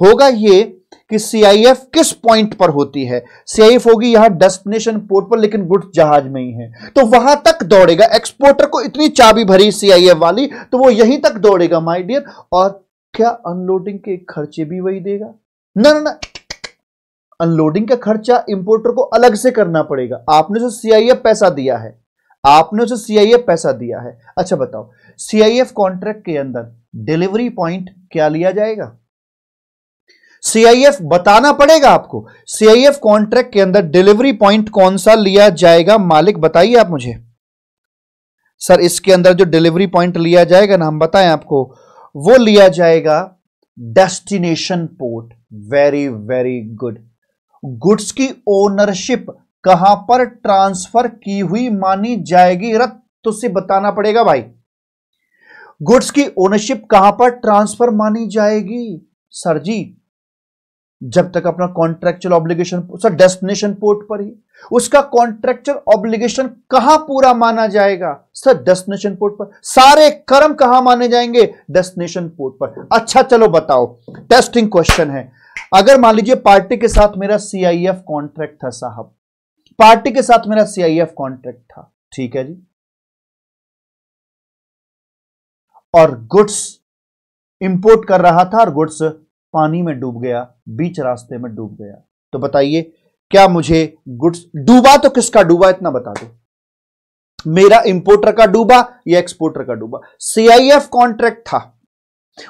होगा ये कि सीआईएफ किस पॉइंट पर होती है सीआईएफ होगी यहां डेस्टिनेशन पोर्ट पर लेकिन गुड जहाज में ही है तो वहां तक दौड़ेगा एक्सपोर्टर को इतनी चाबी भरी सीआईएफ वाली तो वो यहीं तक दौड़ेगा माई डियर और क्या अनलोडिंग के खर्चे भी वही देगा ना ना ना अनलोडिंग का खर्चा इंपोर्टर को अलग से करना पड़ेगा आपने जो सीआईएफ पैसा दिया है आपने उसे सीआईएफ पैसा दिया है अच्छा बताओ सीआईएफ कॉन्ट्रैक्ट के अंदर डिलीवरी पॉइंट क्या लिया जाएगा सीआईएफ बताना पड़ेगा आपको सीआईएफ कॉन्ट्रैक्ट के अंदर डिलीवरी पॉइंट कौन सा लिया जाएगा मालिक बताइए आप मुझे सर इसके अंदर जो डिलीवरी पॉइंट लिया जाएगा ना हम बताएं आपको वो लिया जाएगा destination port very very good goods की ओनरशिप कहां पर ट्रांसफर की हुई मानी जाएगी रत तो से बताना पड़ेगा भाई गुड्स की ओनरशिप कहां पर ट्रांसफर मानी जाएगी सर जी जब तक अपना contractual obligation sir destination port पर ही उसका कॉन्ट्रेक्चुअल ऑब्लिगेशन कहां पूरा माना जाएगा सर डेस्टिनेशन पोर्ट पर सारे कर्म कहां माने जाएंगे डेस्टिनेशन पोर्ट पर अच्छा चलो बताओ टेस्टिंग क्वेश्चन है अगर मान लीजिए पार्टी के साथ मेरा सीआईएफ कॉन्ट्रैक्ट था साहब पार्टी के साथ मेरा सीआईएफ कॉन्ट्रैक्ट था ठीक है जी और गुड्स इंपोर्ट कर रहा था और गुड्स पानी में डूब गया बीच रास्ते में डूब गया तो बताइए क्या मुझे गुड्स डूबा तो किसका डूबा इतना बता दो मेरा इंपोर्टर का डूबा या एक्सपोर्टर का डूबा सीआईएफ कॉन्ट्रैक्ट था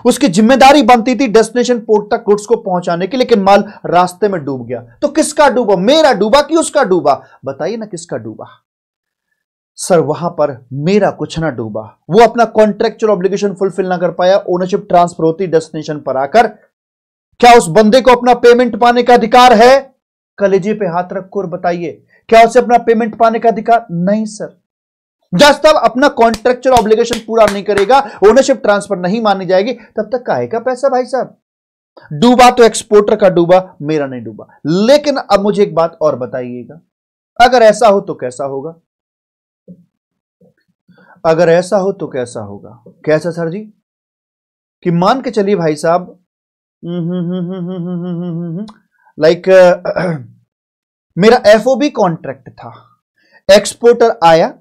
उसकी जिम्मेदारी बनती थी डेस्टिनेशन पोर्ट तक गुड्स को पहुंचाने की लेकिन माल रास्ते में डूब गया तो किसका डूबा मेरा डूबा कि उसका डूबा बताइए ना किसका डूबा सर वहां पर मेरा कुछ ना डूबा वो अपना कॉन्ट्रेक्चुअल ऑब्लिगेशन फुलफिल ना कर पाया ओनरशिप ट्रांसफर होती डेस्टिनेशन पर आकर क्या उस बंदे को अपना पेमेंट पाने का अधिकार है कलेजे पे हाथ रखो और बताइए क्या उसे अपना पेमेंट पाने का अधिकार नहीं सर जब तक अपना कॉन्ट्रेक्चुअल ऑब्लिगेशन पूरा नहीं करेगा ओनरशिप ट्रांसफर नहीं मानी जाएगी तब तक का आएगा पैसा भाई साहब डूबा तो एक्सपोर्टर का डूबा मेरा नहीं डूबा लेकिन अब मुझे एक बात और बताइएगा अगर ऐसा हो तो कैसा होगा अगर ऐसा हो तो कैसा होगा कैसा सर जी कि मान के चलिए भाई साहब लाइक मेरा एफओबी कॉन्ट्रैक्ट था एक्सपोर्टर आया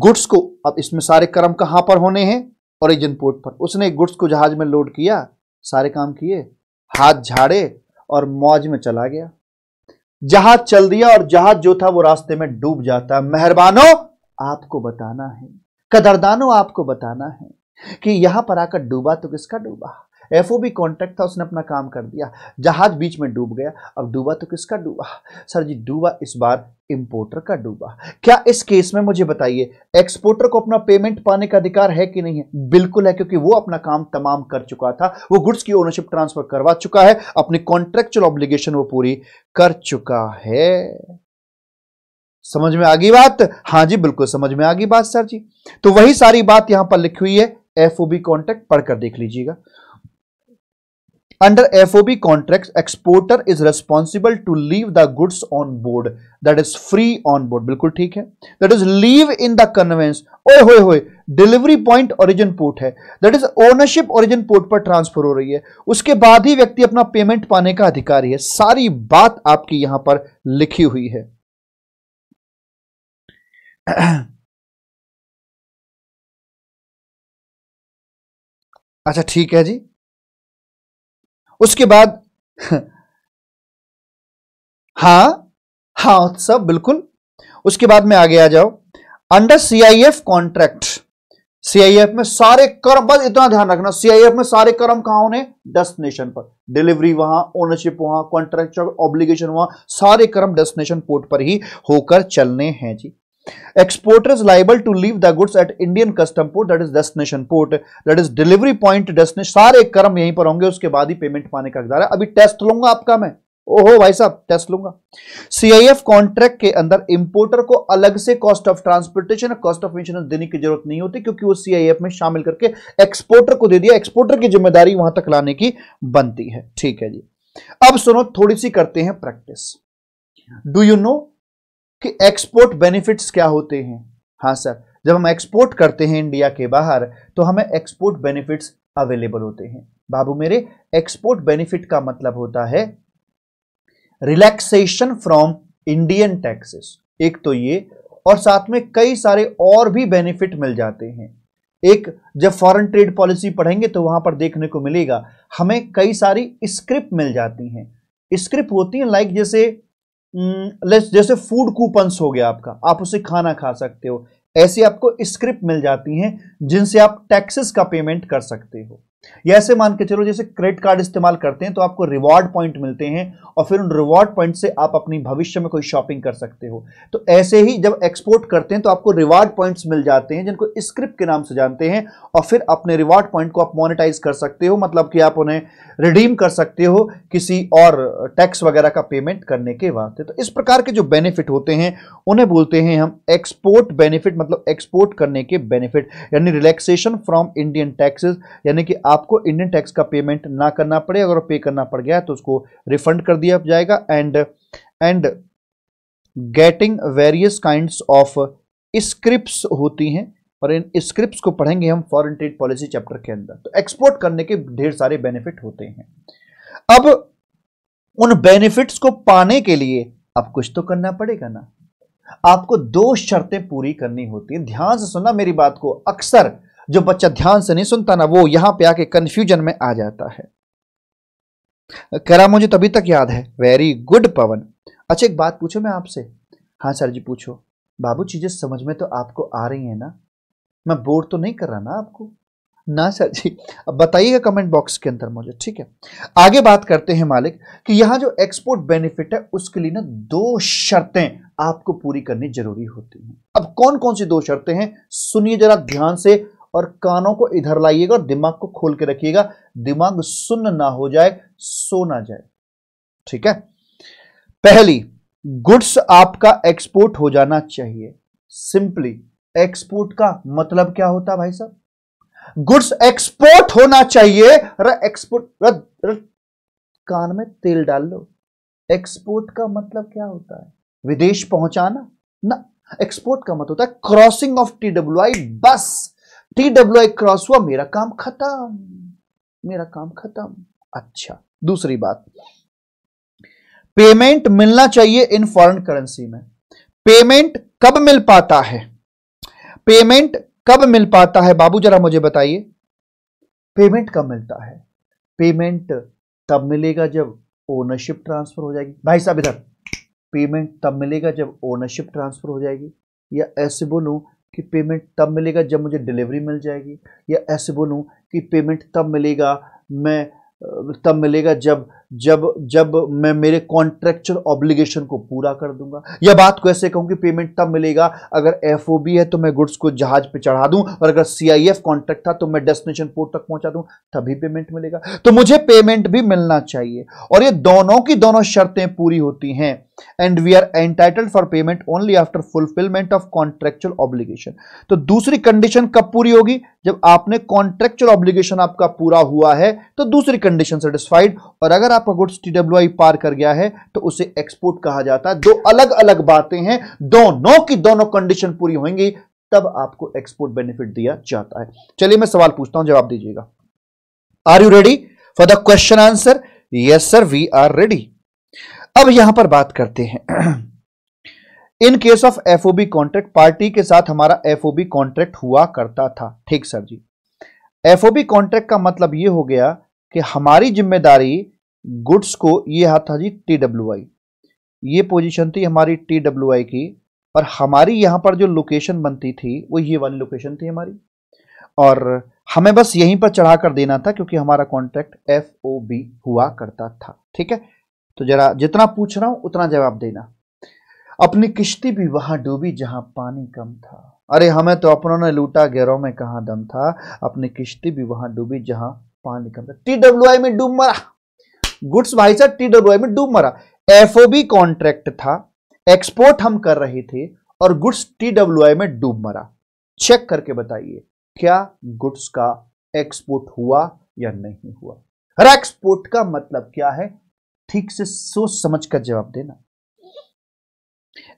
गुड्स को अब इसमें सारे कर्म कहाँ पर होने हैं ओरिजिन पोर्ट पर उसने गुड्स को जहाज में लोड किया सारे काम किए हाथ झाड़े और मौज में चला गया जहाज चल दिया और जहाज जो था वो रास्ते में डूब जाता मेहरबानों आपको बताना है कदरदानों आपको बताना है कि यहां पर आकर डूबा तो किसका डूबा एफ ओ बी कॉन्ट्रैक्ट था उसने अपना काम कर दिया जहाज बीच में डूब गया अब डूबा तो किसका डूबा सर जी डूबा इस बार इंपोर्टर का डूबा क्या इस केस में मुझे बताइए एक्सपोर्टर को अपना पेमेंट पाने का अधिकार है कि नहीं है बिल्कुल है क्योंकि वो अपना काम तमाम कर चुका था वो गुड्स की ओनरशिप ट्रांसफर करवा चुका है अपनी कॉन्ट्रेक्चुअल ऑब्लिगेशन वो पूरी कर चुका है समझ में आ गई बात हाँ जी बिल्कुल समझ में आ गई बात सर जी तो वही सारी बात यहां पर लिखी हुई है एफ ओ बी कॉन्ट्रैक्ट पढ़कर देख लीजिएगा under F O B B contract exporter is responsible to leave the goods on board that is free on board बिल्कुल ठीक है that is leave in the conveyance delivery point origin port है that is ownership origin port पर transfer हो रही है उसके बाद ही व्यक्ति अपना पेमेंट पाने का अधिकारी है सारी बात आपकी यहां पर लिखी हुई है अच्छा ठीक है जी उसके बाद हा हा सब बिल्कुल उसके बाद में आगे आ जाओ अंडर सीआईएफ कॉन्ट्रैक्ट सीआईएफ में सारे कर्म बस इतना ध्यान रखना सीआईएफ में सारे कर्म कहा होने डेस्टिनेशन पर डिलीवरी वहां ओनरशिप वहां कॉन्ट्रैक्ट ऑब्लिगेशन वहां सारे कर्म डेस्टिनेशन पोर्ट पर ही होकर चलने हैं जी Exporter is liable to leave the goods at Indian custom port that is destination port that is delivery point destination सारे कर्म यहीं पर होंगे उसके बाद ही पेमेंट पाने का हकदार है अभी टेस्ट लूंगा आपका मैं ओहो भाई साहब टेस्ट लूंगा सीआईएफ कॉन्ट्रैक्ट के अंदर इंपोर्टर को अलग से कॉस्ट ऑफ ट्रांसपोर्टेशन और कॉस्ट ऑफ इंश्योरेंस देने की जरूरत नहीं होती क्योंकि वो सीआईएफ में शामिल करके एक्सपोर्टर को दे दिया एक्सपोर्टर की जिम्मेदारी वहां तक लाने की बनती है ठीक है जी अब सुनो थोड़ी सी करते हैं प्रैक्टिस डू यू नो कि एक्सपोर्ट बेनिफिट्स क्या होते हैं हाँ सर जब हम एक्सपोर्ट करते हैं इंडिया के बाहर तो हमें एक्सपोर्ट बेनिफिट्स अवेलेबल होते हैं बाबू मेरे एक्सपोर्ट बेनिफिट का मतलब होता है रिलैक्सेशन फ्रॉम इंडियन टैक्सेस एक तो ये और साथ में कई सारे और भी बेनिफिट मिल जाते हैं एक जब फॉरेन ट्रेड पॉलिसी पढ़ेंगे तो वहां पर देखने को मिलेगा हमें कई सारी स्क्रिप्ट मिल जाती हैं स्क्रिप्ट होती हैं लाइक जैसे हम्म, जैसे फूड कूपन्स हो गया आपका आप उसे खाना खा सकते हो ऐसे आपको स्क्रिप्ट मिल जाती हैं जिनसे आप टैक्सेस का पेमेंट कर सकते हो या ऐसे मान के चलो जैसे क्रेडिट कार्ड इस्तेमाल करते हैं तो आपको रिवॉर्ड पॉइंट मिलते हैं और फिर उन रिवॉर्ड पॉइंट से आप अपनी भविष्य में कोई शॉपिंग कर सकते हो तो ऐसे ही जब एक्सपोर्ट करते हैं तो आपको रिवॉर्ड पॉइंट्स मिल जाते हैं जिनको स्क्रिप्ट के नाम से जानते हैं और फिर अपने रिवॉर्ड पॉइंट को आप मोनिटाइज कर सकते हो मतलब कि आप उन्हें रिडीम कर सकते हो किसी और टैक्स वगैरह का पेमेंट करने के वास्ते तो इस प्रकार के जो बेनिफिट होते हैं उन्हें बोलते हैं हम एक्सपोर्ट बेनिफिट मतलब एक्सपोर्ट करने के बेनिफिट यानी रिलैक्सेशन फ्रॉम इंडियन टैक्सेस यानी कि आप आपको इंडियन टैक्स का पेमेंट ना करना पड़े अगर पे करना पड़ गया तो उसको रिफंड कर दिया जाएगा and and getting various kind of script होती हैं और इन स्क्रिप्ट को पढ़ेंगे हम फॉरन ट्रेड पॉलिसी चैप्टर के अंदर तो एक्सपोर्ट करने के ढेर सारे बेनिफिट होते हैं अब उन बेनिफिट्स को पाने के लिए अब कुछ तो करना पड़ेगा ना आपको दो शर्तें पूरी करनी होती हैं ध्यान से सुनना मेरी बात को अक्सर जो बच्चा ध्यान से नहीं सुनता ना वो यहां पे आके कंफ्यूजन में आ जाता है करा मुझे तभी तक याद है वेरी गुड पवन अच्छा एक बात पूछो मैं आपसे हाँ सर जी पूछो बाबू चीज़ें समझ में तो आपको आ रही है ना मैं बोर तो नहीं कर रहा ना आपको ना सर जी अब बताइएगा कमेंट बॉक्स के अंदर मुझे ठीक है आगे बात करते हैं मालिक कि यहां जो एक्सपोर्ट बेनिफिट है उसके लिए ना दो शर्तें आपको पूरी करनी जरूरी होती हैं अब कौन कौन सी दो शर्तें हैं सुनिए जरा ध्यान से और कानों को इधर लाइएगा और दिमाग को खोल के रखिएगा दिमाग सुन्न ना हो जाए सो ना जाए ठीक है पहली गुड्स आपका एक्सपोर्ट हो जाना चाहिए सिंपली एक्सपोर्ट का मतलब क्या होता भाई साहब गुड्स एक्सपोर्ट होना चाहिए एक्सपोर्ट कान में तेल डाल लो एक्सपोर्ट का मतलब क्या होता है विदेश पहुंचाना ना एक्सपोर्ट का मतलब होता है crossing of T W I बस टी डब्ल्यू आई क्रॉस हुआ मेरा काम खत्म मेरा काम खत्म अच्छा दूसरी बात पेमेंट मिलना चाहिए इन फॉरेन करेंसी में पेमेंट कब मिल पाता है पेमेंट कब मिल पाता है बाबू जरा मुझे बताइए पेमेंट कब मिलता है पेमेंट तब मिलेगा जब ओनरशिप ट्रांसफर हो जाएगी भाई साहब इधर पेमेंट तब मिलेगा जब ओनरशिप ट्रांसफर हो जाएगी या ऐसे बोलूं कि पेमेंट तब मिलेगा जब मुझे डिलीवरी मिल जाएगी या ऐसे बोलूँ कि पेमेंट तब मिलेगा मैं तब मिलेगा जब जब जब मैं मेरे कॉन्ट्रेक्चुअल ऑब्लिगेशन को पूरा कर दूंगा या बात को ऐसे कहूं कि पेमेंट तब मिलेगा अगर एफ है तो मैं गुड्स को जहाज पे चढ़ा दूं और अगर सी आई एफ कॉन्ट्रैक्ट था तो मैं डेस्टिनेशन पोर्ट तक पहुंचा दूं तभी पेमेंट मिलेगा तो मुझे पेमेंट भी मिलना चाहिए और ये दोनों की दोनों शर्तें पूरी होती हैं and we are entitled for payment only after fulfilment of contractual obligation तो दूसरी कंडीशन कब पूरी होगी जब आपने कॉन्ट्रेक्चुअल ऑब्लिगेशन आपका पूरा हुआ है तो दूसरी कंडीशन सेटिस्फाइड और अगर आप का गुड्स टी पार कर गया है तो उसे एक्सपोर्ट कहा जाता है दो अलग अलग बातें हैं दोनों की दोनों कंडीशन पूरी होंगी तब आपको एक्सपोर्ट बेनिफिट दिया जाता है चलिए मैं सवाल पूछता हूं जवाब दीजिएगा are you ready for the question answer yes sir we are ready अब यहां पर बात करते हैं in case of FOB contract party के साथ हमारा एफओबी कॉन्ट्रैक्ट हुआ करता था ठीक सर जी एफओबी कॉन्ट्रैक्ट का मतलब यह हो गया कि हमारी जिम्मेदारी गुड्स को ये हाथ था जी टी डब्ल्यू आई ये पोजीशन थी हमारी टी डब्ल्यू आई की और हमारी यहाँ पर जो लोकेशन बनती थी वो ये वाली लोकेशन थी हमारी और हमें बस यहीं पर चढ़ा कर देना था क्योंकि हमारा कॉन्ट्रैक्ट एफ ओ बी हुआ करता था ठीक है तो जरा जितना पूछ रहा हूँ उतना जवाब देना अपनी किश्ती भी वहां डूबी जहां पानी कम था अरे हमें तो अपनों ने लूटा गैरों में कहा दम था अपनी किश्ती भी वहां डूबी जहां पानी कम था टी डब्ल्यू आई में डूब मरा गुड्स भाई साहब टी डब्ल्यू में डूब मरा एफ कॉन्ट्रैक्ट था एक्सपोर्ट हम कर रहे थे और गुड्स टी डब्ल्यू में डूब मरा चेक करके बताइए क्या गुड्स का एक्सपोर्ट हुआ या नहीं हुआ हर एक्सपोर्ट का मतलब क्या है ठीक से सोच समझ कर जवाब देना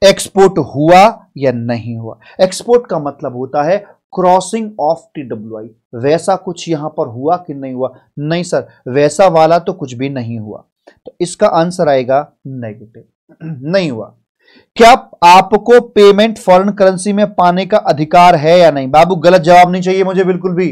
एक्सपोर्ट हुआ या नहीं हुआ एक्सपोर्ट का मतलब होता है crossing of T W I वैसा कुछ यहां पर हुआ कि नहीं हुआ नहीं सर वैसा वाला तो कुछ भी नहीं हुआ तो इसका आंसर आएगा नेगेटिव <clears throat> नहीं हुआ क्या आपको पेमेंट फॉरेन करेंसी में पाने का अधिकार है या नहीं बाबू गलत जवाब नहीं चाहिए मुझे बिल्कुल भी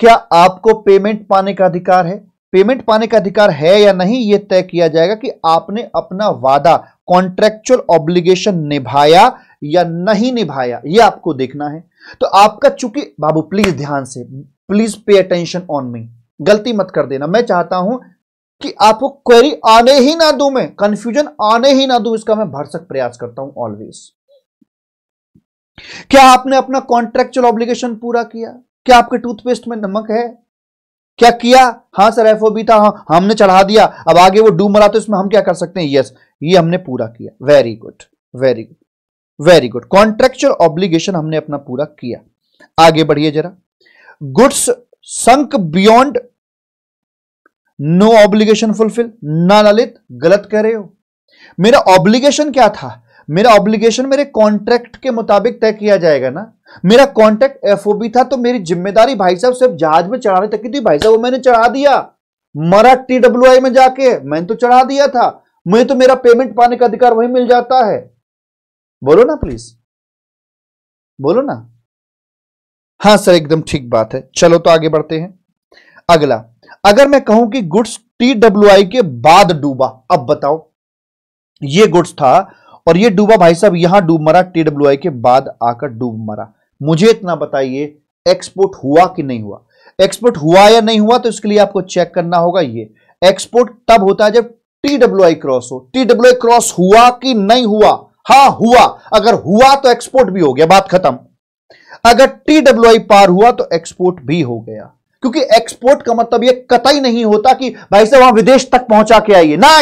क्या आपको पेमेंट पाने का अधिकार है पेमेंट पाने का अधिकार है या नहीं यह तय किया जाएगा कि आपने अपना वादा कॉन्ट्रेक्चुअल ऑब्लिगेशन निभाया या नहीं निभाया यह आपको देखना है तो आपका चूंकि बाबू प्लीज ध्यान से please pay attention on me गलती मत कर देना मैं चाहता हूं कि आपको क्वेरी आने ही ना दू मैं कंफ्यूजन आने ही ना दू इसका मैं भरसक प्रयास करता हूं ऑलवेज क्या आपने अपना कॉन्ट्रेक्चुअल ऑब्लिगेशन पूरा किया क्या आपके टूथपेस्ट में नमक है क्या किया हाँ सर एफ था हाँ हमने चढ़ा दिया अब आगे वो डूब मरा तो इसमें हम क्या कर सकते हैं यस ये हमने पूरा किया very good very good very good contractual obligation हमने अपना पूरा किया आगे बढ़िए जरा goods sunk beyond no obligation fulfil ना ललित गलत कह रहे हो मेरा ऑब्लिगेशन क्या था मेरा ऑब्लिगेशन मेरे कॉन्ट्रैक्ट के मुताबिक तय किया जाएगा ना मेरा कॉन्ट्रैक्ट एफओबी था तो मेरी जिम्मेदारी भाई साहब सिर्फ जहाज में चढ़ाने तक की थी भाई साहब वो मैंने चढ़ा दिया मरा टी में जाके मैंने तो चढ़ा दिया था मुझे तो मेरा पेमेंट पाने का अधिकार वही मिल जाता है बोलो ना प्लीज बोलो ना हाँ सर एकदम ठीक बात है चलो तो आगे बढ़ते हैं अगला अगर मैं कहूं कि गुड्स टी डब्ल्यू आई के बाद डूबा अब बताओ ये गुड्स था और ये डूबा भाई साहब यहां डूब मरा टी डब्ल्यू आई के बाद आकर डूब मरा मुझे इतना बताइए एक्सपोर्ट हुआ कि नहीं हुआ एक्सपोर्ट हुआ या नहीं हुआ तो इसके लिए आपको चेक करना होगा ये एक्सपोर्ट तब होता है जब टी डब्ल्यू आई क्रॉस हो टी डब्ल्यू आई क्रॉस हुआ कि नहीं हुआ हा हुआ अगर हुआ तो एक्सपोर्ट भी हो गया बात खत्म अगर टी डब्ल्यू आई पार हुआ तो एक्सपोर्ट भी हो गया क्योंकि एक्सपोर्ट का मतलब यह कतई नहीं होता कि भाई साहब वहां विदेश तक पहुंचा के आइए ना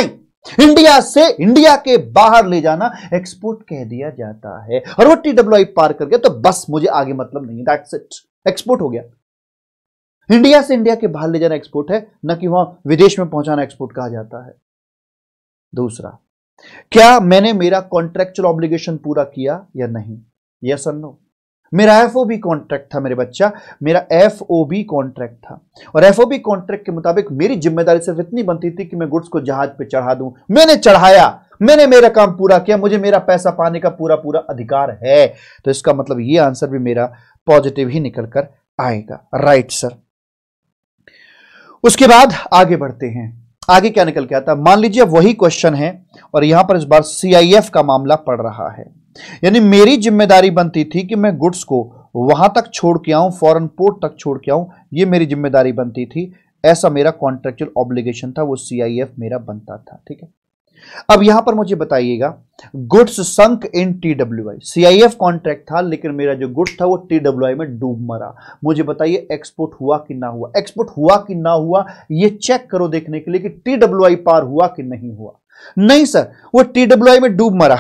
इंडिया से इंडिया के बाहर ले जाना एक्सपोर्ट कह दिया जाता है और वो टी डब्ल्यू आई पार कर गया तो बस मुझे आगे मतलब नहीं दैट्स इट एक्सपोर्ट हो गया इंडिया से इंडिया के बाहर ले जाना एक्सपोर्ट है ना कि वहां विदेश में पहुंचाना एक्सपोर्ट कहा जाता है दूसरा क्या मैंने मेरा कॉन्ट्रेक्चुअल ऑब्लिगेशन पूरा किया या नहीं यस और नो मेरा एफ ओ बी कॉन्ट्रैक्ट था मेरे बच्चा मेरा एफ ओ बी कॉन्ट्रैक्ट था और एफ ओ बी कॉन्ट्रैक्ट के मुताबिक मेरी जिम्मेदारी सिर्फ इतनी बनती थी कि मैं गुड्स को जहाज पे चढ़ा दूं मैंने चढ़ाया मैंने मेरा काम पूरा किया मुझे मेरा पैसा पाने का पूरा पूरा अधिकार है तो इसका मतलब ये आंसर भी मेरा पॉजिटिव ही निकल कर आएगा राइट सर उसके बाद आगे बढ़ते हैं आगे क्या निकल के आता है मान लीजिए वही क्वेश्चन है और यहां पर इस बार सीआईएफ का मामला पड़ रहा है यानी मेरी जिम्मेदारी बनती थी कि मैं गुड्स को वहां तक छोड़ के आऊं फॉरन पोर्ट तक छोड़ के आऊं ये मेरी जिम्मेदारी बनती थी ऐसा मेरा कॉन्ट्रेक्चुअल ऑब्लिगेशन था वो सीआईएफ मेरा बनता था ठीक है अब यहां पर मुझे बताइएगा goods sunk in T W I C I F contract था लेकिन मेरा जो गुड्स था वो टी डब्ल्यू आई में डूब मरा मुझे बताइए एक्सपोर्ट हुआ कि ना हुआ एक्सपोर्ट हुआ कि ना हुआ ये चेक करो देखने के लिए कि टी डब्ल्यू आई पार हुआ कि नहीं हुआ नहीं सर वो टी डब्ल्यू आई में डूब मरा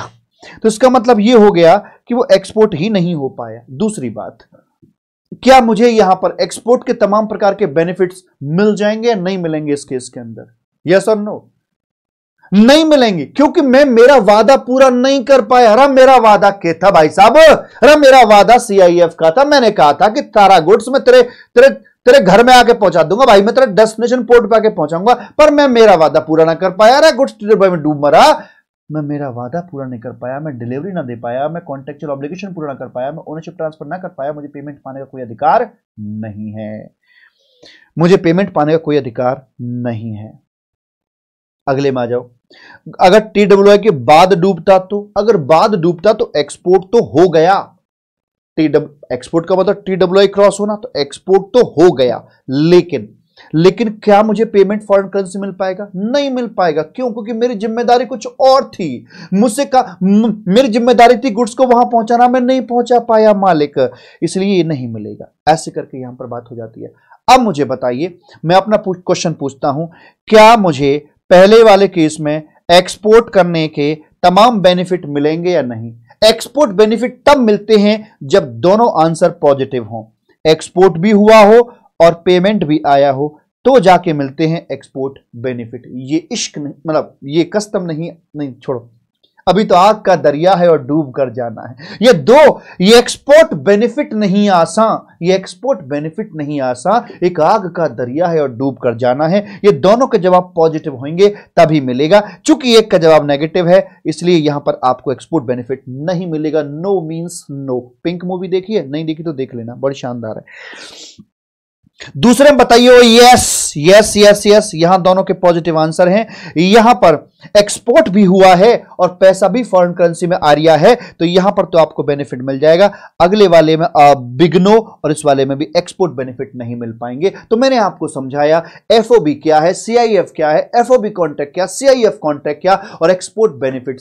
तो इसका मतलब ये हो गया कि वो एक्सपोर्ट ही नहीं हो पाया दूसरी बात क्या मुझे यहां पर एक्सपोर्ट के तमाम प्रकार के बेनिफिट्स मिल जाएंगे या नहीं मिलेंगे इस केस के अंदर यस और नो नहीं मिलेंगे क्योंकि मैं मेरा वादा पूरा नहीं कर पाया अरे मेरा वादा के था भाई साहब अरे मेरा वादा सीआईएफ का था मैंने कहा था कि तारा गुड्स में तेरे तेरे तेरे घर में आके पहुंचा दूंगा भाई मैं तेरा डेस्टिनेशन पोर्ट पे आके पहुंचाऊंगा पर मैं मेरा वादा पूरा ना कर पाया अरे गुड्स डिलीवरी में डूब मरा मैं मेरा वादा पूरा नहीं कर पाया मैं डिलीवरी ना दे पाया मैं कॉन्ट्रेक्चुअल ऑब्लिगेशन पूरा ना कर पाया मैं ओनरशिप ट्रांसफर ना कर पाया मुझे पेमेंट पाने का कोई अधिकार नहीं है मुझे पेमेंट पाने का कोई अधिकार नहीं है अगले में आ जाओ अगर टी डब्ल्यू आई के बाद डूबता तो अगर बाद डूबता तो एक्सपोर्ट तो हो गया टी डब्ल्यू एक्सपोर्ट का मतलब टी डब्ल्यू आई क्रॉस होना तो एक्सपोर्ट तो हो गया लेकिन लेकिन क्या मुझे पेमेंट फॉरेन करेंसी मिल पाएगा नहीं मिल पाएगा क्यों क्योंकि मेरी जिम्मेदारी कुछ और थी मुझसे का मेरी जिम्मेदारी थी गुड्स को वहां पहुंचाना मैं नहीं पहुंचा पाया मालिक इसलिए ये नहीं मिलेगा ऐसे करके यहां पर बात हो जाती है अब मुझे बताइए मैं अपना क्वेश्चन पूछता हूं क्या मुझे पहले वाले केस में एक्सपोर्ट करने के तमाम बेनिफिट मिलेंगे या नहीं एक्सपोर्ट बेनिफिट तब मिलते हैं जब दोनों आंसर पॉजिटिव हों एक्सपोर्ट भी हुआ हो और पेमेंट भी आया हो तो जाके मिलते हैं एक्सपोर्ट बेनिफिट ये इश्क मतलब ये कस्टम नहीं नहीं छोड़ो अभी तो आग का दरिया है और डूब कर जाना है ये दो ये एक्सपोर्ट बेनिफिट नहीं आसा ये एक्सपोर्ट बेनिफिट नहीं आसा एक आग का दरिया है और डूब कर जाना है ये दोनों के जवाब पॉजिटिव होंगे तभी मिलेगा चूंकि एक का जवाब नेगेटिव है इसलिए यहां पर आपको एक्सपोर्ट बेनिफिट नहीं मिलेगा no means no pink movie देखिए नहीं देखी तो देख लेना बड़ी शानदार है दूसरे में बताइए यस यस यस यस यहां दोनों के पॉजिटिव आंसर हैं यहां पर एक्सपोर्ट भी हुआ है और पैसा भी फॉरेन करेंसी में आ रहा है तो यहां पर तो आपको बेनिफिट मिल जाएगा अगले वाले में बिग्नो और इस वाले में भी एक्सपोर्ट बेनिफिट नहीं मिल पाएंगे तो मैंने आपको समझाया एफओबी क्या है सीआईएफ क्या है एफओबी कॉन्ट्रैक्ट क्या सीआईएफ कॉन्ट्रैक्ट क्या और एक्सपोर्ट बेनिफिट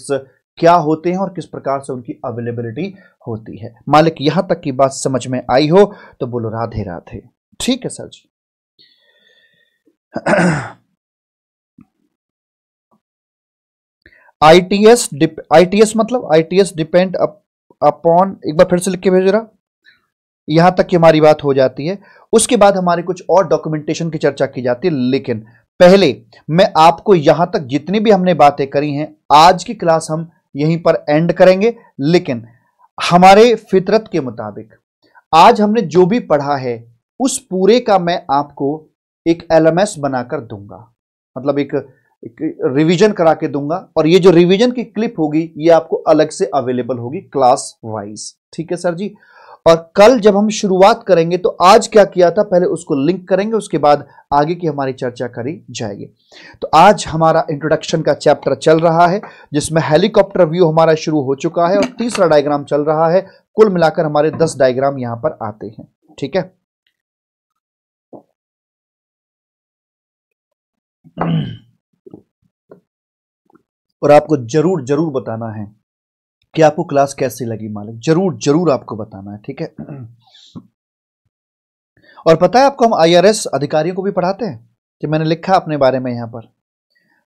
क्या होते हैं और किस प्रकार से उनकी अवेलेबिलिटी होती है मालिक यहां तक की बात समझ में आई हो तो बोलो राधे राधे ठीक है सर जी I T S I T S मतलब I T S depend upon एक बार फिर से लिख के भेज रहा यहां तक की हमारी बात हो जाती है उसके बाद हमारे कुछ और डॉक्यूमेंटेशन की चर्चा की जाती है लेकिन पहले मैं आपको यहां तक जितनी भी हमने बातें करी हैं आज की क्लास हम यहीं पर एंड करेंगे लेकिन हमारे फितरत के मुताबिक आज हमने जो भी पढ़ा है उस पूरे का मैं आपको एक एलएमएस बनाकर दूंगा मतलब एक, एक रिवीजन करा के दूंगा और ये जो रिवीजन की क्लिप होगी ये आपको अलग से अवेलेबल होगी क्लास वाइज ठीक है सर जी और कल जब हम शुरुआत करेंगे तो आज क्या किया था पहले उसको लिंक करेंगे उसके बाद आगे की हमारी चर्चा करी जाएगी तो आज हमारा इंट्रोडक्शन का चैप्टर चल रहा है जिसमें हेलीकॉप्टर व्यू हमारा शुरू हो चुका है और तीसरा डायग्राम चल रहा है कुल मिलाकर हमारे दस डायग्राम यहां पर आते हैं ठीक है <clears throat> और आपको जरूर जरूर बताना है कि आपको क्लास कैसी लगी मालिक जरूर जरूर आपको बताना है ठीक है <clears throat> और पता है आपको हम आईआरएस अधिकारियों को भी पढ़ाते हैं कि मैंने लिखा अपने बारे में यहां पर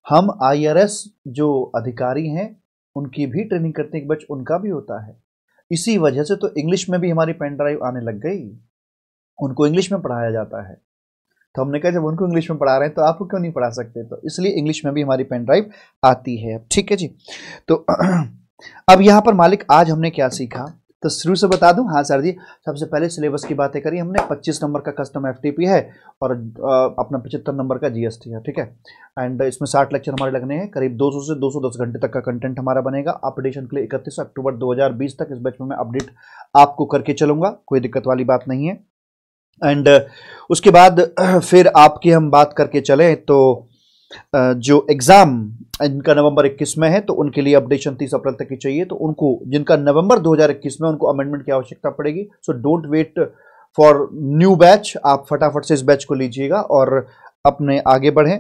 हम आईआरएस जो अधिकारी हैं उनकी भी ट्रेनिंग करते हैं बच उनका भी होता है इसी वजह से तो इंग्लिश में भी हमारी पेन ड्राइव आने लग गई उनको इंग्लिश में पढ़ाया जाता है तो हमने कहा जब उनको इंग्लिश में पढ़ा रहे हैं तो आपको क्यों नहीं पढ़ा सकते तो इसलिए इंग्लिश में भी हमारी पेन ड्राइव आती है ठीक है जी तो <clears throat> अब यहाँ पर मालिक आज हमने क्या सीखा तो शुरू से बता दूं हाँ सर जी सबसे पहले सिलेबस की बातें करी हमने 25 नंबर का कस्टम एफटीपी है और अपना पचहत्तर नंबर का जीएसटी है ठीक है एंड इसमें 60 लेक्चर हमारे लगने हैं करीब 200 से 210 घंटे तक का कंटेंट हमारा बनेगा अपडेशन के लिए 31 अक्टूबर 2020 तक इस बैच में मैं अपडेट आपको करके चलूंगा कोई दिक्कत वाली बात नहीं है एंड uh, उसके बाद <clears throat> फिर आपकी हम बात करके चलें तो जो एग्ज़ाम इनका नवंबर 21 में है तो उनके लिए अपडेशन 30 अप्रैल तक की चाहिए तो उनको जिनका नवंबर 2021 में उनको अमेंडमेंट की आवश्यकता पड़ेगी so don't wait for new batch आप फटाफट से इस बैच को लीजिएगा और अपने आगे बढ़ें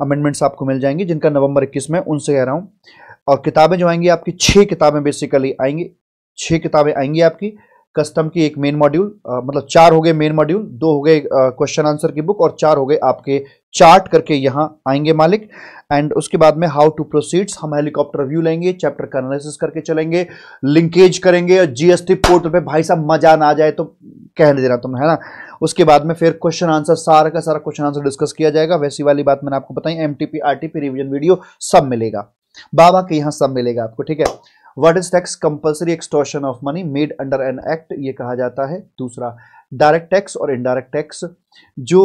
अमेंडमेंट्स आपको मिल जाएंगी जिनका नवंबर 21 में उनसे कह रहा हूँ और किताबें जो आएंगी आपकी छः किताबें बेसिकली आएंगी छः किताबें आएंगी आपकी कस्टम की एक मेन मॉड्यूल मतलब चार हो गए मेन मॉड्यूल दो हो गए क्वेश्चन आंसर की बुक और चार हो गए आपके चार्ट करके यहाँ आएंगे मालिक एंड उसके बाद में हाउ टू प्रोसीड्स हम हेलीकॉप्टर व्यू लेंगे चैप्टर का एनालिसिस करके चलेंगे लिंकेज करेंगे और जीएसटी पोर्टल पे भाई साहब मजा ना आ जाए तो कहने देना तुमने है ना उसके बाद में फिर क्वेश्चन आंसर सारा का सारा क्वेश्चन आंसर डिस्कस किया जाएगा वैसी वाली बात मैंने आपको बताई M T P revision video सब मिलेगा बाबा के यहाँ सब मिलेगा आपको ठीक है what is tax compulsory extortion of money made under an act ये कहा जाता है दूसरा डायरेक्ट टैक्स और इनडायरेक्ट टैक्स जो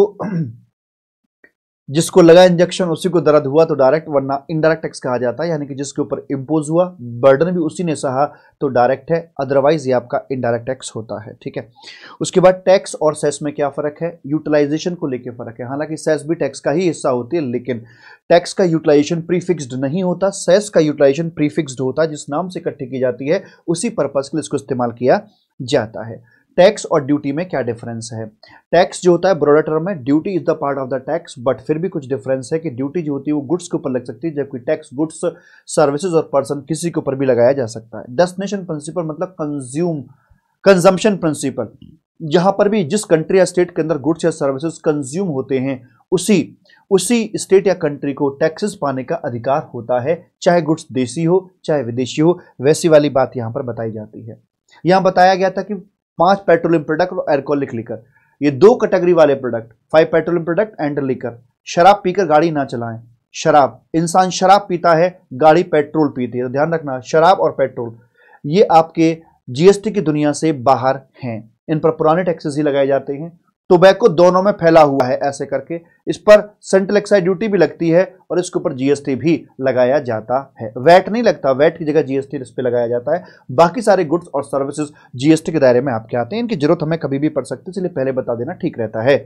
जिसको लगा इंजेक्शन उसी को दर्द हुआ तो डायरेक्ट वरना इनडायरेक्ट टैक्स कहा जाता है यानी कि जिसके ऊपर इम्पोज हुआ बर्डन भी उसी ने सहा तो डायरेक्ट है अदरवाइज ये आपका इनडायरेक्ट टैक्स होता है ठीक है उसके बाद टैक्स और सेस में क्या फ़र्क है यूटिलाइजेशन को लेकर फ़र्क है हालांकि सेस भी टैक्स का ही हिस्सा होती है लेकिन टैक्स का यूटिलाइजेशन प्रीफिक्सड नहीं होता सेस का यूटिलाइजेशन प्रीफिक्सड होता जिस नाम से इकट्ठी की जाती है उसी पर्पज़ के लिए इसको इस्तेमाल किया जाता है टैक्स और ड्यूटी में क्या डिफरेंस है टैक्स जो होता है ब्रॉडर टर्म में duty is the part of the tax but फिर भी कुछ डिफरेंस है कि ड्यूटी जो होती है वो गुड्स के ऊपर लग सकती है जबकि टैक्स गुड्स सर्विसेज और पर्सन किसी के ऊपर भी लगाया जा सकता है डेस्टिनेशन प्रिंसिपल मतलब कंज्यूम कंजम्पशन प्रिंसिपल जहाँ पर भी जिस कंट्री या स्टेट के अंदर गुड्स या सर्विसेज कंज्यूम होते हैं उसी उसी स्टेट या कंट्री को टैक्सेस पाने का अधिकार होता है चाहे गुड्स देसी हो चाहे विदेशी हो वैसी वाली बात यहाँ पर बताई जाती है यहाँ बताया गया था कि पांच पेट्रोलियम प्रोडक्ट और एल्कोहलिक लिकर ये दो कैटेगरी वाले product five petroleum product and liquor शराब पीकर गाड़ी ना चलाएं शराब इंसान शराब पीता है गाड़ी पेट्रोल पीती है तो ध्यान रखना शराब और पेट्रोल ये आपके जीएसटी की दुनिया से बाहर हैं इन पर पुराने टैक्सेस ही लगाए जाते हैं टोबैको तो दोनों में फैला हुआ है ऐसे करके इस पर सेंट्रल एक्साइज ड्यूटी भी लगती है और इसके ऊपर जीएसटी भी लगाया जाता है वैट नहीं लगता वैट की जगह जीएसटी इस पर लगाया जाता है बाकी सारे गुड्स और सर्विसेज जीएसटी के दायरे में आपके आते हैं इनकी जरूरत हमें कभी भी पड़ सकती है इसलिए पहले बता देना ठीक रहता है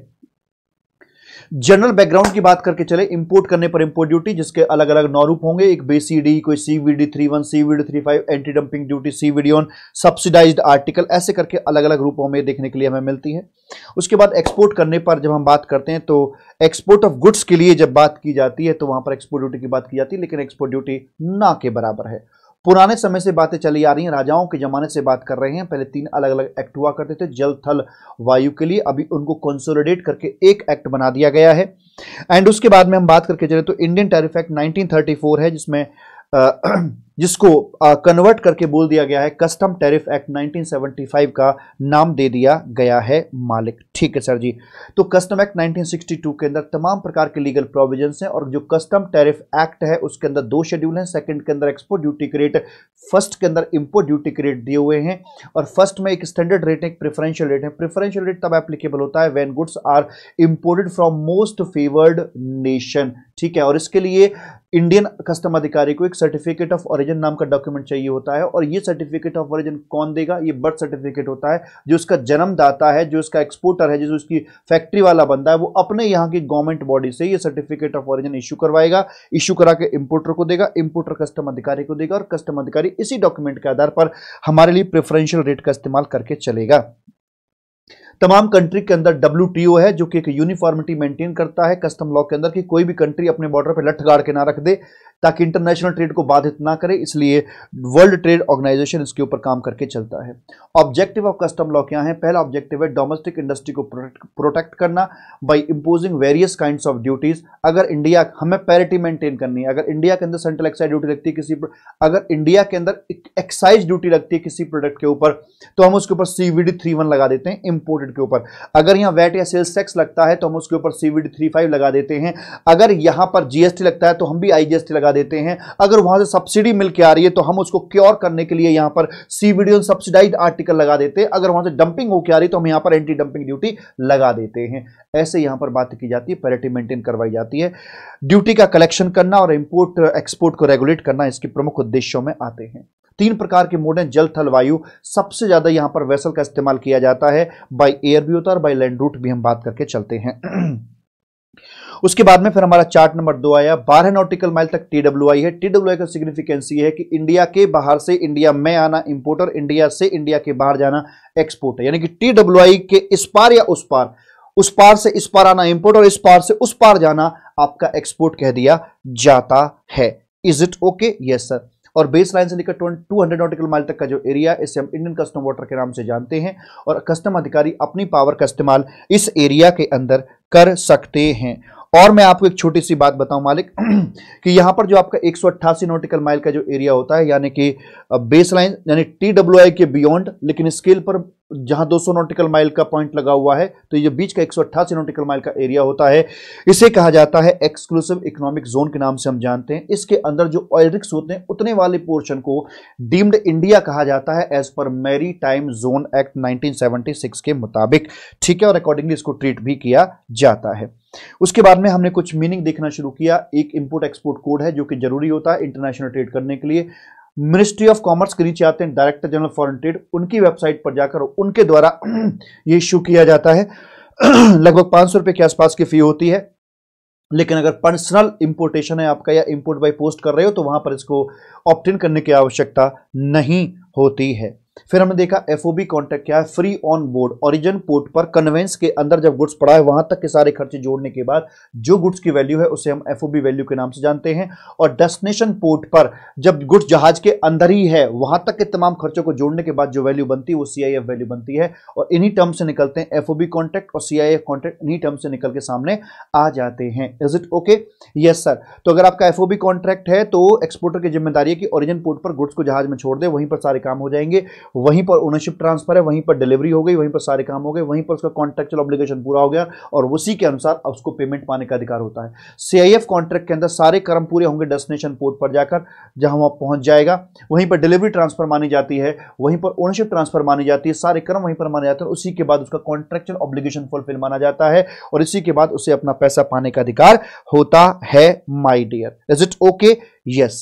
जनरल बैकग्राउंड की बात करके चले इंपोर्ट करने पर इंपोर्ट ड्यूटी जिसके अलग अलग नौ रूप होंगे एक बेसीडी कोई CVD three one CVD three five anti dumping duty CVD on subsidize article ऐसे करके अलग अलग रूपों में देखने के लिए हमें मिलती है उसके बाद एक्सपोर्ट करने पर जब हम बात करते हैं तो एक्सपोर्ट ऑफ गुड्स के लिए जब बात की जाती है तो वहां पर एक्सपोर्ट ड्यूटी की बात की जाती है लेकिन एक्सपोर्ट ड्यूटी ना के बराबर है पुराने समय से बातें चली आ रही हैं राजाओं के ज़माने से बात कर रहे हैं पहले तीन अलग अलग एक्ट हुआ करते थे जल थल वायु के लिए अभी उनको कंसोलिडेट करके एक एक्ट बना दिया गया है एंड उसके बाद में हम बात करके चले तो इंडियन टैरिफ एक्ट नाइनटीन है जिसमें जिसको कन्वर्ट करके बोल दिया गया है कस्टम टैरिफ एक्ट 1975 का नाम दे दिया गया है मालिक ठीक है सर जी तो कस्टम एक्ट 1962 के अंदर तमाम प्रकार के लीगल प्रोविजंस हैं और जो कस्टम टैरिफ एक्ट है उसके अंदर दो शेड्यूल हैं सेकंड के अंदर एक्सपोर्ट ड्यूटी के रेट फर्स्ट के अंदर इम्पोर्ट ड्यूटी के रेट दिए हुए हैं और फर्स्ट में एक स्टैंडर्ड रेट है एक प्रेफरेंशियल रेट है प्रेफरेंशियल रेट तब एप्लीकेबल होता है when goods are imported from most favoured nation ठीक है और इसके लिए इंडियन कस्टम अधिकारी को एक सर्टिफिकेट ऑफ ऑरिजिन ओरिजिन नाम का डॉक्यूमेंट चाहिए होता है और ये सर्टिफिकेट ऑफ ओरिजिन कौन देगा ये बर्थ सर्टिफिकेट होता है जो उसका जन्मदाता है जो उसका एक्सपोर्टर है जो उसकी फैक्ट्री वाला बंदा है वो अपने यहाँ की गवर्नमेंट बॉडी से ये सर्टिफिकेट ऑफ ओरिजिन इशू करवाएगा इशू करा के इम्पोर्टर को देगा इम्पोर्टर कस्टम अधिकारी को देगा और कस्टम अधिकारी इसी डॉक्यूमेंट के आधार पर हमारे लिए प्रेफरेंशियल रेट का इस्तेमाल करके चलेगा तमाम कंट्री के अंदर डब्ल्यू है जो कि एक यूनिफॉर्मिटी मेंटेन करता है कस्टम लॉ के अंदर कि कोई भी कंट्री अपने बॉर्डर पर लठगाड़ के ना रख दे ताकि इंटरनेशनल ट्रेड को बाधित ना करे इसलिए वर्ल्ड ट्रेड ऑर्गेनाइजेशन इसके ऊपर काम करके चलता है ऑब्जेक्टिव ऑफ कस्टम लॉ क्या है पहला ऑब्जेक्टिव है डोमेस्टिक इंडस्ट्री को प्रोटेक्ट करना by imposing various kind of duties अगर इंडिया हमें पैरिटी मेंटेन करनी है अगर इंडिया के अंदर सेंट्रल एक्साइज ड्यूटी लगती है किसी अगर इंडिया के अंदर एक्साइज ड्यूटी लगती है किसी प्रोडक्ट के ऊपर तो हम उसके ऊपर सीवीडी थ्री वन लगा देते हैं इंपोर्टेड के ऊपर अगर यहाँ वैट या सेल्स टैक्स लगता है तो हम उसके ऊपर सीवीडी थ्री फाइव लगा देते हैं अगर यहाँ पर जीएसटी लगता है तो हम भी आईजीएसटी लगा लगा देते हैं अगर वहां से सब्सिडी मिल के आ रही है तो हम उसको क्योर करने के लिए यहां पर सीवीडियो सब्सिडाइज आर्टिकल लगा देते हैं अगर वहां से डंपिंग होकर आ रही है तो हम यहां पर एंटी डंपिंग ड्यूटी लगा देते हैं ऐसे यहां पर बात की जाती है पैरिटी मेंटेन करवाई जाती है ड्यूटी का कलेक्शन करना और इंपोर्ट एक्सपोर्ट को रेगुलेट करना इसके प्रमुख उद्देश्यों में आते हैं तीन प्रकार के मोड हैं जल थल वायु सबसे ज्यादा यहां पर वेसल का इस्तेमाल किया जाता है बाय एयर भी होता है और बाय लैंड रूट भी हम बात करके चलते हैं उसके बाद में फिर हमारा चार्ट नंबर दो आया बारह नॉटिकल माइल तक टी डब्ल्यू आई है टी डब्ल्यू आई का सिग्निफिकेंस ये है कि इंडिया के बाहर से इंडिया में आना इंपोर्टर इंडिया से इंडिया के बाहर जाना एक्सपोर्ट है यानी कि टी डब्ल्यू आई के इस पार या उस पार उस पार से इस पार आना इंपोर्ट और इस पार से उस पार जाना आपका एक्सपोर्ट कह दिया जाता है is it okay yes sir और बेस लाइन से लेकर टू हंड्रेड नॉटिकल माइल तक का जो एरिया है इसे हम इंडियन कस्टम वाटर के नाम से जानते हैं और कस्टम अधिकारी अपनी पावर का इस्तेमाल इस एरिया के अंदर कर सकते हैं और मैं आपको एक छोटी सी बात बताऊं मालिक <clears throat> कि यहां पर जो आपका एक नोटिकल माइल का जो एरिया होता है यानी कि बेस लाइन यानी टी के बियॉन्ड लेकिन स्केल पर जहां 200 नोटिकल माइल का पॉइंट लगा हुआ है तो ये बीच का एक नोटिकल माइल का एरिया होता है इसे कहा जाता है एक्सक्लूसिव इकोनॉमिक जोन के नाम से हम जानते हैं इसके अंदर जो ऑयल रिक्स होते हैं उतने वाले पोर्शन को डीम्ड इंडिया कहा जाता है एज पर maritime zone act nineteen के मुताबिक ठीक है और अकॉर्डिंगली इसको ट्रीट भी किया जाता है उसके बाद में हमने कुछ मीनिंग देखना शुरू किया एक इंपोर्ट एक्सपोर्ट कोड है जो कि जरूरी होता है इंटरनेशनल ट्रेड करने के लिए मिनिस्ट्री ऑफ कॉमर्स के नीचे आते हैं डायरेक्टर जनरल फॉरन ट्रेड उनकी वेबसाइट पर जाकर उनके द्वारा <clears throat> ये इश्यू किया जाता है <clears throat> लगभग पांच सौ रुपए के आसपास की फी होती है लेकिन अगर पर्सनल इंपोर्टेशन है आपका या इंपोर्ट बाय पोस्ट कर रहे हो तो वहां पर इसको ऑप्टेन करने की आवश्यकता नहीं होती है फिर हमने देखा एफ ओ बी कॉन्ट्रैक्ट क्या है free on board origin port पर कन्वेंस के अंदर जब गुड्स पड़ा है वहां तक के सारे खर्चे जोड़ने के बाद जो गुड्स की वैल्यू है उसे हम एफ ओ बी वैल्यू के नाम से जानते हैं और डेस्टिनेशन पोर्ट पर जब गुड्स जहाज के अंदर ही है वहां तक के तमाम खर्चों को जोड़ने के बाद जो वैल्यू बनती है वो सी आई एफ वैल्यू बनती है और इन्हीं टर्म से निकलते हैं एफ ओ बी कॉन्ट्रैक्ट और सी आई एफ कॉन्ट्रैक्ट इन्हीं टर्म से निकल के सामने आ जाते हैं is it okay yes sir तो अगर आपका एफ ओ बी कॉन्ट्रैक्ट है तो एक्सपोर्टर की जिम्मेदारी है कि ओरिजन पोर्ट पर गुड्स को जहाज में छोड़ दे वहीं पर सारे काम हो जाएंगे वहीं पर ओनरशिप ट्रांसफर है वहीं पर डिलीवरी हो गई वहीं पर सारे काम हो गए वहीं पर उसका कॉन्ट्रेक्चुअल ऑब्लिगेशन पूरा हो गया और उसी के अनुसार उसको पेमेंट पाने का अधिकार होता है सीआईएफ कॉन्ट्रैक्ट के अंदर सारे कर्म पूरे होंगे डेस्टिनेशन पोर्ट पर जाकर जहां वहां पहुंच जाएगा वहीं पर डिलीवरी ट्रांसफर मानी जाती है वहीं पर ओनरशिप ट्रांसफर मानी जाती है सारे कर्म वहीं पर माने जाते हैं उसी के बाद उसका कॉन्ट्रेक्चुअल ऑब्लिगेशन फुलफिल माना जाता है और इसी के बाद उसे अपना पैसा पाने का अधिकार होता है my dear is it okay yes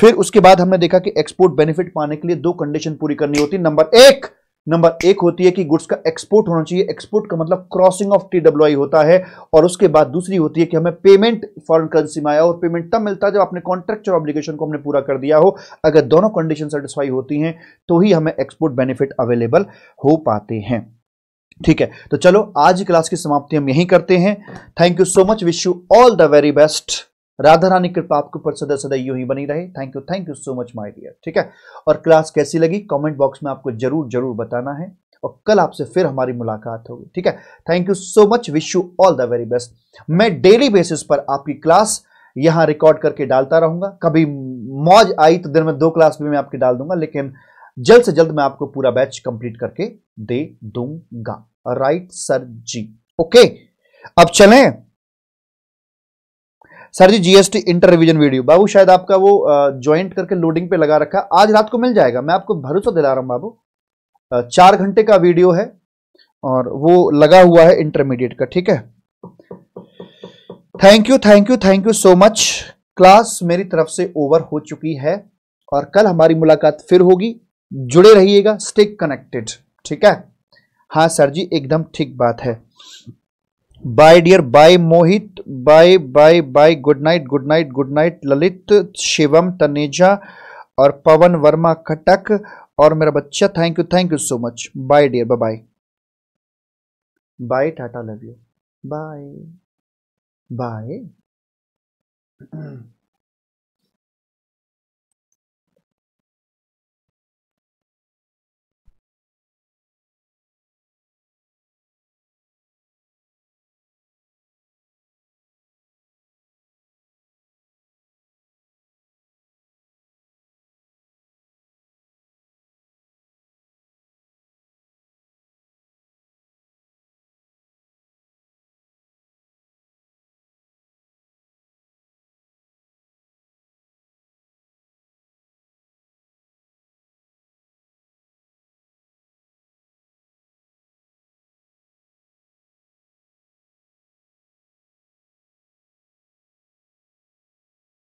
फिर उसके बाद हमने देखा कि एक्सपोर्ट बेनिफिट पाने के लिए दो कंडीशन पूरी करनी होती है नंबर एक नंबर एक होती है कि गुड्स का एक्सपोर्ट होना चाहिए एक्सपोर्ट का मतलब क्रॉसिंग ऑफ आई होता है और उसके बाद दूसरी होती है कि हमें पेमेंट फॉरेन करेंसी में आया और पेमेंट तब मिलता है जब आपने कॉन्ट्रेक्चर ऑब्लिगेशन को हमने पूरा कर दिया हो अगर दोनों कंडीशन सेटिस्फाई होती हैं तो ही हमें एक्सपोर्ट बेनिफिट अवेलेबल हो पाते हैं ठीक है तो चलो आज की क्लास की समाप्ति हम यहीं करते हैं thank you so much wish you all the very best Radha Rani कृपा आपके ऊपर सदा सदा यू ही बनी रहे thank you thank you so much my dear ठीक है और क्लास कैसी लगी कमेंट बॉक्स में आपको जरूर जरूर बताना है और कल आपसे फिर हमारी मुलाकात होगी ठीक है thank you so much wish you all the very best मैं डेली बेसिस पर आपकी क्लास यहाँ रिकॉर्ड करके डालता रहूंगा कभी मौज आई तो दिन में दो क्लास भी मैं आपकी डाल दूंगा लेकिन जल्द से जल्द मैं आपको पूरा बैच कंप्लीट करके दे दूंगा राइट सर जी ओके अब चलें sir ji GST inter revision video बाबू शायद आपका वो ज्वाइंट करके लोडिंग पे लगा रखा आज रात को मिल जाएगा मैं आपको भरोसा दिला रहा हूं बाबू चार घंटे का वीडियो है और वो लगा हुआ है इंटरमीडिएट का ठीक है thank you thank you thank you so much class मेरी तरफ से ओवर हो चुकी है और कल हमारी मुलाकात फिर होगी जुड़े रहिएगा स्टे कनेक्टेड ठीक है हाँ सर जी एकदम ठीक बात है bye dear bye Mohit bye bye bye good night good night good night Lalit Shivam Taneja और पवन वर्मा खटक और मेरा बच्चा thank you thank you so much bye dear bye bye bye tata love you bye bye